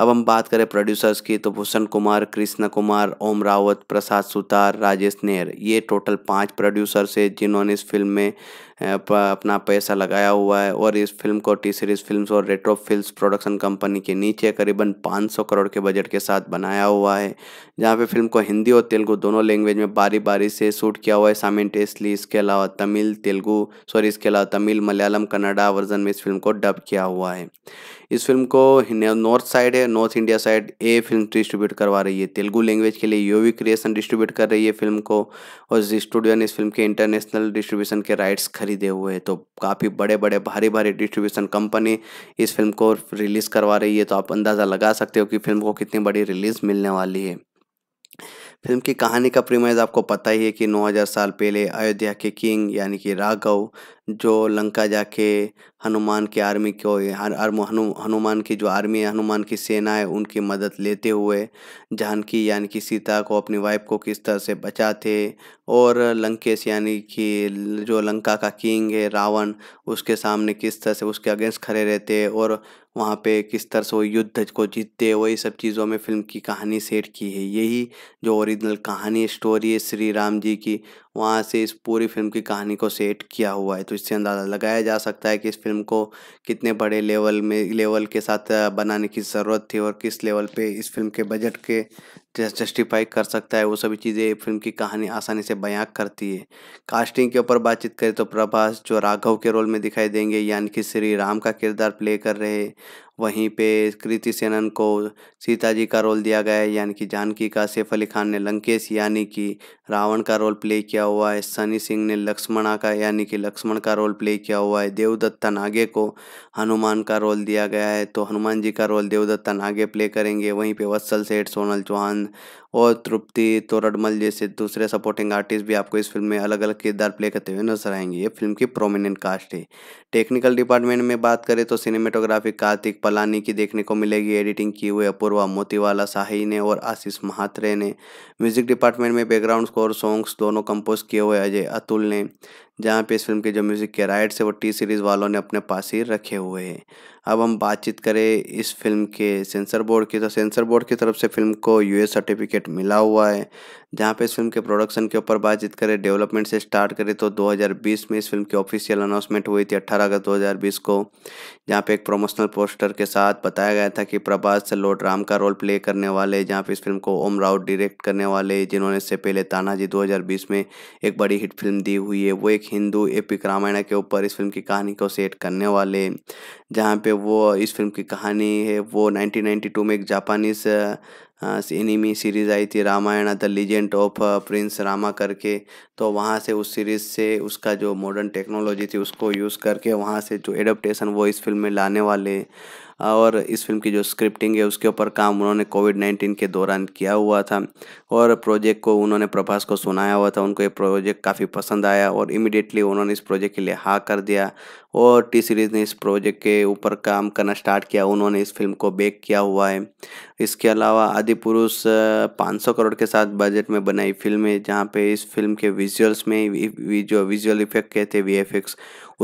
अब हम बात करें प्रोड्यूसर्स की तो भूषण कुमार कृष्ण कुमार ओम रावत प्रसाद सुतार राजेश नेहर ये टोटल पांच प्रोड्यूसर्स है जिन्होंने इस फिल्म में अपना पैसा लगाया हुआ है और इस फिल्म को टी सीरीज फिल्म और रेट्रो फिल्म प्रोडक्शन कंपनी के नीचे करीबन 500 करोड़ के बजट के साथ बनाया हुआ है जहाँ पे फिल्म को हिंदी और तेलुगु दोनों लैंग्वेज में बारी बारी से शूट किया हुआ है साइमेंटेसली इसके अलावा तमिल तेलुगु सॉरी इसके अलावा तमिल मलयालम कन्नाडा वर्जन में इस फिल्म को डब किया हुआ है इस फिल्म को नॉर्थ साइड है है नॉर्थ इंडिया साइड ए फिल्म डिस्ट्रीब्यूट करवा रही है तेलुगू लैंग्वेज के लिए योवी क्रिएशन डिस्ट्रीब्यूट कर रही है फिल्म को और जी स्टूडियो ने इस फिल्म के इंटरनेशनल डिस्ट्रीब्यूशन के राइट्स खरीदे हुए हैं तो काफ़ी बड़े बड़े भारी भारी डिस्ट्रीब्यूशन कंपनी इस फिल्म को रिलीज़ करवा रही है तो आप अंदाज़ा लगा सकते हो कि फिल्म को कितनी बड़ी रिलीज़ मिलने वाली है फिल्म की कहानी का प्रीमाइज आपको पता ही है कि 9000 साल पहले अयोध्या के किंग यानी कि राघव जो लंका जाके हनुमान के आर्मी को हनु, हनुमान की जो आर्मी है हनुमान की सेना है उनकी मदद लेते हुए जानकी यानी कि सीता को अपनी वाइफ को किस तरह से बचाते और लंकेश यानी कि जो लंका का किंग है रावण उसके सामने किस तरह से उसके अगेंस्ट खड़े रहते और वहाँ पे किस तरह से वो युद्ध को जीतते वही सब चीज़ों में फिल्म की कहानी सेट की है यही जो ओरिजिनल कहानी स्टोरी है श्री राम जी की वहाँ से इस पूरी फिल्म की कहानी को सेट किया हुआ है तो इससे अंदाज़ा लगाया जा सकता है कि इस फिल्म को कितने बड़े लेवल में लेवल के साथ बनाने की ज़रूरत थी और किस लेवल पे इस फिल्म के बजट के जस्टिफाई कर सकता है वो सभी चीज़ें फिल्म की कहानी आसानी से बयां करती है कास्टिंग के ऊपर बातचीत करें तो प्रभास जो राघव के रोल में दिखाई देंगे यानी कि श्री राम का किरदार प्ले कर रहे वहीं पे कृति सेनन को सीता जी का रोल दिया गया है यानी कि जानकी का सैफ अली खान ने लंकेश यानी कि रावण का रोल प्ले किया हुआ है सनी सिंह ने लक्ष्मणा का यानी कि लक्ष्मण का रोल प्ले किया हुआ है देवदत्ता नागे को हनुमान का रोल दिया गया है तो हनुमान जी का रोल देवदत्ता नागे प्ले करेंगे वहीं पे वत्सल सेठ सोनल चौहान और तृप्ति तोरडमल जैसे दूसरे सपोर्टिंग आर्टिस्ट भी आपको इस फिल्म में अलग अलग किरदार प्ले करते हुए नजर आएंगे ये फिल्म की प्रोमिनेंट कास्ट है टेक्निकल डिपार्टमेंट में बात करें तो सिनेमेटोग्राफी कार्तिक पलानी की देखने को मिलेगी एडिटिंग की हुई अपूर्वा मोतीवाला शाही ने और आशीष महात्रे ने म्यूजिक डिपार्टमेंट में बैकग्राउंड स्कोर सॉन्ग्स दोनों कंपोज किए हुए अजय अतुल ने जहाँ पे इस फिल्म के जो म्यूज़िक के राइट्स है वो टी सीरीज़ वालों ने अपने पास ही रखे हुए हैं अब हम बातचीत करें इस फिल्म के सेंसर बोर्ड की तो सेंसर बोर्ड की तरफ से फिल्म को यूएस सर्टिफिकेट मिला हुआ है जहां पे इस फिल्म के प्रोडक्शन के ऊपर बातचीत करें डेवलपमेंट से स्टार्ट करें तो 2020 में इस फिल्म की ऑफिशियल अनाउंसमेंट हुई थी 18 अगस्त 2020 को जहां पे एक प्रोमोशनल पोस्टर के साथ बताया गया था कि प्रभास लोट राम का रोल प्ले करने वाले जहाँ पे इस फिल्म को ओम राउत डायरेक्ट करने वाले जिन्होंने इससे पहले तानाजी दो में एक बड़ी हिट फिल्म दी हुई है वो एक हिंदू एपिक रामायण के ऊपर इस फिल्म की कहानी को सेट करने वाले जहाँ पे वो इस फिल्म की कहानी है वो नाइनटीन में एक जापानीज एनिमी हाँ, सीरीज़ आई थी Ramayan the legend of Prince Rama करके तो वहाँ से उस सीरीज़ से उसका जो मॉडर्न टेक्नोलॉजी थी उसको यूज़ करके वहाँ से जो एडप्टेशन वो इस फिल्म में लाने वाले और इस फिल्म की जो स्क्रिप्टिंग है उसके ऊपर काम उन्होंने कोविड नाइन्टीन के दौरान किया हुआ था और प्रोजेक्ट को उन्होंने प्रभास को सुनाया हुआ था उनको ये प्रोजेक्ट काफ़ी पसंद आया और इमिडिएटली उन्होंने इस प्रोजेक्ट के लिए हाँ कर दिया और टी सीरीज़ ने इस प्रोजेक्ट के ऊपर काम करना स्टार्ट किया उन्होंने इस फिल्म को बेक किया हुआ है इसके अलावा आदि पुरुष पाँच करोड़ के साथ बजट में बनाई फिल्म है जहाँ पे इस फिल्म के विजुअल्स में जो विजुअल इफेक्ट कहते हैं वी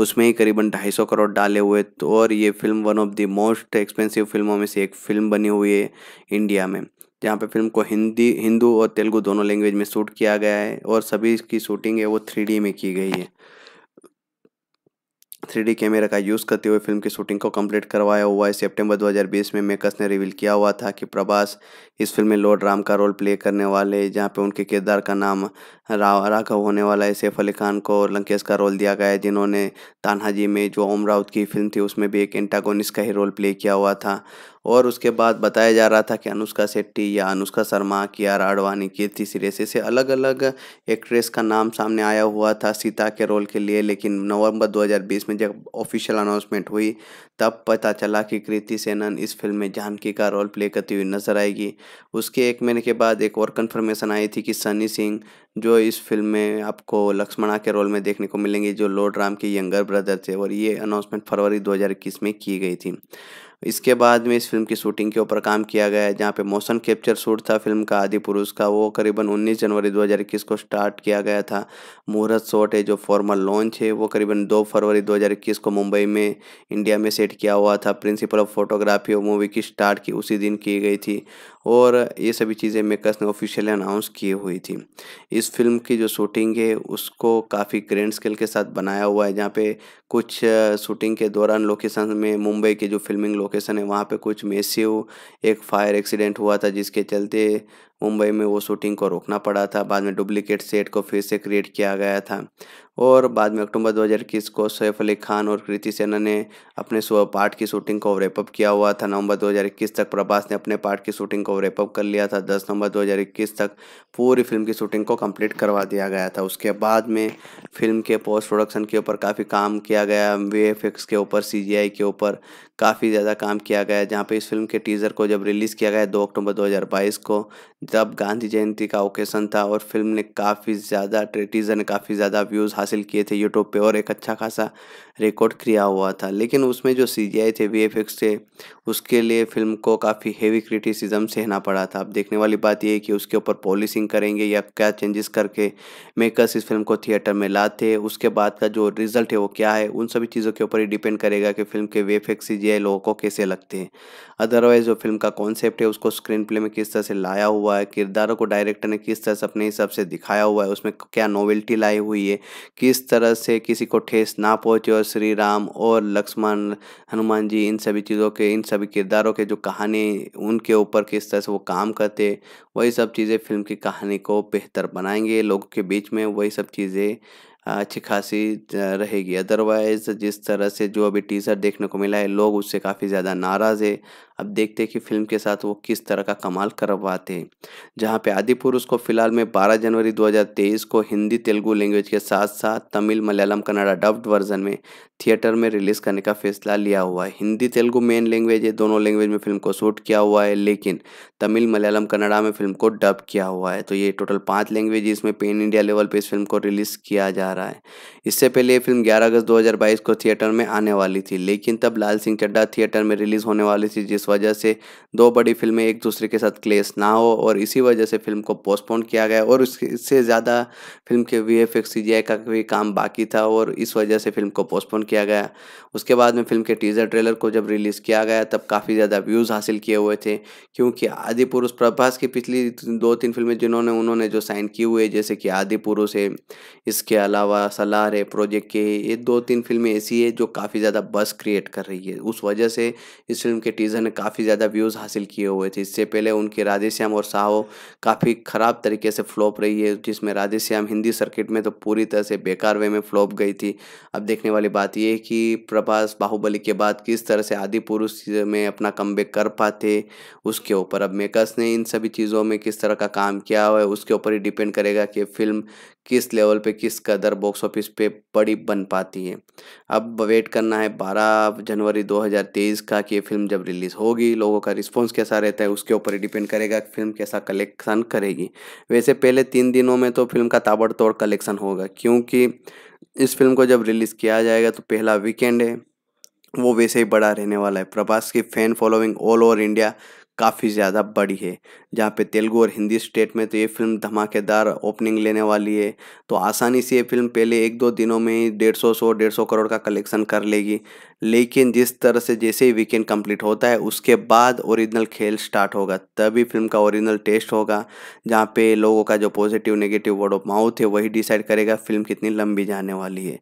उसमें ही करीबन ढाई सौ करोड़ डाले हुए तो और ये film one of the most expensive फिल्मों में से एक फिल्म बनी हुई है इंडिया में जहाँ पे फिल्म को हिंदी हिंदू और तेलुगु दोनों लैंग्वेज में शूट किया गया है और सभी की शूटिंग है वो थ्री में की गई है थ्री कैमरा का यूज़ करते हुए फिल्म की शूटिंग को कंप्लीट करवाया हुआ है सितंबर 2020 में मेकर्स ने रिवील किया हुआ था कि प्रभास इस फिल्म में लॉर्ड राम का रोल प्ले करने वाले जहां पे उनके किरदार का नाम राव राघव होने वाला है सैफ अली खान को लंकेश का रोल दिया गया है जिन्होंने तान्हाजी में जो ओम राउत की फिल्म थी उसमें भी एक एंटागोनिस का ही रोल प्ले किया हुआ था और उसके बाद बताया जा रहा था कि अनुष्का शेट्टी या अनुष्का शर्मा की आर आडवाणी कीर्ति सिरेसे से अलग अलग एक्ट्रेस का नाम सामने आया हुआ था सीता के रोल के लिए लेकिन नवंबर 2020 में जब ऑफिशियल अनाउंसमेंट हुई तब पता चला कि कृति सेनन इस फिल्म में जानकी का रोल प्ले करती हुई नजर आएगी उसके एक महीने के बाद एक और कन्फर्मेशन आई थी कि सनी सिंह जो इस फिल्म में आपको लक्ष्मणा के रोल में देखने को मिलेंगे जो लॉर्ड राम के यंगर ब्रदर थे और ये अनाउंसमेंट फरवरी 2021 में की गई थी इसके बाद में इस फिल्म की शूटिंग के ऊपर काम किया गया है जहाँ पे मोशन कैप्चर शूट था फिल्म का आदि पुरुष का वो करीबन 19 जनवरी 2021 को स्टार्ट किया गया था मुहूर्त शॉट है जो फॉर्मल लॉन्च है वो करीबन 2 फरवरी 2021 को मुंबई में इंडिया में सेट किया हुआ था प्रिंसिपल ऑफ फोटोग्राफी और मूवी की स्टार्ट की उसी दिन की गई थी और ये सभी चीज़ें मेकर्स ने ऑफिशियली अनाउंस किए हुई थी इस फिल्म की जो शूटिंग है उसको काफ़ी ग्रैंड स्केल के साथ बनाया हुआ है जहाँ पे कुछ शूटिंग के दौरान लोकेशन में मुंबई के जो फिल्मिंग लोकेशन है वहाँ पे कुछ मेसिव एक फायर एक्सीडेंट हुआ था जिसके चलते मुंबई में वो शूटिंग को रोकना पड़ा था बाद में डुप्लीकेट सेट को फिर से क्रिएट किया गया था और बाद में अक्टूबर 2021 को सैफ अली खान और कृति सेना ने अपने पार्ट की शूटिंग को रेपअप किया हुआ था नवंबर 2021 तक प्रभास ने अपने पार्ट की शूटिंग को रेपअप कर लिया था 10 नवंबर 2021 तक पूरी फिल्म की शूटिंग को कंप्लीट करवा दिया गया था उसके बाद में फिल्म के पोस्ट प्रोडक्शन के ऊपर काफ़ी काम किया गया वे के ऊपर सी के ऊपर काफ़ी ज़्यादा काम किया गया जहाँ पे इस फिल्म के टीज़र को जब रिलीज़ किया गया दो अक्टूबर 2022 को जब गांधी जयंती का ओकेशन था और फिल्म ने काफ़ी ज़्यादा टीज़र ने काफ़ी ज़्यादा व्यूज़ हासिल किए थे यूट्यूब पे और एक अच्छा खासा रिकॉर्ड किया हुआ था लेकिन उसमें जो सी थे वी थे उसके लिए फिल्म को काफ़ी हेवी क्रिटिसिज्म सहना पड़ा था अब देखने वाली बात यह है कि उसके ऊपर पॉलिसिंग करेंगे या क्या चेंजेस करके मेकर्स इस फिल्म को थिएटर में लाते उसके बाद का जो रिजल्ट है वो क्या है उन सभी चीज़ों के ऊपर ही डिपेंड करेगा कि फिल्म के वे एक्स सी सीजीआई लोगों को कैसे लगते हैं अदरवाइज़ जो फिल्म का कॉन्सेप्ट है उसको स्क्रीन प्ले में किस तरह से लाया हुआ है किरदारों को डायरेक्टर ने किस तरह से अपने हिसाब से दिखाया हुआ है उसमें क्या नोवेल्टी लाई हुई है किस तरह से किसी को ठेस ना पहुँचे और श्री राम और लक्ष्मण हनुमान जी इन सभी चीज़ों के इन सभी किरदारों के जो कहानी उनके ऊपर किस तरह से वो काम करते वही सब चीज़ें फिल्म की कहानी को बेहतर बनाएंगे लोगों के बीच में वही सब चीज़ें अच्छी खासी रहेगी अदरवाइज़ जिस तरह से जो अभी टीज़र देखने को मिला है लोग उससे काफ़ी ज़्यादा नाराज़ है अब देखते हैं कि फिल्म के साथ वो किस तरह का कमाल करवाते हैं जहाँ पे आदि पुरुष को फिलहाल में 12 जनवरी 2023 को हिंदी तेलुगु लैंग्वेज के साथ साथ तमिल मलयालम कन्नड़ा डब्ड वर्जन में थिएटर में रिलीज़ करने का फैसला लिया हुआ है हिंदी तेलुगु मेन लैंग्वेज है दोनों लैंग्वेज में फिल्म को शूट किया हुआ है लेकिन तमिल मलयालम कन्नाडा में फिल्म को डब किया हुआ है तो ये टोटल पाँच लैंग्वेज इसमें पेन इंडिया लेवल पर इस फिल्म को रिलीज़ किया जा रहा है इससे पहले ये फिल्म ग्यारह अगस्त दो को थिएटर में आने वाली थी लेकिन तब लाल सिंह चड्डा थिएटर में रिलीज़ होने वाली थी जिस वजह से दो बड़ी फिल्में एक दूसरे के साथ क्लेश ना हो और इसी वजह से फिल्म को पोस्टपोन किया गया और इससे ज़्यादा फिल्म के वी एफ एक्स का भी काम बाकी था और इस वजह से फिल्म को पोस्टपोन किया गया उसके बाद में फिल्म के टीज़र ट्रेलर को जब रिलीज़ किया गया तब काफ़ी ज़्यादा व्यूज़ हासिल किए हुए थे क्योंकि आदि पुरुष प्रभास की पिछली दो तीन फिल्में जिन्होंने उन्होंने जो साइन की हुई है जैसे कि आदि पुरुष है इसके अलावा सलार है प्रोजेक्ट के ये दो तीन फिल्में ऐसी है जो काफ़ी ज़्यादा बस क्रिएट कर रही है उस वजह से इस फिल्म के टीज़र ने काफ़ी ज़्यादा व्यूज़ हासिल किए हुए थे इससे पहले उनकी राधेश्याम और साहो काफ़ी ख़राब तरीके से फ्लॉप रही है जिसमें राधेश्याम हिंदी सर्किट में तो पूरी तरह से बेकार वे में फ्लॉप गई थी अब देखने वाली बात यह है कि प्रभास बाहुबली के बाद किस तरह से आदि पुरुष में अपना कम कर पाते उसके ऊपर अब मेकर्स ने इन सभी चीज़ों में किस तरह का काम किया हुआ है उसके ऊपर ही डिपेंड करेगा कि फिल्म किस लेवल पे किस कदर बॉक्स ऑफिस पे बड़ी बन पाती है अब वेट करना है 12 जनवरी 2023 का कि ये फिल्म जब रिलीज़ होगी लोगों का रिस्पॉन्स कैसा रहता है उसके ऊपर डिपेंड करेगा कि फिल्म कैसा कलेक्शन करेगी वैसे पहले तीन दिनों में तो फिल्म का ताबड़तोड़ कलेक्शन होगा क्योंकि इस फिल्म को जब रिलीज़ किया जाएगा तो पहला वीकेंड है वो वैसे ही बड़ा रहने वाला है प्रभास की fan following all over India काफ़ी ज़्यादा बड़ी है जहाँ पे तेलुगू और हिंदी स्टेट में तो ये फिल्म धमाकेदार ओपनिंग लेने वाली है तो आसानी से ये फिल्म पहले एक दो दिनों में ही डेढ़ सौ सौ डेढ़ सौ करोड़ का कलेक्शन कर लेगी लेकिन जिस तरह से जैसे ही वीकेंड कंप्लीट होता है उसके बाद ओरिजिनल खेल स्टार्ट होगा तभी फिल्म का ओरिजिनल टेस्ट होगा जहाँ पे लोगों का जो positive negative word of mouth है वही डिसाइड करेगा फिल्म कितनी लंबी जाने वाली है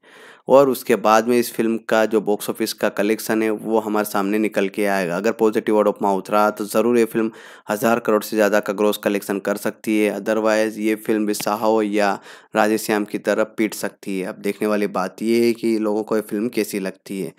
और उसके बाद में इस फिल्म का जो बॉक्स ऑफिस का कलेक्शन है वो हमारे सामने निकल के आएगा अगर पॉजिटिव वर्ड ऑफ माउथ रहा तो ज़रूर ये फिल्म हज़ार करोड़ से ज़्यादा का ग्रोस कलेक्शन कर सकती है अदरवाइज़ ये फिल्म बिसाहो या राधेश्याम की तरफ पीट सकती है अब देखने वाली बात ये है कि लोगों को ये फिल्म कैसी लगती है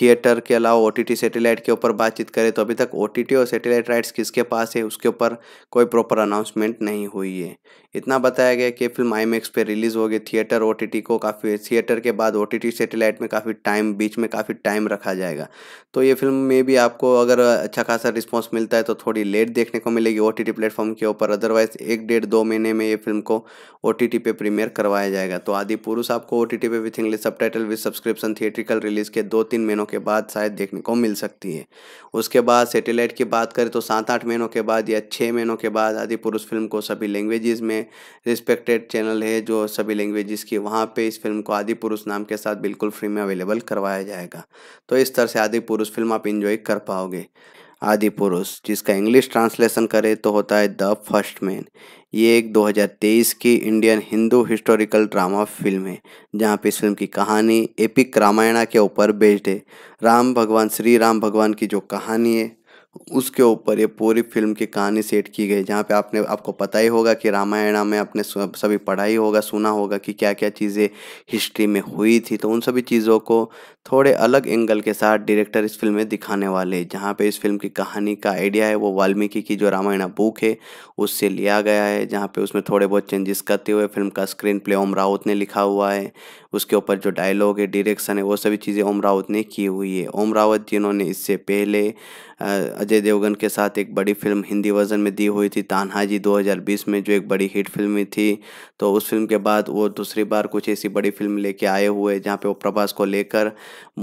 थिएटर के अलावा ओ टी सैटेलाइट के ऊपर बातचीत करें तो अभी तक ओ टी और सैटेलाइट राइट्स किसके पास है उसके ऊपर कोई प्रॉपर अनाउंसमेंट नहीं हुई है इतना बताया गया कि फिल्म आई मैक्स पर रिलीज़ होगी थिएटर ओ को काफ़ी थिएटर के बाद ओ टी सैटेलाइट में काफ़ी टाइम बीच में काफ़ी टाइम रखा जाएगा तो ये फिल्म में भी आपको अगर अच्छा खासा रिस्पॉन्स मिलता है तो थोड़ी लेट देखने को मिलेगी ओ टी टी प्लेटफॉर्म के ऊपर अदरवाइज एक डेढ़ दो महीने में ये फिल्म को ओ टी टी पे प्रीमियर करवाया जाएगा तो आदि पुरुष आपको ओ टी टी पे with English subtitle with subscription theatrical release के दो तीन महीनों के बाद शायद देखने को मिल सकती है उसके बाद सेटेलाइट की बात करें तो सात आठ महीनों के बाद या छः महीनों के बाद आदि पुरुष फिल्म को सभी लैंग्वेजेस में रिस्पेक्टेड चैनल है जो सभी लैंग्वेजेस की वहाँ पे इस फिल्म को आदि पुरुष नाम के साथ बिल्कुल फ्री में अवेलेबल करवाया जाएगा तो इस तरह से आदि पुरुष फिल्म आप इंजॉय कर पाओगे आदि पुरुष जिसका इंग्लिश ट्रांसलेशन करें तो होता है द फर्स्ट मैन ये एक 2023 की Indian Hindu historical drama film है जहाँ पे इस फिल्म की कहानी एपिक रामायणा के ऊपर बेस्ड है राम भगवान श्री राम भगवान की जो कहानी है उसके ऊपर ये पूरी फिल्म की कहानी सेट की गई जहाँ पे आपने आपको पता ही होगा कि रामायण में आपने सभी पढ़ाई होगा सुना होगा कि क्या क्या चीज़ें हिस्ट्री में हुई थी तो उन सभी चीज़ों को थोड़े अलग एंगल के साथ डायरेक्टर इस फिल्म में दिखाने वाले जहाँ पे इस फिल्म की कहानी का आइडिया है वो वाल्मीकि की जो रामायण बुक है उससे लिया गया है जहाँ पे उसमें थोड़े बहुत चेंजेस करते हुए फिल्म का स्क्रीन प्ले ओम राउत ने लिखा हुआ है उसके ऊपर जो डायलॉग है डायरेक्शन है वो सभी चीज़ें ओम राउत ने की हुई है ओम रावत जिन्होंने इससे पहले अजय देवगन के साथ एक बड़ी फिल्म हिंदी वर्जन में दी हुई थी तान्हाजी 2020 में जो एक बड़ी हिट फिल्म थी तो उस फिल्म के बाद वो दूसरी बार कुछ ऐसी बड़ी फिल्म लेके आए हुए जहाँ पे वो प्रभास को लेकर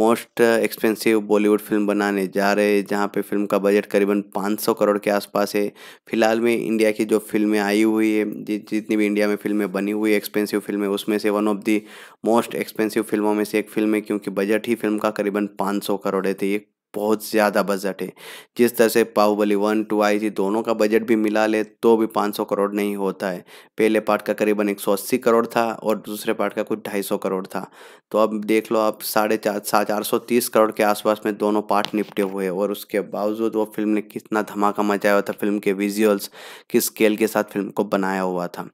मोस्ट एक्सपेंसिव बॉलीवुड फिल्म बनाने जा रहे हैं जहाँ पे फिल्म का बजट करीबन 500 करोड़ के आसपास है फिलहाल में इंडिया की जो फिल्में आई हुई है जि, जितनी भी इंडिया में फिल्में बनी हुई एक्सपेंसिव फिल्में उसमें से one of the most expensive फिल्मों में से एक फिल्म है क्योंकि बजट ही फिल्म का करीबन पाँच करोड़ है तो ये बहुत ज़्यादा बजट है जिस तरह से बाहुबली वन टू आई थी दोनों का बजट भी मिला ले तो भी 500 करोड़ नहीं होता है पहले पार्ट का करीबन 180 करोड़ था और दूसरे पार्ट का कुछ 250 करोड़ था तो अब देख लो आप साढ़े चार सा चार सौ तीस करोड़ के आसपास में दोनों पार्ट निपटे हुए और उसके बावजूद वो फिल्म ने कितना धमाका मचाया हुआ था फिल्म के विजुअल्स किस स्केल के साथ फिल्म को बनाया हुआ था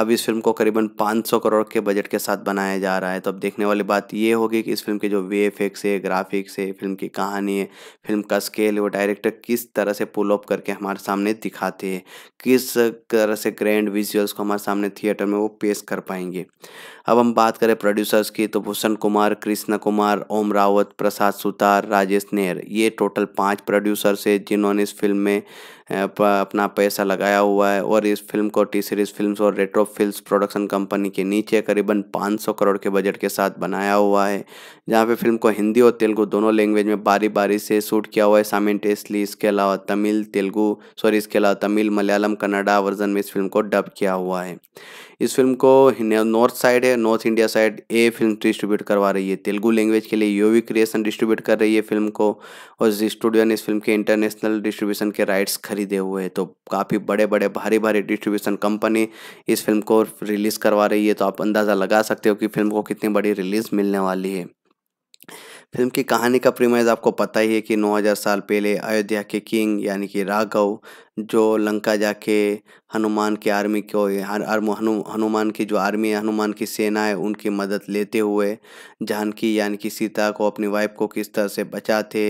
अब इस फिल्म को करीबन पाँच करोड़ के बजट के साथ बनाया जा रहा है तो अब देखने वाली बात ये होगी कि इस फिल्म के जो वे है ग्राफिक्स है फिल्म की कहानी नहीं है फिल्म का स्केल वो डायरेक्टर किस तरह से पुल ऑफ करके हमारे सामने दिखाते हैं किस तरह से ग्रैंड विजुअल्स को हमारे सामने थिएटर में वो पेश कर पाएंगे अब हम बात करें प्रोड्यूसर्स की तो भूषण कुमार कृष्ण कुमार ओम रावत प्रसाद सुतार राजेश नेहर ये टोटल पांच प्रोड्यूसर्स है जिन्होंने इस फिल्म में अपना पैसा लगाया हुआ है और इस फिल्म को टी सीरीज फिल्म्स और रेट्रो फिल्म प्रोडक्शन कंपनी के नीचे करीबन 500 करोड़ के बजट के साथ बनाया हुआ है जहाँ पे फिल्म को हिंदी और तेलुगु दोनों लैंग्वेज में बारी बारी से शूट किया हुआ है साइमेंटेसली इसके अलावा तमिल तेलुगु सॉरी इसके अलावा तमिल मलयालम कन्नाडा वर्जन में इस फिल्म को डब किया हुआ है इस फिल्म को नॉर्थ साइड है है नॉर्थ इंडिया साइड ए फिल्म डिस्ट्रीब्यूट करवा रही है तेलुगु लैंग्वेज के लिए योवी क्रिएशन डिस्ट्रीब्यूट कर रही है फिल्म को और जिस स्टूडियो ने इस फिल्म के इंटरनेशनल डिस्ट्रीब्यूशन के राइट्स खरीदे हुए हैं तो काफ़ी बड़े बड़े भारी भारी डिस्ट्रीब्यूशन कंपनी इस फिल्म को रिलीज़ करवा रही है तो आप अंदाज़ा लगा सकते हो कि फिल्म को कितनी बड़ी रिलीज़ मिलने वाली है फिल्म की कहानी का प्रीमाइज आपको पता ही है कि 9000 साल पहले अयोध्या के किंग यानी कि राघव जो लंका जाके हनुमान की आर्मी को हनु, हनुमान की जो आर्मी है हनुमान की सेना है उनकी मदद लेते हुए जानकी यानी कि सीता को अपनी वाइफ को किस तरह से बचाते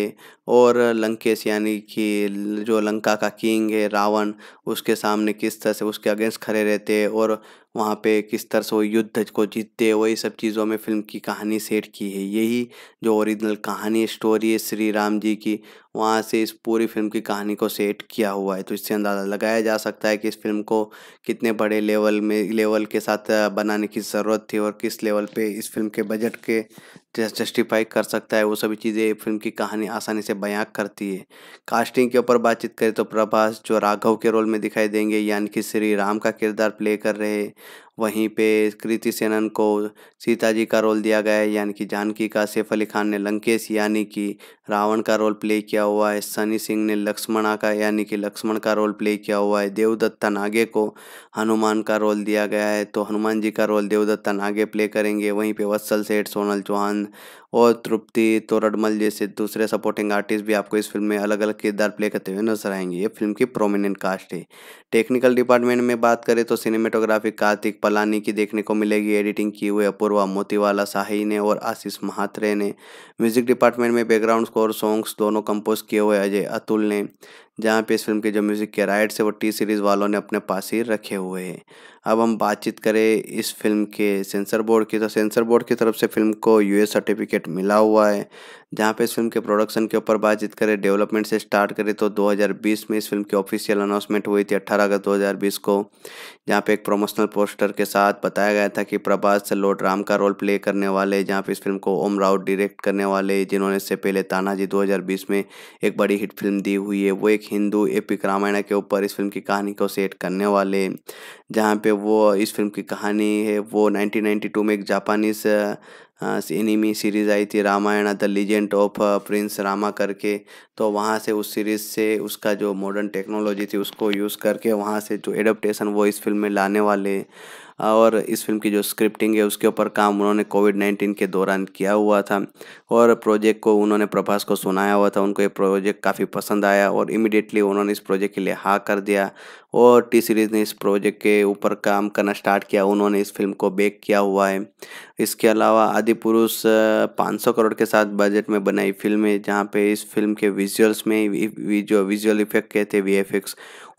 और लंकेश यानी कि जो लंका का किंग है रावण उसके सामने किस तरह से उसके अगेंस्ट खड़े रहते और वहाँ पे किस तरह से वो युद्ध को जीतते वही सब चीज़ों में फिल्म की कहानी सेट की है यही जो ओरिजिनल कहानी स्टोरी है श्री राम जी की वहाँ से इस पूरी फिल्म की कहानी को सेट किया हुआ है तो इससे अंदाज़ा लगाया जा सकता है कि इस फिल्म को कितने बड़े लेवल में लेवल के साथ बनाने की ज़रूरत थी और किस लेवल पे इस फिल्म के बजट के जस्टिफाई कर सकता है वो सभी चीज़ें फिल्म की कहानी आसानी से बयां करती है कास्टिंग के ऊपर बातचीत करें तो प्रभास जो राघव के रोल में दिखाई देंगे यानी कि श्री राम का किरदार प्ले कर रहे वहीं पे कृति सेनन को सीता जी का रोल दिया गया है यानी कि जानकी का सैफ अली खान ने लंकेश यानी कि रावण का रोल प्ले किया हुआ है सनी सिंह ने लक्ष्मणा का यानी कि लक्ष्मण का रोल प्ले किया हुआ है देवदत्ता नागे को हनुमान का रोल दिया गया है तो हनुमान जी का रोल देवदत्ता नागे प्ले करेंगे वहीं पे वत्सल सेठ सोनल चौहान और तृप्ति तोरडमल जैसे दूसरे सपोर्टिंग आर्टिस्ट भी आपको इस फिल्म में अलग अलग किरदार प्ले करते हुए नजर आएंगे ये फिल्म की प्रोमिनेंट कास्ट है टेक्निकल डिपार्टमेंट में बात करें तो सिनेमेटोग्राफी कार्तिक पलानी की देखने को मिलेगी एडिटिंग की हुई अपूर्वा मोतीवाला शाही ने और आशीष महात्रे ने म्यूजिक डिपार्टमेंट में बैकग्राउंड स्कोर सॉन्ग्स दोनों कंपोज किए हुए अजय अतुल ने जहाँ पे इस फिल्म के जो म्यूज़िक के राइट्स है वो टी सीरीज़ वालों ने अपने पास ही रखे हुए हैं अब हम बातचीत करें इस फिल्म के सेंसर बोर्ड की तो सेंसर बोर्ड की तरफ से फिल्म को यू सर्टिफिकेट मिला हुआ है जहाँ पे इस फिल्म के प्रोडक्शन के ऊपर बातचीत करें डेवलपमेंट से स्टार्ट करें तो 2020 में इस फिल्म की ऑफिशियल अनाउंसमेंट हुई थी 18 अगस्त 2020 को जहाँ पे एक प्रोमोशनल पोस्टर के साथ बताया गया था कि प्रभास लोड राम का रोल प्ले करने वाले जहाँ पे इस फिल्म को ओम राउत डायरेक्ट करने वाले जिन्होंने इससे पहले तानाजी दो में एक बड़ी हिट फिल्म दी हुई है वो एक हिंदू एपिक रामायण के ऊपर इस फिल्म की कहानी को सेट करने वाले जहाँ पे वो इस फिल्म की कहानी है वो 1992 में एक जापानीज एनिमी सीरीज़ आई थी Ramayan the legend of Prince Rama करके तो वहाँ से उस सीरीज़ से उसका जो मॉडर्न टेक्नोलॉजी थी उसको यूज़ करके वहाँ से जो एडप्टेशन वो इस फिल्म में लाने वाले और इस फिल्म की जो स्क्रिप्टिंग है उसके ऊपर काम उन्होंने कोविड नाइन्टीन के दौरान किया हुआ था और प्रोजेक्ट को उन्होंने प्रभास को सुनाया हुआ था उनको ये प्रोजेक्ट काफ़ी पसंद आया और इमिडिएटली उन्होंने इस प्रोजेक्ट के लिए हाँ कर दिया और टी सीरीज़ ने इस प्रोजेक्ट के ऊपर काम करना स्टार्ट किया उन्होंने इस फिल्म को बेक किया हुआ है इसके अलावा आदि पुरुष पाँच करोड़ के साथ बजट में बनाई फिल्म है जहाँ पे इस फिल्म के विजुअल्स में जो विजुअल इफेक्ट कहते हैं वी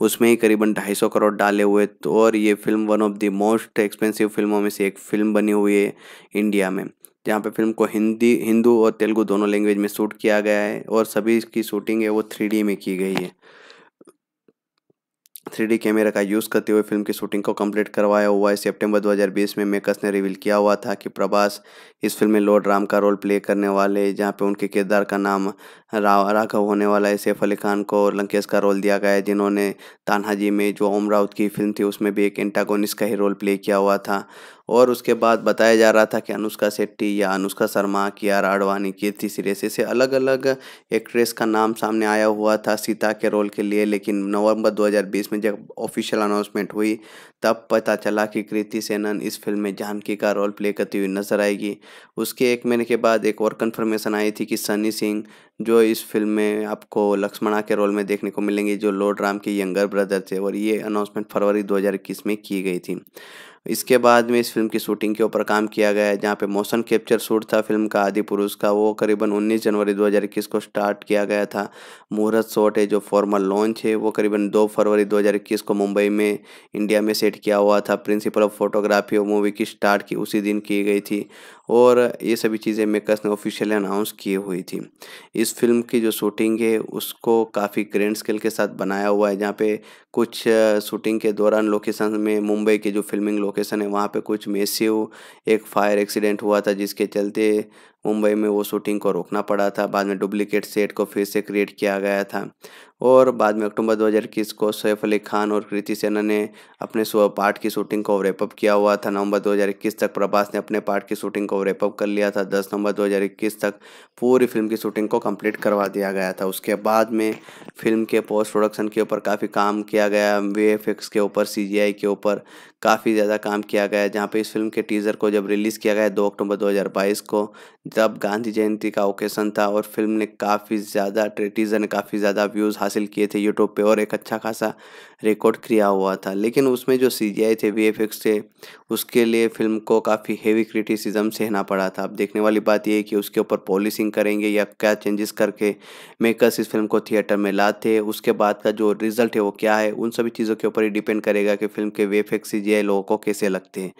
उसमें ही करीबन ढाई सौ करोड़ डाले हुए तो और ये film one of the most expensive फिल्मों में से एक फिल्म बनी हुई है इंडिया में जहाँ पे फिल्म को हिंदी हिंदू और तेलुगु दोनों लैंग्वेज में शूट किया गया है और सभी इसकी शूटिंग है वो थ्री में की गई है थ्री कैमरा का यूज़ करते हुए फिल्म की शूटिंग को कंप्लीट करवाया हुआ है सितंबर 2020 में मेकर्स ने रिवील किया हुआ था कि प्रभास इस फिल्म में लॉर्ड राम का रोल प्ले करने वाले जहां पे उनके किरदार का नाम राघव होने वाला है सैफ अली खान को लंकेश का रोल दिया गया है जिन्होंने तान्हाजी में जो ओम राउत की फिल्म थी उसमें भी एक एंटागोनिस का ही रोल प्ले किया हुआ था और उसके बाद बताया जा रहा था कि अनुष्का शेट्टी या अनुष्का शर्मा की आर आडवाणी कीर्ति सीरेस से अलग अलग एक्ट्रेस का नाम सामने आया हुआ था सीता के रोल के लिए लेकिन नवंबर 2020 में जब ऑफिशियल अनाउंसमेंट हुई तब पता चला कि कृति सेनन इस फिल्म में जानकी का रोल प्ले करती हुई नजर आएगी उसके एक महीने के बाद एक और कन्फर्मेशन आई थी कि सनी सिंह जो इस फिल्म में आपको लक्ष्मणा के रोल में देखने को मिलेंगे जो लॉर्ड राम के यंगर ब्रदर थे और ये अनाउंसमेंट फरवरी 2021 में की गई थी इसके बाद में इस फिल्म की शूटिंग के ऊपर काम किया गया है जहाँ पे मोशन कैप्चर शूट था फिल्म का आदि पुरुष का वो करीबन 19 जनवरी 2021 को स्टार्ट किया गया था मुहूर्त शॉट है जो फॉर्मल लॉन्च है वो करीबन 2 फरवरी 2021 को मुंबई में इंडिया में सेट किया हुआ था प्रिंसिपल ऑफ फोटोग्राफी और मूवी की स्टार्ट की उसी दिन की गई थी और ये सभी चीज़ें मेकर्स ने ऑफिशियली अनाउंस की हुई थी इस फिल्म की जो शूटिंग है उसको काफ़ी ग्रैंड स्केल के साथ बनाया हुआ है जहाँ पे कुछ शूटिंग के दौरान लोकेशन में मुंबई के जो फिल्मिंग लोकेशन है वहाँ पे कुछ मेसिव एक फायर एक्सीडेंट हुआ था जिसके चलते मुंबई में वो शूटिंग को रोकना पड़ा था बाद में डुप्लीकेट सेट को फिर से क्रिएट किया गया था और बाद में अक्टूबर 2021 को सैफ अली खान और कृति सेना ने अपने पार्ट की शूटिंग को रेपअप किया हुआ था नवंबर 2021 तक प्रभास ने अपने पार्ट की शूटिंग को रेपअप कर लिया था 10 नवंबर 2021 तक पूरी फिल्म की शूटिंग को कंप्लीट करवा दिया गया था उसके बाद में फिल्म के पोस्ट प्रोडक्शन के ऊपर काफ़ी काम किया गया वे के ऊपर सी के ऊपर काफ़ी ज़्यादा काम किया गया जहाँ पे इस फिल्म के टीज़र को जब रिलीज़ किया गया दो अक्टूबर 2022 को जब गांधी जयंती का ओकेशन था और फिल्म ने काफ़ी ज़्यादा टीज़र ने काफ़ी ज़्यादा व्यूज़ हासिल किए थे यूट्यूब पे और एक अच्छा खासा रिकॉर्ड किया हुआ था लेकिन उसमें जो सी थे वी थे उसके लिए फिल्म को काफ़ी हेवी क्रिटिसिज्म सहना पड़ा था अब देखने वाली बात यह है कि उसके ऊपर पॉलिसिंग करेंगे या क्या चेंजेस करके मेकर्स इस फिल्म को थिएटर में लाते उसके बाद का जो रिजल्ट है वो क्या है उन सभी चीज़ों के ऊपर ही डिपेंड करेगा कि फिल्म के वे एफ आइडिया लोगों को कैसे लगते हैं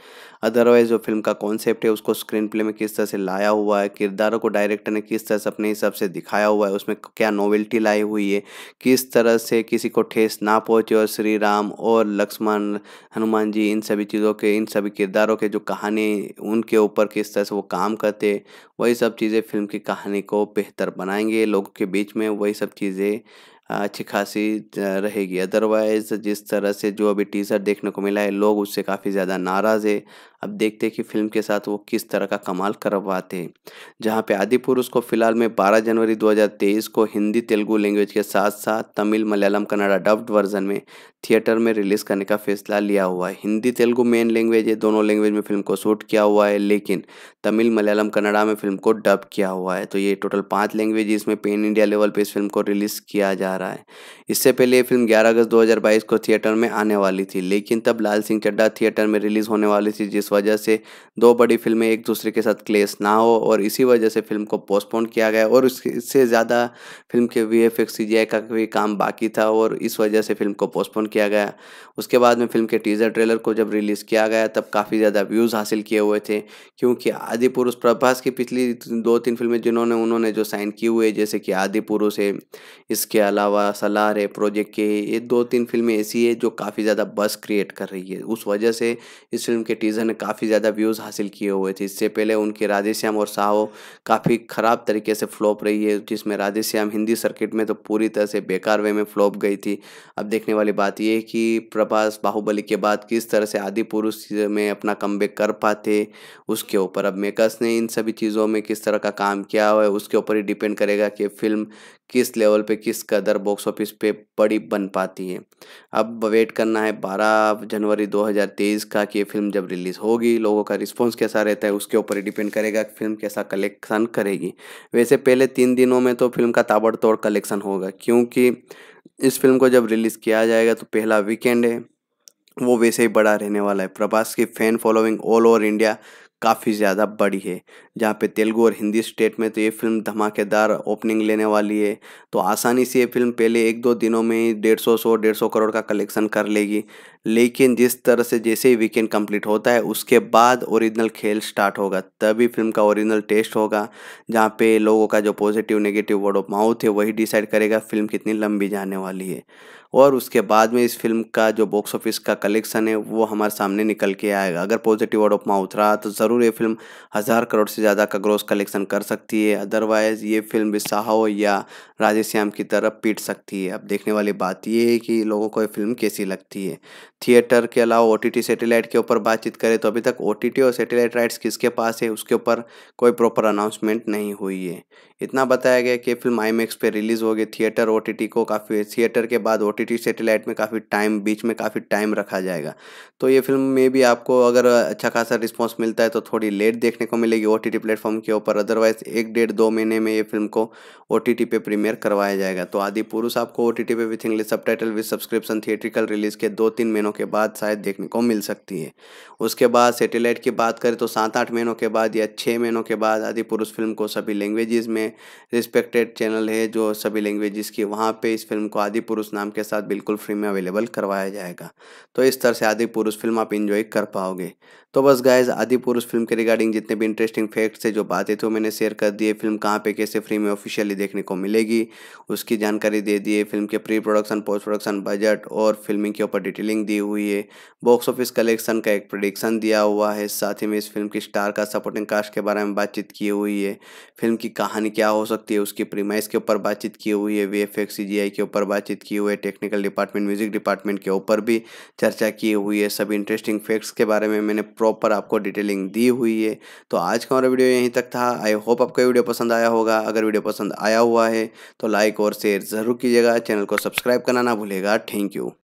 अदरवाइज़ जो फिल्म का कॉन्सेप्ट है उसको स्क्रीन प्ले में किस तरह से लाया हुआ है किरदारों को डायरेक्टर ने किस तरह से अपने हिसाब से दिखाया हुआ है उसमें क्या नोवेल्टी लाई हुई है किस तरह से किसी को ठेस ना पहुँचे और श्री राम और लक्ष्मण हनुमान जी इन सभी चीज़ों के इन सभी किरदारों के जो कहानी उनके ऊपर किस तरह से वो काम करते वही सब चीज़ें फिल्म की कहानी को बेहतर बनाएंगे लोगों के बीच में वही सब चीज़ें अच्छी खासी रहेगी अदरवाइज़ जिस तरह से जो अभी टीज़र देखने को मिला है लोग उससे काफ़ी ज़्यादा नाराज़ है अब देखते हैं कि फिल्म के साथ वो किस तरह का कमाल करवाते हैं जहाँ पे आदि पुरुष को फिलहाल में 12 जनवरी 2023 को हिंदी तेलुगु लैंग्वेज के साथ साथ तमिल मलयालम कन्नड़ा डब्ड वर्जन में थिएटर में रिलीज़ करने का फैसला लिया हुआ है हिंदी तेलुगु मेन लैंग्वेज है दोनों लैंग्वेज में फिल्म को शूट किया हुआ है लेकिन तमिल मलयालम कन्नड़ा में फिल्म को डब किया हुआ है तो ये टोटल पाँच लैंग्वेज इसमें पेन इंडिया लेवल पर इस फिल्म को रिलीज़ किया जा रहा है इससे पहले ये फिल्म ग्यारह अगस्त दो को थिएटर में आने वाली थी लेकिन तब लाल सिंह चड्डा थिएटर में रिलीज़ होने वाली थी जिस जिस वजह से दो बड़ी फिल्में एक दूसरे के साथ क्लेश ना हो और इसी वजह से फिल्म को पोस्टपोन किया गया और इससे ज़्यादा फिल्म के वी एफ एक्स का भी काम बाकी था और इस वजह से फिल्म को पोस्टपोन किया गया उसके बाद में फिल्म के टीज़र ट्रेलर को जब रिलीज़ किया गया तब काफ़ी ज़्यादा व्यूज़ हासिल किए हुए थे क्योंकि आदि पुरुष प्रभास की पिछली दो तीन फिल्में जिन्होंने उन्होंने जो साइन की हुई है जैसे कि आदि पुरुष है इसके अलावा सलार है प्रोजेक्ट के ये दो तीन फिल्में ऐसी है जो काफ़ी ज़्यादा बस क्रिएट कर रही है उस वजह से इस फिल्म के टीज़र ने काफ़ी ज़्यादा व्यूज़ हासिल किए हुए थे इससे पहले उनकी राधेश्याम और साहो काफ़ी ख़राब तरीके से फ्लॉप रही है जिसमें राधेश्याम हिंदी सर्किट में तो पूरी तरह से बेकार वे में फ्लॉप गई थी अब देखने वाली बात यह है कि प्रभास बाहुबली के बाद किस तरह से आदि पुरुष में अपना कम कर पाते उसके ऊपर अब मेकर्स ने इन सभी चीज़ों में किस तरह का काम किया हुआ है उसके ऊपर ही डिपेंड करेगा कि फिल्म किस लेवल पे किस कदर बॉक्स ऑफिस पे बड़ी बन पाती है अब वेट करना है 12 जनवरी 2023 का कि ये फिल्म जब रिलीज़ होगी लोगों का रिस्पॉन्स कैसा रहता है उसके ऊपर ही डिपेंड करेगा कि फिल्म कैसा कलेक्शन करेगी वैसे पहले तीन दिनों में तो फिल्म का ताबड़तोड़ कलेक्शन होगा क्योंकि इस फिल्म को जब रिलीज़ किया जाएगा तो पहला वीकेंड है वो वैसे ही बड़ा रहने वाला है प्रभास की fan following all over India काफ़ी ज़्यादा बड़ी है जहाँ पे तेलुगु और हिंदी स्टेट में तो ये फिल्म धमाकेदार ओपनिंग लेने वाली है तो आसानी से ये फिल्म पहले एक दो दिनों में ही डेढ़ सौ सौ डेढ़ सौ करोड़ का कलेक्शन कर लेगी लेकिन जिस तरह से जैसे ही वीकेंड कंप्लीट होता है उसके बाद ओरिजिनल खेल स्टार्ट होगा तभी फिल्म का ओरिजिनल टेस्ट होगा जहाँ पे लोगों का जो positive negative word of mouth है वही डिसाइड करेगा फिल्म कितनी लंबी जाने वाली है और उसके बाद में इस फिल्म का जो बॉक्स ऑफिस का कलेक्शन है वो हमारे सामने निकल के आएगा अगर पॉजिटिव वर्ड ऑफ माउथ रहा तो ज़रूर ये फिल्म हज़ार करोड़ से ज़्यादा का ग्रोस कलेक्शन कर सकती है अदरवाइज़ ये फिल्म बिसाहो या राजेश्याम की तरफ पीट सकती है अब देखने वाली बात ये है कि लोगों को ये फिल्म कैसी लगती है थिएटर के अलावा ओ टी सैटेलाइट के ऊपर बातचीत करें तो अभी तक ओ और सेटेलाइट राइट्स किसके पास है उसके ऊपर कोई प्रॉपर अनाउंसमेंट नहीं हुई है इतना बताया गया कि फिल्म आई मैक्स पर रिलीज़ हो गई थिएटर ओ को काफ़ी थिएटर के बाद ओ टी सेटेलाइट में काफ़ी टाइम बीच में काफ़ी टाइम रखा जाएगा तो ये फिल्म में भी आपको अगर अच्छा खासा रिस्पॉन्स मिलता है तो थोड़ी लेट देखने को मिलेगी ओ टी टी प्लेटफॉर्म के ऊपर अदरवाइज एक डेढ़ दो महीने में ये फिल्म को ओ टी टी पे प्रीमियर करवाया जाएगा तो आदि पुरुष आपको ओ टी टी पे with English subtitle with subscription theatrical release के दो तीन महीनों के बाद शायद देखने को मिल सकती है उसके बाद सेटेलाइट की बात करें तो सात आठ महीनों के बाद या छः महीनों के बाद आदि पुरुष फिल्म को सभी लैंग्वेजेज़ में रिस्पेक्टेड चैनल है जो सभी लैंग्वेजेस की वहाँ पे इस फिल्म को आदि पुरुष नाम के साथ बिल्कुल फ्री में अवेलेबल करवाया जाएगा तो इस तरह से आदि पुरुष फिल्म आप इन्जॉय कर पाओगे तो बस गायज आदि पुरुष फिल्म के रिगार्डिंग जितने भी इंटरेस्टिंग फैक्ट्स है जो बातें थी मैंने शेयर कर दिए फिल्म कहाँ पे कैसे फ्री में ऑफिशियली देखने को मिलेगी उसकी जानकारी दे दी फिल्म के pre production post production budget और फिल्मिंग के ऊपर डिटेलिंग दी हुई है बॉक्स ऑफिस कलेक्शन का एक प्रोडिक्शन दिया हुआ है साथ ही में इस फिल्म की स्टार का सपोर्टिंग कास्ट के बारे में बातचीत की हुई है फिल्म की कहानी क्या हो सकती है उसकी प्रीमाइस के ऊपर बातचीत की हुई है वी एफ एक्स के ऊपर बातचीत की हुई है टेक्निकल डिपार्टमेंट म्यूज़िक डिपार्टमेंट के ऊपर भी चर्चा की हुई है सब इंटरेस्टिंग फैक्ट्स के बारे में मैंने प्रॉपर आपको डिटेलिंग दी हुई है तो आज का हमारा वीडियो यहीं तक था आई होप आपको वीडियो पसंद आया होगा अगर वीडियो पसंद आया हुआ है तो लाइक और शेयर ज़रूर कीजिएगा चैनल को सब्सक्राइब करना ना भूलेगा थैंक यू